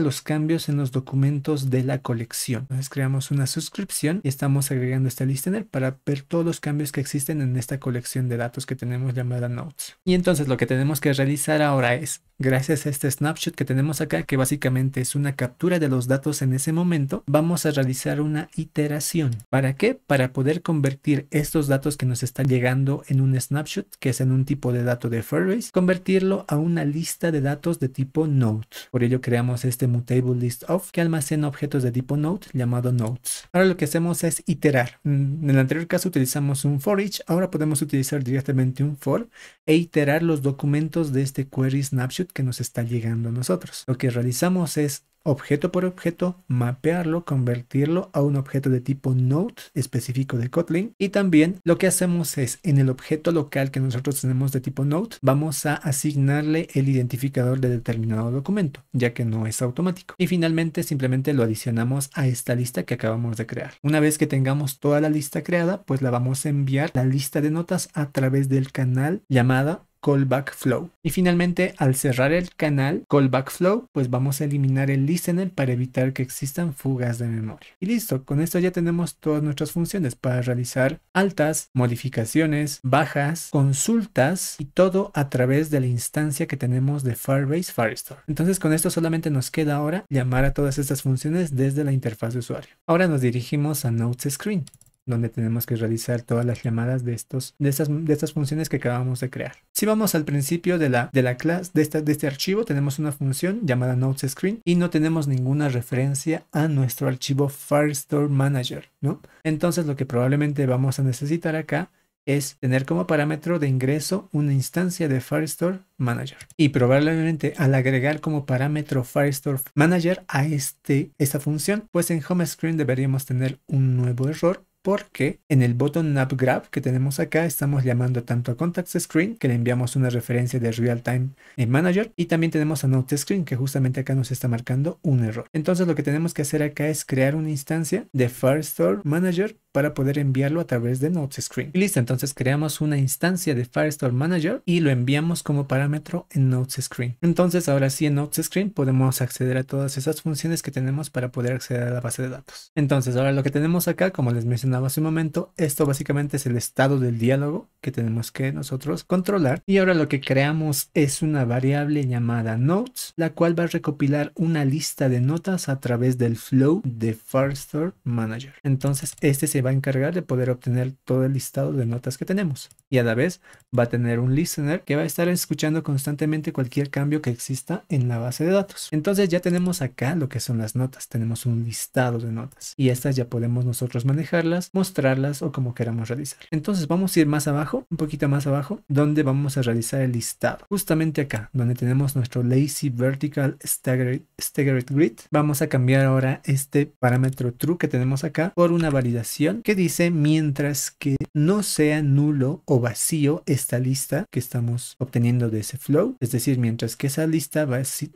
los cambios en los documentos de la colección. Entonces creamos una suscripción y estamos agregando este listener para ver todos los cambios que existen en esta colección de datos que tenemos llamada notes. Y entonces lo que tenemos que realizar ahora es Gracias a este snapshot que tenemos acá, que básicamente es una captura de los datos en ese momento, vamos a realizar una iteración. ¿Para qué? Para poder convertir estos datos que nos están llegando en un snapshot, que es en un tipo de dato de Firebase, convertirlo a una lista de datos de tipo Node. Por ello creamos este mutable list of que almacena objetos de tipo Node llamado Nodes. Ahora lo que hacemos es iterar. Mm, en el anterior caso utilizamos un for each, ahora podemos utilizar directamente un for e iterar los documentos de este query snapshot que nos está llegando a nosotros. Lo que realizamos es objeto por objeto, mapearlo, convertirlo a un objeto de tipo note específico de Kotlin y también lo que hacemos es en el objeto local que nosotros tenemos de tipo note vamos a asignarle el identificador de determinado documento ya que no es automático y finalmente simplemente lo adicionamos a esta lista que acabamos de crear. Una vez que tengamos toda la lista creada pues la vamos a enviar la lista de notas a través del canal llamada callback flow. Y finalmente, al cerrar el canal callback flow, pues vamos a eliminar el listener para evitar que existan fugas de memoria. Y listo, con esto ya tenemos todas nuestras funciones para realizar altas, modificaciones, bajas, consultas y todo a través de la instancia que tenemos de Firebase Firestore. Entonces con esto solamente nos queda ahora llamar a todas estas funciones desde la interfaz de usuario. Ahora nos dirigimos a Notes Screen donde tenemos que realizar todas las llamadas de, estos, de, estas, de estas funciones que acabamos de crear. Si vamos al principio de la, de la clase, de, de este archivo, tenemos una función llamada Notes Screen y no tenemos ninguna referencia a nuestro archivo Firestore Manager, ¿no? Entonces lo que probablemente vamos a necesitar acá es tener como parámetro de ingreso una instancia de Firestore Manager. Y probablemente al agregar como parámetro Firestore Manager a este, esta función, pues en Home Screen deberíamos tener un nuevo error porque en el botón nav que tenemos acá estamos llamando tanto a contact screen que le enviamos una referencia de real time manager y también tenemos a note screen que justamente acá nos está marcando un error. Entonces lo que tenemos que hacer acá es crear una instancia de firestore manager para poder enviarlo a través de Notes Screen. listo, entonces creamos una instancia de Firestore Manager y lo enviamos como parámetro en Notes Screen. Entonces ahora sí en Notes Screen podemos acceder a todas esas funciones que tenemos para poder acceder a la base de datos. Entonces ahora lo que tenemos acá, como les mencionaba hace un momento, esto básicamente es el estado del diálogo que tenemos que nosotros controlar. Y ahora lo que creamos es una variable llamada notes, la cual va a recopilar una lista de notas a través del flow de Firestore Manager. Entonces este se va a encargar de poder obtener todo el listado de notas que tenemos y a la vez va a tener un listener que va a estar escuchando constantemente cualquier cambio que exista en la base de datos. Entonces ya tenemos acá lo que son las notas, tenemos un listado de notas y estas ya podemos nosotros manejarlas, mostrarlas o como queramos realizar. Entonces vamos a ir más abajo, un poquito más abajo, donde vamos a realizar el listado. Justamente acá, donde tenemos nuestro lazy vertical staggered, grid, vamos a cambiar ahora este parámetro true que tenemos acá por una validación que dice mientras que no sea nulo o vacío esta lista que estamos obteniendo de ese flow. Es decir, mientras que esa lista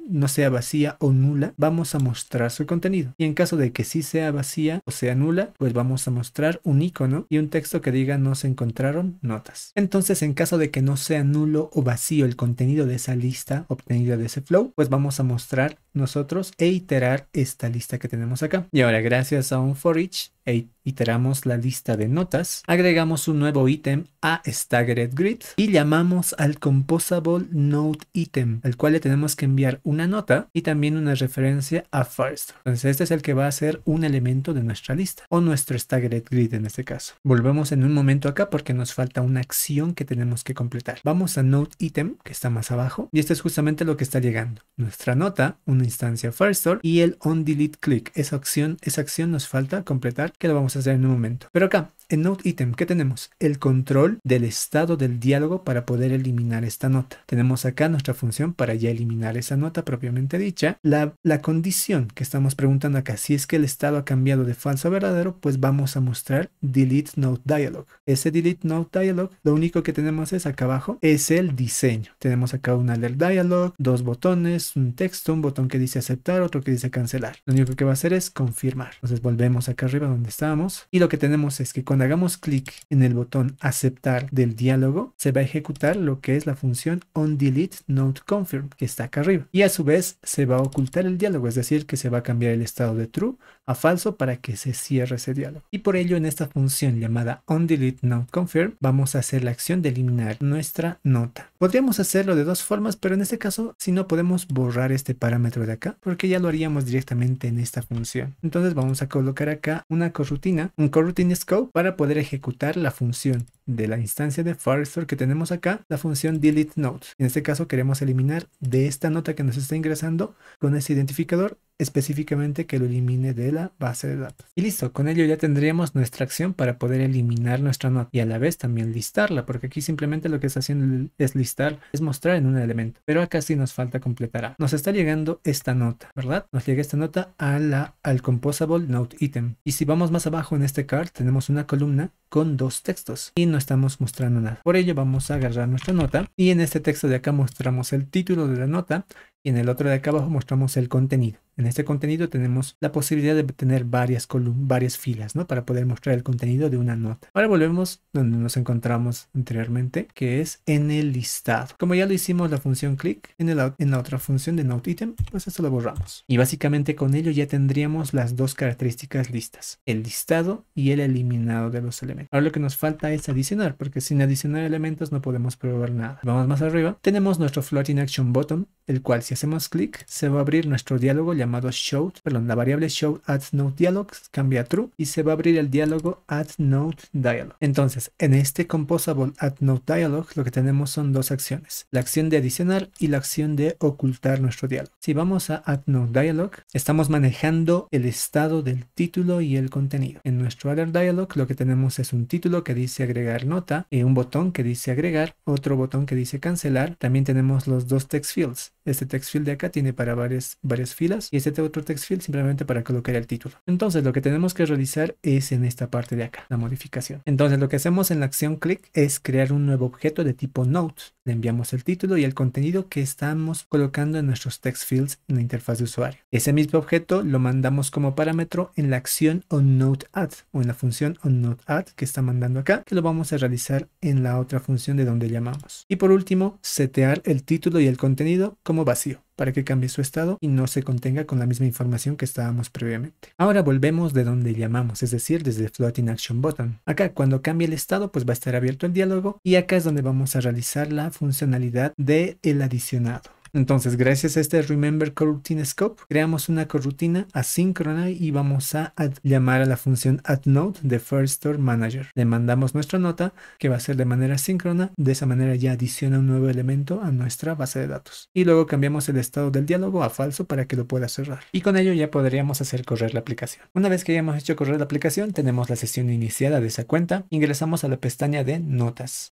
no sea vacía o nula, vamos a mostrar su contenido. Y en caso de que sí sea vacía o sea nula, pues vamos a mostrar un icono y un texto que diga no se encontraron notas. Entonces, en caso de que no sea nulo o vacío el contenido de esa lista obtenida de ese flow, pues vamos a mostrar nosotros e iterar esta lista que tenemos acá. Y ahora gracias a un for each e iteramos la lista de notas, agregamos un nuevo ítem a Staggered Grid y llamamos al Composable Note Item, al cual le tenemos que enviar una nota y también una referencia a First. Entonces este es el que va a ser un elemento de nuestra lista o nuestro Staggered Grid en este caso. Volvemos en un momento acá porque nos falta una acción que tenemos que completar. Vamos a Note Item que está más abajo y este es justamente lo que está llegando. Nuestra nota, un Instancia instancia firestore y el on delete click. Esa acción, esa acción nos falta completar que lo vamos a hacer en un momento. Pero acá en Note Item, ¿qué tenemos? El control del estado del diálogo para poder eliminar esta nota. Tenemos acá nuestra función para ya eliminar esa nota propiamente dicha. La, condición que estamos preguntando acá, si es que el estado ha cambiado de falso a verdadero, pues vamos a mostrar delete note dialog. Ese delete note dialog, lo único que tenemos es acá abajo, es el diseño. Tenemos acá un alert dialog, dos botones, un texto, un botón que dice aceptar, otro que dice cancelar. Lo único que va a hacer es confirmar. Entonces volvemos acá arriba donde estábamos y lo que tenemos es que cuando hagamos clic en el botón aceptar del diálogo, se va a ejecutar lo que es la función onDeleteNoteConfirm Confirm que está acá arriba. Y a su vez se va a ocultar el diálogo, es decir, que se va a cambiar el estado de true a falso para que se cierre ese diálogo. Y por ello en esta función llamada onDeleteNoteConfirm Confirm vamos a hacer la acción de eliminar nuestra nota. Podríamos hacerlo de dos formas, pero en este caso si no podemos borrar este parámetro de acá porque ya lo haríamos directamente en esta función. Entonces vamos a colocar acá una corrutina, un coroutine scope para poder ejecutar la función de la instancia de Firestore que tenemos acá la función delete notes En este caso queremos eliminar de esta nota que nos está ingresando con ese identificador específicamente que lo elimine de la base de datos. Y listo, con ello ya tendríamos nuestra acción para poder eliminar nuestra nota y a la vez también listarla, porque aquí simplemente lo que está haciendo es listar, es mostrar en un elemento, pero acá sí nos falta completar. Ah, nos está llegando esta nota, ¿verdad? Nos llega esta nota a la, al composable note item. Y si vamos más abajo en este card, tenemos una columna con dos textos y no estamos mostrando nada. Por ello vamos a agarrar nuestra nota y en este texto de acá mostramos el título de la nota, y en el otro de acá abajo mostramos el contenido. En este contenido tenemos la posibilidad de tener varias columnas, varias filas, ¿no? Para poder mostrar el contenido de una nota. Ahora volvemos donde nos encontramos anteriormente, que es en el listado. Como ya lo hicimos la función click, en, el, en la otra función de note item, pues eso lo borramos. Y básicamente con ello ya tendríamos las dos características listas, el listado y el eliminado de los elementos. Ahora lo que nos falta es adicionar, porque sin adicionar elementos no podemos probar nada. Vamos más arriba. Tenemos nuestro floating action button, el cual hacemos clic, se va a abrir nuestro diálogo llamado Show. perdón, la variable Show add Note dialogs cambia a true y se va a abrir el diálogo add Note dialog. Entonces, en este composable add Note dialog lo que tenemos son dos acciones, la acción de adicionar y la acción de ocultar nuestro diálogo. Si vamos a add Note dialog, estamos manejando el estado del título y el contenido. En nuestro other dialog lo que tenemos es un título que dice agregar nota, y eh, un botón que dice agregar, otro botón que dice cancelar. También tenemos los dos text fields, este text text field de acá tiene para varias, filas y este otro text field simplemente para colocar el título. Entonces lo que tenemos que realizar es en esta parte de acá, la modificación. Entonces lo que hacemos en la acción click es crear un nuevo objeto de tipo note. Le enviamos el título y el contenido que estamos colocando en nuestros text fields en la interfaz de usuario. Ese mismo objeto lo mandamos como parámetro en la acción add o en la función add que está mandando acá, que lo vamos a realizar en la otra función de donde llamamos. Y por último, setear el título y el contenido como vacío para que cambie su estado y no se contenga con la misma información que estábamos previamente. Ahora volvemos de donde llamamos, es decir, desde Floating Action Button. Acá cuando cambie el estado pues va a estar abierto el diálogo y acá es donde vamos a realizar la funcionalidad de el adicionado. Entonces, gracias a este Remember Coroutine Scope, creamos una corrutina asíncrona y vamos a llamar a la función addNote de Store Manager. Le mandamos nuestra nota, que va a ser de manera asíncrona. De esa manera ya adiciona un nuevo elemento a nuestra base de datos. Y luego cambiamos el estado del diálogo a falso para que lo pueda cerrar. Y con ello ya podríamos hacer correr la aplicación. Una vez que hayamos hecho correr la aplicación, tenemos la sesión iniciada de esa cuenta. Ingresamos a la pestaña de Notas.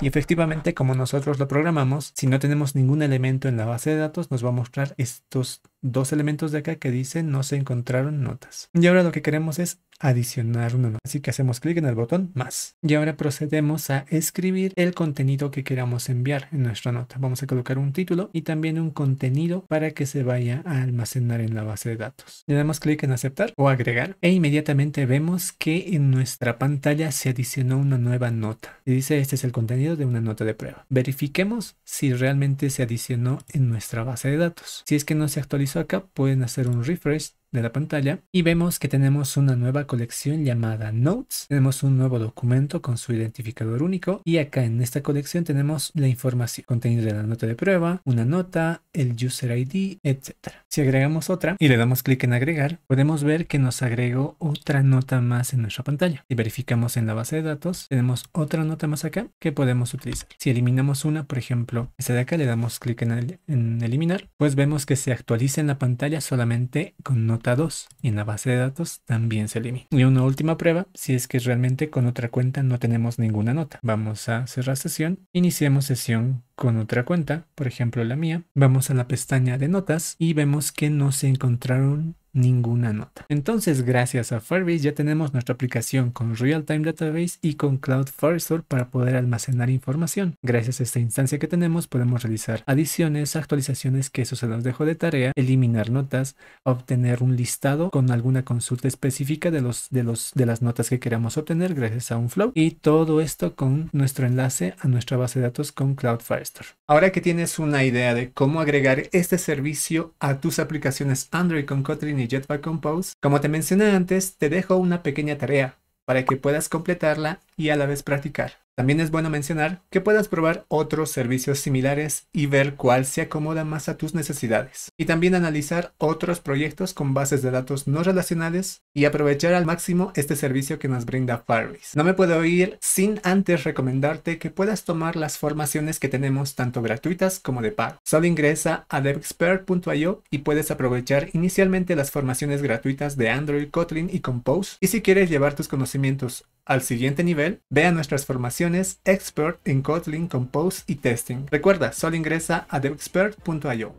Y efectivamente, como nosotros lo programamos, si no tenemos ningún elemento en la base de datos, nos va a mostrar estos dos elementos de acá que dicen no se encontraron notas. Y ahora lo que queremos es adicionar una nota. Así que hacemos clic en el botón más. Y ahora procedemos a escribir el contenido que queramos enviar en nuestra nota. Vamos a colocar un título y también un contenido para que se vaya a almacenar en la base de datos. Le damos clic en aceptar o agregar e inmediatamente vemos que en nuestra pantalla se adicionó una nueva nota. Y dice este es el contenido de una nota de prueba. Verifiquemos si realmente se adicionó en nuestra base de datos. Si es que no se actualizó acá pueden hacer un refresh de la pantalla y vemos que tenemos una nueva colección llamada Notes. Tenemos un nuevo documento con su identificador único y acá en esta colección tenemos la información, contenido de la nota de prueba, una nota, el user ID, etcétera Si agregamos otra y le damos clic en agregar, podemos ver que nos agregó otra nota más en nuestra pantalla. Si verificamos en la base de datos, tenemos otra nota más acá que podemos utilizar. Si eliminamos una, por ejemplo, esta de acá, le damos clic en, en eliminar, pues vemos que se actualiza en la pantalla solamente con nota 2 en la base de datos también se elimina. Y una última prueba, si es que realmente con otra cuenta no tenemos ninguna nota. Vamos a cerrar sesión, iniciemos sesión con otra cuenta, por ejemplo la mía. Vamos a la pestaña de notas y vemos que no se encontraron ninguna nota. Entonces, gracias a Firebase ya tenemos nuestra aplicación con Real Time Database y con Cloud Firestore para poder almacenar información. Gracias a esta instancia que tenemos podemos realizar adiciones, actualizaciones que eso se los dejo de tarea, eliminar notas, obtener un listado con alguna consulta específica de los de los de las notas que queramos obtener gracias a un flow y todo esto con nuestro enlace a nuestra base de datos con Cloud Firestore. Ahora que tienes una idea de cómo agregar este servicio a tus aplicaciones Android con Kotlin y Jetpack Compose, como te mencioné antes, te dejo una pequeña tarea para que puedas completarla y a la vez practicar. También es bueno mencionar que puedas probar otros servicios similares y ver cuál se acomoda más a tus necesidades. Y también analizar otros proyectos con bases de datos no relacionales y aprovechar al máximo este servicio que nos brinda Firebase. No me puedo ir sin antes recomendarte que puedas tomar las formaciones que tenemos tanto gratuitas como de pago. Solo ingresa a devexpert.io y puedes aprovechar inicialmente las formaciones gratuitas de Android, Kotlin y Compose. Y si quieres llevar tus conocimientos al siguiente nivel, vea nuestras formaciones Expert en Kotlin Compose y Testing. Recuerda, solo ingresa a devexpert.io.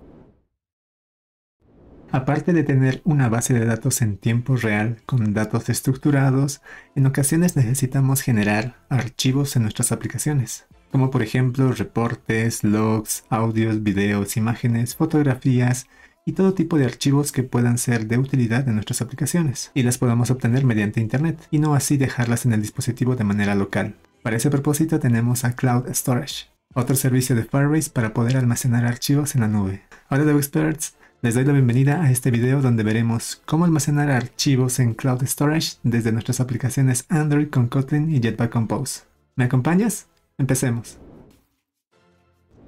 Aparte de tener una base de datos en tiempo real con datos estructurados, en ocasiones necesitamos generar archivos en nuestras aplicaciones, como por ejemplo reportes, logs, audios, videos, imágenes, fotografías, y todo tipo de archivos que puedan ser de utilidad en nuestras aplicaciones y las podamos obtener mediante Internet y no así dejarlas en el dispositivo de manera local. Para ese propósito tenemos a Cloud Storage, otro servicio de Firebase para poder almacenar archivos en la nube. Hola DevExperts, les doy la bienvenida a este video donde veremos cómo almacenar archivos en Cloud Storage desde nuestras aplicaciones Android con Kotlin y Jetpack Compose. ¿Me acompañas? Empecemos.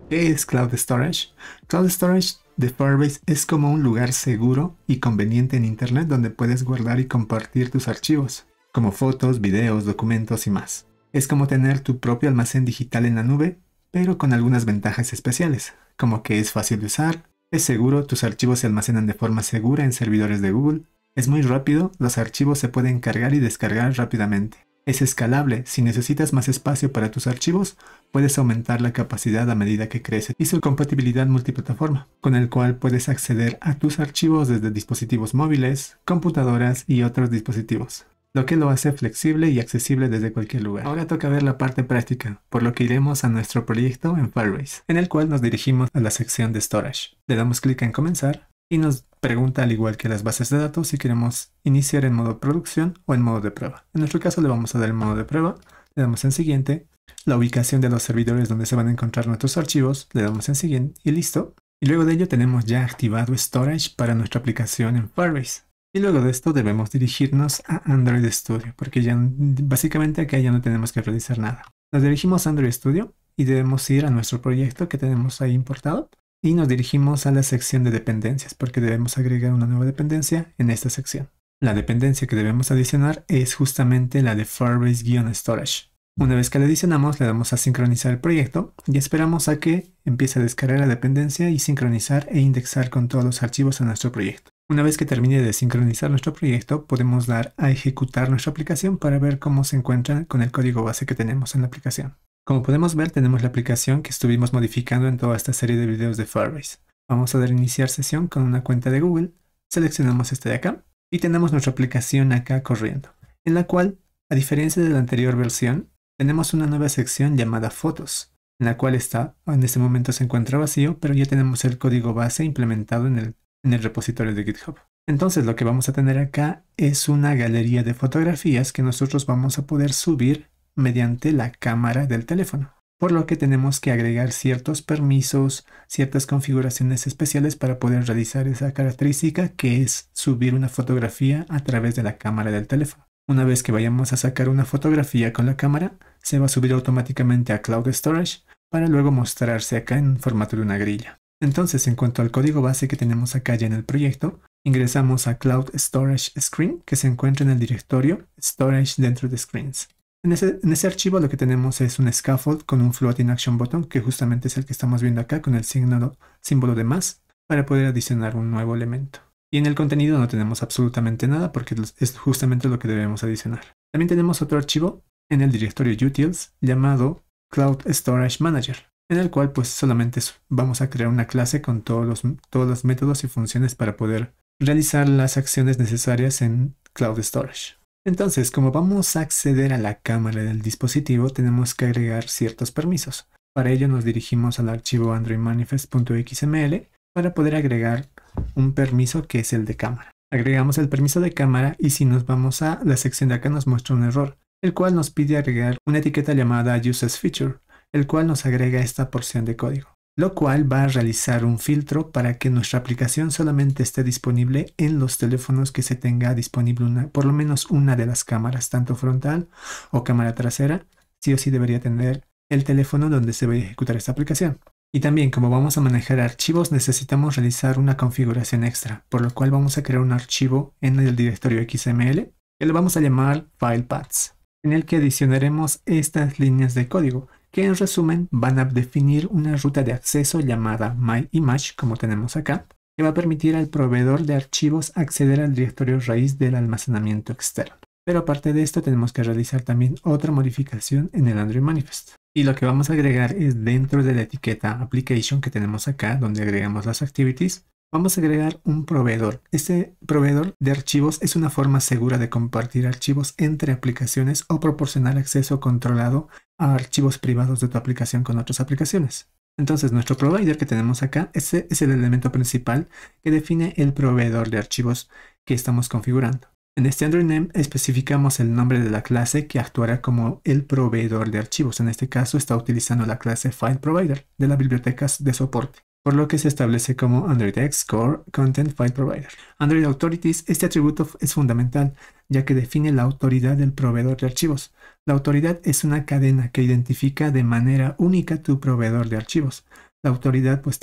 ¿Qué es Cloud Storage? Cloud Storage The Firebase es como un lugar seguro y conveniente en Internet donde puedes guardar y compartir tus archivos, como fotos, videos, documentos y más. Es como tener tu propio almacén digital en la nube, pero con algunas ventajas especiales, como que es fácil de usar, es seguro, tus archivos se almacenan de forma segura en servidores de Google, es muy rápido, los archivos se pueden cargar y descargar rápidamente. Es escalable, si necesitas más espacio para tus archivos, puedes aumentar la capacidad a medida que crece y su compatibilidad multiplataforma, con el cual puedes acceder a tus archivos desde dispositivos móviles, computadoras y otros dispositivos lo que lo hace flexible y accesible desde cualquier lugar. Ahora toca ver la parte práctica, por lo que iremos a nuestro proyecto en Firebase, en el cual nos dirigimos a la sección de Storage. Le damos clic en Comenzar y nos pregunta al igual que las bases de datos si queremos iniciar en modo producción o en modo de prueba. En nuestro caso le vamos a dar el modo de prueba, le damos en siguiente, la ubicación de los servidores donde se van a encontrar nuestros archivos, le damos en siguiente y listo. Y luego de ello tenemos ya activado Storage para nuestra aplicación en Firebase. Y luego de esto debemos dirigirnos a Android Studio, porque ya básicamente acá ya no tenemos que realizar nada. Nos dirigimos a Android Studio y debemos ir a nuestro proyecto que tenemos ahí importado y nos dirigimos a la sección de dependencias porque debemos agregar una nueva dependencia en esta sección. La dependencia que debemos adicionar es justamente la de Firebase-Storage. Una vez que la adicionamos le damos a sincronizar el proyecto y esperamos a que empiece a descargar la dependencia y sincronizar e indexar con todos los archivos a nuestro proyecto. Una vez que termine de sincronizar nuestro proyecto, podemos dar a ejecutar nuestra aplicación para ver cómo se encuentra con el código base que tenemos en la aplicación. Como podemos ver, tenemos la aplicación que estuvimos modificando en toda esta serie de videos de Firebase. Vamos a dar iniciar sesión con una cuenta de Google, seleccionamos esta de acá, y tenemos nuestra aplicación acá corriendo, en la cual, a diferencia de la anterior versión, tenemos una nueva sección llamada Fotos, en la cual está, en este momento se encuentra vacío, pero ya tenemos el código base implementado en el, en el repositorio de GitHub. Entonces lo que vamos a tener acá es una galería de fotografías que nosotros vamos a poder subir mediante la cámara del teléfono, por lo que tenemos que agregar ciertos permisos, ciertas configuraciones especiales para poder realizar esa característica que es subir una fotografía a través de la cámara del teléfono. Una vez que vayamos a sacar una fotografía con la cámara, se va a subir automáticamente a Cloud Storage para luego mostrarse acá en formato de una grilla. Entonces, en cuanto al código base que tenemos acá ya en el proyecto, ingresamos a Cloud Storage Screen que se encuentra en el directorio Storage dentro de Screens. En ese, archivo lo que tenemos es un scaffold con un floating action button, que justamente es el que estamos viendo acá con el signo, símbolo de más, para poder adicionar un nuevo elemento. Y en el contenido no tenemos absolutamente nada porque es justamente lo que debemos adicionar. También tenemos otro archivo en el directorio utils llamado Cloud Storage Manager, en el cual pues solamente vamos a crear una clase con todos los, todos los métodos y funciones para poder realizar las acciones necesarias en Cloud Storage. Entonces, como vamos a acceder a la cámara del dispositivo, tenemos que agregar ciertos permisos. Para ello nos dirigimos al archivo androidmanifest.xml para poder agregar un permiso que es el de cámara. Agregamos el permiso de cámara y si nos vamos a la sección de acá nos muestra un error, el cual nos pide agregar una etiqueta llamada uses feature, el cual nos agrega esta porción de código lo cual va a realizar un filtro para que nuestra aplicación solamente esté disponible en los teléfonos que se tenga disponible una, por lo menos una de las cámaras, tanto frontal o cámara trasera. Sí o sí debería tener el teléfono donde se va a ejecutar esta aplicación. Y también como vamos a manejar archivos necesitamos realizar una configuración extra, por lo cual vamos a crear un archivo en el directorio XML que lo vamos a llamar FilePaths, en el que adicionaremos estas líneas de código que en resumen van a definir una ruta de acceso llamada MyImage, como tenemos acá, que va a permitir al proveedor de archivos acceder al directorio raíz del almacenamiento externo. Pero aparte de esto tenemos que realizar también otra modificación en el Android Manifest. Y lo que vamos a agregar es dentro de la etiqueta application que tenemos acá, donde agregamos las activities, Vamos a agregar un proveedor. Este proveedor de archivos es una forma segura de compartir archivos entre aplicaciones o proporcionar acceso controlado a archivos privados de tu aplicación con otras aplicaciones. Entonces nuestro provider que tenemos acá, ese es el elemento principal que define el proveedor de archivos que estamos configurando. En este Android Name especificamos el nombre de la clase que actuará como el proveedor de archivos. En este caso está utilizando la clase File Provider de las bibliotecas de soporte por lo que se establece como Android X Core Content File Provider. Android Authorities, este atributo es fundamental, ya que define la autoridad del proveedor de archivos. La autoridad es una cadena que identifica de manera única tu proveedor de archivos. La autoridad pues,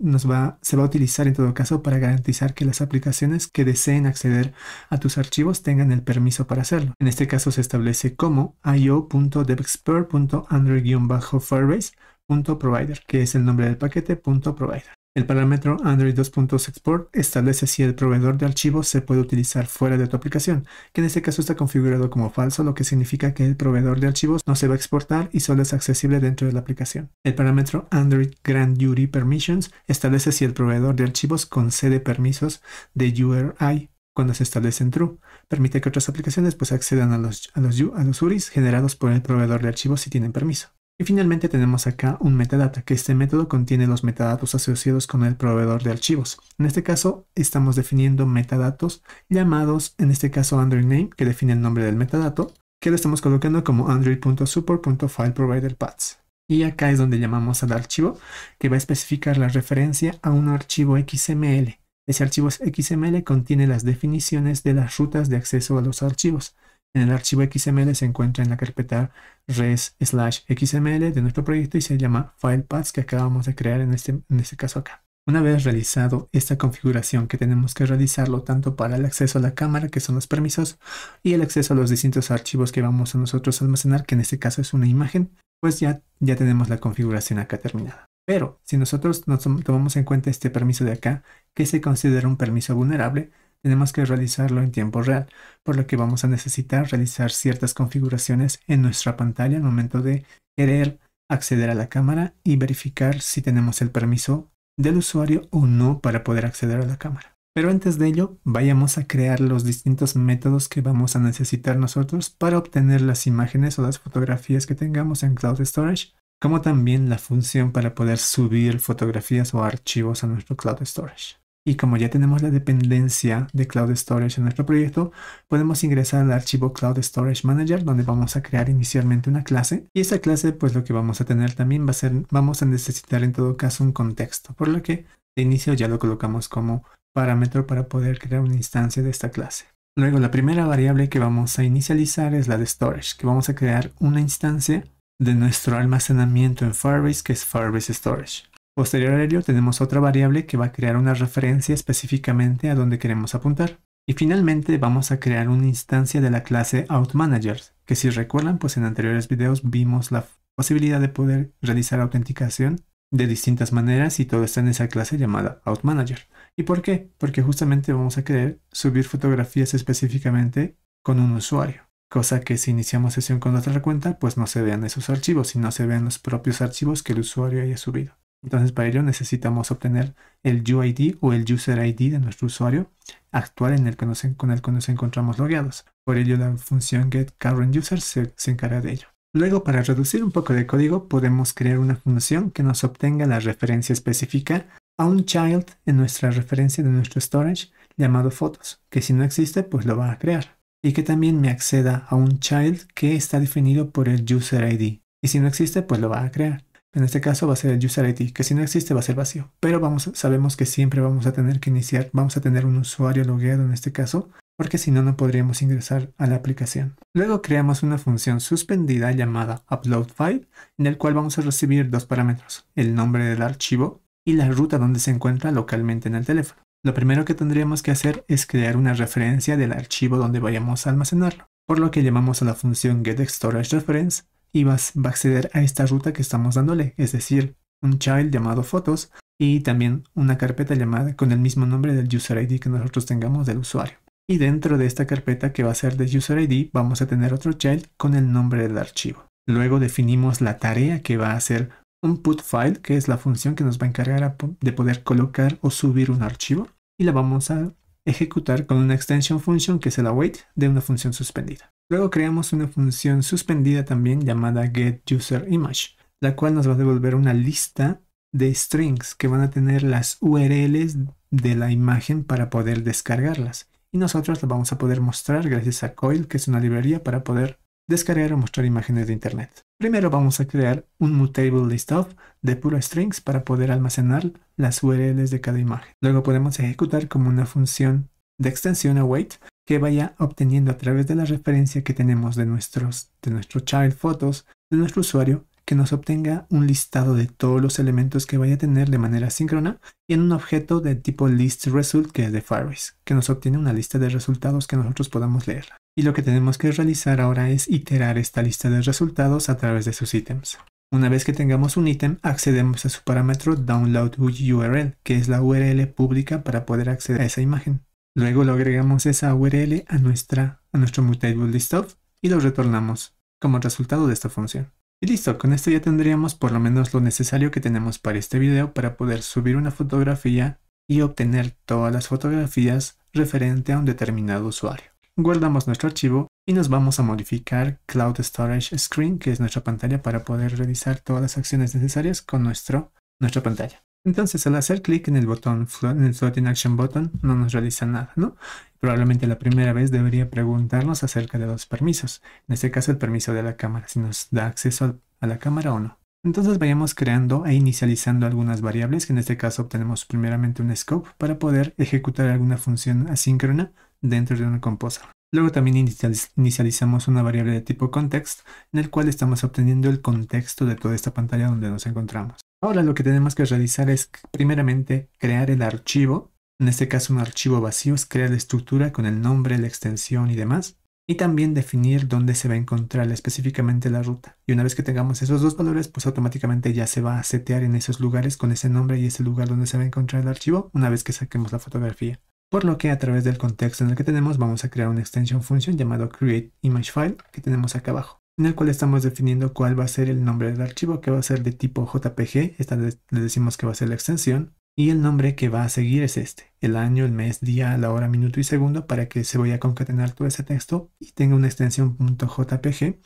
nos va, se va a utilizar en todo caso para garantizar que las aplicaciones que deseen acceder a tus archivos tengan el permiso para hacerlo. En este caso se establece como io.devexpert.android-firebase .provider, que es el nombre del paquete .provider. El parámetro Android 2export establece si el proveedor de archivos se puede utilizar fuera de tu aplicación, que en este caso está configurado como falso, lo que significa que el proveedor de archivos no se va a exportar y solo es accesible dentro de la aplicación. El parámetro Android Grand jury Permissions establece si el proveedor de archivos concede permisos de URI cuando se establecen true. Permite que otras aplicaciones pues accedan a los, a los, a los URIs generados por el proveedor de archivos si tienen permiso. Y finalmente tenemos acá un metadata, que este método contiene los metadatos asociados con el proveedor de archivos. En este caso estamos definiendo metadatos llamados, en este caso Android Name, que define el nombre del metadato, que lo estamos colocando como android.support.fileproviderpaths. Y acá es donde llamamos al archivo, que va a especificar la referencia a un archivo XML. Ese archivo XML contiene las definiciones de las rutas de acceso a los archivos. En el archivo XML se encuentra en la carpeta res slash XML de nuestro proyecto y se llama FilePaths que acabamos de crear en este, en este caso acá. Una vez realizado esta configuración que tenemos que realizarlo tanto para el acceso a la cámara, que son los permisos, y el acceso a los distintos archivos que vamos a nosotros almacenar, que en este caso es una imagen, pues ya, ya tenemos la configuración acá terminada. Pero si nosotros nos tomamos en cuenta este permiso de acá, que se considera un permiso vulnerable, tenemos que realizarlo en tiempo real, por lo que vamos a necesitar realizar ciertas configuraciones en nuestra pantalla al momento de querer acceder a la cámara y verificar si tenemos el permiso del usuario o no para poder acceder a la cámara. Pero antes de ello, vayamos a crear los distintos métodos que vamos a necesitar nosotros para obtener las imágenes o las fotografías que tengamos en Cloud Storage, como también la función para poder subir fotografías o archivos a nuestro Cloud Storage. Y como ya tenemos la dependencia de Cloud Storage en nuestro proyecto, podemos ingresar al archivo Cloud Storage Manager donde vamos a crear inicialmente una clase. Y esa clase pues lo que vamos a tener también va a ser, vamos a necesitar en todo caso un contexto, por lo que de inicio ya lo colocamos como parámetro para poder crear una instancia de esta clase. Luego la primera variable que vamos a inicializar es la de storage, que vamos a crear una instancia de nuestro almacenamiento en Firebase que es Firebase Storage. Posterior a ello tenemos otra variable que va a crear una referencia específicamente a donde queremos apuntar. Y finalmente vamos a crear una instancia de la clase OutManagers, que si recuerdan, pues en anteriores videos vimos la posibilidad de poder realizar autenticación de distintas maneras y todo está en esa clase llamada OutManager. ¿Y por qué? Porque justamente vamos a querer subir fotografías específicamente con un usuario, cosa que si iniciamos sesión con otra cuenta, pues no se vean esos archivos, sino se vean los propios archivos que el usuario haya subido. Entonces para ello necesitamos obtener el UID o el User ID de nuestro usuario actual en el que nos, con el que nos encontramos logueados. Por ello la función getCurrentUser se, se encarga de ello. Luego, para reducir un poco de código, podemos crear una función que nos obtenga la referencia específica a un child en nuestra referencia de nuestro storage llamado fotos, que si no existe, pues lo va a crear. Y que también me acceda a un child que está definido por el user ID. Y si no existe, pues lo va a crear. En este caso va a ser el user ID, que si no existe va a ser vacío. Pero vamos, sabemos que siempre vamos a tener que iniciar, vamos a tener un usuario logueado en este caso, porque si no, no podríamos ingresar a la aplicación. Luego creamos una función suspendida llamada upload file, en el cual vamos a recibir dos parámetros, el nombre del archivo y la ruta donde se encuentra localmente en el teléfono. Lo primero que tendríamos que hacer es crear una referencia del archivo donde vayamos a almacenarlo, por lo que llamamos a la función getStorageReference y va a acceder a esta ruta que estamos dándole, es decir, un child llamado fotos y también una carpeta llamada con el mismo nombre del user ID que nosotros tengamos del usuario. Y dentro de esta carpeta que va a ser de user ID vamos a tener otro child con el nombre del archivo. Luego definimos la tarea que va a ser un put file, que es la función que nos va a encargar de poder colocar o subir un archivo, y la vamos a ejecutar con una extension function que es el await de una función suspendida. Luego creamos una función suspendida también llamada getUserImage, la cual nos va a devolver una lista de strings que van a tener las URLs de la imagen para poder descargarlas. Y nosotros la vamos a poder mostrar gracias a Coil, que es una librería para poder descargar o mostrar imágenes de internet. Primero vamos a crear un mutable list of de puro strings para poder almacenar las URLs de cada imagen. Luego podemos ejecutar como una función de extensión await que vaya obteniendo a través de la referencia que tenemos de nuestros de nuestro child photos de nuestro usuario que nos obtenga un listado de todos los elementos que vaya a tener de manera síncrona y en un objeto de tipo list result que es de Firebase, que nos obtiene una lista de resultados que nosotros podamos leer. Y lo que tenemos que realizar ahora es iterar esta lista de resultados a través de sus ítems. Una vez que tengamos un ítem, accedemos a su parámetro download URL, que es la URL pública para poder acceder a esa imagen. Luego lo agregamos esa URL a, nuestra, a nuestro mutable list of y lo retornamos como resultado de esta función. Y listo, con esto ya tendríamos por lo menos lo necesario que tenemos para este video para poder subir una fotografía y obtener todas las fotografías referente a un determinado usuario. Guardamos nuestro archivo y nos vamos a modificar Cloud Storage Screen, que es nuestra pantalla para poder realizar todas las acciones necesarias con nuestro, nuestra pantalla. Entonces, al hacer clic en el botón, en el Floating Action Button, no nos realiza nada, ¿no? Probablemente la primera vez debería preguntarnos acerca de los permisos, en este caso el permiso de la cámara, si nos da acceso a la cámara o no. Entonces vayamos creando e inicializando algunas variables, que en este caso obtenemos primeramente un scope para poder ejecutar alguna función asíncrona dentro de una composer. Luego también inicializamos una variable de tipo context, en el cual estamos obteniendo el contexto de toda esta pantalla donde nos encontramos. Ahora lo que tenemos que realizar es primeramente crear el archivo, en este caso un archivo vacío, es crear la estructura con el nombre, la extensión y demás, y también definir dónde se va a encontrar específicamente la ruta. Y una vez que tengamos esos dos valores, pues automáticamente ya se va a setear en esos lugares con ese nombre y ese lugar donde se va a encontrar el archivo una vez que saquemos la fotografía. Por lo que a través del contexto en el que tenemos vamos a crear una extensión función llamado create file que tenemos acá abajo en el cual estamos definiendo cuál va a ser el nombre del archivo, que va a ser de tipo JPG, esta le decimos que va a ser la extensión, y el nombre que va a seguir es este, el año, el mes, día, la hora, minuto y segundo, para que se vaya a concatenar todo ese texto y tenga una extensión .jpg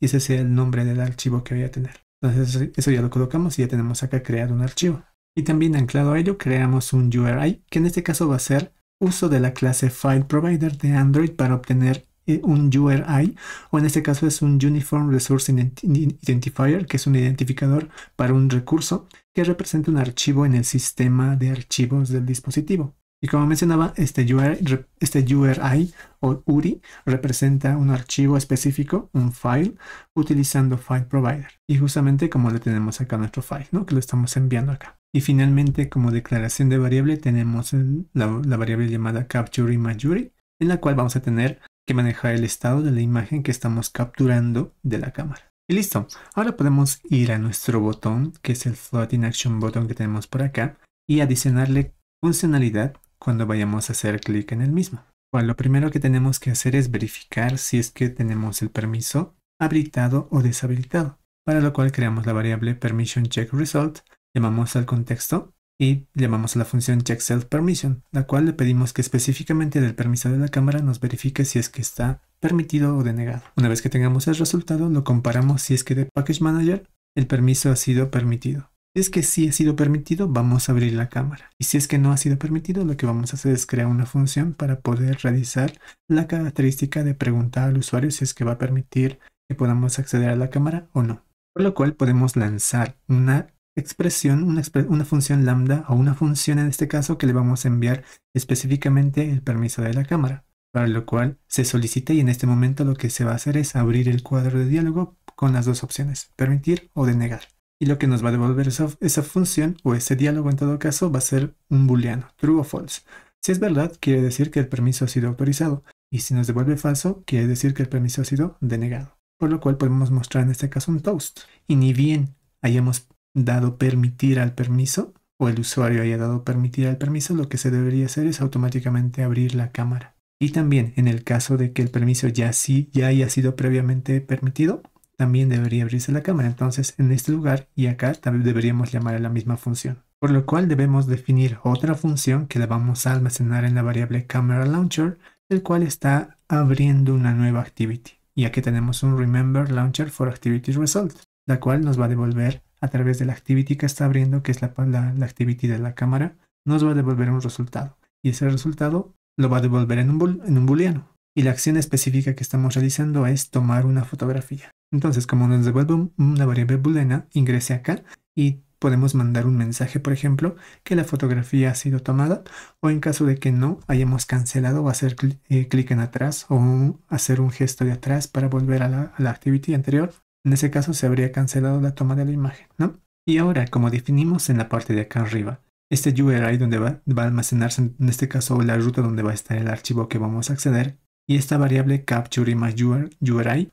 y ese sea el nombre del archivo que voy a tener. Entonces eso ya lo colocamos y ya tenemos acá creado un archivo. Y también anclado a ello creamos un URI, que en este caso va a ser uso de la clase File Provider de Android para obtener eh, un URI, o en este caso es un Uniform Resource Identifier, que es un identificador para un recurso que representa un archivo en el sistema de archivos del dispositivo. Y como mencionaba, este URI, este URI o URI representa un archivo específico, un file, utilizando File Provider. Y justamente como le tenemos acá nuestro file, ¿no? que lo estamos enviando acá. Y finalmente, como declaración de variable, tenemos la, variable llamada CaptureImageURI, en la cual vamos a tener que maneja el estado de la imagen que estamos capturando de la cámara. Y listo, ahora podemos ir a nuestro botón, que es el Floating Action Button que tenemos por acá, y adicionarle funcionalidad cuando vayamos a hacer clic en el mismo. Bueno, lo primero que tenemos que hacer es verificar si es que tenemos el permiso habilitado o deshabilitado, para lo cual creamos la variable Permission Check Result, llamamos al contexto y llamamos a la función check permission, la cual le pedimos que específicamente del permiso de la cámara nos verifique si es que está permitido o denegado. Una vez que tengamos el resultado, lo comparamos si es que de Package Manager el permiso ha sido permitido. Si es que sí ha sido permitido, vamos a abrir la cámara. Y si es que no ha sido permitido, lo que vamos a hacer es crear una función para poder realizar la característica de preguntar al usuario si es que va a permitir que podamos acceder a la cámara o no. Con lo cual podemos lanzar una expresión, una, función lambda o una función en este caso que le vamos a enviar específicamente el permiso de la cámara, para lo cual se solicita y en este momento lo que se va a hacer es abrir el cuadro de diálogo con las dos opciones, permitir o denegar. Y lo que nos va a devolver esa función o ese diálogo en todo caso va a ser un booleano, true o false. Si es verdad, quiere decir que el permiso ha sido autorizado, y si nos devuelve falso, quiere decir que el permiso ha sido denegado. Por lo cual podemos mostrar en este caso un toast. Y ni bien hayamos dado permitir al permiso o el usuario haya dado permitir al permiso, lo que se debería hacer es automáticamente abrir la cámara. Y también en el caso de que el permiso ya sí ya haya sido previamente permitido, también debería abrirse la cámara. Entonces, en este lugar y acá también deberíamos llamar a la misma función. Por lo cual debemos definir otra función que la vamos a almacenar en la variable camera launcher, el cual está abriendo una nueva activity. Y aquí tenemos un remember launcher for activity result, la cual nos va a devolver a través de la activity que está abriendo, que es la, la, activity de la cámara, nos va a devolver un resultado. Y ese resultado lo va a devolver en un, en un booleano. Y la acción específica que estamos realizando es tomar una fotografía. Entonces, como nos devuelve una variable booleana, ingrese acá y podemos mandar un mensaje, por ejemplo, que la fotografía ha sido tomada o en caso de que no hayamos cancelado, hacer eh, clic en atrás o hacer un gesto de atrás para volver a la, a la activity anterior en ese caso se habría cancelado la toma de la imagen, ¿no? Y ahora, como definimos en la parte de acá arriba, este URI donde va, a almacenarse, en este caso la ruta donde va a estar el archivo que vamos a acceder, y esta variable capture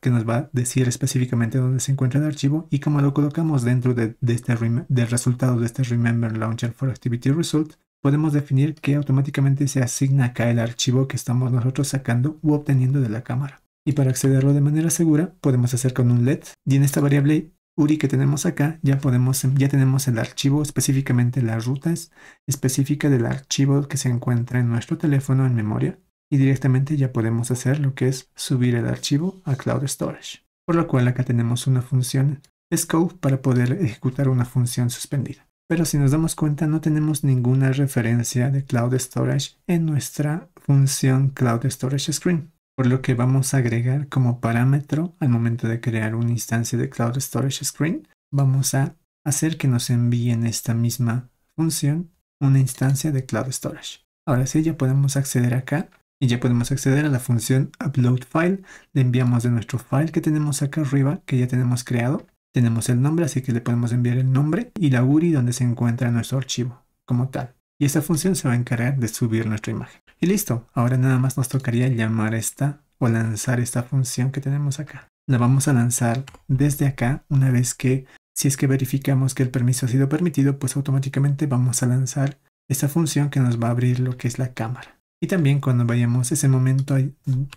que nos va a decir específicamente dónde se encuentra el archivo y como lo colocamos dentro de, este del resultado de este Remember Launcher for Activity Result, podemos definir que automáticamente se asigna acá el archivo que estamos nosotros sacando u obteniendo de la cámara. Y para accederlo de manera segura podemos hacer con un let y en esta variable URI que tenemos acá ya, podemos, ya tenemos el archivo, específicamente las rutas específica del archivo que se encuentra en nuestro teléfono en memoria y directamente ya podemos hacer lo que es subir el archivo a Cloud Storage. Por lo cual acá tenemos una función scope para poder ejecutar una función suspendida. Pero si nos damos cuenta no tenemos ninguna referencia de Cloud Storage en nuestra función Cloud Storage Screen por lo que vamos a agregar como parámetro al momento de crear una instancia de Cloud Storage Screen, vamos a hacer que nos envíen esta misma función una instancia de Cloud Storage. Ahora sí, ya podemos acceder acá y ya podemos acceder a la función upload file. Le enviamos de nuestro file que tenemos acá arriba, que ya tenemos creado. Tenemos el nombre, así que le podemos enviar el nombre y la URI donde se encuentra nuestro archivo como tal y esta función se va a encargar de subir nuestra imagen. Y listo, ahora nada más nos tocaría llamar esta o lanzar esta función que tenemos acá. La vamos a lanzar desde acá una vez que, si es que verificamos que el permiso ha sido permitido, pues automáticamente vamos a lanzar esta función que nos va a abrir lo que es la cámara. Y también cuando vayamos ese momento,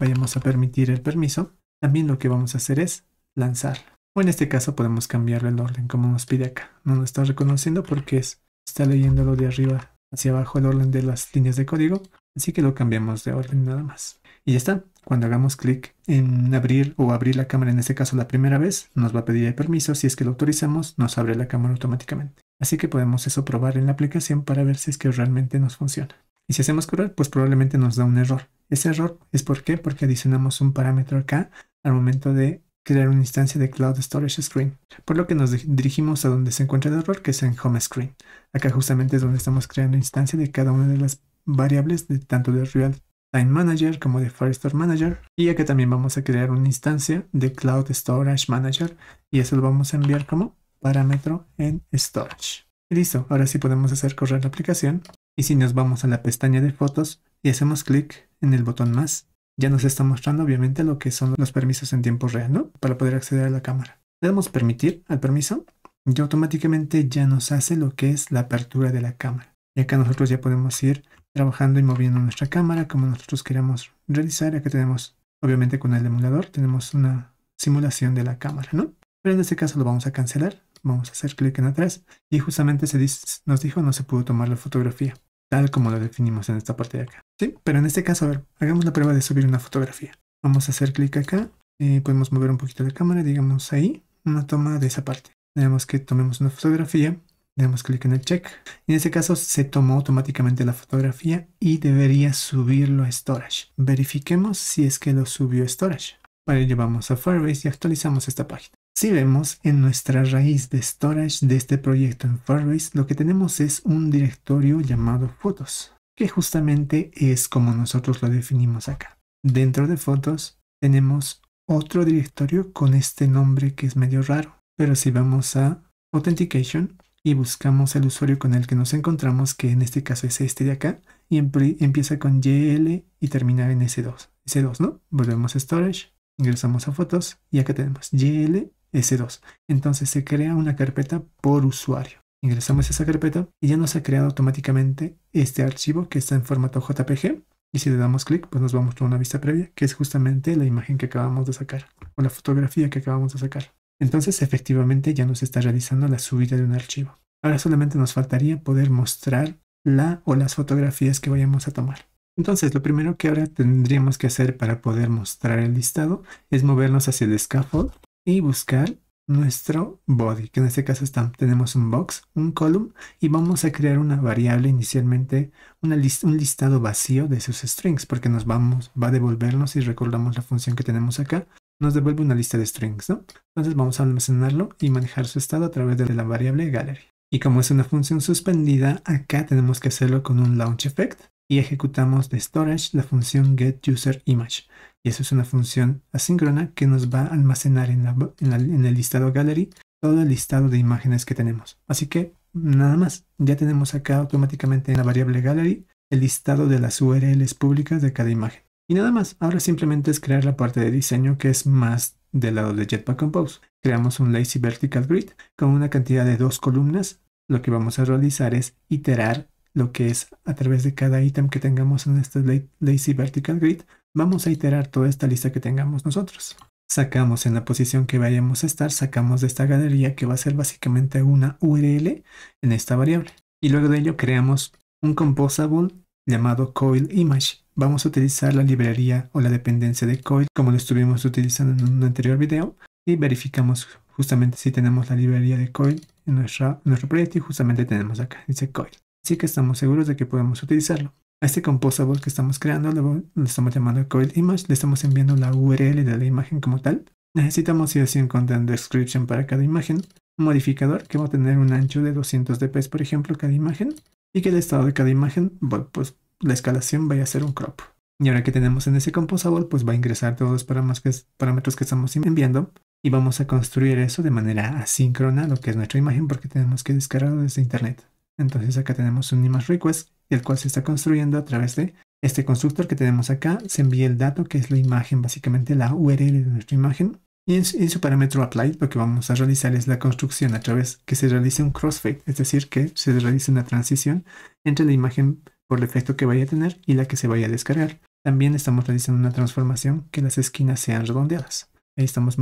vayamos a permitir el permiso, también lo que vamos a hacer es lanzar. O en este caso podemos cambiarle el orden como nos pide acá. No nos está reconociendo porque está leyendo lo de arriba hacia abajo el orden de las líneas de código, así que lo cambiamos de orden nada más. Y ya está, cuando hagamos clic en abrir o abrir la cámara, en este caso la primera vez, nos va a pedir el permiso, si es que lo autorizamos, nos abre la cámara automáticamente. Así que podemos eso probar en la aplicación para ver si es que realmente nos funciona. Y si hacemos correr, pues probablemente nos da un error. Ese error es por qué? porque adicionamos un parámetro acá al momento de crear una instancia de Cloud Storage Screen, por lo que nos dirigimos a donde se encuentra el error, que es en Home Screen. Acá justamente es donde estamos creando instancia de cada una de las variables de tanto de Real Time Manager como de Firestore Manager. Y acá también vamos a crear una instancia de Cloud Storage Manager y eso lo vamos a enviar como parámetro en Storage. listo, ahora sí podemos hacer correr la aplicación. Y si nos vamos a la pestaña de fotos y hacemos clic en el botón más, ya nos está mostrando obviamente lo que son los permisos en tiempo real, ¿no? Para poder acceder a la cámara. Le damos permitir al permiso y automáticamente ya nos hace lo que es la apertura de la cámara. Y acá nosotros ya podemos ir trabajando y moviendo nuestra cámara como nosotros queramos realizar. Acá tenemos, obviamente con el emulador, tenemos una simulación de la cámara, ¿no? Pero en este caso lo vamos a cancelar. Vamos a hacer clic en atrás y justamente se nos dijo no se pudo tomar la fotografía, tal como lo definimos en esta parte de acá. Sí, pero en este caso, a ver, hagamos la prueba de subir una fotografía. Vamos a hacer clic acá. Eh, podemos mover un poquito la cámara, digamos ahí, una toma de esa parte. Tenemos que tomemos una fotografía, le damos clic en el check. En este caso se tomó automáticamente la fotografía y debería subirlo a Storage. Verifiquemos si es que lo subió a Storage. Para ello vamos a Firebase y actualizamos esta página. Si vemos en nuestra raíz de storage de este proyecto en Firebase, lo que tenemos es un directorio llamado fotos que justamente es como nosotros lo definimos acá. Dentro de fotos tenemos otro directorio con este nombre que es medio raro, pero si vamos a Authentication y buscamos el usuario con el que nos encontramos, que en este caso es este de acá, y empieza con JL y termina en S2. S2, ¿no? Volvemos a Storage, ingresamos a Fotos y acá tenemos YL S2. Entonces se crea una carpeta por usuario. Ingresamos a esa carpeta y ya nos ha creado automáticamente este archivo que está en formato JPG. Y si le damos clic, pues nos vamos a una vista previa, que es justamente la imagen que acabamos de sacar o la fotografía que acabamos de sacar. Entonces, efectivamente, ya nos está realizando la subida de un archivo. Ahora solamente nos faltaría poder mostrar la o las fotografías que vayamos a tomar. Entonces, lo primero que ahora tendríamos que hacer para poder mostrar el listado es movernos hacia el scaffold y buscar nuestro body, que en este caso está, tenemos un box, un column, y vamos a crear una variable inicialmente, una un listado vacío de sus strings, porque nos vamos, va a devolvernos, si recordamos la función que tenemos acá, nos devuelve una lista de strings, ¿no? Entonces vamos a almacenarlo y manejar su estado a través de la variable gallery. Y como es una función suspendida, acá tenemos que hacerlo con un launch effect, y ejecutamos de storage la función getUserImage. Y eso es una función asíncrona que nos va a almacenar en, el listado gallery todo el listado de imágenes que tenemos. Así que nada más, ya tenemos acá automáticamente en la variable gallery el listado de las URLs públicas de cada imagen. Y nada más, ahora simplemente es crear la parte de diseño que es más del lado de Jetpack Compose. Creamos un lazy vertical grid con una cantidad de dos columnas. Lo que vamos a realizar es iterar lo que es a través de cada ítem que tengamos en este lazy vertical grid, vamos a iterar toda esta lista que tengamos nosotros. Sacamos en la posición que vayamos a estar, sacamos de esta galería que va a ser básicamente una URL en esta variable. Y luego de ello creamos un composable llamado coil image. Vamos a utilizar la librería o la dependencia de coil como lo estuvimos utilizando en un anterior video y verificamos justamente si tenemos la librería de coil en, nuestra, nuestro proyecto y justamente tenemos acá, dice coil así que estamos seguros de que podemos utilizarlo. A este composable que estamos creando, le estamos llamando coil image, le estamos enviando la URL de la imagen como tal. Necesitamos ir así content description para cada imagen, un modificador que va a tener un ancho de 200 dps, por ejemplo, cada imagen, y que el estado de cada imagen, pues la escalación vaya a ser un crop. Y ahora que tenemos en ese composable, pues va a ingresar todos los parámetros que estamos enviando y vamos a construir eso de manera asíncrona, lo que es nuestra imagen, porque tenemos que descargarlo desde internet. Entonces acá tenemos un image request, el cual se está construyendo a través de este constructor que tenemos acá. Se envía el dato, que es la imagen, básicamente la URL de nuestra imagen. Y en, su, parámetro applied lo que vamos a realizar es la construcción a través que se realice un crossfade, es decir, que se realice una transición entre la imagen por el efecto que vaya a tener y la que se vaya a descargar. También estamos realizando una transformación que las esquinas sean redondeadas. Ahí estamos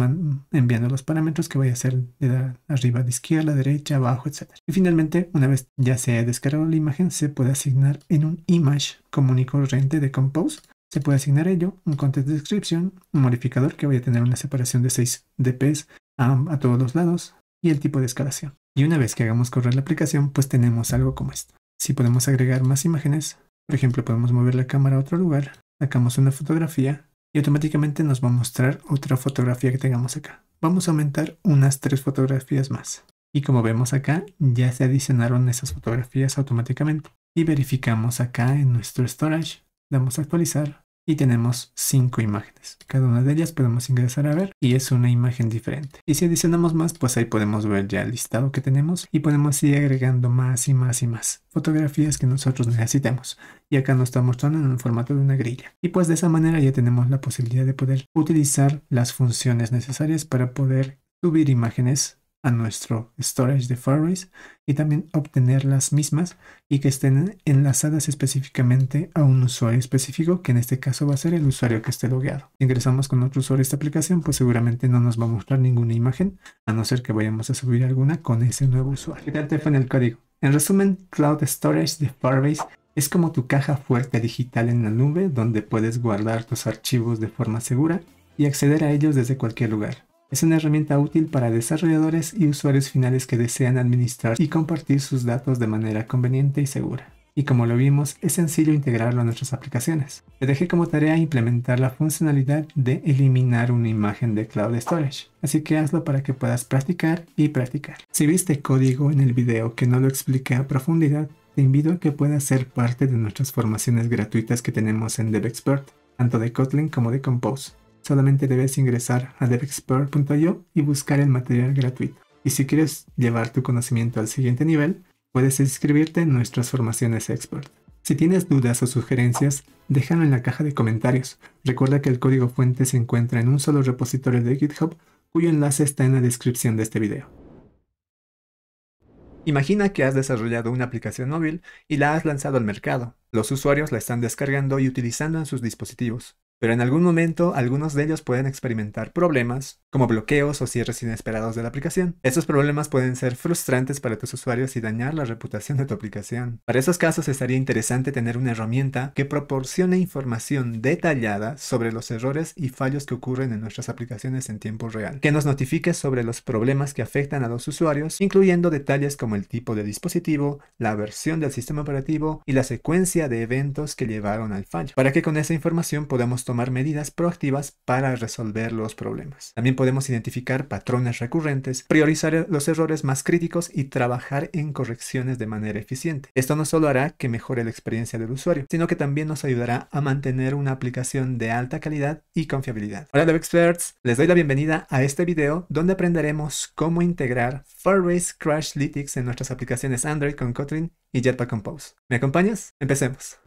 enviando los parámetros que voy a hacer de arriba, de izquierda, derecha, abajo, etc. Y finalmente, una vez ya se ha descargado la imagen, se puede asignar en un image como corriente de Compose. Se puede asignar ello un content description, un modificador que voy a tener una separación de 6 dps a, a todos los lados y el tipo de escalación. Y una vez que hagamos correr la aplicación, pues tenemos algo como esto. Si podemos agregar más imágenes, por ejemplo, podemos mover la cámara a otro lugar, sacamos una fotografía y automáticamente nos va a mostrar otra fotografía que tengamos acá. Vamos a aumentar unas tres fotografías más. Y como vemos acá, ya se adicionaron esas fotografías automáticamente. Y verificamos acá en nuestro storage. Damos a actualizar y tenemos cinco imágenes. Cada una de ellas podemos ingresar a ver y es una imagen diferente. Y si adicionamos más, pues ahí podemos ver ya el listado que tenemos y podemos ir agregando más y más y más fotografías que nosotros necesitemos. Y acá nos está mostrando en el formato de una grilla. Y pues de esa manera ya tenemos la posibilidad de poder utilizar las funciones necesarias para poder subir imágenes a nuestro storage de Firebase y también obtener las mismas y que estén enlazadas específicamente a un usuario específico que en este caso va a ser el usuario que esté logueado. Si ingresamos con otro usuario a esta aplicación pues seguramente no nos va a mostrar ninguna imagen a no ser que vayamos a subir alguna con ese nuevo usuario. ¿Qué tal te fue en el código? En resumen, Cloud Storage de Firebase es como tu caja fuerte digital en la nube donde puedes guardar tus archivos de forma segura y acceder a ellos desde cualquier lugar. Es una herramienta útil para desarrolladores y usuarios finales que desean administrar y compartir sus datos de manera conveniente y segura. Y como lo vimos, es sencillo integrarlo a nuestras aplicaciones. Te dejé como tarea implementar la funcionalidad de eliminar una imagen de Cloud Storage, así que hazlo para que puedas practicar y practicar. Si viste código en el video que no lo expliqué a profundidad, te invito a que puedas ser parte de nuestras formaciones gratuitas que tenemos en DevExpert, tanto de Kotlin como de Compose solamente debes ingresar a devexpert.io y buscar el material gratuito. Y si quieres llevar tu conocimiento al siguiente nivel, puedes inscribirte en nuestras formaciones expert. Si tienes dudas o sugerencias, déjalo en la caja de comentarios. Recuerda que el código fuente se encuentra en un solo repositorio de GitHub cuyo enlace está en la descripción de este video. Imagina que has desarrollado una aplicación móvil y la has lanzado al mercado. Los usuarios la están descargando y utilizando en sus dispositivos pero en algún momento algunos de ellos pueden experimentar problemas como bloqueos o cierres inesperados de la aplicación. Estos problemas pueden ser frustrantes para tus usuarios y dañar la reputación de tu aplicación. Para esos casos estaría interesante tener una herramienta que proporcione información detallada sobre los errores y fallos que ocurren en nuestras aplicaciones en tiempo real, que nos notifique sobre los problemas que afectan a los usuarios, incluyendo detalles como el tipo de dispositivo, la versión del sistema operativo y la secuencia de eventos que llevaron al fallo, para que con esa información podamos tomar medidas proactivas para resolver los problemas. También podemos identificar patrones recurrentes, priorizar e-, los errores más críticos y trabajar en correcciones de manera eficiente. Esto no solo hará que mejore la experiencia del usuario, sino que también nos ayudará a mantener una aplicación de alta calidad y confiabilidad. Hola DevExperts, les doy la bienvenida a este video donde aprenderemos cómo integrar Firebase Crashlytics en nuestras aplicaciones Android con Kotlin y Jetpack Compose. ¿Me acompañas? Empecemos.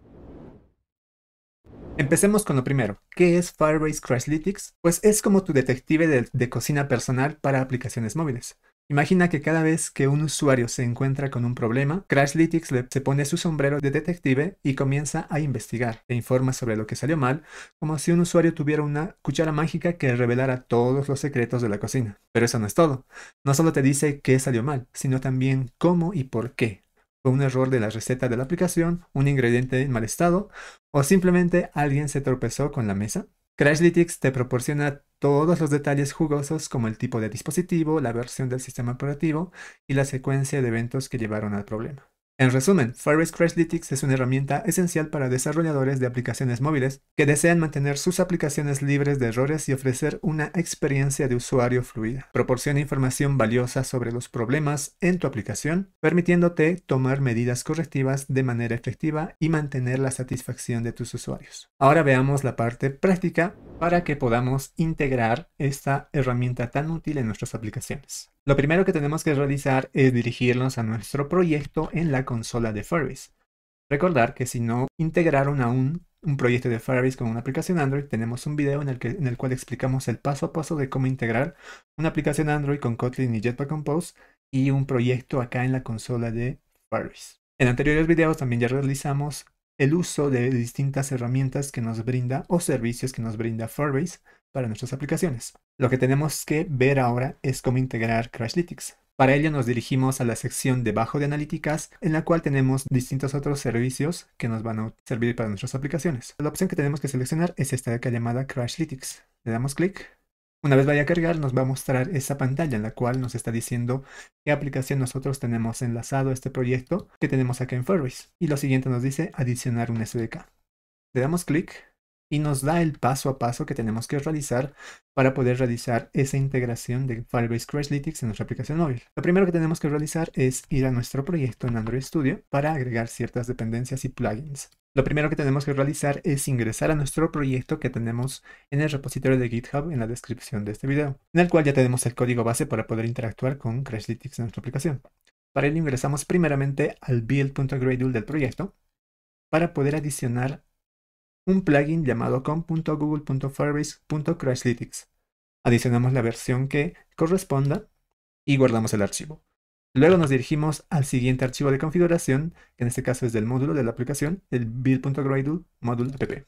Empecemos con lo primero. ¿Qué es Firebase Crashlytics? Pues es como tu detective de, cocina personal para aplicaciones móviles. Imagina que cada vez que un usuario se encuentra con un problema, Crashlytics le, se pone su sombrero de detective y comienza a investigar. Te informa sobre lo que salió mal, como si un usuario tuviera una cuchara mágica que revelara todos los secretos de la cocina. Pero eso no es todo. No solo te dice qué salió mal, sino también cómo y por qué fue un error de la receta de la aplicación, un ingrediente en mal estado o simplemente alguien se tropezó con la mesa? Crashlytics te proporciona todos los detalles jugosos como el tipo de dispositivo, la versión del sistema operativo y la secuencia de eventos que llevaron al problema. En resumen, Firebase Crashlytics es una herramienta esencial para desarrolladores de aplicaciones móviles que desean mantener sus aplicaciones libres de errores y ofrecer una experiencia de usuario fluida. Proporciona información valiosa sobre los problemas en tu aplicación, permitiéndote tomar medidas correctivas de manera efectiva y mantener la satisfacción de tus usuarios. Ahora veamos la parte práctica para que podamos integrar esta herramienta tan útil en nuestras aplicaciones. Lo primero que tenemos que realizar es dirigirnos a nuestro proyecto en la consola de Firebase. Recordar que si no integraron aún un proyecto de Firebase con una aplicación Android, tenemos un video en el, en el cual explicamos el paso a paso de cómo integrar una aplicación Android con Kotlin y Jetpack Compose y un proyecto acá en la consola de Firebase. En anteriores videos también ya realizamos el uso de distintas herramientas que nos brinda o servicios que nos brinda Firebase para nuestras aplicaciones. Lo que tenemos que ver ahora es cómo integrar Crashlytics. Para ello nos dirigimos a la sección debajo de analíticas en la cual tenemos distintos otros servicios que nos van a servir para nuestras aplicaciones. La opción que tenemos que seleccionar es esta de acá llamada Crashlytics. Le damos clic. Una vez vaya a cargar nos va a mostrar esa pantalla en la cual nos está diciendo qué aplicación nosotros tenemos enlazado a este proyecto que tenemos acá en Firebase. Y lo siguiente nos dice adicionar un SDK. Le damos clic y nos da el paso a paso que tenemos que realizar para poder realizar esa integración de Firebase Crashlytics en nuestra aplicación móvil. Lo primero que tenemos que realizar es ir a nuestro proyecto en Android Studio para agregar ciertas dependencias y plugins. Lo primero que tenemos que realizar es ingresar a nuestro proyecto que tenemos en el repositorio de GitHub en la descripción de este video, en el cual ya tenemos el código base para poder interactuar con Crashlytics en nuestra aplicación. Para ello ingresamos primeramente al build.gradle del proyecto para poder adicionar un plugin llamado com.google.firebase.crashlytics. Adicionamos la versión que corresponda y guardamos el archivo. Luego nos dirigimos al siguiente archivo de configuración, que en este caso es del módulo de la aplicación, el build.gradle module app.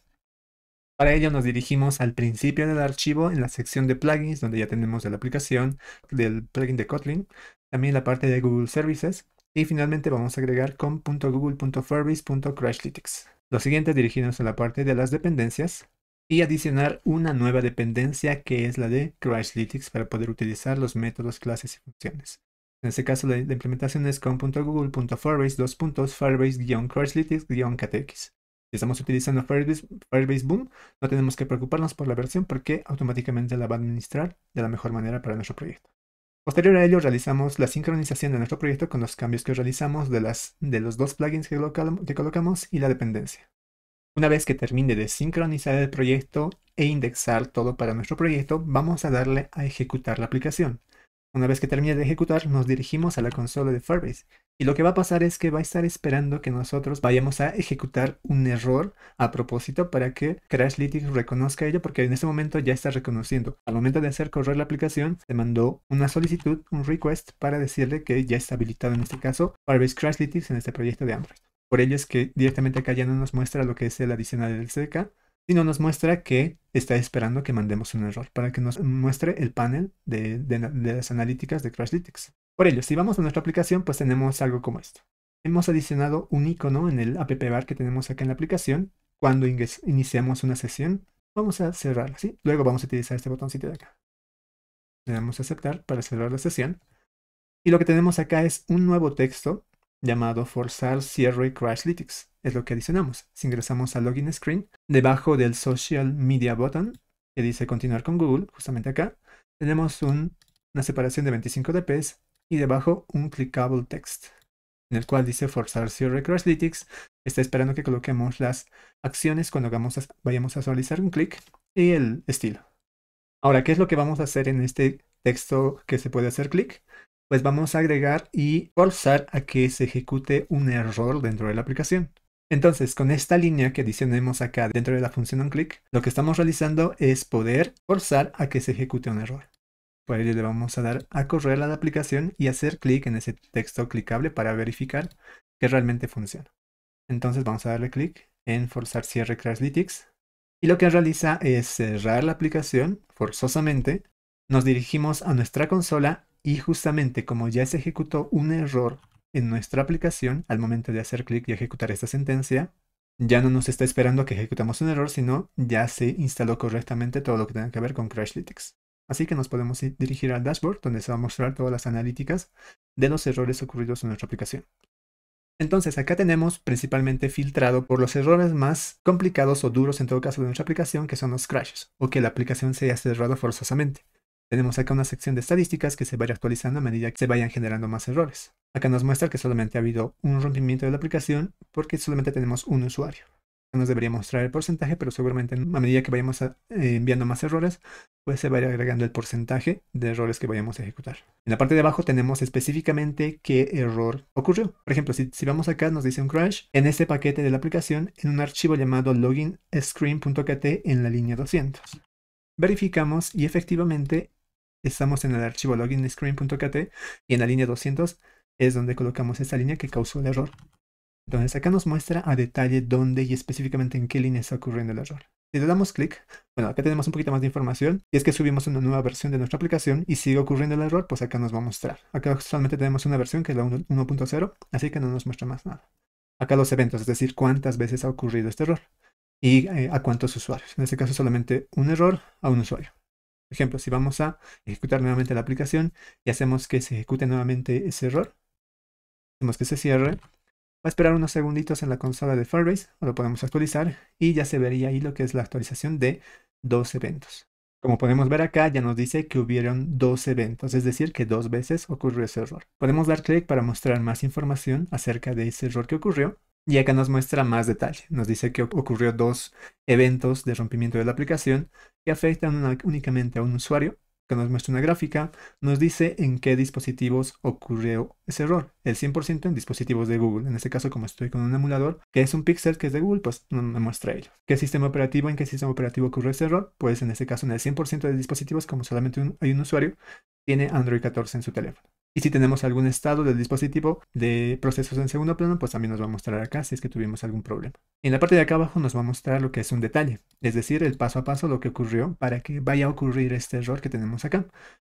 Para ello nos dirigimos al principio del archivo en la sección de plugins, donde ya tenemos la aplicación del plugin de Kotlin, también la parte de Google Services, y finalmente vamos a agregar com.google.firebase.crashlytics. Lo siguiente es dirigirnos a la parte de las dependencias y adicionar una nueva dependencia que es la de Crashlytics para poder utilizar los métodos, clases y funciones. En este caso la, implementación es com.google.firebase, crashlytics ktx Si estamos utilizando Firebase, Firebase, Boom, no tenemos que preocuparnos por la versión porque automáticamente la va a administrar de la mejor manera para nuestro proyecto. Posterior a ello realizamos la sincronización de nuestro proyecto con los cambios que realizamos de, las, de los dos plugins que, que colocamos y la dependencia. Una vez que termine de sincronizar el proyecto e indexar todo para nuestro proyecto, vamos a darle a ejecutar la aplicación. Una vez que termine de ejecutar, nos dirigimos a la consola de Firebase, y lo que va a pasar es que va a estar esperando que nosotros vayamos a ejecutar un error a propósito para que Crashlytics reconozca ello, porque en este momento ya está reconociendo. Al momento de hacer correr la aplicación, se mandó una solicitud, un request, para decirle que ya está habilitado en este caso Firebase Crashlytics en este proyecto de Android. Por ello es que directamente acá ya no nos muestra lo que es el adicional del CDK, sino nos muestra que está esperando que mandemos un error para que nos muestre el panel de, de las analíticas de Crashlytics. Por ello, si vamos a nuestra aplicación, pues tenemos algo como esto. Hemos adicionado un icono en el app bar que tenemos acá en la aplicación. Cuando iniciamos una sesión, vamos a cerrarla, ¿sí? Luego vamos a utilizar este botoncito de acá. Le damos a aceptar para cerrar la sesión. Y lo que tenemos acá es un nuevo texto llamado forzar cierre Crashlytics. Es lo que adicionamos. Si ingresamos al login screen, debajo del social media button, que dice continuar con Google, justamente acá, tenemos una separación de 25 dps y debajo un clickable text, en el cual dice forzar your Analytics. Está esperando que coloquemos las acciones cuando hagamos vayamos a realizar un clic y el estilo. Ahora, ¿qué es lo que vamos a hacer en este texto que se puede hacer clic? Pues vamos a agregar y forzar a que se ejecute un error dentro de la aplicación. Entonces, con esta línea que adicionemos acá dentro de la función onclick. click, lo que estamos realizando es poder forzar a que se ejecute un error. Para le vamos a dar a correr a la aplicación y hacer clic en ese texto clicable para verificar que realmente funciona. Entonces vamos a darle clic en forzar cierre Crashlytics y lo que realiza es cerrar la aplicación forzosamente. Nos dirigimos a nuestra consola y justamente como ya se ejecutó un error en nuestra aplicación al momento de hacer clic y ejecutar esta sentencia, ya no nos está esperando que ejecutemos un error, sino ya se instaló correctamente todo lo que tenga que ver con Crashlytics. Así que nos podemos dirigir al dashboard donde se va a mostrar todas las analíticas de los errores ocurridos en nuestra aplicación. Entonces acá tenemos principalmente filtrado por los errores más complicados o duros en todo caso de nuestra aplicación que son los crashes o que la aplicación se haya cerrado forzosamente. Tenemos acá una sección de estadísticas que se vaya actualizando a medida que se vayan generando más errores. Acá nos muestra que solamente ha habido un rompimiento de la aplicación porque solamente tenemos un usuario nos debería mostrar el porcentaje, pero seguramente a medida que vayamos eh, enviando más errores, pues se va agregando el porcentaje de errores que vayamos a ejecutar. En la parte de abajo tenemos específicamente qué error ocurrió. Por ejemplo, si, vamos acá nos dice un crash en este paquete de la aplicación en un archivo llamado login_screen.kt en la línea 200. Verificamos y efectivamente estamos en el archivo login_screen.kt y en la línea 200 es donde colocamos esa línea que causó el error. Entonces acá nos muestra a detalle dónde y específicamente en qué línea está ocurriendo el error. Si le damos clic, bueno, acá tenemos un poquito más de información y es que subimos una nueva versión de nuestra aplicación y sigue ocurriendo el error, pues acá nos va a mostrar. Acá solamente tenemos una versión que es la 1.0, así que no nos muestra más nada. Acá los eventos, es decir, cuántas veces ha ocurrido este error y eh, a cuántos usuarios. En este caso solamente un error a un usuario. Por ejemplo, si vamos a ejecutar nuevamente la aplicación y hacemos que se ejecute nuevamente ese error, hacemos que se cierre Va a esperar unos segunditos en la consola de Firebase, lo podemos actualizar y ya se vería ahí lo que es la actualización de dos eventos. Como podemos ver acá, ya nos dice que hubieron dos eventos, es decir, que dos veces ocurrió ese error. Podemos dar clic para mostrar más información acerca de ese error que ocurrió y acá nos muestra más detalle. Nos dice que ocurrió dos eventos de rompimiento de la aplicación que afectan únicamente a un usuario nos muestra una gráfica, nos dice en qué dispositivos ocurrió ese error. El 100% en dispositivos de Google. En este caso, como estoy con un emulador, que es un pixel que es de Google, pues no me muestra ello. ¿Qué sistema operativo, en qué sistema operativo ocurrió ese error? Pues en este caso, en el 100% de dispositivos, como solamente hay un usuario, tiene Android 14 en su teléfono. Y si tenemos algún estado del dispositivo de procesos en segundo plano, pues también nos va a mostrar acá si es que tuvimos algún problema. En la parte de acá abajo nos va a mostrar lo que es un detalle, es decir, el paso a paso lo que ocurrió para que vaya a ocurrir este error que tenemos acá.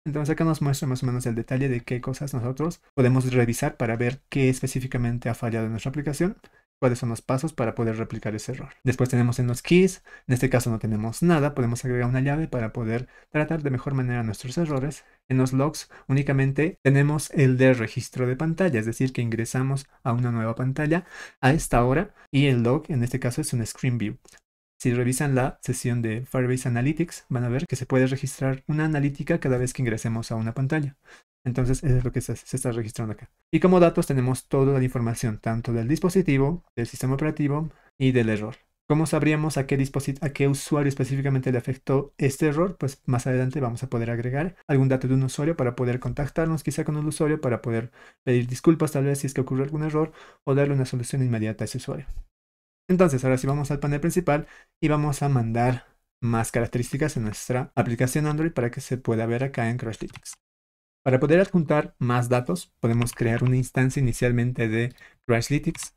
Entonces acá nos muestra más o menos el detalle de qué cosas nosotros podemos revisar para ver qué específicamente ha fallado en nuestra aplicación cuáles son los pasos para poder replicar ese error. Después tenemos en los keys, en este caso no tenemos nada, podemos agregar una llave para poder tratar de mejor manera nuestros errores. En los logs únicamente tenemos el de registro de pantalla, es decir, que ingresamos a una nueva pantalla a esta hora y el log en este caso es un screen view. Si revisan la sesión de Firebase Analytics, van a ver que se puede registrar una analítica cada vez que ingresemos a una pantalla. Entonces, eso es lo que se, está registrando acá. Y como datos tenemos toda la información, tanto del dispositivo, del sistema operativo y del error. ¿Cómo sabríamos a qué, a qué usuario específicamente le afectó este error? Pues más adelante vamos a poder agregar algún dato de un usuario para poder contactarnos quizá con el usuario, para poder pedir disculpas tal vez si es que ocurre algún error o darle una solución inmediata a ese usuario. Entonces, ahora sí vamos al panel principal y vamos a mandar más características en nuestra aplicación Android para que se pueda ver acá en Crashlytics. Para poder adjuntar más datos, podemos crear una instancia inicialmente de Crashlytics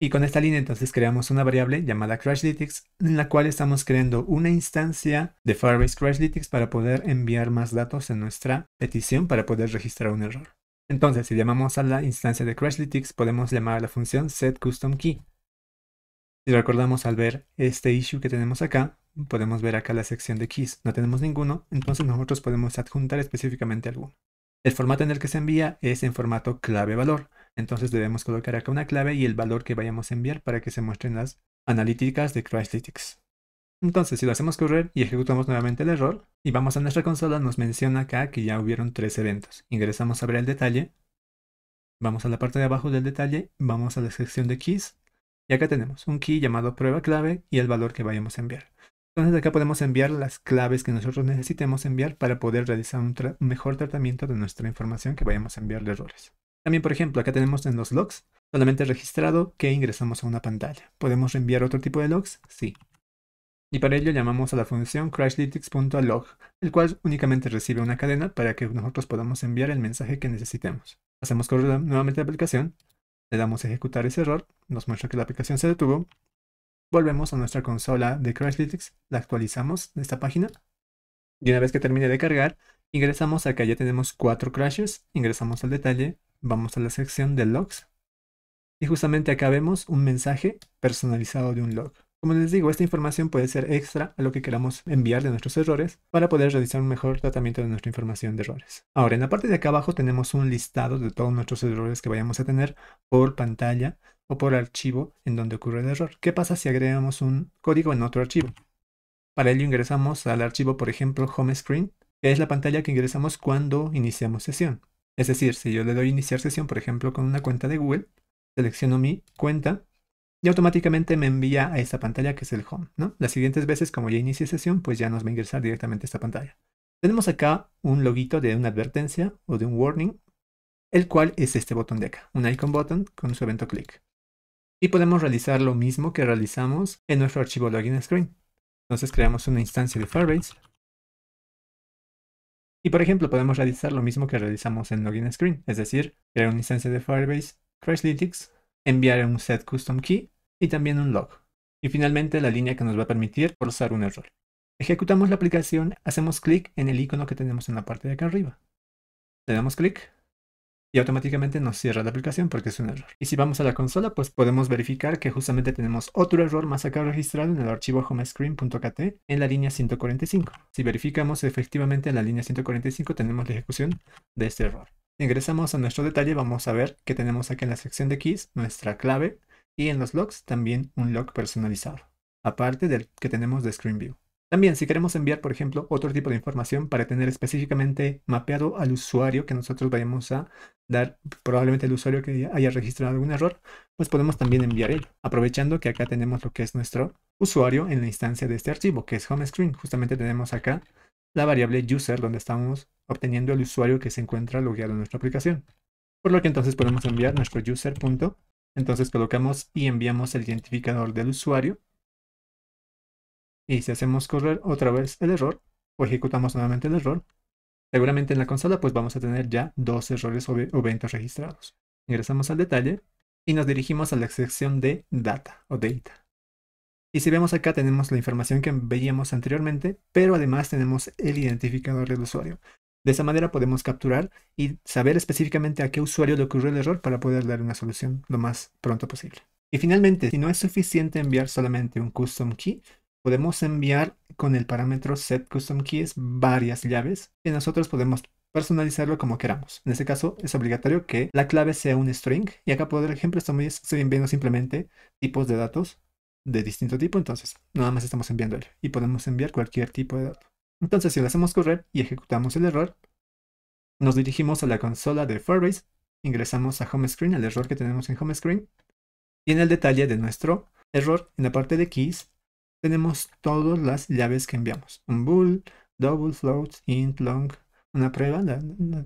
y con esta línea entonces creamos una variable llamada Crashlytics en la cual estamos creando una instancia de Firebase Crashlytics para poder enviar más datos en nuestra petición para poder registrar un error. Entonces, si llamamos a la instancia de Crashlytics, podemos llamar a la función setCustomKey. Si recordamos al ver este issue que tenemos acá, podemos ver acá la sección de keys. No tenemos ninguno, entonces nosotros podemos adjuntar específicamente alguno. El formato en el que se envía es en formato clave-valor. Entonces debemos colocar acá una clave y el valor que vayamos a enviar para que se muestren las analíticas de Crashlytics. Entonces, si lo hacemos correr y ejecutamos nuevamente el error, y vamos a nuestra consola, nos menciona acá que ya hubieron tres eventos. Ingresamos a ver el detalle. Vamos a la parte de abajo del detalle, vamos a la sección de keys, y acá tenemos un key llamado prueba clave y el valor que vayamos a enviar. Entonces acá podemos enviar las claves que nosotros necesitemos enviar para poder realizar un, mejor tratamiento de nuestra información que vayamos a enviar de errores. También, por ejemplo, acá tenemos en los logs solamente registrado que ingresamos a una pantalla. ¿Podemos enviar otro tipo de logs? Sí. Y para ello llamamos a la función crashlytics.log, el cual únicamente recibe una cadena para que nosotros podamos enviar el mensaje que necesitemos. Hacemos correr nuevamente la aplicación, le damos a ejecutar ese error, nos muestra que la aplicación se detuvo Volvemos a nuestra consola de Crashlytics, la actualizamos en esta página. Y una vez que termine de cargar, ingresamos acá, ya tenemos cuatro crashes, ingresamos al detalle, vamos a la sección de logs. Y justamente acá vemos un mensaje personalizado de un log. Como les digo, esta información puede ser extra a lo que queramos enviar de nuestros errores para poder realizar un mejor tratamiento de nuestra información de errores. Ahora, en la parte de acá abajo tenemos un listado de todos nuestros errores que vayamos a tener por pantalla o por archivo en donde ocurre el error. ¿Qué pasa si agregamos un código en otro archivo? Para ello ingresamos al archivo, por ejemplo, home screen, que es la pantalla que ingresamos cuando iniciamos sesión. Es decir, si yo le doy iniciar sesión, por ejemplo, con una cuenta de Google, selecciono mi cuenta y automáticamente me envía a esta pantalla que es el home. Las siguientes veces, como ya inicié sesión, pues ya nos va a ingresar directamente a esta pantalla. Tenemos acá un loguito de una advertencia o de un warning, el cual es este botón de acá, un icon button con su evento click y podemos realizar lo mismo que realizamos en nuestro archivo login screen. Entonces creamos una instancia de Firebase y por ejemplo podemos realizar lo mismo que realizamos en login screen, es decir, crear una instancia de Firebase, Crashlytics, enviar un set custom key y también un log. Y finalmente la línea que nos va a permitir forzar un error. Ejecutamos la aplicación, hacemos clic en el icono que tenemos en la parte de acá arriba. Le damos clic y automáticamente nos cierra la aplicación porque es un error. Y si vamos a la consola, pues podemos verificar que justamente tenemos otro error más acá registrado en el archivo homescreen.kt en la línea 145. Si verificamos efectivamente en la línea 145 tenemos la ejecución de este error. Ingresamos a nuestro detalle, vamos a ver que tenemos aquí en la sección de keys nuestra clave y en los logs también un log personalizado, aparte del que tenemos de screen view también si queremos enviar, por ejemplo, otro tipo de información para tener específicamente mapeado al usuario que nosotros vayamos a dar, probablemente el usuario que haya registrado algún error, pues podemos también enviar él aprovechando que acá tenemos lo que es nuestro usuario en la instancia de este archivo, que es home screen. Justamente tenemos acá la variable user donde estamos obteniendo el usuario que se encuentra logueado en nuestra aplicación. Por lo que entonces podemos enviar nuestro user. Entonces colocamos y enviamos el identificador del usuario y si hacemos correr otra vez el error, o ejecutamos nuevamente el error, seguramente en la consola pues vamos a tener ya dos errores o eventos registrados. Ingresamos al detalle y nos dirigimos a la sección de Data o Data. Y si vemos acá tenemos la información que veíamos anteriormente, pero además tenemos el identificador del usuario. De esa manera podemos capturar y saber específicamente a qué usuario le ocurrió el error para poder dar una solución lo más pronto posible. Y finalmente, si no es suficiente enviar solamente un custom key, podemos enviar con el parámetro set custom keys varias llaves y nosotros podemos personalizarlo como queramos. En este caso es obligatorio que la clave sea un string y acá por ejemplo estamos enviando simplemente tipos de datos de distinto tipo, entonces nada más estamos enviando y podemos enviar cualquier tipo de dato. Entonces si lo hacemos correr y ejecutamos el error, nos dirigimos a la consola de Firebase, ingresamos a home screen, el error que tenemos en home screen y en el detalle de nuestro error en la parte de keys tenemos todas las llaves que enviamos. Un bool, double, float, int, long, una prueba, la,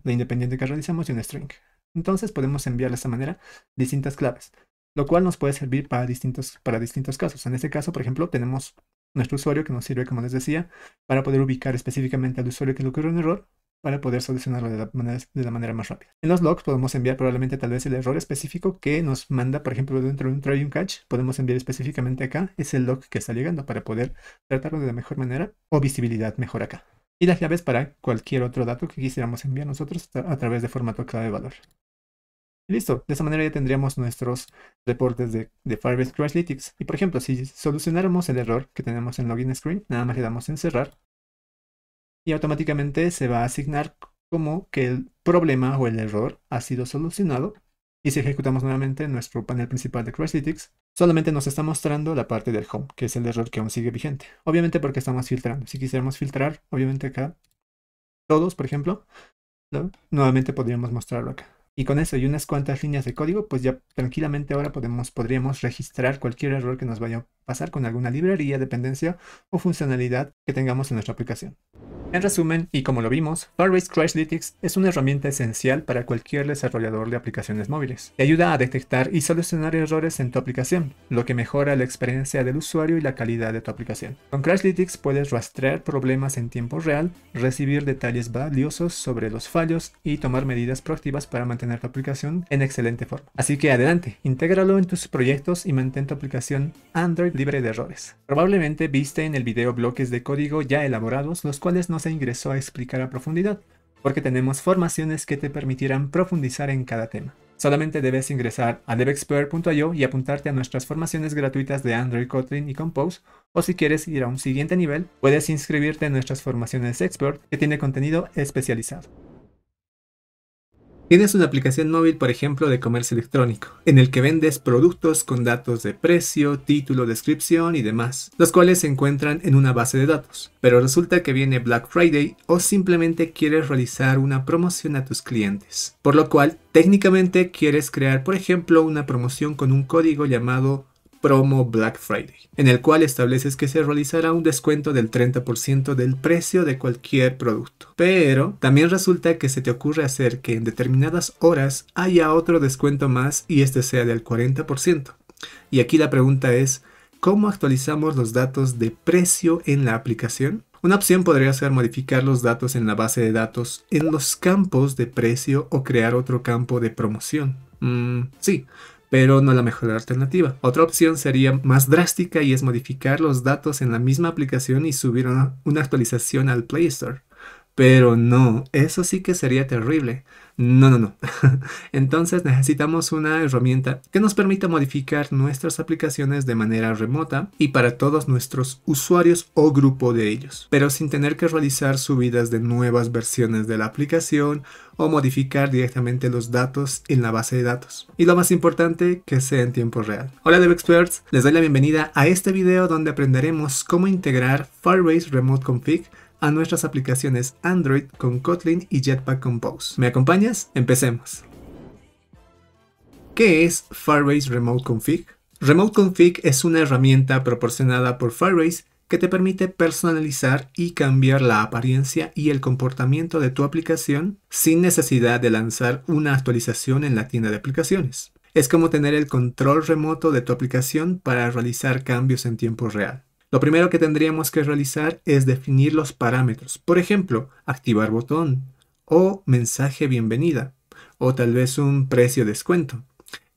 independiente que realizamos y un string. Entonces podemos enviar de esta manera distintas claves, lo cual nos puede servir para distintos, para distintos casos. En este caso, por ejemplo, tenemos nuestro usuario que nos sirve, como les decía, para poder ubicar específicamente al usuario que le ocurrió un error para poder solucionarlo de la, manera, más rápida. En los logs podemos enviar probablemente tal vez el error específico que nos manda, por ejemplo, dentro de un try y un catch, podemos enviar específicamente acá ese log que está llegando para poder tratarlo de la mejor manera o visibilidad mejor acá. Y las llaves para cualquier otro dato que quisiéramos enviar nosotros a través de formato clave valor. listo, de esa manera ya tendríamos nuestros reportes de, de Firebase Crashlytics. Y por ejemplo, si solucionáramos el error que tenemos en Login Screen, nada más le damos en cerrar y automáticamente se va a asignar como que el problema o el error ha sido solucionado. Y si ejecutamos nuevamente nuestro panel principal de Crashlytics, solamente nos está mostrando la parte del home, que es el error que aún sigue vigente. Obviamente porque estamos filtrando. Si quisiéramos filtrar, obviamente acá, todos, por ejemplo, nuevamente podríamos mostrarlo acá. Y con eso y unas cuantas líneas de código, pues ya tranquilamente ahora podemos, podríamos registrar cualquier error que nos vaya pasar con alguna librería, dependencia o funcionalidad que tengamos en nuestra aplicación. En resumen, y como lo vimos, Firebase Crashlytics es una herramienta esencial para cualquier desarrollador de aplicaciones móviles. Te ayuda a detectar y solucionar errores en tu aplicación, lo que mejora la experiencia del usuario y la calidad de tu aplicación. Con Crashlytics puedes rastrear problemas en tiempo real, recibir detalles valiosos sobre los fallos y tomar medidas proactivas para mantener tu aplicación en excelente forma. Así que adelante, intégralo en tus proyectos y mantén tu aplicación Android libre de errores. Probablemente viste en el video bloques de código ya elaborados, los cuales no se ingresó a explicar a profundidad, porque tenemos formaciones que te permitirán profundizar en cada tema. Solamente debes ingresar a devexpert.io y apuntarte a nuestras formaciones gratuitas de Android, Kotlin y Compose, o si quieres ir a un siguiente nivel, puedes inscribirte en nuestras formaciones Expert, que tiene contenido especializado. Tienes una aplicación móvil, por ejemplo, de comercio electrónico, en el que vendes productos con datos de precio, título, descripción y demás, los cuales se encuentran en una base de datos. Pero resulta que viene Black Friday o simplemente quieres realizar una promoción a tus clientes. Por lo cual, técnicamente quieres crear, por ejemplo, una promoción con un código llamado promo Black Friday, en el cual estableces que se realizará un descuento del 30% del precio de cualquier producto. Pero también resulta que se te ocurre hacer que en determinadas horas haya otro descuento más y este sea del 40%. Y aquí la pregunta es, ¿cómo actualizamos los datos de precio en la aplicación? Una opción podría ser modificar los datos en la base de datos en los campos de precio o crear otro campo de promoción. Mm, sí, pero no la mejor alternativa. Otra opción sería más drástica y es modificar los datos en la misma aplicación y subir una, actualización al Play Store. Pero no, eso sí que sería terrible. No, no, no. Entonces necesitamos una herramienta que nos permita modificar nuestras aplicaciones de manera remota y para todos nuestros usuarios o grupo de ellos, pero sin tener que realizar subidas de nuevas versiones de la aplicación o modificar directamente los datos en la base de datos. Y lo más importante, que sea en tiempo real. Hola DevExperts, les doy la bienvenida a este video donde aprenderemos cómo integrar Firebase Remote Config a nuestras aplicaciones Android con Kotlin y Jetpack Compose. ¿Me acompañas? Empecemos. ¿Qué es Firebase Remote Config? Remote Config es una herramienta proporcionada por Firebase que te permite personalizar y cambiar la apariencia y el comportamiento de tu aplicación sin necesidad de lanzar una actualización en la tienda de aplicaciones. Es como tener el control remoto de tu aplicación para realizar cambios en tiempo real. Lo primero que tendríamos que realizar es definir los parámetros. Por ejemplo, activar botón o mensaje bienvenida o tal vez un precio descuento,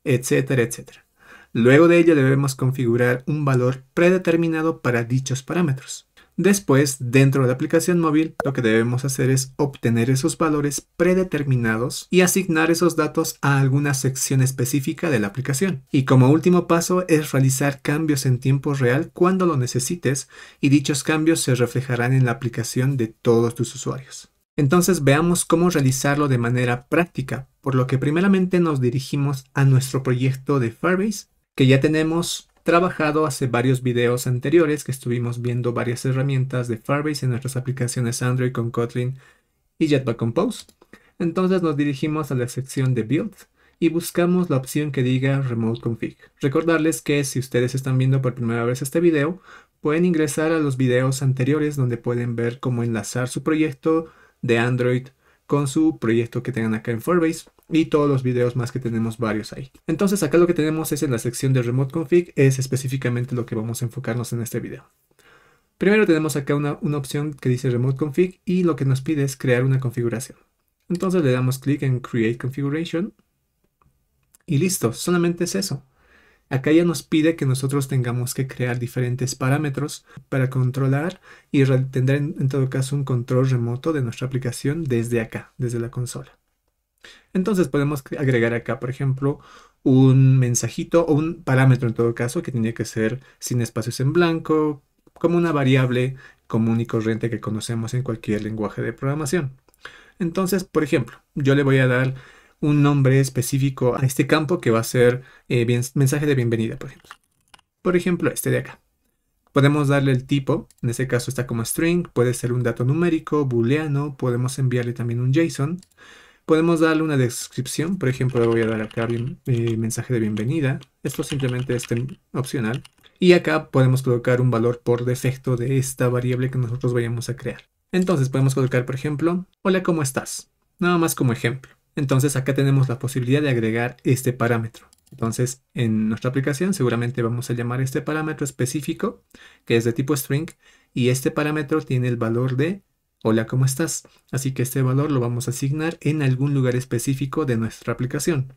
etcétera, etcétera. Luego de ello debemos configurar un valor predeterminado para dichos parámetros. Después, dentro de la aplicación móvil, lo que debemos hacer es obtener esos valores predeterminados y asignar esos datos a alguna sección específica de la aplicación. Y como último paso es realizar cambios en tiempo real cuando lo necesites y dichos cambios se reflejarán en la aplicación de todos tus usuarios. Entonces veamos cómo realizarlo de manera práctica, por lo que primeramente nos dirigimos a nuestro proyecto de Firebase, que ya tenemos trabajado hace varios videos anteriores que estuvimos viendo varias herramientas de Firebase en nuestras aplicaciones Android con Kotlin y Jetpack Compose. Entonces nos dirigimos a la sección de Build y buscamos la opción que diga Remote Config. Recordarles que si ustedes están viendo por primera vez este video, pueden ingresar a los videos anteriores donde pueden ver cómo enlazar su proyecto de Android con su proyecto que tengan acá en Firebase y todos los videos más que tenemos varios ahí. Entonces acá lo que tenemos es en la sección de Remote Config, es específicamente lo que vamos a enfocarnos en este video. Primero tenemos acá una, opción que dice Remote Config y lo que nos pide es crear una configuración. Entonces le damos clic en Create Configuration y listo, solamente es eso. Acá ya nos pide que nosotros tengamos que crear diferentes parámetros para controlar y tendrá en todo caso un control remoto de nuestra aplicación desde acá, desde la consola. Entonces podemos agregar acá, por ejemplo, un mensajito o un parámetro en todo caso que tiene que ser sin espacios en blanco, como una variable común y corriente que conocemos en cualquier lenguaje de programación. Entonces, por ejemplo, yo le voy a dar un nombre específico a este campo que va a ser eh, mensaje de bienvenida, por ejemplo. Por ejemplo, este de acá. Podemos darle el tipo, en este caso está como string, puede ser un dato numérico, booleano, podemos enviarle también un JSON. Podemos darle una descripción, por ejemplo, le voy a dar acá un eh, mensaje de bienvenida. Esto simplemente es opcional. Y acá podemos colocar un valor por defecto de esta variable que nosotros vayamos a crear. Entonces podemos colocar, por ejemplo, hola, ¿cómo estás? Nada más como ejemplo. Entonces acá tenemos la posibilidad de agregar este parámetro. Entonces en nuestra aplicación seguramente vamos a llamar este parámetro específico, que es de tipo string, y este parámetro tiene el valor de hola, ¿cómo estás? Así que este valor lo vamos a asignar en algún lugar específico de nuestra aplicación.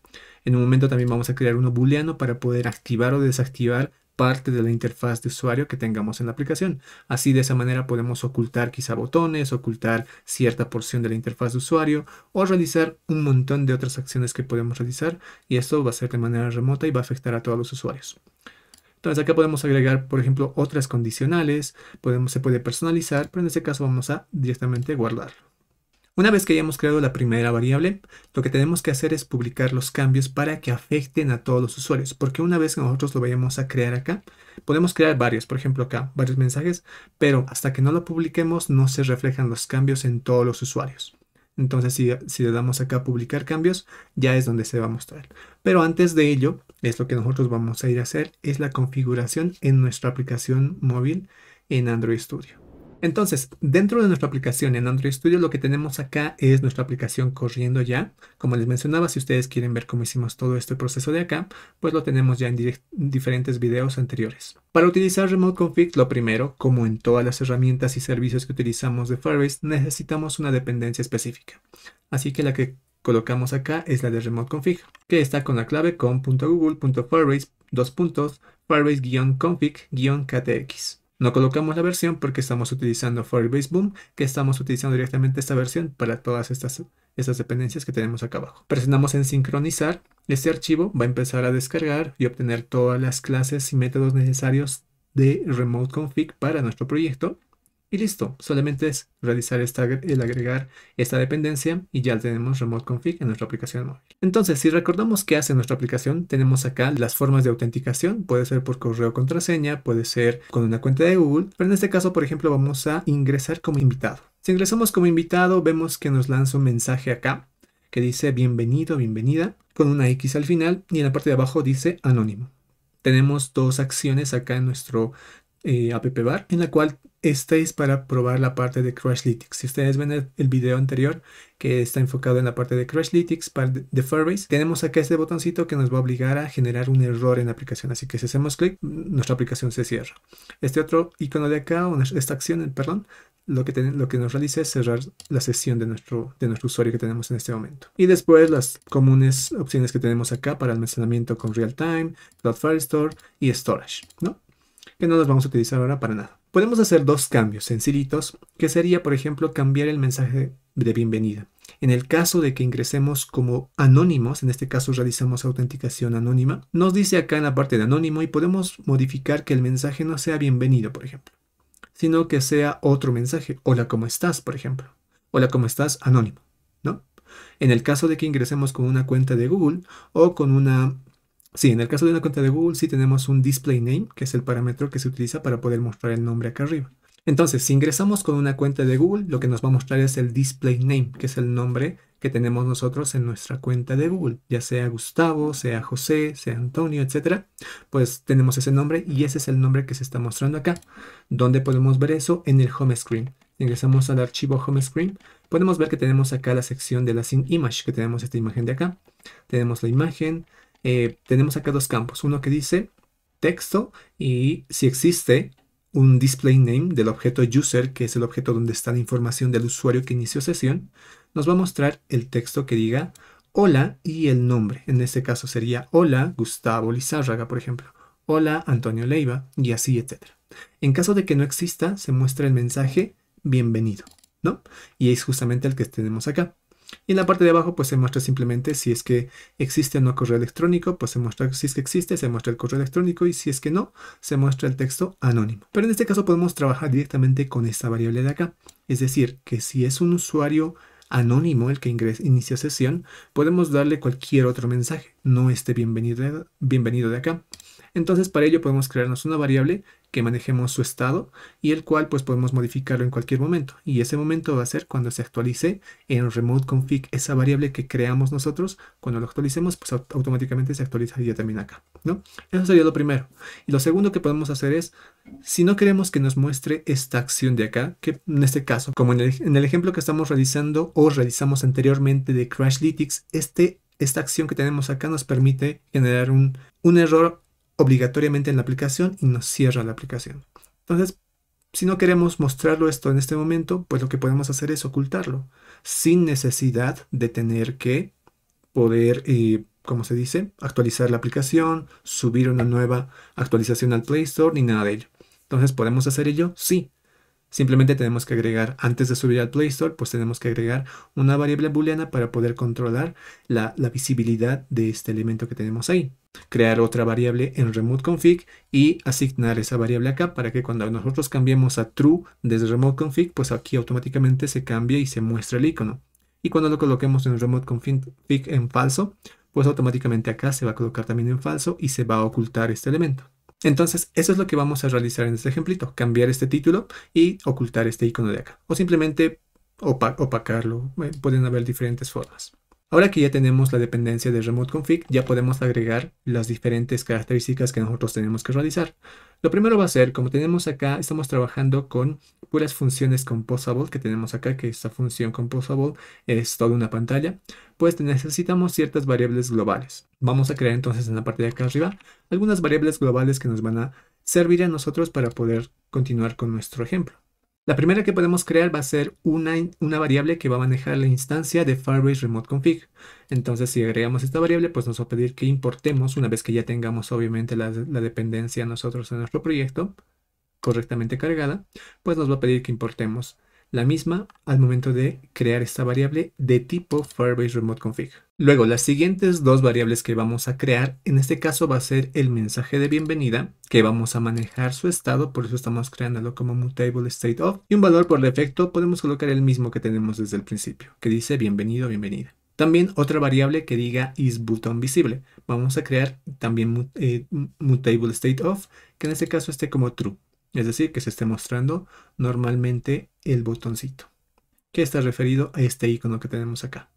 En un momento también vamos a crear uno booleano para poder activar o desactivar parte de la interfaz de usuario que tengamos en la aplicación. Así de esa manera podemos ocultar quizá botones, ocultar cierta porción de la interfaz de usuario o realizar un montón de otras acciones que podemos realizar y esto va a ser de manera remota y va a afectar a todos los usuarios. Entonces acá podemos agregar, por ejemplo, otras condicionales, se puede personalizar, pero en este caso vamos a directamente guardarlo. Una vez que hayamos creado la primera variable, lo que tenemos que hacer es publicar los cambios para que afecten a todos los usuarios, porque una vez que nosotros lo vayamos a crear acá, podemos crear varios, por ejemplo acá, varios mensajes, pero hasta que no lo publiquemos no se reflejan los cambios en todos los usuarios. Entonces si, le damos acá a publicar cambios, ya es donde se va a mostrar. Pero antes de ello, es lo que nosotros vamos a ir a hacer, es la configuración en nuestra aplicación móvil en Android Studio. Entonces, dentro de nuestra aplicación en Android Studio, lo que tenemos acá es nuestra aplicación corriendo ya. Como les mencionaba, si ustedes quieren ver cómo hicimos todo este proceso de acá, pues lo tenemos ya en diferentes videos anteriores. Para utilizar Remote Config, lo primero, como en todas las herramientas y servicios que utilizamos de Firebase, necesitamos una dependencia específica. Así que la que colocamos acá es la de Remote Config, que está con la clave com.google.firebase, config ktx no colocamos la versión porque estamos utilizando Firebase Boom, que estamos utilizando directamente esta versión para todas estas, dependencias que tenemos acá abajo. Presionamos en sincronizar. Este archivo va a empezar a descargar y obtener todas las clases y métodos necesarios de Remote Config para nuestro proyecto. Y listo, solamente es realizar esta, el agregar esta dependencia y ya tenemos Remote Config en nuestra aplicación móvil. Entonces, si recordamos qué hace nuestra aplicación, tenemos acá las formas de autenticación, puede ser por correo contraseña, puede ser con una cuenta de Google, pero en este caso, por ejemplo, vamos a ingresar como invitado. Si ingresamos como invitado, vemos que nos lanza un mensaje acá que dice bienvenido, bienvenida, con una X al final y en la parte de abajo dice anónimo. Tenemos dos acciones acá en nuestro eh, app bar en la cual es para probar la parte de Crashlytics. Si ustedes ven el, video anterior que está enfocado en la parte de Crashlytics de, de Firebase, tenemos acá este botoncito que nos va a obligar a generar un error en la aplicación. Así que si hacemos clic, nuestra aplicación se cierra. Este otro icono de acá, esta acción, eh, perdón, lo que, lo que nos realiza es cerrar la sesión de nuestro, de nuestro usuario que tenemos en este momento. Y después las comunes opciones que tenemos acá para almacenamiento con Real Time, Cloud Firestore y Storage, ¿no? Que no las vamos a utilizar ahora para nada. Podemos hacer dos cambios sencillitos, que sería, por ejemplo, cambiar el mensaje de bienvenida. En el caso de que ingresemos como anónimos, en este caso realizamos autenticación anónima, nos dice acá en la parte de anónimo y podemos modificar que el mensaje no sea bienvenido, por ejemplo, sino que sea otro mensaje, hola, ¿cómo estás?, por ejemplo, hola, ¿cómo estás?, anónimo, ¿no? En el caso de que ingresemos con una cuenta de Google o con una Sí, en el caso de una cuenta de Google sí tenemos un display name, que es el parámetro que se utiliza para poder mostrar el nombre acá arriba. Entonces, si ingresamos con una cuenta de Google, lo que nos va a mostrar es el display name, que es el nombre que tenemos nosotros en nuestra cuenta de Google, ya sea Gustavo, sea José, sea Antonio, etcétera, pues tenemos ese nombre y ese es el nombre que se está mostrando acá. ¿Dónde podemos ver eso? En el home screen. Ingresamos al archivo home screen, podemos ver que tenemos acá la sección de la sin image, que tenemos esta imagen de acá. Tenemos la imagen, eh, tenemos acá dos campos. Uno que dice texto y si existe un display name del objeto user, que es el objeto donde está la información del usuario que inició sesión, nos va a mostrar el texto que diga hola y el nombre. En este caso sería hola Gustavo Lizárraga, por ejemplo. Hola Antonio Leiva y así, etc. En caso de que no exista, se muestra el mensaje bienvenido, ¿no? Y es justamente el que tenemos acá. Y en la parte de abajo pues se muestra simplemente si es que existe o no correo electrónico, pues se muestra si es que existe, se muestra el correo electrónico y si es que no, se muestra el texto anónimo. Pero en este caso podemos trabajar directamente con esta variable de acá. Es decir, que si es un usuario anónimo el que inicia sesión, podemos darle cualquier otro mensaje, no este bienvenido, bienvenido de acá. Entonces para ello podemos crearnos una variable que manejemos su estado y el cual pues podemos modificarlo en cualquier momento y ese momento va a ser cuando se actualice en remote config esa variable que creamos nosotros cuando lo actualicemos pues automáticamente se actualizaría también acá no eso sería lo primero y lo segundo que podemos hacer es si no queremos que nos muestre esta acción de acá que en este caso como en el, ejemplo que estamos realizando o realizamos anteriormente de Crashlytics este esta acción que tenemos acá nos permite generar un, un error obligatoriamente en la aplicación y nos cierra la aplicación. Entonces, si no queremos mostrarlo esto en este momento, pues lo que podemos hacer es ocultarlo, sin necesidad de tener que poder, eh, como se dice, actualizar la aplicación, subir una nueva actualización al Play Store, ni nada de ello. Entonces, ¿podemos hacer ello? Sí, Simplemente tenemos que agregar, antes de subir al Play Store, pues tenemos que agregar una variable booleana para poder controlar la, visibilidad de este elemento que tenemos ahí. Crear otra variable en remote config y asignar esa variable acá para que cuando nosotros cambiemos a true desde remote config, pues aquí automáticamente se cambia y se muestra el icono. Y cuando lo coloquemos en remote config en falso, pues automáticamente acá se va a colocar también en falso y se va a ocultar este elemento. Entonces, eso es lo que vamos a realizar en este ejemplito, cambiar este título y ocultar este icono de acá, o simplemente opacarlo, eh, pueden haber diferentes formas. Ahora que ya tenemos la dependencia de remote config, ya podemos agregar las diferentes características que nosotros tenemos que realizar. Lo primero va a ser, como tenemos acá, estamos trabajando con puras funciones composable que tenemos acá, que esta función composable es toda una pantalla pues necesitamos ciertas variables globales. Vamos a crear entonces en la parte de acá arriba algunas variables globales que nos van a servir a nosotros para poder continuar con nuestro ejemplo. La primera que podemos crear va a ser una, una, variable que va a manejar la instancia de Firebase Remote Config. Entonces, si agregamos esta variable, pues nos va a pedir que importemos, una vez que ya tengamos obviamente la, la dependencia nosotros en nuestro proyecto correctamente cargada, pues nos va a pedir que importemos la misma al momento de crear esta variable de tipo Firebase Remote Config. Luego, las siguientes dos variables que vamos a crear, en este caso va a ser el mensaje de bienvenida, que vamos a manejar su estado, por eso estamos creándolo como mutable state of, y un valor por defecto podemos colocar el mismo que tenemos desde el principio, que dice bienvenido, bienvenida. También otra variable que diga isButtonVisible. Vamos a crear también eh, mutable state of, que en este caso esté como true es decir, que se esté mostrando normalmente el botoncito, que está referido a este icono que tenemos acá.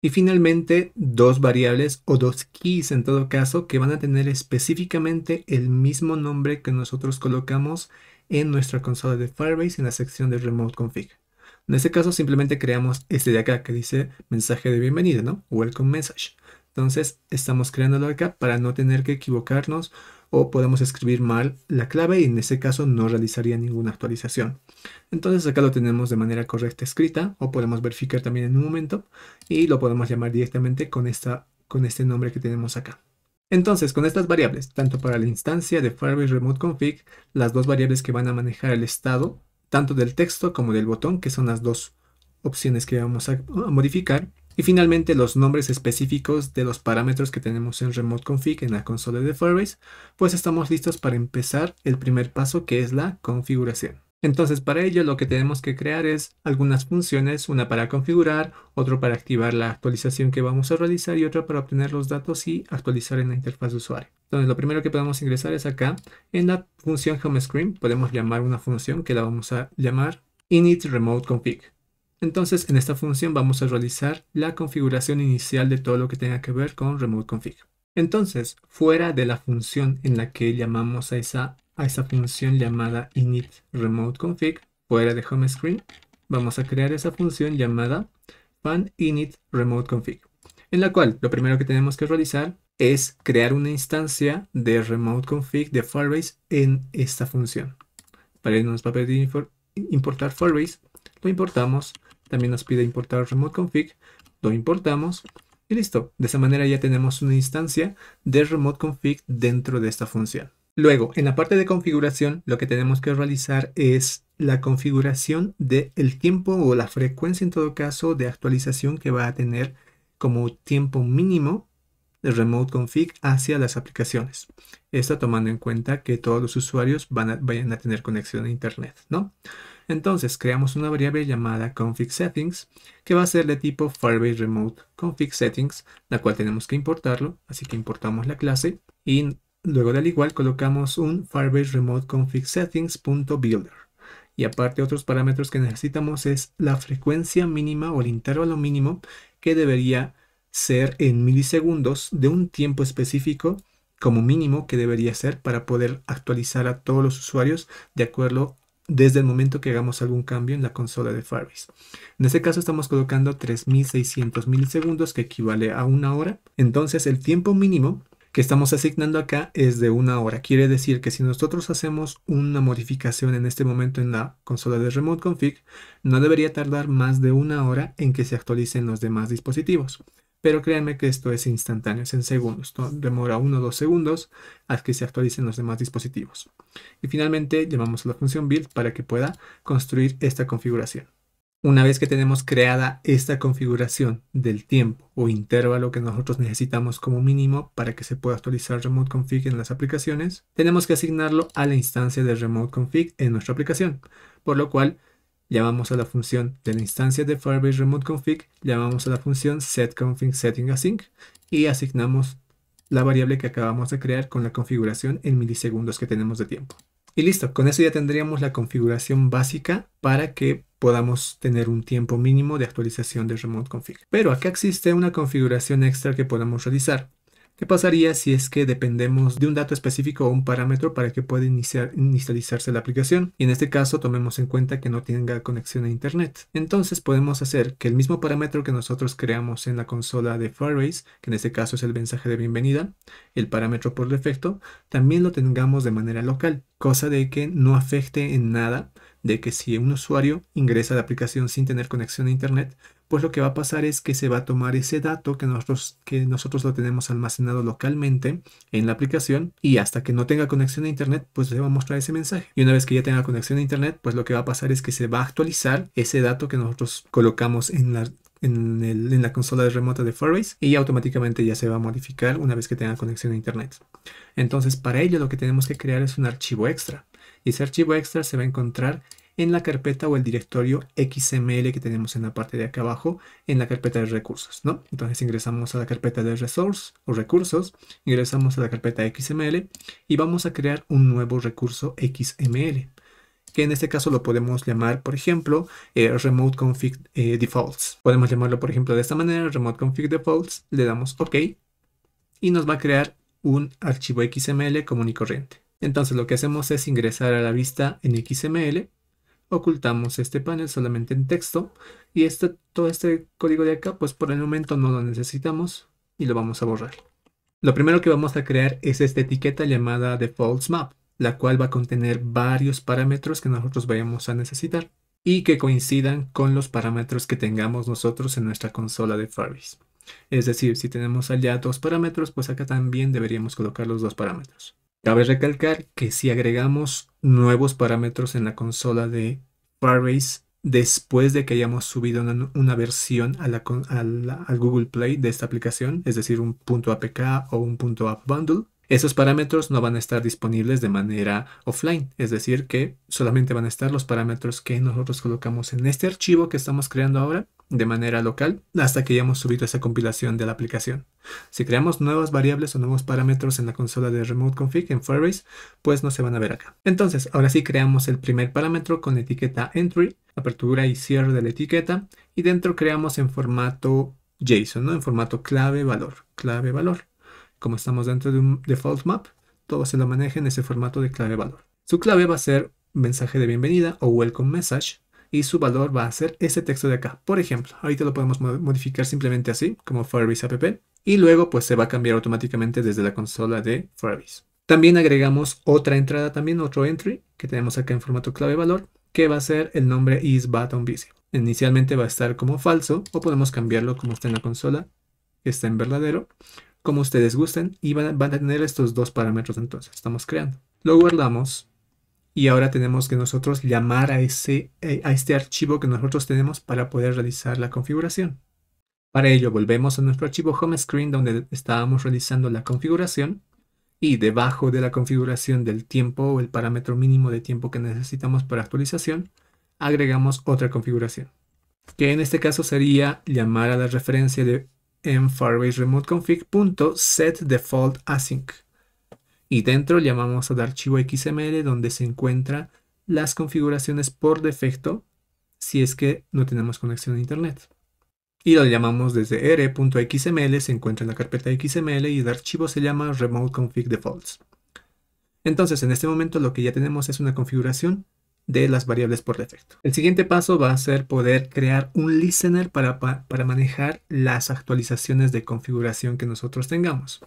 Y finalmente, dos variables o dos keys en todo caso que van a tener específicamente el mismo nombre que nosotros colocamos en nuestra consola de Firebase en la sección de Remote Config. En este caso simplemente creamos este de acá que dice mensaje de bienvenida, ¿no? Welcome message. Entonces estamos creándolo acá para no tener que equivocarnos o podemos escribir mal la clave y en ese caso no realizaría ninguna actualización. Entonces acá lo tenemos de manera correcta escrita o podemos verificar también en un momento y lo podemos llamar directamente con, esta, con este nombre que tenemos acá. Entonces, con estas variables, tanto para la instancia de Firebase Remote Config, las dos variables que van a manejar el estado, tanto del texto como del botón, que son las dos opciones que vamos a modificar, y finalmente los nombres específicos de los parámetros que tenemos en Remote Config en la consola de Firebase, pues estamos listos para empezar el primer paso que es la configuración. Entonces para ello lo que tenemos que crear es algunas funciones, una para configurar, otro para activar la actualización que vamos a realizar y otra para obtener los datos y actualizar en la interfaz de usuario. Entonces lo primero que podemos ingresar es acá en la función home screen podemos llamar una función que la vamos a llamar init remote config. Entonces, en esta función vamos a realizar la configuración inicial de todo lo que tenga que ver con remote config. Entonces, fuera de la función en la que llamamos a esa, a esa función llamada init remote config, fuera de home screen, vamos a crear esa función llamada fan init remote config, en la cual lo primero que tenemos que realizar es crear una instancia de remote config de Firebase en esta función. Para irnos a pedir importar Firebase, lo importamos también nos pide importar remote config, lo importamos y listo. De esa manera ya tenemos una instancia de remote config dentro de esta función. Luego, en la parte de configuración, lo que tenemos que realizar es la configuración del el tiempo o la frecuencia en todo caso de actualización que va a tener como tiempo mínimo de remote config hacia las aplicaciones. Esto tomando en cuenta que todos los usuarios van a, vayan a tener conexión a internet, ¿no? Entonces creamos una variable llamada config settings que va a ser de tipo Firebase Remote config settings, la cual tenemos que importarlo, así que importamos la clase y luego del igual colocamos un Firebase Remote config builder Y aparte otros parámetros que necesitamos es la frecuencia mínima o el intervalo mínimo que debería ser en milisegundos de un tiempo específico como mínimo que debería ser para poder actualizar a todos los usuarios de acuerdo desde el momento que hagamos algún cambio en la consola de Firebase. En este caso estamos colocando 3600 milisegundos que equivale a una hora. Entonces el tiempo mínimo que estamos asignando acá es de una hora. Quiere decir que si nosotros hacemos una modificación en este momento en la consola de Remote Config, no debería tardar más de una hora en que se actualicen los demás dispositivos pero créanme que esto es instantáneo, es en segundos, demora 1 o 2 segundos a que se actualicen los demás dispositivos. Y finalmente llamamos a la función build para que pueda construir esta configuración. Una vez que tenemos creada esta configuración del tiempo o intervalo que nosotros necesitamos como mínimo para que se pueda actualizar Remote Config en las aplicaciones, tenemos que asignarlo a la instancia de Remote Config en nuestra aplicación, por lo cual llamamos a la función de la instancia de Firebase Remote Config, llamamos a la función setConfig_setting_async y asignamos la variable que acabamos de crear con la configuración en milisegundos que tenemos de tiempo. Y listo, con eso ya tendríamos la configuración básica para que podamos tener un tiempo mínimo de actualización de Remote Config. Pero acá existe una configuración extra que podamos realizar. ¿Qué pasaría si es que dependemos de un dato específico o un parámetro para que pueda iniciar, inicializarse la aplicación? Y en este caso tomemos en cuenta que no tenga conexión a Internet. Entonces podemos hacer que el mismo parámetro que nosotros creamos en la consola de Firebase, que en este caso es el mensaje de bienvenida, el parámetro por defecto, también lo tengamos de manera local, cosa de que no afecte en nada de que si un usuario ingresa a la aplicación sin tener conexión a Internet, pues lo que va a pasar es que se va a tomar ese dato que nosotros, que nosotros lo tenemos almacenado localmente en la aplicación y hasta que no tenga conexión a internet, pues le va a mostrar ese mensaje. Y una vez que ya tenga conexión a internet, pues lo que va a pasar es que se va a actualizar ese dato que nosotros colocamos en la, en, la consola de remota de Firebase y automáticamente ya se va a modificar una vez que tenga conexión a internet. Entonces para ello lo que tenemos que crear es un archivo extra y ese archivo extra se va a encontrar en la carpeta o el directorio XML que tenemos en la parte de acá abajo, en la carpeta de recursos, ¿no? Entonces ingresamos a la carpeta de resource o recursos, ingresamos a la carpeta XML y vamos a crear un nuevo recurso XML, que en este caso lo podemos llamar, por ejemplo, eh, Remote Config eh, Defaults. Podemos llamarlo, por ejemplo, de esta manera, Remote Config Defaults, le damos OK y nos va a crear un archivo XML común y corriente. Entonces lo que hacemos es ingresar a la vista en XML ocultamos este panel solamente en texto y este, todo este código de acá pues por el momento no lo necesitamos y lo vamos a borrar. Lo primero que vamos a crear es esta etiqueta llamada defaults map, la cual va a contener varios parámetros que nosotros vayamos a necesitar y que coincidan con los parámetros que tengamos nosotros en nuestra consola de Firebase. Es decir, si tenemos allá dos parámetros, pues acá también deberíamos colocar los dos parámetros. Cabe recalcar que si agregamos nuevos parámetros en la consola de Firebase después de que hayamos subido una, versión a la, al Google Play de esta aplicación, es decir, un punto .apk o un punto .app bundle, esos parámetros no van a estar disponibles de manera offline, es decir, que solamente van a estar los parámetros que nosotros colocamos en este archivo que estamos creando ahora de manera local hasta que hayamos subido esa compilación de la aplicación. Si creamos nuevas variables o nuevos parámetros en la consola de Remote Config en Firebase, pues no se van a ver acá. Entonces, ahora sí creamos el primer parámetro con etiqueta entry, apertura y cierre de la etiqueta, y dentro creamos en formato JSON, ¿no? en formato clave valor, clave valor como estamos dentro de un default map, todo se lo maneja en ese formato de clave valor. Su clave va a ser mensaje de bienvenida o welcome message y su valor va a ser ese texto de acá. Por ejemplo, ahorita lo podemos modificar simplemente así, como Firebase app, y luego pues se va a cambiar automáticamente desde la consola de Firebase. También agregamos otra entrada también, otro entry, que tenemos acá en formato clave valor, que va a ser el nombre is Inicialmente va a estar como falso o podemos cambiarlo como está en la consola, está en verdadero, como ustedes gusten y van, a tener estos dos parámetros entonces estamos creando. Lo guardamos y ahora tenemos que nosotros llamar a, ese, eh, a este archivo que nosotros tenemos para poder realizar la configuración. Para ello volvemos a nuestro archivo home screen donde estábamos realizando la configuración y debajo de la configuración del tiempo o el parámetro mínimo de tiempo que necesitamos para actualización, agregamos otra configuración, que en este caso sería llamar a la referencia de en Firebase Remote async Y dentro llamamos al archivo XML donde se encuentran las configuraciones por defecto si es que no tenemos conexión a internet. Y lo llamamos desde r.xml, se encuentra en la carpeta XML y el archivo se llama remote config defaults. Entonces, en este momento lo que ya tenemos es una configuración de las variables por defecto. El siguiente paso va a ser poder crear un listener para, manejar las actualizaciones de configuración que nosotros tengamos.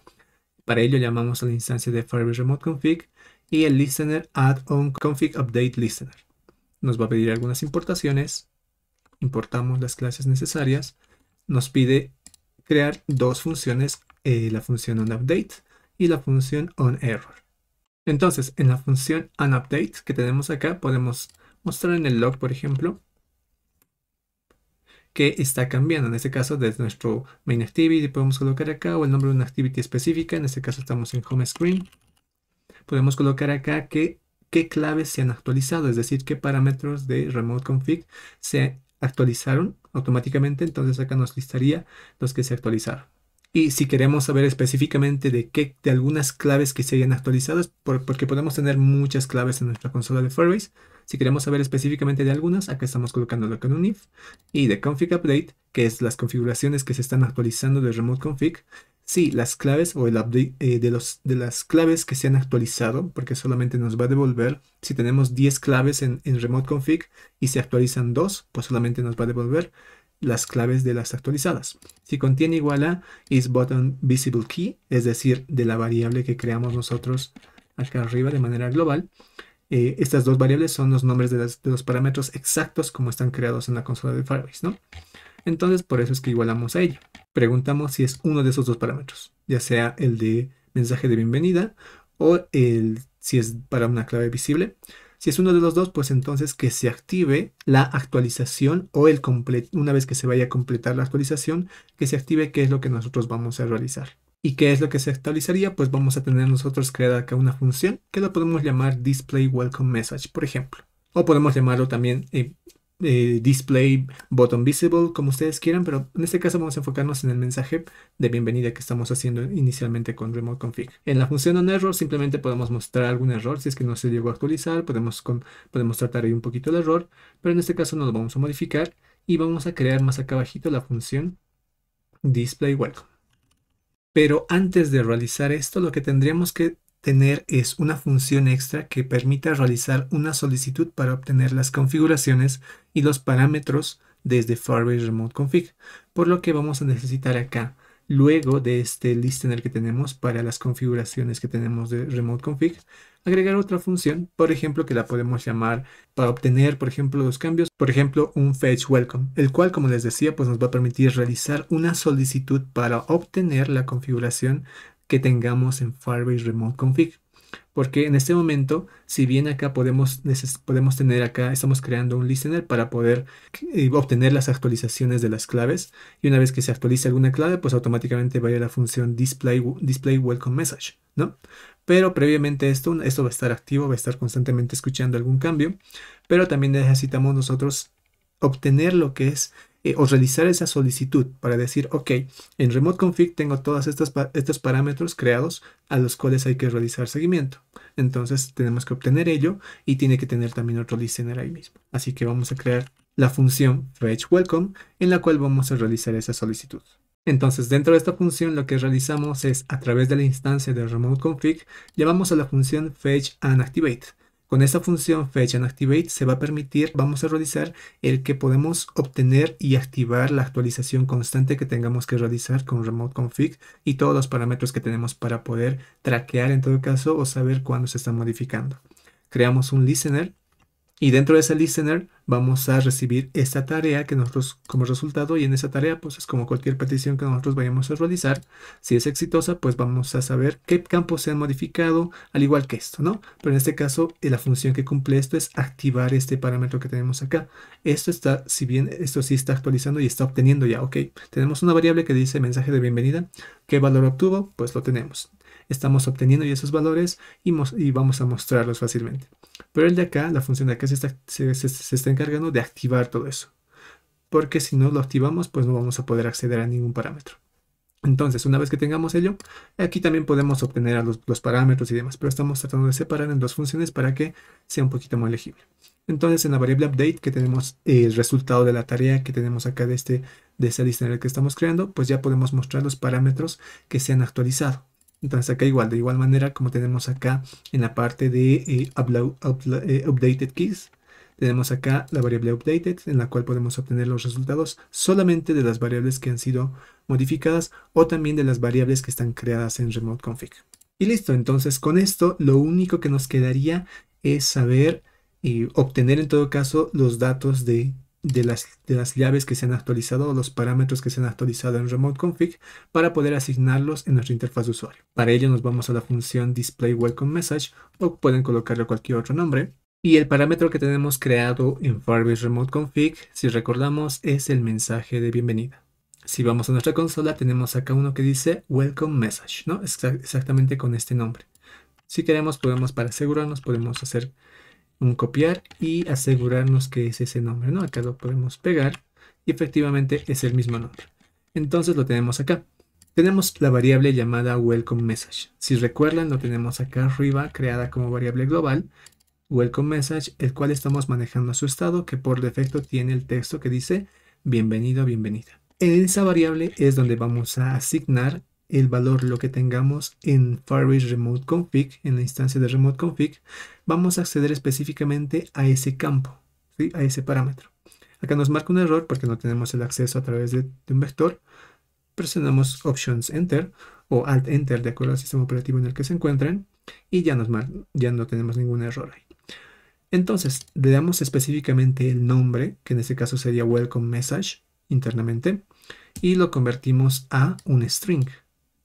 Para ello llamamos a la instancia de Firebase Remote Config y el listener add-on config update listener. Nos va a pedir algunas importaciones, importamos las clases necesarias, nos pide crear dos funciones, eh, la función on update y la función on error. Entonces, en la función unUpdate que tenemos acá, podemos mostrar en el log, por ejemplo, que está cambiando. En este caso, desde nuestro main activity podemos colocar acá o el nombre de una activity específica. En este caso, estamos en home screen. Podemos colocar acá que, qué claves se han actualizado, es decir, qué parámetros de remote config se actualizaron automáticamente. Entonces, acá nos listaría los que se actualizaron. Y si queremos saber específicamente de qué, de algunas claves que se hayan actualizadas, porque podemos tener muchas claves en nuestra consola de Firebase, si queremos saber específicamente de algunas, acá estamos colocándolo con un if y de config update, que es las configuraciones que se están actualizando de remote config. Si las claves o el update eh, de, los, de las claves que se han actualizado, porque solamente nos va a devolver si tenemos 10 claves en, en remote config y se actualizan 2, pues solamente nos va a devolver las claves de las actualizadas. Si contiene igual a isButtonVisibleKey, es decir, de la variable que creamos nosotros acá arriba de manera global, eh, estas dos variables son los nombres de, los parámetros exactos como están creados en la consola de Firebase, ¿no? Entonces, por eso es que igualamos a ella. Preguntamos si es uno de esos dos parámetros, ya sea el de mensaje de bienvenida o el si es para una clave visible si es uno de los dos, pues entonces que se active la actualización o el una vez que se vaya a completar la actualización, que se active qué es lo que nosotros vamos a realizar. ¿Y qué es lo que se actualizaría? Pues vamos a tener nosotros creada acá una función que la podemos llamar display welcome message, por ejemplo. O podemos llamarlo también eh, eh, display, button visible, como ustedes quieran, pero en este caso vamos a enfocarnos en el mensaje de bienvenida que estamos haciendo inicialmente con Remote Config. En la función on error simplemente podemos mostrar algún error, si es que no se llegó a actualizar, podemos, podemos tratar ahí un poquito el error, pero en este caso no lo vamos a modificar y vamos a crear más acá abajito la función display welcome. Pero antes de realizar esto, lo que tendríamos que tener es una función extra que permita realizar una solicitud para obtener las configuraciones y los parámetros desde Firebase Remote Config, por lo que vamos a necesitar acá luego de este listener que tenemos para las configuraciones que tenemos de Remote Config, agregar otra función, por ejemplo, que la podemos llamar para obtener, por ejemplo, los cambios, por ejemplo, un fetch welcome, el cual, como les decía, pues nos va a permitir realizar una solicitud para obtener la configuración que tengamos en Firebase Remote Config. Porque en este momento, si bien acá podemos, podemos tener acá, estamos creando un listener para poder eh, obtener las actualizaciones de las claves. Y una vez que se actualice alguna clave, pues automáticamente vaya a la función display, display welcome message, ¿no? Pero previamente esto, esto va a estar activo, va a estar constantemente escuchando algún cambio. Pero también necesitamos nosotros obtener lo que es eh, o realizar esa solicitud para decir, ok, en Remote Config tengo todos estos, estos parámetros creados a los cuales hay que realizar seguimiento. Entonces tenemos que obtener ello y tiene que tener también otro listener ahí mismo. Así que vamos a crear la función fetch welcome en la cual vamos a realizar esa solicitud. Entonces dentro de esta función lo que realizamos es a través de la instancia de remote config llamamos a la función fetch and activate con esta función fetch and activate se va a permitir, vamos a realizar el que podemos obtener y activar la actualización constante que tengamos que realizar con remote config y todos los parámetros que tenemos para poder traquear en todo caso o saber cuándo se está modificando. Creamos un listener y dentro de ese listener vamos a recibir esta tarea que nosotros como resultado y en esa tarea pues es como cualquier petición que nosotros vayamos a realizar. Si es exitosa pues vamos a saber qué campos se han modificado al igual que esto, ¿no? Pero en este caso eh, la función que cumple esto es activar este parámetro que tenemos acá. Esto está, si bien esto sí está actualizando y está obteniendo ya, ok. Tenemos una variable que dice mensaje de bienvenida. ¿Qué valor obtuvo? Pues lo tenemos estamos obteniendo ya esos valores y, vamos a mostrarlos fácilmente. Pero el de acá, la función de acá se está, encargando de activar todo eso. Porque si no lo activamos, pues no vamos a poder acceder a ningún parámetro. Entonces, una vez que tengamos ello, aquí también podemos obtener los, parámetros y demás, pero estamos tratando de separar en dos funciones para que sea un poquito más legible. Entonces, en la variable update que tenemos eh, el resultado de la tarea que tenemos acá de, este, de esta lista en la que estamos creando, pues ya podemos mostrar los parámetros que se han actualizado. Entonces acá igual, de igual manera como tenemos acá en la parte de eh, eh, updated keys, tenemos acá la variable updated en la cual podemos obtener los resultados solamente de las variables que han sido modificadas o también de las variables que están creadas en remote config. Y listo, entonces con esto lo único que nos quedaría es saber y eh, obtener en todo caso los datos de de las, de las llaves que se han actualizado o los parámetros que se han actualizado en Remote Config para poder asignarlos en nuestra interfaz de usuario. Para ello nos vamos a la función Display Welcome Message o pueden colocarle cualquier otro nombre. Y el parámetro que tenemos creado en Firebase Remote Config, si recordamos, es el mensaje de bienvenida. Si vamos a nuestra consola, tenemos acá uno que dice Welcome Message, ¿no? Exactamente con este nombre. Si queremos, podemos, para asegurarnos, podemos hacer un copiar y asegurarnos que es ese nombre, ¿no? Acá lo podemos pegar y efectivamente es el mismo nombre. Entonces lo tenemos acá. Tenemos la variable llamada welcome message. Si recuerdan, lo tenemos acá arriba creada como variable global welcome message, el cual estamos manejando su estado que por defecto tiene el texto que dice bienvenido, bienvenida. En esa variable es donde vamos a asignar el valor, lo que tengamos en Firebase Remote Config, en la instancia de Remote Config, vamos a acceder específicamente a ese campo, a ese parámetro. Acá nos marca un error porque no tenemos el acceso a través de, un vector. Presionamos Options Enter o Alt Enter de acuerdo al sistema operativo en el que se encuentren y ya, nos ya no tenemos ningún error ahí. Entonces, le damos específicamente el nombre, que en este caso sería Welcome Message internamente, y lo convertimos a un string.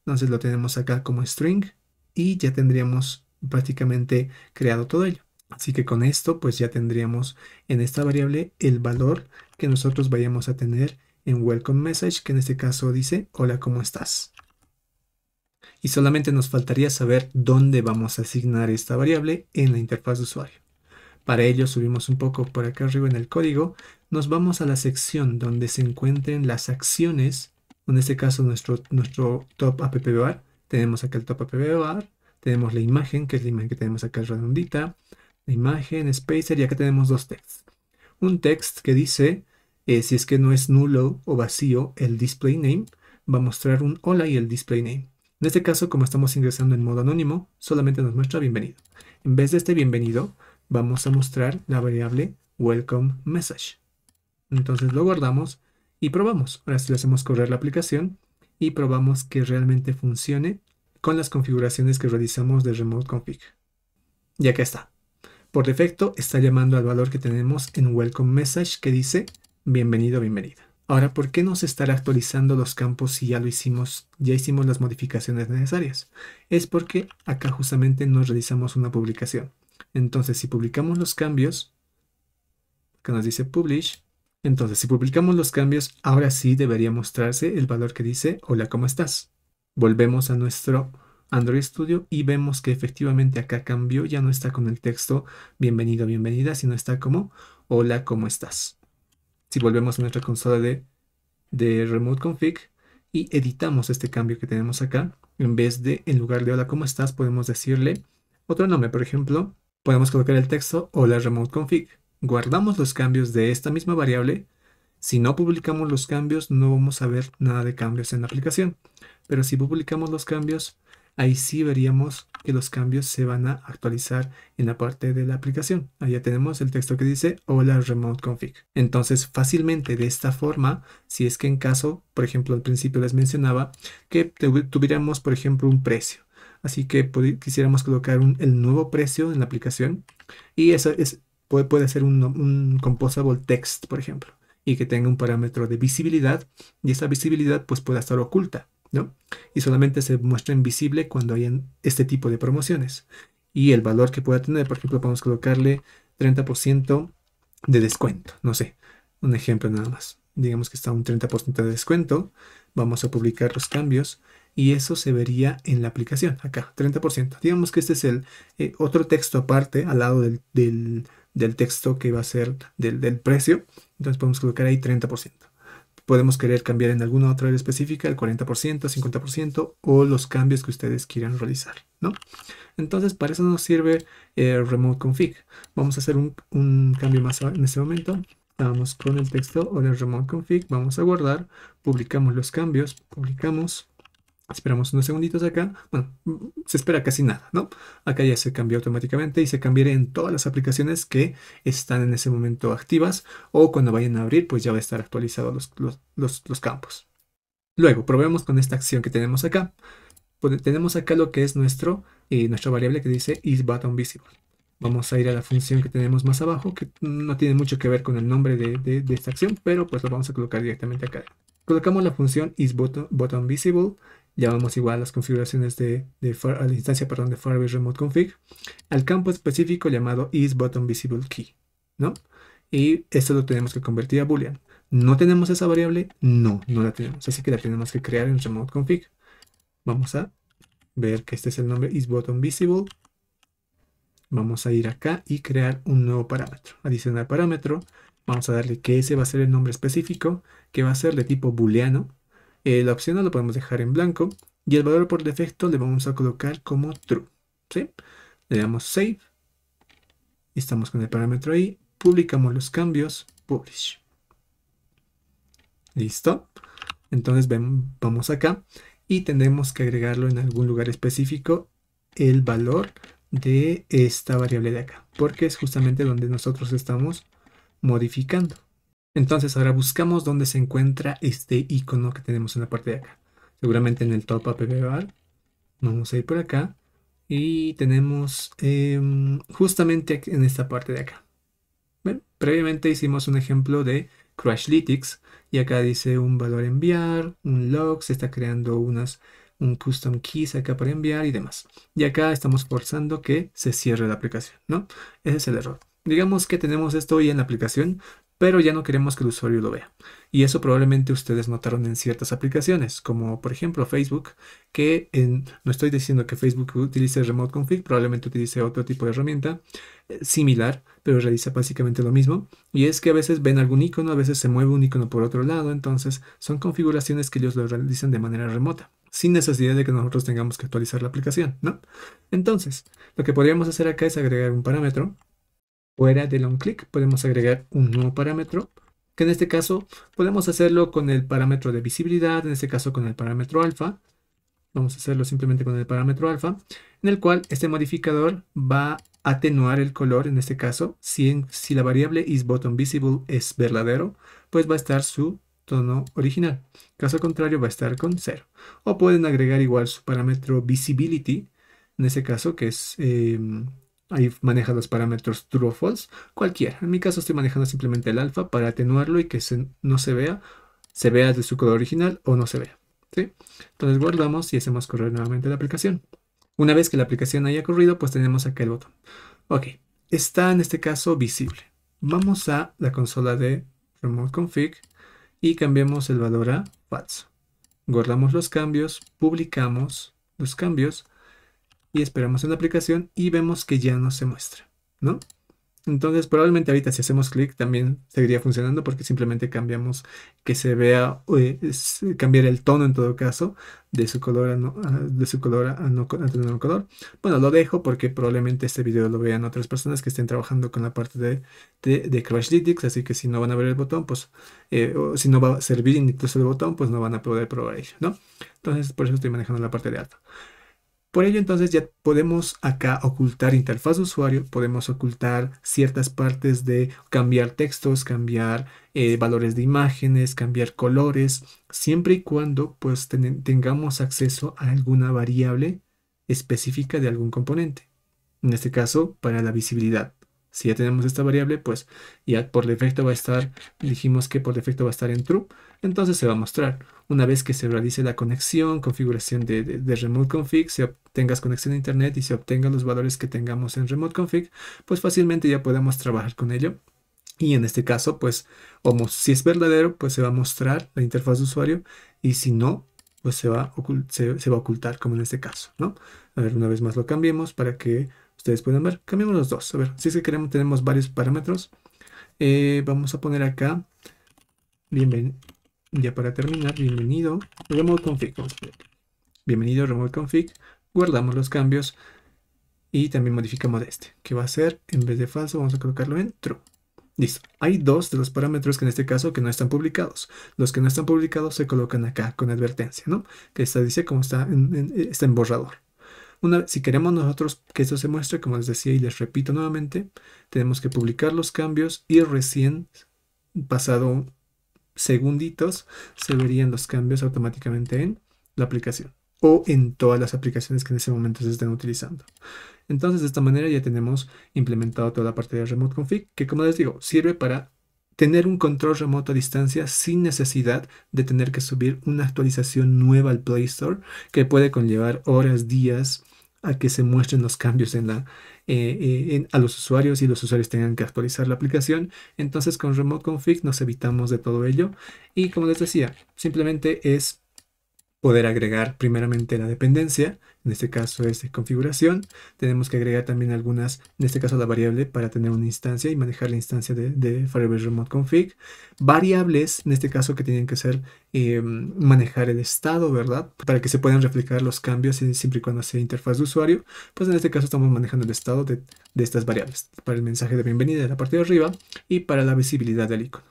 Entonces lo tenemos acá como string y ya tendríamos prácticamente creado todo ello. Así que con esto pues ya tendríamos en esta variable el valor que nosotros vayamos a tener en welcome message que en este caso dice hola ¿cómo estás? Y solamente nos faltaría saber dónde vamos a asignar esta variable en la interfaz de usuario. Para ello subimos un poco por acá arriba en el código, nos vamos a la sección donde se encuentren las acciones en este caso nuestro, nuestro top app bar. Tenemos acá el top app bar, tenemos la imagen, que es la imagen que tenemos acá redondita, la imagen, spacer, y acá tenemos dos texts. Un text que dice, eh, si es que no es nulo o vacío, el display name va a mostrar un hola y el display name. En este caso, como estamos ingresando en modo anónimo, solamente nos muestra bienvenido. En vez de este bienvenido, vamos a mostrar la variable welcome message. Entonces lo guardamos y probamos. Ahora sí le hacemos correr la aplicación y probamos que realmente funcione con las configuraciones que realizamos de Remote Config. Y acá está. Por defecto está llamando al valor que tenemos en Welcome Message que dice bienvenido, bienvenida. Ahora, ¿por qué no se estará actualizando los campos si ya lo hicimos, ya hicimos las modificaciones necesarias? Es porque acá justamente nos realizamos una publicación. Entonces, si publicamos los cambios, que nos dice Publish, entonces, si publicamos los cambios, ahora sí debería mostrarse el valor que dice hola, ¿cómo estás? Volvemos a nuestro Android Studio y vemos que efectivamente acá cambió, ya no está con el texto bienvenido, bienvenida, sino está como hola, ¿cómo estás? Si volvemos a nuestra consola de, de Remote Config y editamos este cambio que tenemos acá, en vez de, en lugar de hola, ¿cómo estás? Podemos decirle otro nombre, por ejemplo, podemos colocar el texto hola, Remote Config guardamos los cambios de esta misma variable, si no publicamos los cambios no vamos a ver nada de cambios en la aplicación. Pero si publicamos los cambios, ahí sí veríamos que los cambios se van a actualizar en la parte de la aplicación. Allá tenemos el texto que dice hola remote config. Entonces fácilmente de esta forma, si es que en caso, por ejemplo al principio les mencionaba que tuviéramos por ejemplo un precio. Así que quisiéramos colocar el nuevo precio en la aplicación y eso es, puede, ser un, composable text, por ejemplo, y que tenga un parámetro de visibilidad y esa visibilidad pues pueda estar oculta, ¿no? Y solamente se muestra invisible cuando hay este tipo de promociones. Y el valor que pueda tener, por ejemplo, podemos colocarle 30% de descuento, no sé, un ejemplo nada más. Digamos que está un 30% de descuento, vamos a publicar los cambios y eso se vería en la aplicación, acá, 30%. Digamos que este es el eh, otro texto aparte al lado del, del texto que va a ser del, precio. Entonces podemos colocar ahí 30%. Podemos querer cambiar en alguna otra área específica el 40%, 50% o los cambios que ustedes quieran realizar, ¿no? Entonces para eso nos sirve el eh, Remote Config. Vamos a hacer un, un cambio más en ese momento. Vamos con el texto o el Remote Config. Vamos a guardar. Publicamos los cambios. Publicamos. Esperamos unos segunditos acá. Bueno, se espera casi nada, ¿no? Acá ya se cambió automáticamente y se cambiará en todas las aplicaciones que están en ese momento activas o cuando vayan a abrir, pues ya va a estar actualizado los, campos. Luego, probemos con esta acción que tenemos acá. tenemos acá lo que es nuestro, eh, nuestra variable que dice isButtonVisible. Vamos a ir a la función que tenemos más abajo, que no tiene mucho que ver con el nombre de, esta acción, pero pues lo vamos a colocar directamente acá. Colocamos la función isButtonVisible. Button llamamos igual las configuraciones de, la instancia perdón, de Firebase Remote Config, al campo específico llamado isButtonVisibleKey, ¿no? Y esto lo tenemos que convertir a boolean. ¿No tenemos esa variable? No, no la tenemos. Así que la tenemos que crear en remote config. Vamos a ver que este es el nombre isButtonVisible. Vamos a ir acá y crear un nuevo parámetro. Adicionar parámetro. Vamos a darle que ese va a ser el nombre específico, que va a ser de tipo booleano, eh, la no lo podemos dejar en blanco. Y el valor por defecto le vamos a colocar como true. Le damos save. Estamos con el parámetro ahí. Publicamos los cambios. Publish. Listo. Entonces ven, vamos acá y tendremos que agregarlo en algún lugar específico el valor de esta variable de acá, porque es justamente donde nosotros estamos modificando. Entonces ahora buscamos dónde se encuentra este icono que tenemos en la parte de acá. Seguramente en el top app bar. Vamos a ir por acá. Y tenemos em, justamente en esta parte de acá. Bueno, previamente hicimos un ejemplo de Crashlytics y acá dice un valor enviar, un log, se está creando unas, un custom keys acá para enviar y demás. Y acá estamos forzando que se cierre la aplicación, ¿no? Ese es el error. Digamos que tenemos esto hoy en la aplicación, pero ya no queremos que el usuario lo vea. Y eso probablemente ustedes notaron en ciertas aplicaciones, como por ejemplo Facebook, que no estoy diciendo que Facebook utilice Remote Config, probablemente utilice otro tipo de herramienta eh, similar, pero realiza básicamente lo mismo. Y es que a veces ven algún icono, a veces se mueve un icono por otro lado, entonces son configuraciones que ellos lo realizan de manera remota sin necesidad de que nosotros tengamos que actualizar la aplicación, ¿no? Entonces, lo que podríamos hacer acá es agregar un parámetro Fuera del onClick podemos agregar un nuevo parámetro, que en este caso podemos hacerlo con el parámetro de visibilidad, en este caso con el parámetro alfa. Vamos a hacerlo simplemente con el parámetro alfa, en el cual este modificador va a atenuar el color, en este caso, si, la variable isButtonVisible es verdadero, pues va a estar su tono original. Caso contrario va a estar con 0. O pueden agregar igual su parámetro visibility, en este caso que es em, Ahí maneja los parámetros true o false, cualquiera. En mi caso estoy manejando simplemente el alfa para atenuarlo y que no se vea, se vea de su color original o no se vea. Entonces guardamos y hacemos correr nuevamente la aplicación. Una vez que la aplicación haya corrido, pues tenemos acá el botón. Ok, está en este caso visible. Vamos a la consola de remote config y cambiamos el valor a false. Guardamos los cambios, publicamos los cambios esperamos en la aplicación y vemos que ya no se muestra, ¿no? Entonces probablemente ahorita si hacemos clic también seguiría funcionando porque simplemente cambiamos que se vea, eh, cambiar el tono en todo caso de su color a no, de su color no, un color. Bueno, lo dejo porque probablemente este video lo vean otras personas que estén trabajando con la parte de, de, Crashlytics, así que si no van a ver el botón, pues eh, si no va a servir incluso el botón, pues no van a poder probar ello, ¿no? Entonces por eso estoy manejando la parte de alto. Por ello entonces ya podemos acá ocultar interfaz de usuario, podemos ocultar ciertas partes de cambiar textos, cambiar eh, valores de imágenes, cambiar colores, siempre y cuando pues tengamos acceso a alguna variable específica de algún componente. En este caso, para la visibilidad. Si ya tenemos esta variable, pues ya por defecto va a estar, dijimos que por defecto va a estar en true, entonces se va a mostrar. Una vez que se realice la conexión, configuración de, de, remote config, si obtengas conexión a internet y se obtengan los valores que tengamos en remote config, pues fácilmente ya podemos trabajar con ello y en este caso, pues, si es verdadero, pues se va a mostrar la interfaz de usuario. Y si no, pues se va, va a ocultar, como en este caso, ¿no? A ver, una vez más lo cambiemos para que ustedes pueden ver. Cambiamos los dos. A ver, si es que queremos, tenemos varios parámetros. Eh, vamos a poner acá, bienvenido, ya para terminar, bienvenido, remote config. Bienvenido remote config. Guardamos los cambios y también modificamos este, que va a ser, en vez de falso, vamos a colocarlo en true. Listo. Hay dos de los parámetros que en este caso que no están publicados. Los que no están publicados se colocan acá con advertencia, ¿no? Que esta dice como está está en borrador si queremos nosotros que eso se muestre, como les decía y les repito nuevamente, tenemos que publicar los cambios y recién pasado segunditos se verían los cambios automáticamente en la aplicación o en todas las aplicaciones que en ese momento se estén utilizando. Entonces de esta manera ya tenemos implementado toda la parte de Remote Config que como les digo sirve para tener un control remoto a distancia sin necesidad de tener que subir una actualización nueva al Play Store que puede conllevar horas, días a que se muestren los cambios en la, eh, eh, a los usuarios y los usuarios tengan que actualizar la aplicación. Entonces con Remote Config nos evitamos de todo ello. Y como les decía, simplemente es poder agregar primeramente la dependencia, en este caso es de configuración, tenemos que agregar también algunas, en este caso la variable para tener una instancia y manejar la instancia de, Firebase Remote Config, variables, en este caso que tienen que ser em, manejar el estado, ¿verdad? Para que se puedan replicar los cambios siempre y cuando sea interfaz de usuario, pues en este caso estamos manejando el estado de estas variables, para el mensaje de bienvenida de la parte de arriba y para la visibilidad del icono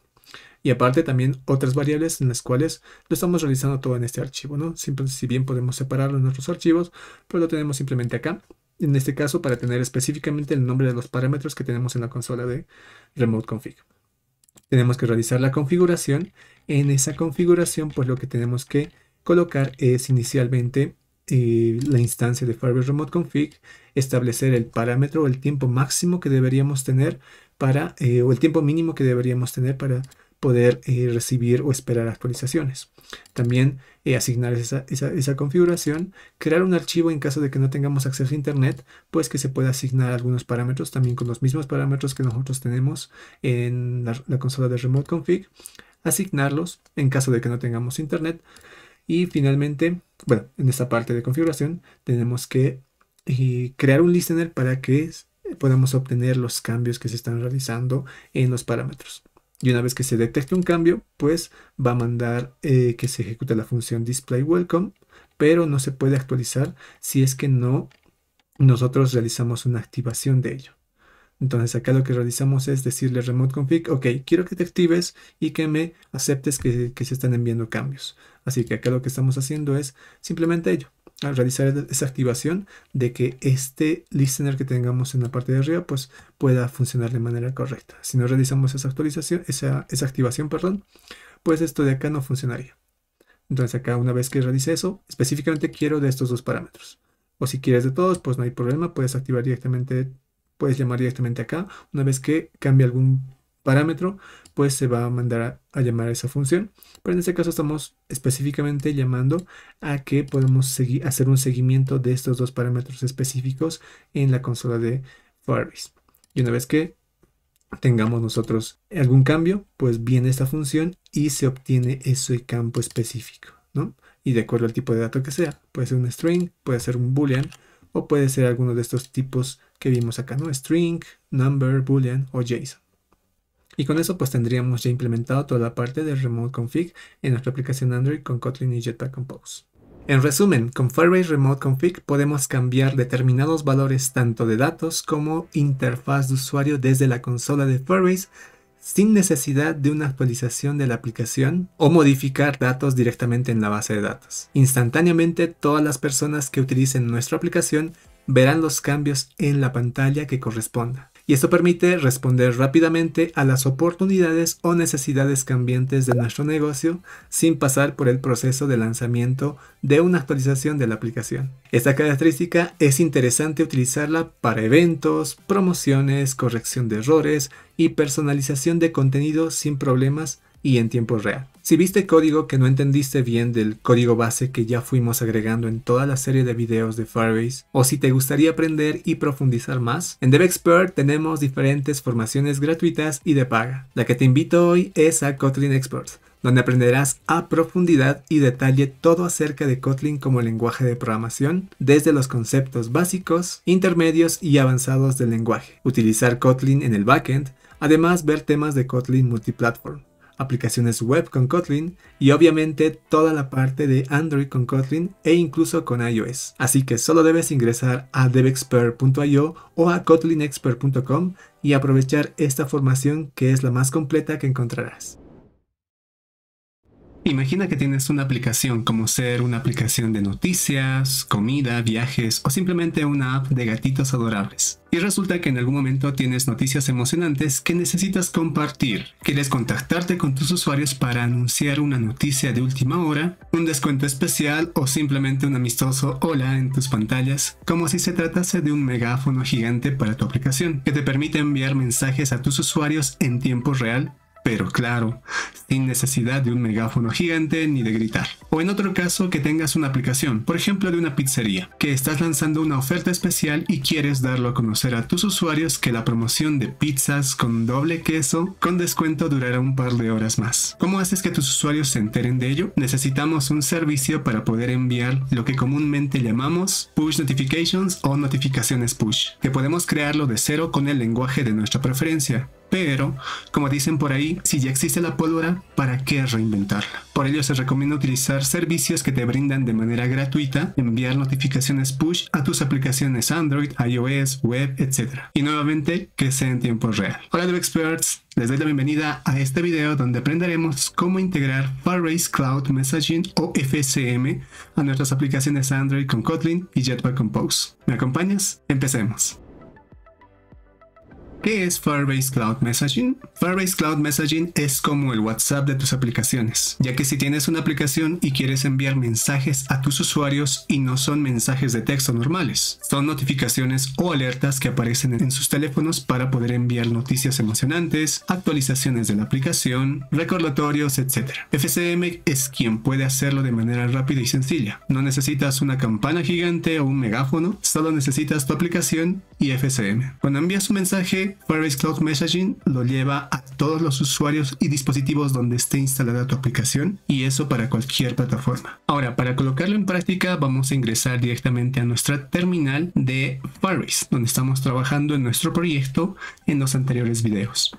y aparte también otras variables en las cuales lo estamos realizando todo en este archivo, ¿no? Siempre, si bien podemos separarlo en nuestros archivos, pues lo tenemos simplemente acá. En este caso, para tener específicamente el nombre de los parámetros que tenemos en la consola de Remote Config. Tenemos que realizar la configuración. En esa configuración, pues lo que tenemos que colocar es inicialmente eh, la instancia de Firebase Remote Config, establecer el parámetro o el tiempo máximo que deberíamos tener para, eh, o el tiempo mínimo que deberíamos tener para poder eh, recibir o esperar actualizaciones. También eh, asignar esa, configuración, crear un archivo en caso de que no tengamos acceso a Internet, pues que se pueda asignar algunos parámetros también con los mismos parámetros que nosotros tenemos en la, consola de Remote Config, asignarlos en caso de que no tengamos Internet. Y finalmente, bueno, en esta parte de configuración tenemos que eh, crear un listener para que podamos obtener los cambios que se están realizando en los parámetros. Y una vez que se detecte un cambio, pues va a mandar eh, que se ejecute la función display welcome, pero no se puede actualizar si es que no nosotros realizamos una activación de ello. Entonces acá lo que realizamos es decirle remote config, ok, quiero que te actives y que me aceptes que, se están enviando cambios. Así que acá lo que estamos haciendo es simplemente ello al realizar esa activación de que este listener que tengamos en la parte de arriba pues pueda funcionar de manera correcta. Si no realizamos esa actualización, esa, esa activación, perdón, pues esto de acá no funcionaría. Entonces acá una vez que realice eso, específicamente quiero de estos dos parámetros. O si quieres de todos, pues no hay problema, puedes activar directamente puedes llamar directamente acá. Una vez que cambie algún parámetro, pues se va a mandar a, llamar a esa función. Pero en este caso estamos específicamente llamando a que podemos hacer un seguimiento de estos dos parámetros específicos en la consola de Firebase. Y una vez que tengamos nosotros algún cambio, pues viene esta función y se obtiene ese campo específico, ¿no? Y de acuerdo al tipo de dato que sea, puede ser un string, puede ser un boolean o puede ser alguno de estos tipos que vimos acá, ¿no? String, number, boolean o JSON. Y con eso pues tendríamos ya implementado toda la parte de Remote Config en nuestra aplicación Android con Kotlin y Jetpack Compose. En resumen, con Firebase Remote Config podemos cambiar determinados valores tanto de datos como interfaz de usuario desde la consola de Firebase sin necesidad de una actualización de la aplicación o modificar datos directamente en la base de datos. Instantáneamente todas las personas que utilicen nuestra aplicación verán los cambios en la pantalla que corresponda. Y esto permite responder rápidamente a las oportunidades o necesidades cambiantes de nuestro negocio sin pasar por el proceso de lanzamiento de una actualización de la aplicación. Esta característica es interesante utilizarla para eventos, promociones, corrección de errores y personalización de contenido sin problemas y en tiempo real. Si viste código que no entendiste bien del código base que ya fuimos agregando en toda la serie de videos de Firebase, o si te gustaría aprender y profundizar más, en DevExpert tenemos diferentes formaciones gratuitas y de paga. La que te invito hoy es a Kotlin Expert, donde aprenderás a profundidad y detalle todo acerca de Kotlin como lenguaje de programación, desde los conceptos básicos, intermedios y avanzados del lenguaje, utilizar Kotlin en el backend, además ver temas de Kotlin multiplatform aplicaciones web con Kotlin y obviamente toda la parte de Android con Kotlin e incluso con iOS. Así que solo debes ingresar a devexpert.io o a kotlinexpert.com y aprovechar esta formación que es la más completa que encontrarás. Imagina que tienes una aplicación como ser una aplicación de noticias, comida, viajes o simplemente una app de gatitos adorables. Y resulta que en algún momento tienes noticias emocionantes que necesitas compartir. Quieres contactarte con tus usuarios para anunciar una noticia de última hora, un descuento especial o simplemente un amistoso hola en tus pantallas, como si se tratase de un megáfono gigante para tu aplicación, que te permite enviar mensajes a tus usuarios en tiempo real pero claro, sin necesidad de un megáfono gigante ni de gritar. O en otro caso que tengas una aplicación, por ejemplo de una pizzería, que estás lanzando una oferta especial y quieres darlo a conocer a tus usuarios que la promoción de pizzas con doble queso con descuento durará un par de horas más. ¿Cómo haces que tus usuarios se enteren de ello? Necesitamos un servicio para poder enviar lo que comúnmente llamamos push notifications o notificaciones push, que podemos crearlo de cero con el lenguaje de nuestra preferencia. Pero, como dicen por ahí, si ya existe la pólvora, ¿para qué reinventarla? Por ello se recomienda utilizar servicios que te brindan de manera gratuita, enviar notificaciones push a tus aplicaciones Android, iOS, web, etc. Y nuevamente, que sea en tiempo real. Hola DevExperts, les doy la bienvenida a este video donde aprenderemos cómo integrar Firebase Cloud Messaging o FCM a nuestras aplicaciones Android con Kotlin y Jetpack Compose. ¿Me acompañas? Empecemos. ¿Qué es Firebase Cloud Messaging? Firebase Cloud Messaging es como el WhatsApp de tus aplicaciones, ya que si tienes una aplicación y quieres enviar mensajes a tus usuarios y no son mensajes de texto normales, son notificaciones o alertas que aparecen en sus teléfonos para poder enviar noticias emocionantes, actualizaciones de la aplicación, recordatorios, etc. FCM es quien puede hacerlo de manera rápida y sencilla. No necesitas una campana gigante o un megáfono, solo necesitas tu aplicación y FCM. Cuando envías un mensaje, Firebase Cloud Messaging lo lleva a todos los usuarios y dispositivos donde esté instalada tu aplicación y eso para cualquier plataforma. Ahora, para colocarlo en práctica, vamos a ingresar directamente a nuestra terminal de Firebase, donde estamos trabajando en nuestro proyecto en los anteriores videos.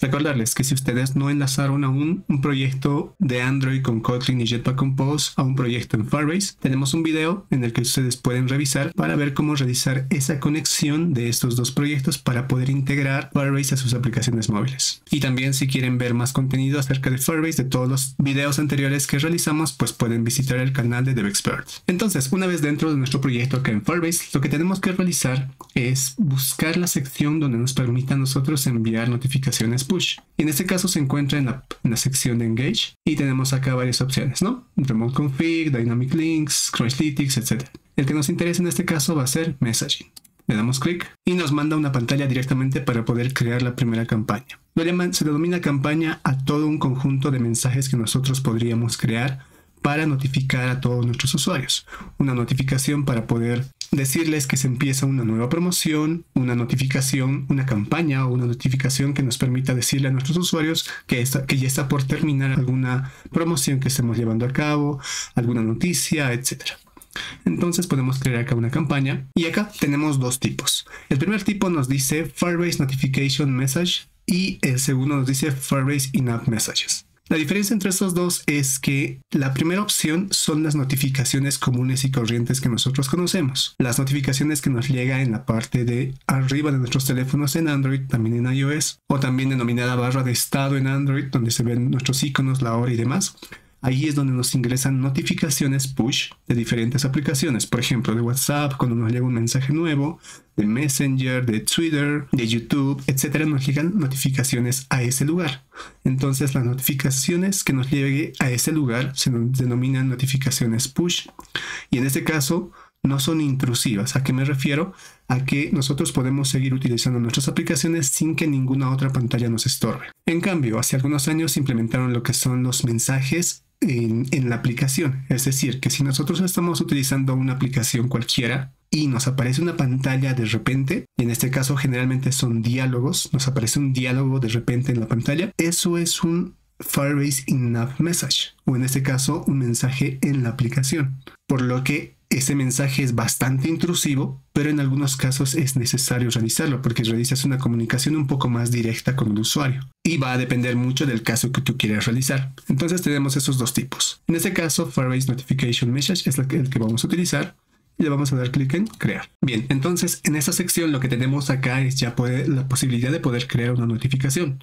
Recordarles que si ustedes no enlazaron aún un proyecto de Android con Kotlin y Jetpack Compose a un proyecto en Firebase, tenemos un video en el que ustedes pueden revisar para ver cómo realizar esa conexión de estos dos proyectos para poder integrar Firebase a sus aplicaciones móviles. Y también si quieren ver más contenido acerca de Firebase de todos los videos anteriores que realizamos, pues pueden visitar el canal de DevExpert. Entonces, una vez dentro de nuestro proyecto acá en Firebase, lo que tenemos que realizar es buscar la sección donde nos permita a nosotros enviar notificaciones push. Y en este caso se encuentra en la, sección de Engage y tenemos acá varias opciones, ¿no? Remote Config, Dynamic Links, Crashlytics, etc. El que nos interesa en este caso va a ser Messaging le damos clic y nos manda una pantalla directamente para poder crear la primera campaña. Se denomina campaña a todo un conjunto de mensajes que nosotros podríamos crear para notificar a todos nuestros usuarios. Una notificación para poder decirles que se empieza una nueva promoción, una notificación, una campaña o una notificación que nos permita decirle a nuestros usuarios que, ya está por terminar alguna promoción que estemos llevando a cabo, alguna noticia, etcétera. Entonces podemos crear acá una campaña y acá tenemos dos tipos. El primer tipo nos dice Firebase Notification Message y el segundo nos dice Firebase In-App Messages. La diferencia entre estos dos es que la primera opción son las notificaciones comunes y corrientes que nosotros conocemos. Las notificaciones que nos llega en la parte de arriba de nuestros teléfonos en Android, también en iOS, o también denominada barra de estado en Android, donde se ven nuestros iconos, la hora y demás. Ahí es donde nos ingresan notificaciones push de diferentes aplicaciones, por ejemplo de WhatsApp cuando nos llega un mensaje nuevo, de Messenger, de Twitter, de YouTube, etcétera, nos llegan notificaciones a ese lugar. Entonces las notificaciones que nos llegue a ese lugar se denominan notificaciones push y en este caso no son intrusivas. ¿A qué me refiero? A que nosotros podemos seguir utilizando nuestras aplicaciones sin que ninguna otra pantalla nos estorbe. En cambio, hace algunos años implementaron lo que son los mensajes en, la aplicación. Es decir, que si nosotros estamos utilizando una aplicación cualquiera y nos aparece una pantalla de repente, y en este caso generalmente son diálogos, nos aparece un diálogo de repente en la pantalla, eso es un Firebase en message, o en este caso un mensaje en la aplicación. Por lo que ese mensaje es bastante intrusivo, pero en algunos casos es necesario realizarlo porque realizas una comunicación un poco más directa con el usuario y va a depender mucho del caso que tú quieras realizar. Entonces tenemos esos dos tipos. En este caso, Firebase Notification Message es el que vamos a utilizar le vamos a dar clic en crear. Bien, entonces en esta sección lo que tenemos acá es ya la posibilidad de poder crear una notificación.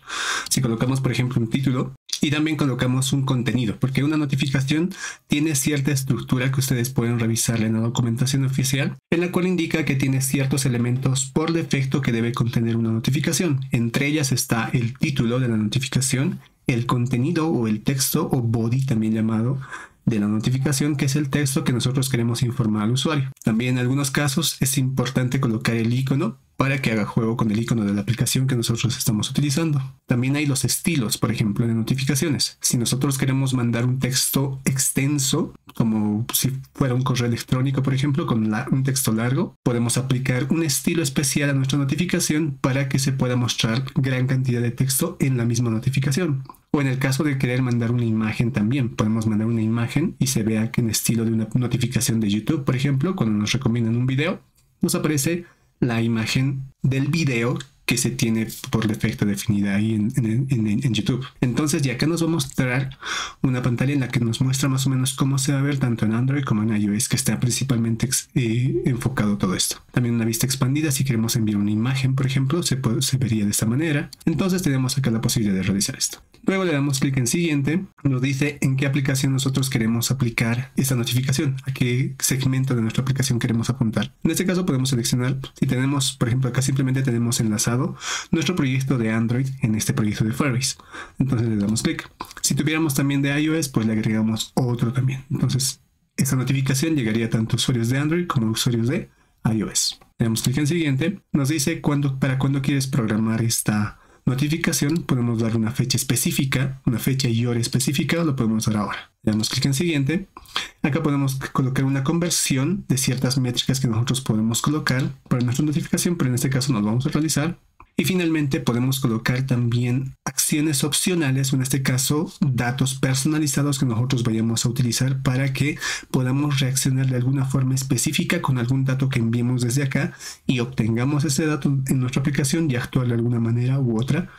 Si colocamos, por ejemplo, un título y también colocamos un contenido, porque una notificación tiene cierta estructura que ustedes pueden revisar en la documentación oficial, en la cual indica que tiene ciertos elementos por defecto que debe contener una notificación. Entre ellas está el título de la notificación, el contenido o el texto o body también llamado, de la notificación, que es el texto que nosotros queremos informar al usuario. También en algunos casos es importante colocar el icono para que haga juego con el icono de la aplicación que nosotros estamos utilizando. También hay los estilos, por ejemplo, de notificaciones. Si nosotros queremos mandar un texto extenso, como si fuera un correo electrónico, por ejemplo, con un texto largo, podemos aplicar un estilo especial a nuestra notificación para que se pueda mostrar gran cantidad de texto en la misma notificación. O en el caso de querer mandar una imagen también, podemos mandar una imagen y se vea que en estilo de una notificación de YouTube, por ejemplo, cuando nos recomiendan un video, nos aparece la imagen del video que se tiene por defecto definida ahí en, en, en, YouTube. Entonces, ya acá nos va a mostrar una pantalla en la que nos muestra más o menos cómo se va a ver tanto en Android como en iOS, que está principalmente eh, enfocado todo esto. También una vista expandida, si queremos enviar una imagen, por ejemplo, se, puede, se vería de esta manera. Entonces, tenemos acá la posibilidad de realizar esto. Luego le damos clic en siguiente, nos dice en qué aplicación nosotros queremos aplicar esta notificación, a qué segmento de nuestra aplicación queremos apuntar. En este caso podemos seleccionar, si tenemos, por ejemplo, acá simplemente tenemos enlazado nuestro proyecto de Android en este proyecto de Firebase, Entonces le damos clic. Si tuviéramos también de iOS, pues le agregamos otro también. Entonces, esta notificación llegaría tanto a usuarios de Android como usuarios de iOS. Le damos clic en siguiente. Nos dice cuándo, para cuándo quieres programar esta notificación, podemos dar una fecha específica, una fecha y hora específica, lo podemos dar ahora. Le damos clic en siguiente. Acá podemos colocar una conversión de ciertas métricas que nosotros podemos colocar para nuestra notificación, pero en este caso no vamos a realizar. Y finalmente podemos colocar también acciones opcionales, o en este caso datos personalizados que nosotros vayamos a utilizar para que podamos reaccionar de alguna forma específica con algún dato que enviemos desde acá y obtengamos ese dato en nuestra aplicación y actuar de alguna manera u otra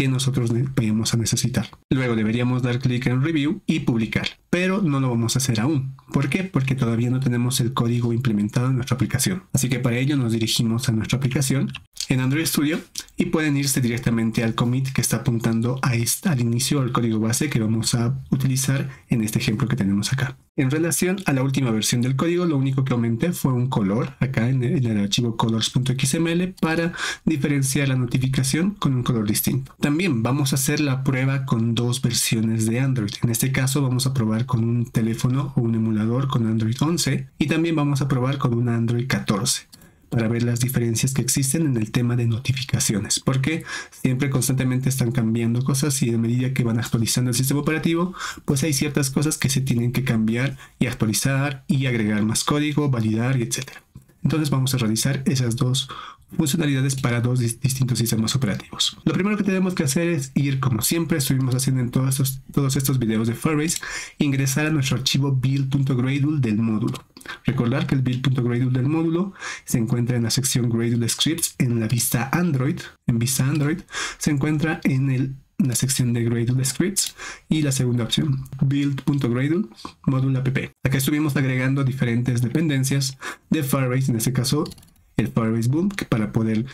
que nosotros vayamos a necesitar. Luego deberíamos dar clic en Review y publicar, pero no lo vamos a hacer aún. ¿Por qué? Porque todavía no tenemos el código implementado en nuestra aplicación. Así que para ello nos dirigimos a nuestra aplicación en Android Studio y pueden irse directamente al commit que está apuntando a esta, al inicio al código base que vamos a utilizar en este ejemplo que tenemos acá. En relación a la última versión del código, lo único que aumenté fue un color acá en el, archivo colors.xml para diferenciar la notificación con un color distinto. También vamos a hacer la prueba con dos versiones de Android. En este caso vamos a probar con un teléfono o un emulador con Android 11 y también vamos a probar con un Android 14 para ver las diferencias que existen en el tema de notificaciones, porque siempre constantemente están cambiando cosas y a medida que van actualizando el sistema operativo, pues hay ciertas cosas que se tienen que cambiar y actualizar y agregar más código, validar y etcétera. Entonces vamos a realizar esas dos funcionalidades para dos distintos sistemas operativos. Lo primero que tenemos que hacer es ir, como siempre estuvimos haciendo en todos estos, todos estos videos de Firebase, ingresar a nuestro archivo build.gradle del módulo. Recordar que el build.gradle del módulo se encuentra en la sección Gradle Scripts en la vista Android. En vista Android se encuentra en la sección de Gradle Scripts y la segunda opción, build.gradle módulo app. Acá estuvimos agregando diferentes dependencias de Firebase, en este caso el Firebase Boom para poder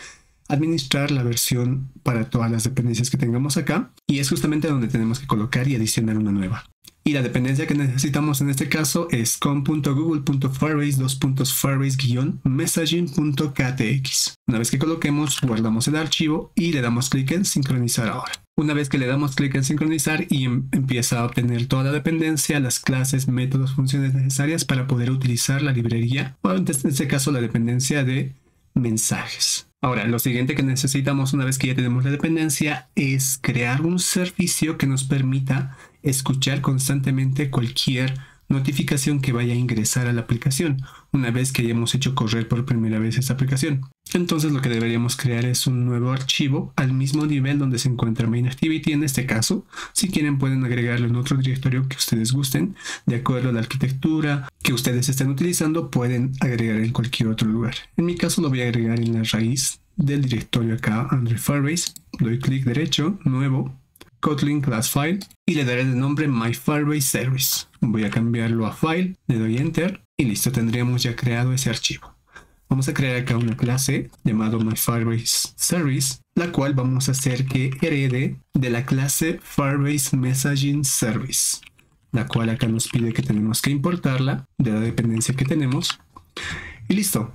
administrar la versión para todas las dependencias que tengamos acá y es justamente donde tenemos que colocar y adicionar una nueva. Y la dependencia que necesitamos en este caso es com.google.firebase 2.firebase-messaging.ktx. Una vez que coloquemos, guardamos el archivo y le damos clic en sincronizar ahora. Una vez que le damos clic en sincronizar y em, empieza a obtener toda la dependencia, las clases, métodos, funciones necesarias para poder utilizar la librería o este, en este caso la dependencia de mensajes. Ahora, lo siguiente que necesitamos una vez que ya tenemos la dependencia es crear un servicio que nos permita escuchar constantemente cualquier notificación que vaya a ingresar a la aplicación una vez que hayamos hecho correr por primera vez esta aplicación. Entonces lo que deberíamos crear es un nuevo archivo al mismo nivel donde se encuentra MainActivity en este caso. Si quieren pueden agregarlo en otro directorio que ustedes gusten. De acuerdo a la arquitectura que ustedes estén utilizando pueden agregar en cualquier otro lugar. En mi caso lo voy a agregar en la raíz del directorio acá, Android Firebase. Doy clic derecho, nuevo, Kotlin Class File y le daré el nombre My Service voy a cambiarlo a File, le doy Enter y listo, tendríamos ya creado ese archivo. Vamos a crear acá una clase llamado MyFirebaseService, Service, la cual vamos a hacer que herede de la clase Firebase Messaging Service, la cual acá nos pide que tenemos que importarla de la dependencia que tenemos. Y listo.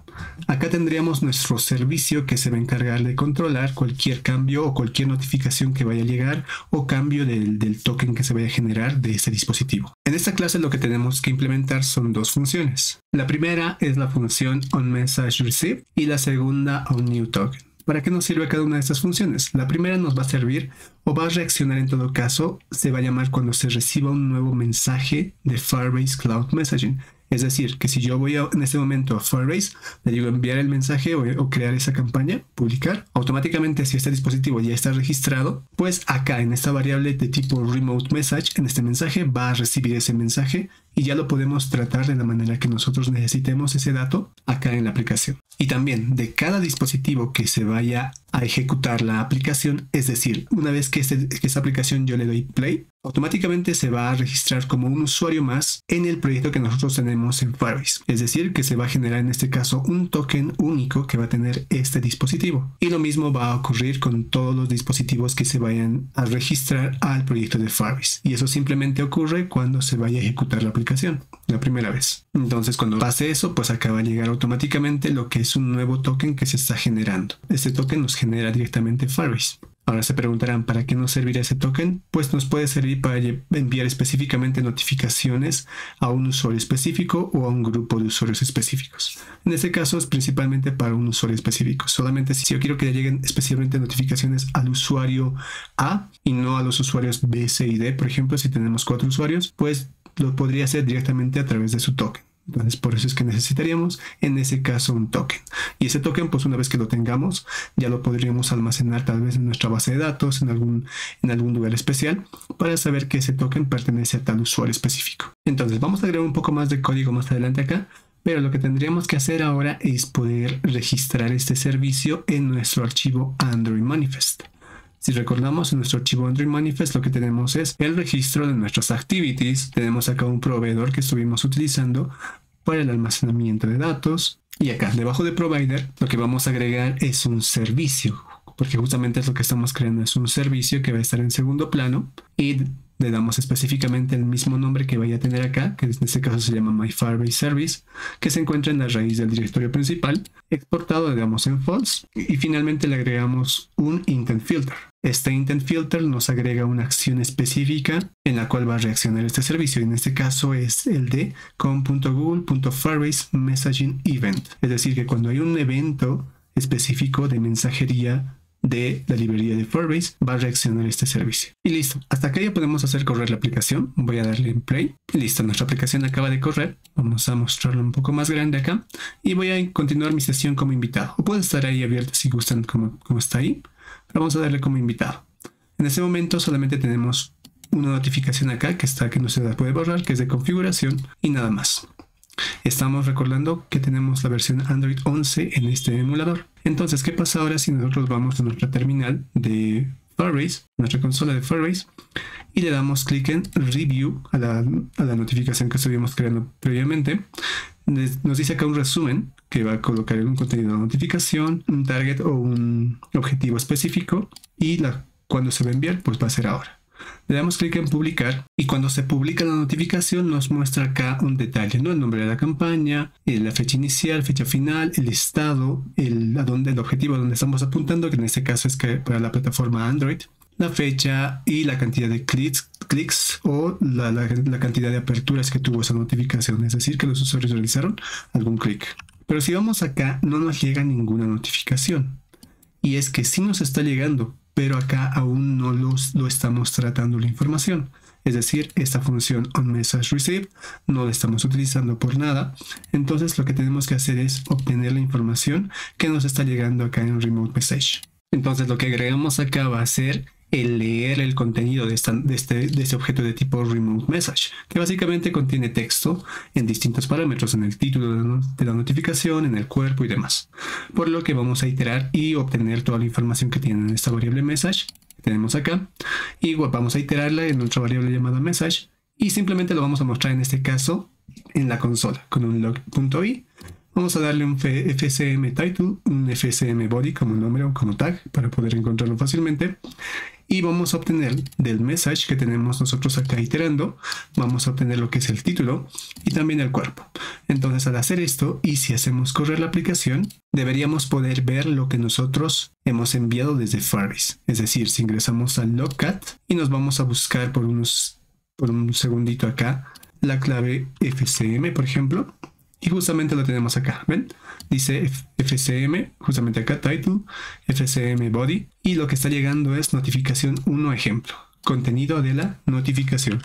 Acá tendríamos nuestro servicio que se va a encargar de controlar cualquier cambio o cualquier notificación que vaya a llegar o cambio del, token que se vaya a generar de ese dispositivo. En esta clase lo que tenemos que implementar son dos funciones. La primera es la función onMessageReceive y la segunda onNewToken. ¿Para qué nos sirve cada una de estas funciones? La primera nos va a servir o va a reaccionar en todo caso, se va a llamar cuando se reciba un nuevo mensaje de Firebase Cloud Messaging. Es decir, que si yo voy en este momento a Firebase, le digo enviar el mensaje o, o, crear esa campaña, publicar, automáticamente si este dispositivo ya está registrado, pues acá en esta variable de tipo remote message, en este mensaje, va a recibir ese mensaje y ya lo podemos tratar de la manera que nosotros necesitemos ese dato acá en la aplicación. Y también de cada dispositivo que se vaya a ejecutar la aplicación, es decir, una vez que, esa esta aplicación yo le doy play, automáticamente se va a registrar como un usuario más en el proyecto que nosotros tenemos en Firebase. Es decir, que se va a generar en este caso un token único que va a tener este dispositivo. Y lo mismo va a ocurrir con todos los dispositivos que se vayan a registrar al proyecto de Firebase. Y eso simplemente ocurre cuando se vaya a ejecutar la aplicación la primera vez. Entonces cuando pase eso, pues acaba de llegar automáticamente lo que es un nuevo token que se está generando. Este token nos genera directamente Firebase. Ahora se preguntarán, ¿para qué nos servirá ese token? Pues nos puede servir para enviar específicamente notificaciones a un usuario específico o a un grupo de usuarios específicos. En este caso es principalmente para un usuario específico. Solamente si yo quiero que lleguen específicamente notificaciones al usuario A y no a los usuarios B, C y D, por ejemplo, si tenemos cuatro usuarios, pues lo podría hacer directamente a través de su token. Entonces, por eso es que necesitaríamos, en ese caso, un token. Y ese token, pues una vez que lo tengamos, ya lo podríamos almacenar tal vez en nuestra base de datos, en algún, en algún lugar especial, para saber que ese token pertenece a tal usuario específico. Entonces, vamos a agregar un poco más de código más adelante acá, pero lo que tendríamos que hacer ahora es poder registrar este servicio en nuestro archivo Android Manifest. Si recordamos en nuestro archivo Android Manifest lo que tenemos es el registro de nuestras activities, tenemos acá un proveedor que estuvimos utilizando para el almacenamiento de datos y acá debajo de provider lo que vamos a agregar es un servicio porque justamente es lo que estamos creando, es un servicio que va a estar en segundo plano y le damos específicamente el mismo nombre que vaya a tener acá, que en este caso se llama My Firebase Service, que se encuentra en la raíz del directorio principal, exportado le damos en false y finalmente le agregamos un intent filter. Este intent filter nos agrega una acción específica en la cual va a reaccionar este servicio. Y En este caso es el de com.google.firebase messaging event. Es decir, que cuando hay un evento específico de mensajería de la librería de Firebase va a reaccionar este servicio. Y listo, hasta acá ya podemos hacer correr la aplicación. Voy a darle en play. listo, nuestra aplicación acaba de correr. Vamos a mostrarlo un poco más grande acá. Y voy a continuar mi sesión como invitado. O puede estar ahí abierto si gustan como, como está ahí. vamos a darle como invitado. En este momento solamente tenemos una notificación acá que está que no se puede borrar, que es de configuración y nada más. Estamos recordando que tenemos la versión Android 11 en este emulador. Entonces, ¿qué pasa ahora si nosotros vamos a nuestra terminal de Firebase, nuestra consola de Firebase, y le damos clic en Review a la, notificación que estuvimos creando previamente? Nos dice acá un resumen que va a colocar un contenido de notificación, un target o un objetivo específico y cuando se va a enviar, pues va a ser ahora. Le damos clic en publicar y cuando se publica la notificación nos muestra acá un detalle, ¿no? El nombre de la campaña, eh, la fecha inicial, fecha final, el estado, el, el objetivo a donde estamos apuntando, que en este caso es que para la plataforma Android, la fecha y la cantidad de clics, o la cantidad de aperturas que tuvo esa notificación, es decir, que los usuarios realizaron algún clic. Pero si vamos acá, no nos llega ninguna notificación. Y es que sí nos está llegando, pero acá aún no los, lo estamos tratando la información. Es decir, esta función onMessageReceive no la estamos utilizando por nada. Entonces lo que tenemos que hacer es obtener la información que nos está llegando acá en RemoteMessage. Entonces lo que agregamos acá va a ser el leer el contenido este, de, este, objeto de tipo remote message, que básicamente contiene texto en distintos parámetros, en el título de la notificación, en el cuerpo y demás. Por lo que vamos a iterar y obtener toda la información que tiene en esta variable message que tenemos acá. Y vamos a iterarla en nuestra variable llamada message y simplemente lo vamos a mostrar en este caso en la consola con un log.i. Vamos a darle un fcm title, un FSM body como nombre o como tag para poder encontrarlo fácilmente y vamos a obtener del message que tenemos nosotros acá iterando, vamos a obtener lo que es el título y también el cuerpo. Entonces al hacer esto y si hacemos correr la aplicación, deberíamos poder ver lo que nosotros hemos enviado desde Faris. Es decir, si ingresamos al Logcat y nos vamos a buscar por, unos, por un segundito acá la clave FCM, por ejemplo, y justamente lo tenemos acá, ¿ven? dice FCM, justamente acá, title, FCM body, y lo que está llegando es notificación 1 ejemplo, contenido de la notificación,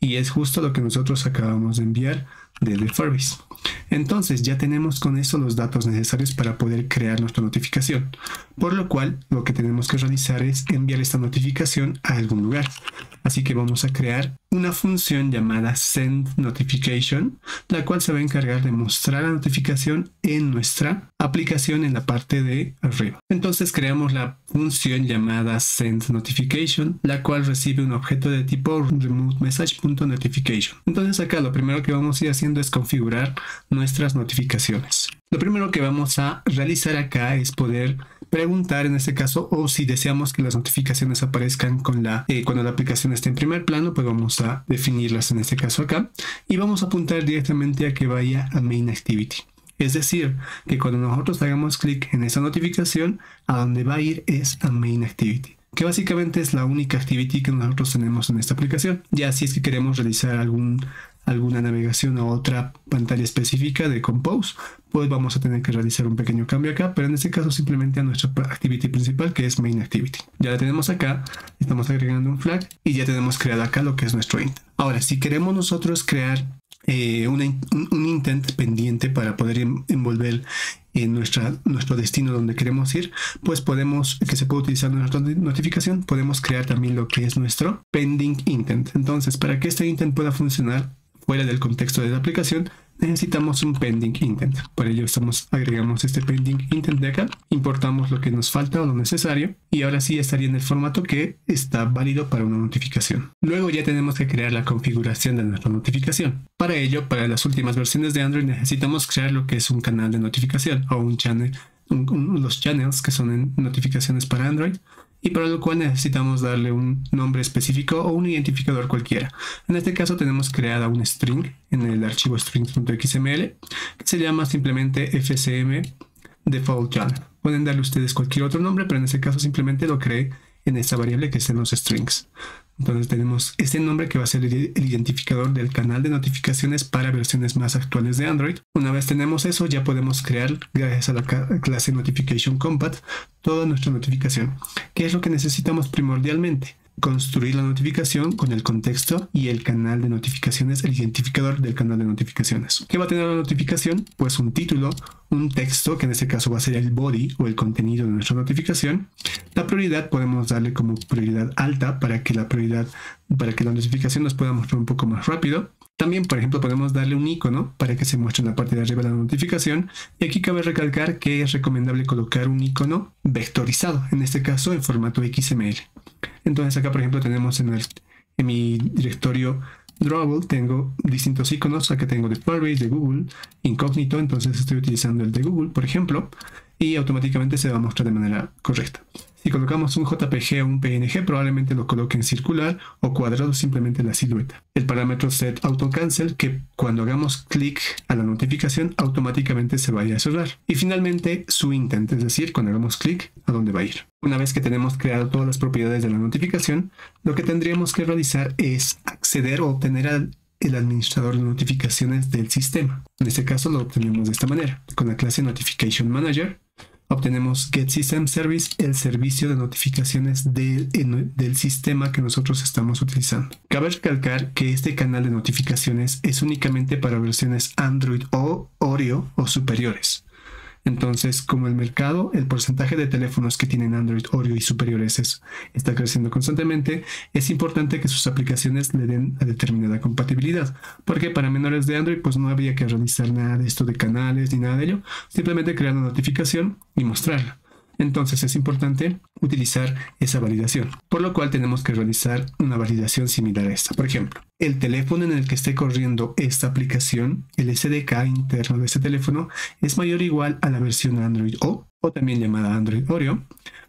y es justo lo que nosotros acabamos de enviar desde Firebase Entonces ya tenemos con eso los datos necesarios para poder crear nuestra notificación, por lo cual lo que tenemos que realizar es enviar esta notificación a algún lugar. Así que vamos a crear una función llamada SendNotification, la cual se va a encargar de mostrar la notificación en nuestra aplicación en la parte de arriba. Entonces creamos la función llamada SendNotification, la cual recibe un objeto de tipo RemoteMessage.Notification. Entonces acá lo primero que vamos a ir haciendo es configurar nuestras notificaciones. Lo primero que vamos a realizar acá es poder preguntar en este caso o si deseamos que las notificaciones aparezcan con la eh, cuando la aplicación esté en primer plano pues vamos a definirlas en este caso acá y vamos a apuntar directamente a que vaya a main activity es decir que cuando nosotros hagamos clic en esa notificación a donde va a ir es a main activity que básicamente es la única activity que nosotros tenemos en esta aplicación. Ya si es que queremos realizar algún, alguna navegación a otra pantalla específica de Compose, pues vamos a tener que realizar un pequeño cambio acá, pero en este caso simplemente a nuestra activity principal que es main activity. Ya la tenemos acá, estamos agregando un flag y ya tenemos creado acá lo que es nuestro intent. Ahora, si queremos nosotros crear eh, un, intent pendiente para poder envolver en nuestra, nuestro destino donde queremos ir, pues podemos, que se puede utilizar nuestra notificación, podemos crear también lo que es nuestro pending intent. Entonces, para que este intent pueda funcionar, fuera del contexto de la aplicación, necesitamos un pending intent. Por ello estamos, agregamos este pending intent de acá, importamos lo que nos falta o lo necesario y ahora sí estaría en el formato que está válido para una notificación. Luego ya tenemos que crear la configuración de nuestra notificación. Para ello, para las últimas versiones de Android necesitamos crear lo que es un canal de notificación o un channel, los channels que son notificaciones para Android y para lo cual necesitamos darle un nombre específico o un identificador cualquiera. En este caso tenemos creada un string en el archivo strings.xml que se llama simplemente fcm default Pueden darle ustedes cualquier otro nombre, pero en este caso simplemente lo creé en esta variable que en los strings. Entonces tenemos este nombre que va a ser el identificador del canal de notificaciones para versiones más actuales de Android. Una vez tenemos eso, ya podemos crear, gracias a la clase Notification Compat, toda nuestra notificación. ¿Qué es lo que necesitamos primordialmente? construir la notificación con el contexto y el canal de notificaciones, el identificador del canal de notificaciones. ¿Qué va a tener la notificación? Pues un título, un texto, que en este caso va a ser el body o el contenido de nuestra notificación. La prioridad podemos darle como prioridad alta para que la prioridad, para que la notificación nos pueda mostrar un poco más rápido. También, por ejemplo, podemos darle un icono para que se muestre en la parte de arriba de la notificación. Y aquí cabe recalcar que es recomendable colocar un icono vectorizado, en este caso en formato XML. Entonces acá, por ejemplo, tenemos en, mi directorio Drawable tengo distintos iconos. Acá tengo de Firebase, de Google, incógnito. Entonces estoy utilizando el de Google, por ejemplo y automáticamente se va a mostrar de manera correcta. Si colocamos un JPG o un PNG, probablemente lo coloque en circular o cuadrado simplemente la silueta. El parámetro set auto cancel que cuando hagamos clic a la notificación, automáticamente se vaya a cerrar. Y finalmente, su intent, es decir, cuando hagamos clic, a dónde va a ir. Una vez que tenemos creado todas las propiedades de la notificación, lo que tendríamos que realizar es acceder o obtener al el administrador de notificaciones del sistema. En este caso lo obtenemos de esta manera. Con la clase Notification Manager obtenemos Get System Service, el servicio de notificaciones del sistema que nosotros estamos utilizando. Cabe recalcar que este canal de notificaciones es únicamente para versiones Android o Oreo o superiores. Entonces, como el mercado, el porcentaje de teléfonos que tienen Android Oreo y superiores es, está creciendo constantemente, es importante que sus aplicaciones le den determinada compatibilidad, porque para menores de Android pues no había que realizar nada de esto de canales ni nada de ello, simplemente crear una notificación y mostrarla. Entonces es importante utilizar esa validación, por lo cual tenemos que realizar una validación similar a esta. Por ejemplo, el teléfono en el que esté corriendo esta aplicación, el SDK interno de este teléfono, es mayor o igual a la versión Android O, o también llamada Android Oreo,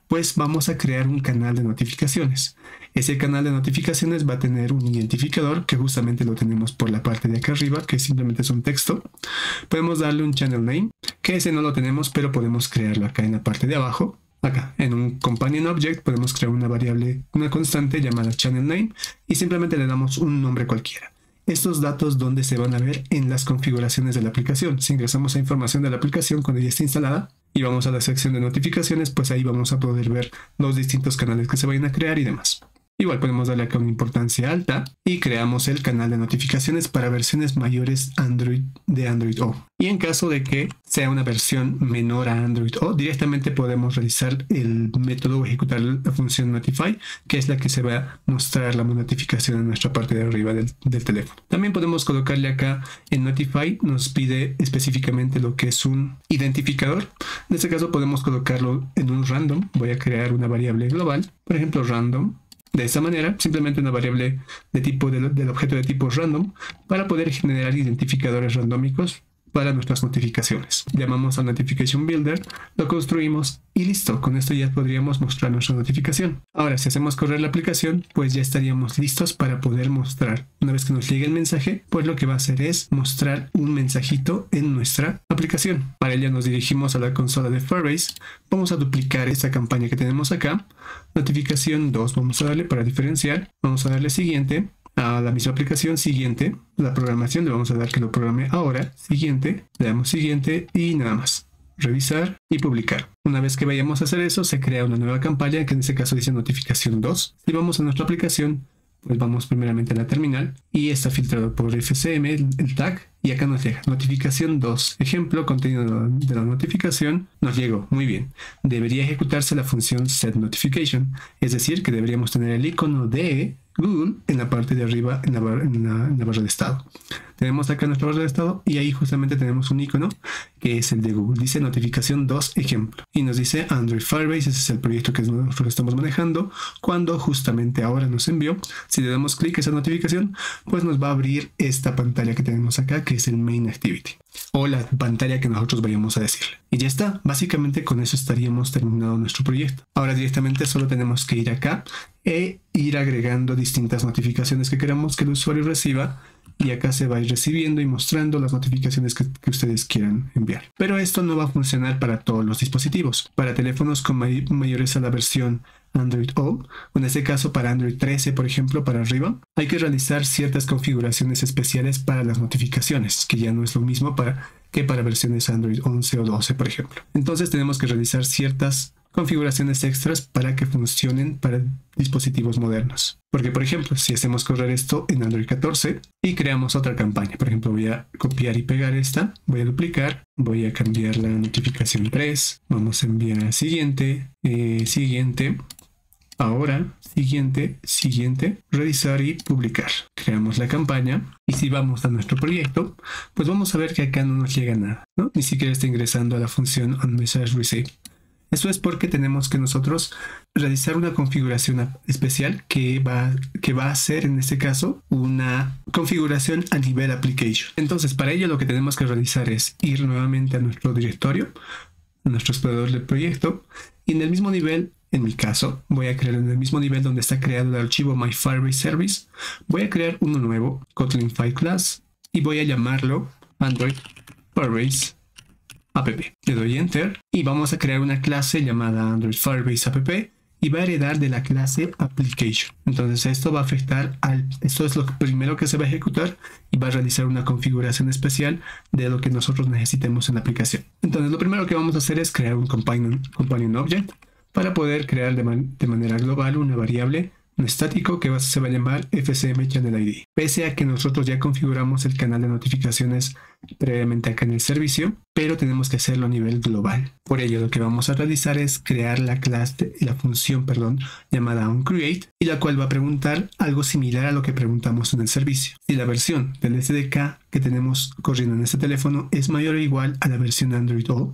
pues vamos a crear un canal de notificaciones. Ese canal de notificaciones va a tener un identificador que justamente lo tenemos por la parte de acá arriba, que simplemente es un texto. Podemos darle un channel name, que ese no lo tenemos, pero podemos crearlo acá en la parte de abajo. Acá, en un companion object podemos crear una variable, una constante llamada channel name y simplemente le damos un nombre cualquiera. Estos datos donde se van a ver en las configuraciones de la aplicación. Si ingresamos a información de la aplicación cuando ya está instalada y vamos a la sección de notificaciones, pues ahí vamos a poder ver los distintos canales que se vayan a crear y demás. Igual podemos darle acá una importancia alta y creamos el canal de notificaciones para versiones mayores Android de Android O. Y en caso de que sea una versión menor a Android O, directamente podemos realizar el método o ejecutar la función notify, que es la que se va a mostrar la notificación en nuestra parte de arriba del, del teléfono. También podemos colocarle acá en notify, nos pide específicamente lo que es un identificador. En este caso podemos colocarlo en un random. Voy a crear una variable global, por ejemplo random de esta manera, simplemente una variable de tipo del, del objeto de tipo random para poder generar identificadores randómicos para nuestras notificaciones. Llamamos a Notification Builder, lo construimos y listo. Con esto ya podríamos mostrar nuestra notificación. Ahora, si hacemos correr la aplicación, pues ya estaríamos listos para poder mostrar. Una vez que nos llegue el mensaje, pues lo que va a hacer es mostrar un mensajito en nuestra aplicación. Para ello nos dirigimos a la consola de Firebase. Vamos a duplicar esta campaña que tenemos acá. Notificación 2, vamos a darle para diferenciar. Vamos a darle siguiente a la misma aplicación, siguiente, la programación, le vamos a dar que lo programe ahora, siguiente, le damos siguiente y nada más. Revisar y publicar. Una vez que vayamos a hacer eso, se crea una nueva campaña que en este caso dice notificación 2. Si vamos a nuestra aplicación, pues vamos primeramente a la terminal y está filtrado por FCM, el tag, y acá nos llega notificación 2, ejemplo, contenido de la notificación, nos llegó, muy bien. Debería ejecutarse la función set notification, es decir, que deberíamos tener el icono de Google en la parte de arriba, en la, barra de estado. Tenemos acá nuestra barra de estado y ahí justamente tenemos un icono que es el de Google. Dice notificación 2 ejemplo. Y nos dice Android Firebase, ese es el proyecto que estamos manejando. Cuando justamente ahora nos envió, si le damos clic a esa notificación, pues nos va a abrir esta pantalla que tenemos acá, que es el Main Activity o la pantalla que nosotros vayamos a decirle. Y ya está, básicamente con eso estaríamos terminado nuestro proyecto. Ahora directamente solo tenemos que ir acá e ir agregando distintas notificaciones que queramos que el usuario reciba y acá se va a ir recibiendo y mostrando las notificaciones que, ustedes quieran enviar. Pero esto no va a funcionar para todos los dispositivos. Para teléfonos con mayores a la versión Android O, en este caso para Android 13, por ejemplo, para arriba, hay que realizar ciertas configuraciones especiales para las notificaciones, que ya no es lo mismo que para versiones Android 11 o 12, por ejemplo. Entonces tenemos que realizar ciertas configuraciones extras para que funcionen para dispositivos modernos. Porque, por ejemplo, si hacemos correr esto en Android 14 y creamos otra campaña, por ejemplo, voy a copiar y pegar esta, voy a duplicar, voy a cambiar la notificación 3, vamos a enviar a siguiente, eh, siguiente, ahora, siguiente, siguiente, revisar y publicar. Creamos la campaña y si vamos a nuestro proyecto, pues vamos a ver que acá no nos llega nada, Ni siquiera está ingresando a la función on eso es porque tenemos que nosotros realizar una configuración especial que va, que va a ser en este caso una configuración a nivel application. Entonces para ello lo que tenemos que realizar es ir nuevamente a nuestro directorio, a nuestro explorador del proyecto y en el mismo nivel en mi caso, voy a crear en el mismo nivel donde está creado el archivo My Firebase Service, voy a crear uno nuevo, Kotlin File Class, y voy a llamarlo Android Firebase app. Le doy enter y vamos a crear una clase llamada Android Firebase app y va a heredar de la clase application. Entonces esto va a afectar al, esto es lo primero que se va a ejecutar y va a realizar una configuración especial de lo que nosotros necesitemos en la aplicación. Entonces lo primero que vamos a hacer es crear un companion, object para poder crear de manera global una variable un estático que se va a llamar FCM Channel ID. Pese a que nosotros ya configuramos el canal de notificaciones previamente acá en el servicio, pero tenemos que hacerlo a nivel global. Por ello, lo que vamos a realizar es crear la clase, la función, perdón, llamada onCreate, y la cual va a preguntar algo similar a lo que preguntamos en el servicio. Y la versión del SDK que tenemos corriendo en este teléfono es mayor o igual a la versión Android O,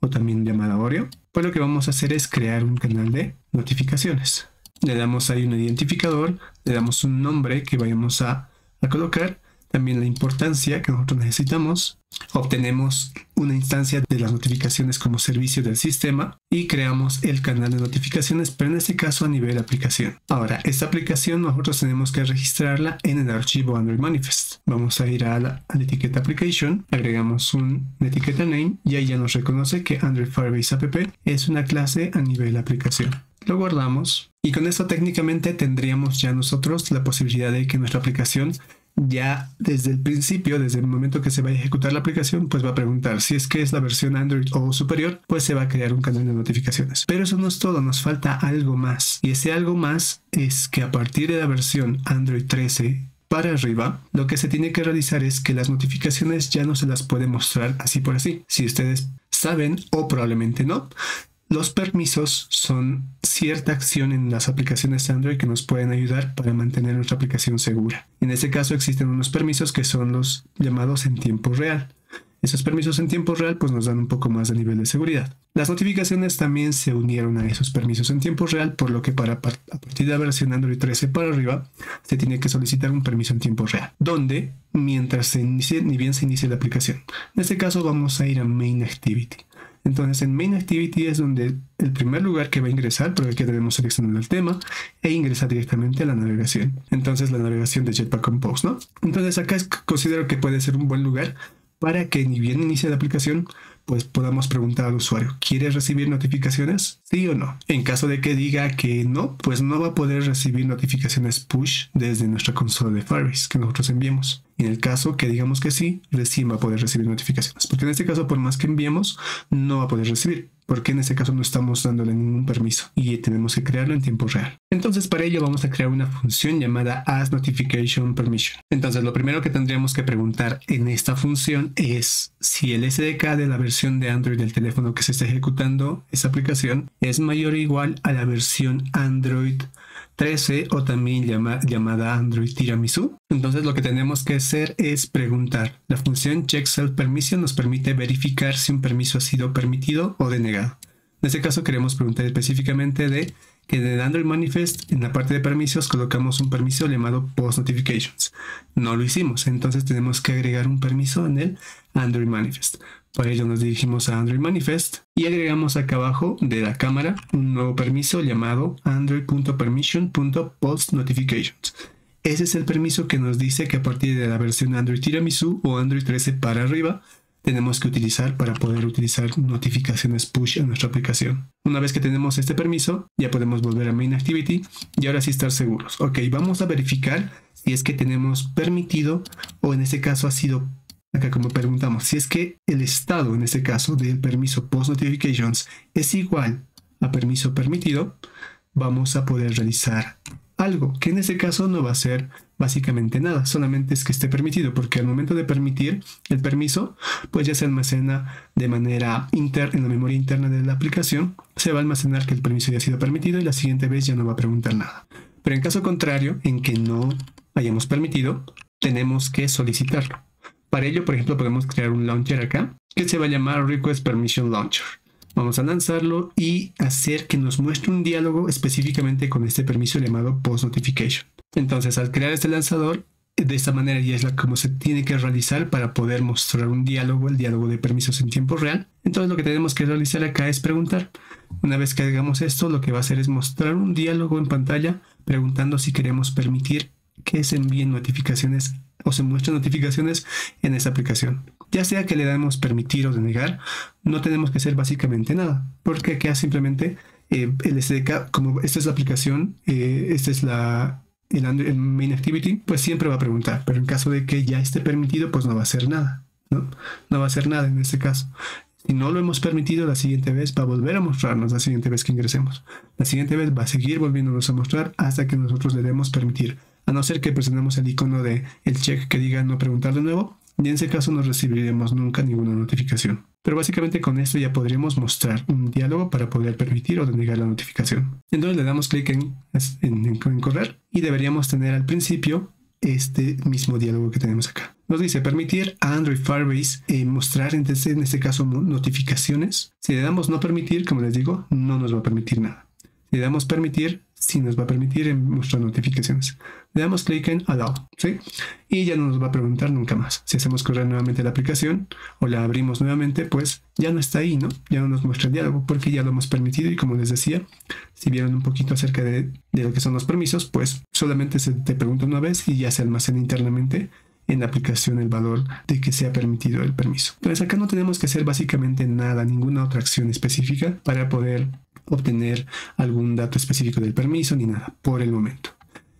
o también llamada Oreo, pues lo que vamos a hacer es crear un canal de notificaciones le damos ahí un identificador, le damos un nombre que vayamos a, colocar, también la importancia que nosotros necesitamos, obtenemos una instancia de las notificaciones como servicio del sistema y creamos el canal de notificaciones, pero en este caso a nivel aplicación. Ahora, esta aplicación nosotros tenemos que registrarla en el archivo Android Manifest. Vamos a ir a la, etiqueta Application, agregamos una etiqueta Name y ahí ya nos reconoce que Android Firebase App es una clase a nivel aplicación lo guardamos y con esto técnicamente tendríamos ya nosotros la posibilidad de que nuestra aplicación ya desde el principio, desde el momento que se va a ejecutar la aplicación, pues va a preguntar si es que es la versión Android o superior, pues se va a crear un canal de notificaciones. Pero eso no es todo, nos falta algo más. Y ese algo más es que a partir de la versión Android 13 para arriba, lo que se tiene que realizar es que las notificaciones ya no se las puede mostrar así por así. Si ustedes saben o probablemente no, los permisos son cierta acción en las aplicaciones Android que nos pueden ayudar para mantener nuestra aplicación segura. En este caso existen unos permisos que son los llamados en tiempo real. Esos permisos en tiempo real pues nos dan un poco más de nivel de seguridad. Las notificaciones también se unieron a esos permisos en tiempo real, por lo que para a partir de la versión Android 13 para arriba se tiene que solicitar un permiso en tiempo real, donde mientras se inicie, ni bien se inicie la aplicación. En este caso vamos a ir a Main Activity. Entonces en main activity es donde el primer lugar que va a ingresar, pero aquí tenemos seleccionado el tema, e ingresa directamente a la navegación. Entonces la navegación de Jetpack Compose, ¿no? Entonces acá considero que puede ser un buen lugar para que ni bien inicia la aplicación, pues podamos preguntar al usuario, ¿quieres recibir notificaciones? Sí o no. En caso de que diga que no, pues no va a poder recibir notificaciones push desde nuestra consola de Firebase que nosotros enviamos en el caso que digamos que sí, recién va a poder recibir notificaciones. Porque en este caso, por más que enviemos, no va a poder recibir. Porque en este caso no estamos dándole ningún permiso y tenemos que crearlo en tiempo real. Entonces para ello vamos a crear una función llamada as notification Permission. Entonces lo primero que tendríamos que preguntar en esta función es si el SDK de la versión de Android del teléfono que se está ejecutando esa aplicación es mayor o igual a la versión Android 13 o también llamada Android Tiramisu. Entonces lo que tenemos que hacer es preguntar. La función CheckSelfPermission nos permite verificar si un permiso ha sido permitido o denegado. En este caso queremos preguntar específicamente de que en el Android Manifest, en la parte de permisos, colocamos un permiso llamado Post Notifications. No lo hicimos, entonces tenemos que agregar un permiso en el Android Manifest. Para ello nos dirigimos a Android Manifest y agregamos acá abajo de la cámara un nuevo permiso llamado android.permission.postNotifications. Ese es el permiso que nos dice que a partir de la versión Android Tiramisu o Android 13 para arriba tenemos que utilizar para poder utilizar notificaciones push en nuestra aplicación. Una vez que tenemos este permiso, ya podemos volver a Main Activity y ahora sí estar seguros. Ok, vamos a verificar si es que tenemos permitido o en este caso ha sido Acá como preguntamos, si es que el estado, en este caso, del permiso post notifications es igual a permiso permitido, vamos a poder realizar algo, que en este caso no va a ser básicamente nada, solamente es que esté permitido, porque al momento de permitir el permiso, pues ya se almacena de manera interna, en la memoria interna de la aplicación, se va a almacenar que el permiso ya ha sido permitido y la siguiente vez ya no va a preguntar nada. Pero en caso contrario, en que no hayamos permitido, tenemos que solicitarlo. Para ello, por ejemplo, podemos crear un launcher acá que se va a llamar Request Permission Launcher. Vamos a lanzarlo y hacer que nos muestre un diálogo específicamente con este permiso llamado Post Notification. Entonces, al crear este lanzador, de esta manera ya es la, como se tiene que realizar para poder mostrar un diálogo, el diálogo de permisos en tiempo real. Entonces lo que tenemos que realizar acá es preguntar. Una vez que hagamos esto, lo que va a hacer es mostrar un diálogo en pantalla preguntando si queremos permitir que se envíen notificaciones o se muestran notificaciones en esta aplicación. Ya sea que le damos permitir o denegar, no tenemos que hacer básicamente nada, porque acá simplemente eh, el SDK, como esta es la aplicación, eh, esta es la el, main activity, pues siempre va a preguntar, pero en caso de que ya esté permitido, pues no va a hacer nada, ¿no? No va a hacer nada en este caso. Si no lo hemos permitido, la siguiente vez va a volver a mostrarnos, la siguiente vez que ingresemos. La siguiente vez va a seguir volviéndonos a mostrar hasta que nosotros le demos permitir no ser que presionemos el icono de el check que diga no preguntar de nuevo, y en ese caso no recibiremos nunca ninguna notificación. Pero básicamente con esto ya podríamos mostrar un diálogo para poder permitir o denegar la notificación. Entonces le damos clic en, en, correr y deberíamos tener al principio este mismo diálogo que tenemos acá. Nos dice permitir a Android Firebase eh, mostrar entonces, este, en este caso notificaciones. Si le damos no permitir, como les digo, no nos va a permitir nada. Si le damos permitir, y nos va a permitir en nuestras notificaciones. Le damos clic en Allow, ¿sí? Y ya no nos va a preguntar nunca más. Si hacemos correr nuevamente la aplicación o la abrimos nuevamente, pues ya no está ahí, ¿no? Ya no nos muestra el diálogo porque ya lo hemos permitido y como les decía, si vieron un poquito acerca de, de lo que son los permisos, pues solamente se te pregunta una vez y ya se almacena internamente en la aplicación el valor de que se ha permitido el permiso. Entonces acá no tenemos que hacer básicamente nada, ninguna otra acción específica para poder obtener algún dato específico del permiso ni nada por el momento.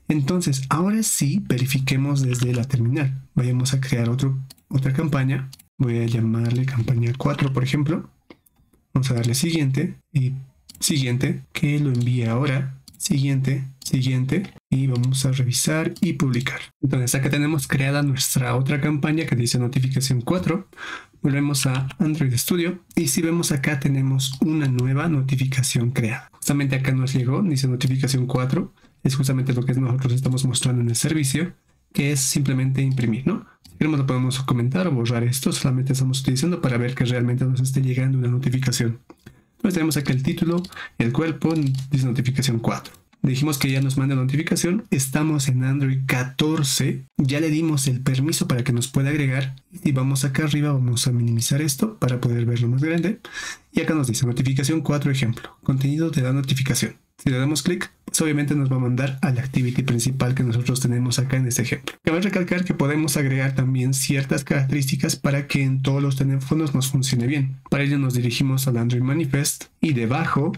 Entonces, ahora sí, verifiquemos desde la terminal. Vayamos a crear otro, otra campaña. Voy a llamarle campaña 4, por ejemplo. Vamos a darle siguiente y siguiente, que lo envíe ahora. Siguiente, siguiente. Y vamos a revisar y publicar. Entonces, acá tenemos creada nuestra otra campaña que dice notificación 4 volvemos a Android Studio y si vemos acá tenemos una nueva notificación creada. Justamente acá nos llegó, dice notificación 4, es justamente lo que nosotros estamos mostrando en el servicio, que es simplemente imprimir, ¿no? queremos lo podemos comentar o borrar esto, solamente estamos utilizando para ver que realmente nos esté llegando una notificación. Entonces tenemos acá el título, el cuerpo, dice notificación 4 dijimos que ya nos manda notificación. Estamos en Android 14. Ya le dimos el permiso para que nos pueda agregar. Y vamos acá arriba, vamos a minimizar esto para poder verlo más grande. Y acá nos dice notificación 4 ejemplo. Contenido de la notificación. Si le damos clic, pues obviamente nos va a mandar a la activity principal que nosotros tenemos acá en este ejemplo. Cabe recalcar que podemos agregar también ciertas características para que en todos los teléfonos nos funcione bien. Para ello nos dirigimos al Android Manifest y debajo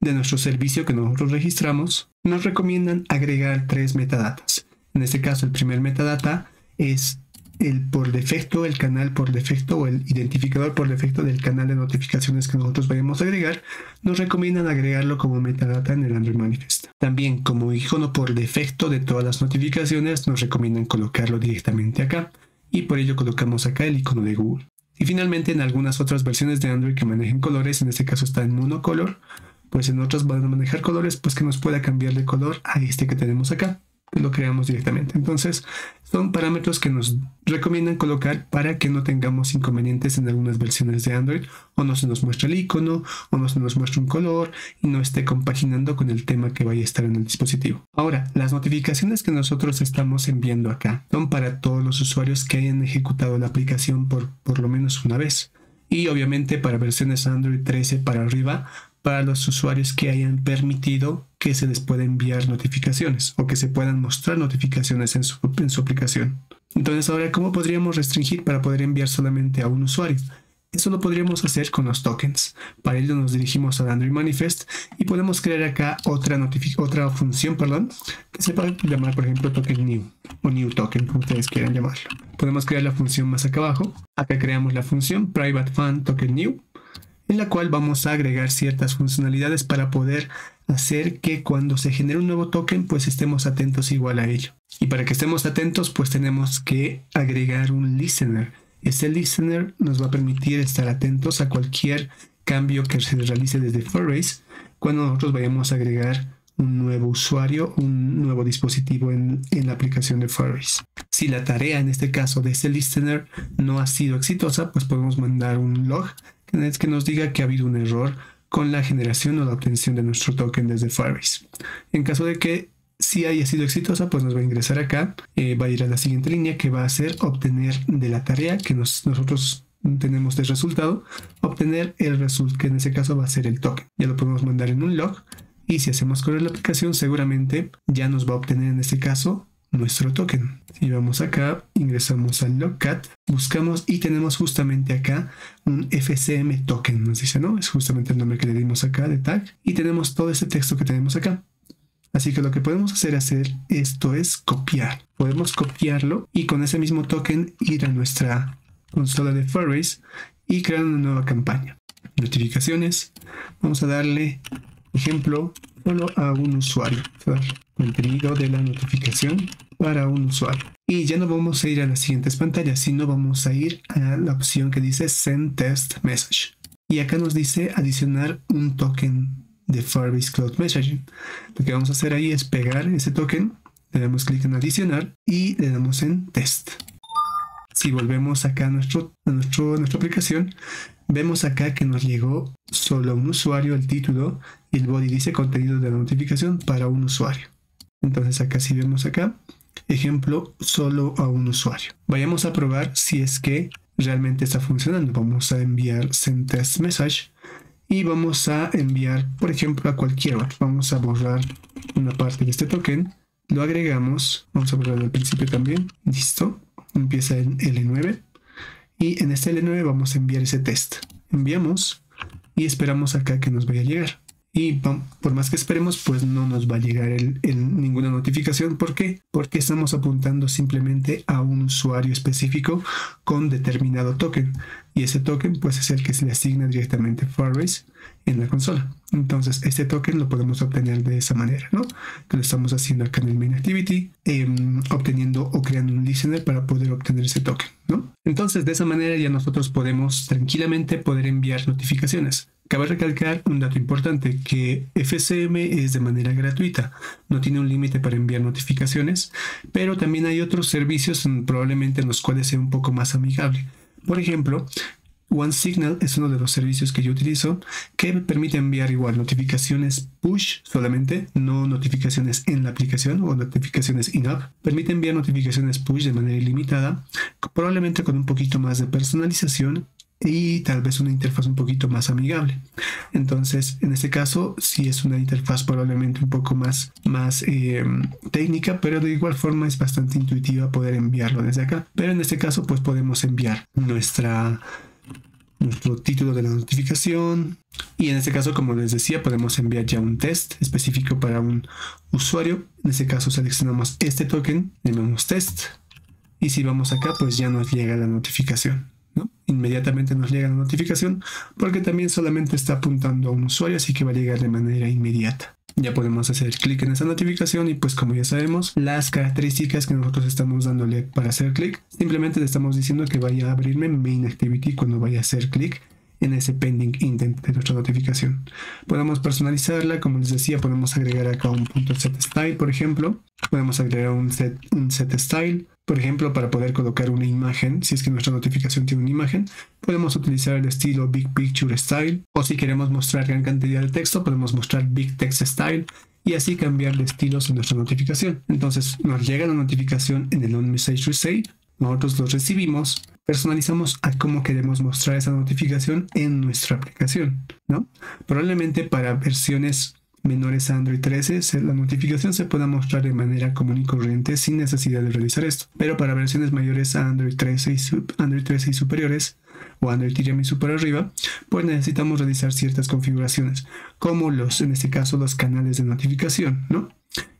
de nuestro servicio que nosotros registramos, nos recomiendan agregar tres metadatas. En este caso, el primer metadata es el por defecto, el canal por defecto o el identificador por defecto del canal de notificaciones que nosotros vayamos a agregar, nos recomiendan agregarlo como metadata en el Android Manifest. También como icono por defecto de todas las notificaciones, nos recomiendan colocarlo directamente acá y por ello colocamos acá el icono de Google. Y finalmente en algunas otras versiones de Android que manejen colores, en este caso está en monocolor, pues en otras van a manejar colores, pues que nos pueda cambiar de color a este que tenemos acá. Lo creamos directamente. Entonces, son parámetros que nos recomiendan colocar para que no tengamos inconvenientes en algunas versiones de Android, o no se nos muestra el icono, o no se nos muestra un color y no esté compaginando con el tema que vaya a estar en el dispositivo. Ahora, las notificaciones que nosotros estamos enviando acá son para todos los usuarios que hayan ejecutado la aplicación por por lo menos una vez. Y obviamente para versiones Android 13 para arriba para los usuarios que hayan permitido que se les pueda enviar notificaciones o que se puedan mostrar notificaciones en su, aplicación. Entonces ahora, ¿cómo podríamos restringir para poder enviar solamente a un usuario? Eso lo podríamos hacer con los tokens. Para ello nos dirigimos al Android Manifest y podemos crear acá otra, otra función perdón, que se puede llamar, por ejemplo, token new o new token, como ustedes quieran llamarlo. Podemos crear la función más acá abajo. Acá creamos la función private fan token new en la cual vamos a agregar ciertas funcionalidades para poder hacer que cuando se genere un nuevo token pues estemos atentos igual a ello. Y para que estemos atentos pues tenemos que agregar un listener. Este listener nos va a permitir estar atentos a cualquier cambio que se realice desde Firebase cuando nosotros vayamos a agregar un nuevo usuario, un nuevo dispositivo en, en la aplicación de Firebase. Si la tarea en este caso de este listener no ha sido exitosa, pues podemos mandar un log es que nos diga que ha habido un error con la generación o la obtención de nuestro token desde Firebase. En caso de que si haya sido exitosa, pues nos va a ingresar acá, eh, va a ir a la siguiente línea que va a ser obtener de la tarea que nosotros tenemos de resultado, obtener el resultado, que en ese caso va a ser el token. Ya lo podemos mandar en un log y si hacemos correr la aplicación seguramente ya nos va a obtener en este caso nuestro token. Si vamos acá, ingresamos al Logcat, buscamos y tenemos justamente acá un FCM token, nos dice, ¿no? Es justamente el nombre que le dimos acá de tag y tenemos todo ese texto que tenemos acá. Así que lo que podemos hacer, hacer esto es copiar. Podemos copiarlo y con ese mismo token ir a nuestra consola de Firebase y crear una nueva campaña. Notificaciones. Vamos a darle ejemplo solo a un usuario contenido de la notificación para un usuario. Y ya no vamos a ir a las siguientes pantallas, sino vamos a ir a la opción que dice Send Test Message. Y acá nos dice adicionar un token de Firebase Cloud Messaging. Lo que vamos a hacer ahí es pegar ese token, le damos clic en adicionar y le damos en test. Si volvemos acá a, nuestra aplicación, vemos acá que nos llegó solo un usuario el título y el body dice contenido de la notificación para un usuario. Entonces acá si vemos acá, ejemplo solo a un usuario. Vayamos a probar si es que realmente está funcionando. Vamos a enviar send test message y vamos a enviar, por ejemplo, a cualquiera. Vamos a borrar una parte de este token. Lo agregamos. Vamos a borrarlo al principio también. Listo. Empieza en L9. Y en este L9 vamos a enviar ese test. Enviamos y esperamos acá que nos vaya a llegar y por más que esperemos, pues no nos va a llegar ninguna notificación. ¿Por qué? Porque estamos apuntando simplemente a un usuario específico con determinado token y ese token pues es el que se le asigna directamente Firebase en la consola. Entonces, este token lo podemos obtener de esa manera, ¿no? Que lo estamos haciendo acá en el main activity, em, obteniendo o creando un listener para poder obtener ese token, ¿no? Entonces, de esa manera ya nosotros podemos tranquilamente poder enviar notificaciones. Cabe recalcar un dato importante, que FCM es de manera gratuita, no tiene un límite para enviar notificaciones, pero también hay otros servicios probablemente en los cuales sea un poco más amigable. Por ejemplo, OneSignal es uno de los servicios que yo utilizo que permite enviar igual notificaciones push solamente, no notificaciones en la aplicación o notificaciones in-app. Permite enviar notificaciones push de manera ilimitada, probablemente con un poquito más de personalización y tal vez una interfaz un poquito más amigable. Entonces, en este caso, si es una interfaz probablemente un poco más, más eh, técnica, pero de igual forma es bastante intuitiva poder enviarlo desde acá. Pero en este caso, pues podemos enviar nuestra nuestro título de la notificación. Y en este caso, como les decía, podemos enviar ya un test específico para un usuario. En este caso seleccionamos este token, llamamos test. Y si vamos acá, pues ya nos llega la notificación. Inmediatamente nos llega la notificación porque también solamente está apuntando a un usuario, así que va a llegar de manera inmediata ya podemos hacer clic en esa notificación y pues como ya sabemos las características que nosotros estamos dándole para hacer clic simplemente le estamos diciendo que vaya a abrirme MainActivity cuando vaya a hacer clic en ese pending intent de nuestra notificación. Podemos personalizarla, como les decía, podemos agregar acá un punto set style, por ejemplo. Podemos agregar un set, un set style, por ejemplo, para poder colocar una imagen, si es que nuestra notificación tiene una imagen, podemos utilizar el estilo Big Picture Style, o si queremos mostrar gran cantidad de texto, podemos mostrar Big Text Style, y así cambiar de estilos en nuestra notificación. Entonces, nos llega la notificación en el On Message received nosotros lo recibimos, personalizamos a cómo queremos mostrar esa notificación en nuestra aplicación, ¿no? Probablemente para versiones menores a Android 13, la notificación se pueda mostrar de manera común y corriente sin necesidad de realizar esto. Pero para versiones mayores a Android 13 y, Android 13 superiores, o Android y super arriba, pues necesitamos realizar ciertas configuraciones, como los, en este caso, los canales de notificación, ¿no?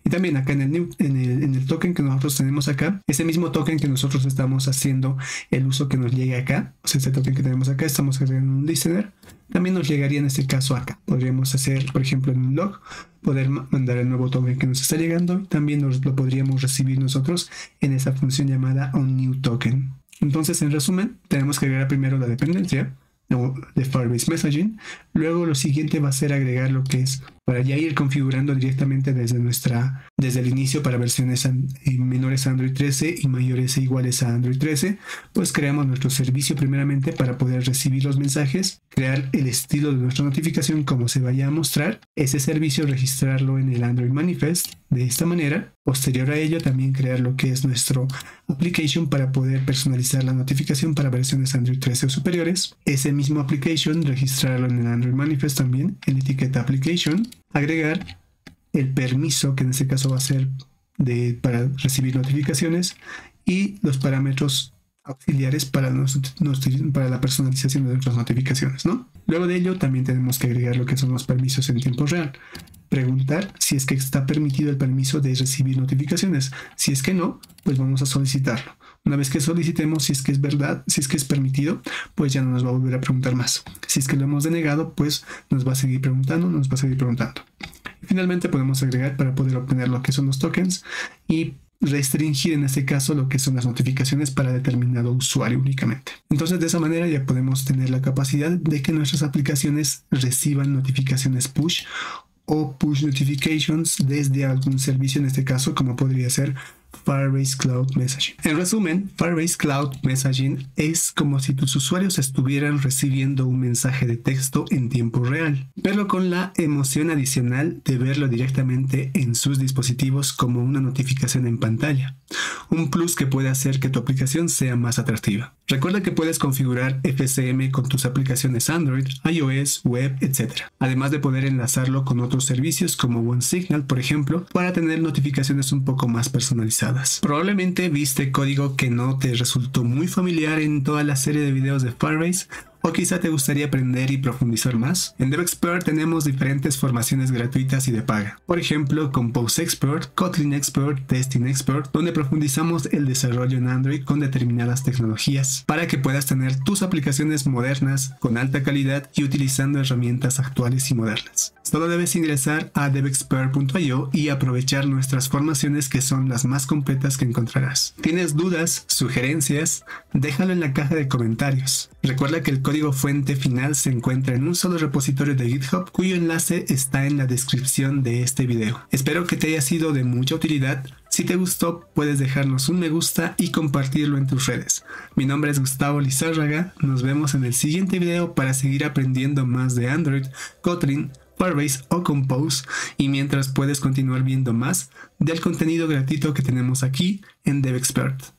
Y también acá en el, en el, token que nosotros tenemos acá, ese mismo token que nosotros estamos haciendo el uso que nos llegue acá, o sea, este token que tenemos acá, estamos agregando un listener, también nos llegaría en este caso acá. Podríamos hacer, por ejemplo, en un log, poder mandar el nuevo token que nos está llegando también lo podríamos recibir nosotros en esa función llamada new token Entonces, en resumen, tenemos que agregar primero la dependencia de Firebase Messaging. Luego, lo siguiente va a ser agregar lo que es para ya ir configurando directamente desde nuestra desde el inicio para versiones eh, menores a Android 13 y mayores e iguales a Android 13, pues creamos nuestro servicio primeramente para poder recibir los mensajes, crear el estilo de nuestra notificación como se vaya a mostrar, ese servicio registrarlo en el Android Manifest de esta manera, posterior a ello también crear lo que es nuestro application para poder personalizar la notificación para versiones Android 13 o superiores, ese mismo application registrarlo en el Android Manifest también en etiqueta application agregar el permiso, que en este caso va a ser de, para recibir notificaciones, y los parámetros auxiliares para, la personalización de nuestras notificaciones, ¿no? Luego de ello, también tenemos que agregar lo que son los permisos en tiempo real. Preguntar si es que está permitido el permiso de recibir notificaciones. Si es que no, pues vamos a solicitarlo. Una vez que solicitemos si es que es verdad, si es que es permitido, pues ya no nos va a volver a preguntar más. Si es que lo hemos denegado, pues nos va a seguir preguntando, nos va a seguir preguntando. Finalmente podemos agregar para poder obtener lo que son los tokens y restringir en este caso lo que son las notificaciones para determinado usuario únicamente. Entonces de esa manera ya podemos tener la capacidad de que nuestras aplicaciones reciban notificaciones push o push notifications desde algún servicio, en este caso como podría ser Firebase Cloud Messaging. En resumen, Firebase Cloud Messaging es como si tus usuarios estuvieran recibiendo un mensaje de texto en tiempo real, pero con la emoción adicional de verlo directamente en sus dispositivos como una notificación en pantalla, un plus que puede hacer que tu aplicación sea más atractiva. Recuerda que puedes configurar FCM con tus aplicaciones Android, iOS, web, etc. Además de poder enlazarlo con otros servicios como OneSignal, por ejemplo, para tener notificaciones un poco más personalizadas. Probablemente viste código que no te resultó muy familiar en toda la serie de videos de Firebase ¿O quizá te gustaría aprender y profundizar más? En DevExpert tenemos diferentes formaciones gratuitas y de paga. Por ejemplo, Compose Expert, Kotlin Expert, Testing Expert, donde profundizamos el desarrollo en Android con determinadas tecnologías, para que puedas tener tus aplicaciones modernas, con alta calidad y utilizando herramientas actuales y modernas. Solo debes ingresar a devexpert.io y aprovechar nuestras formaciones que son las más completas que encontrarás. ¿Tienes dudas, sugerencias? Déjalo en la caja de comentarios. Recuerda que el código fuente final se encuentra en un solo repositorio de GitHub cuyo enlace está en la descripción de este video. Espero que te haya sido de mucha utilidad. Si te gustó, puedes dejarnos un me gusta y compartirlo en tus redes. Mi nombre es Gustavo Lizárraga. Nos vemos en el siguiente video para seguir aprendiendo más de Android, Kotlin, Firebase o Compose y mientras puedes continuar viendo más del contenido gratuito que tenemos aquí en DevExpert.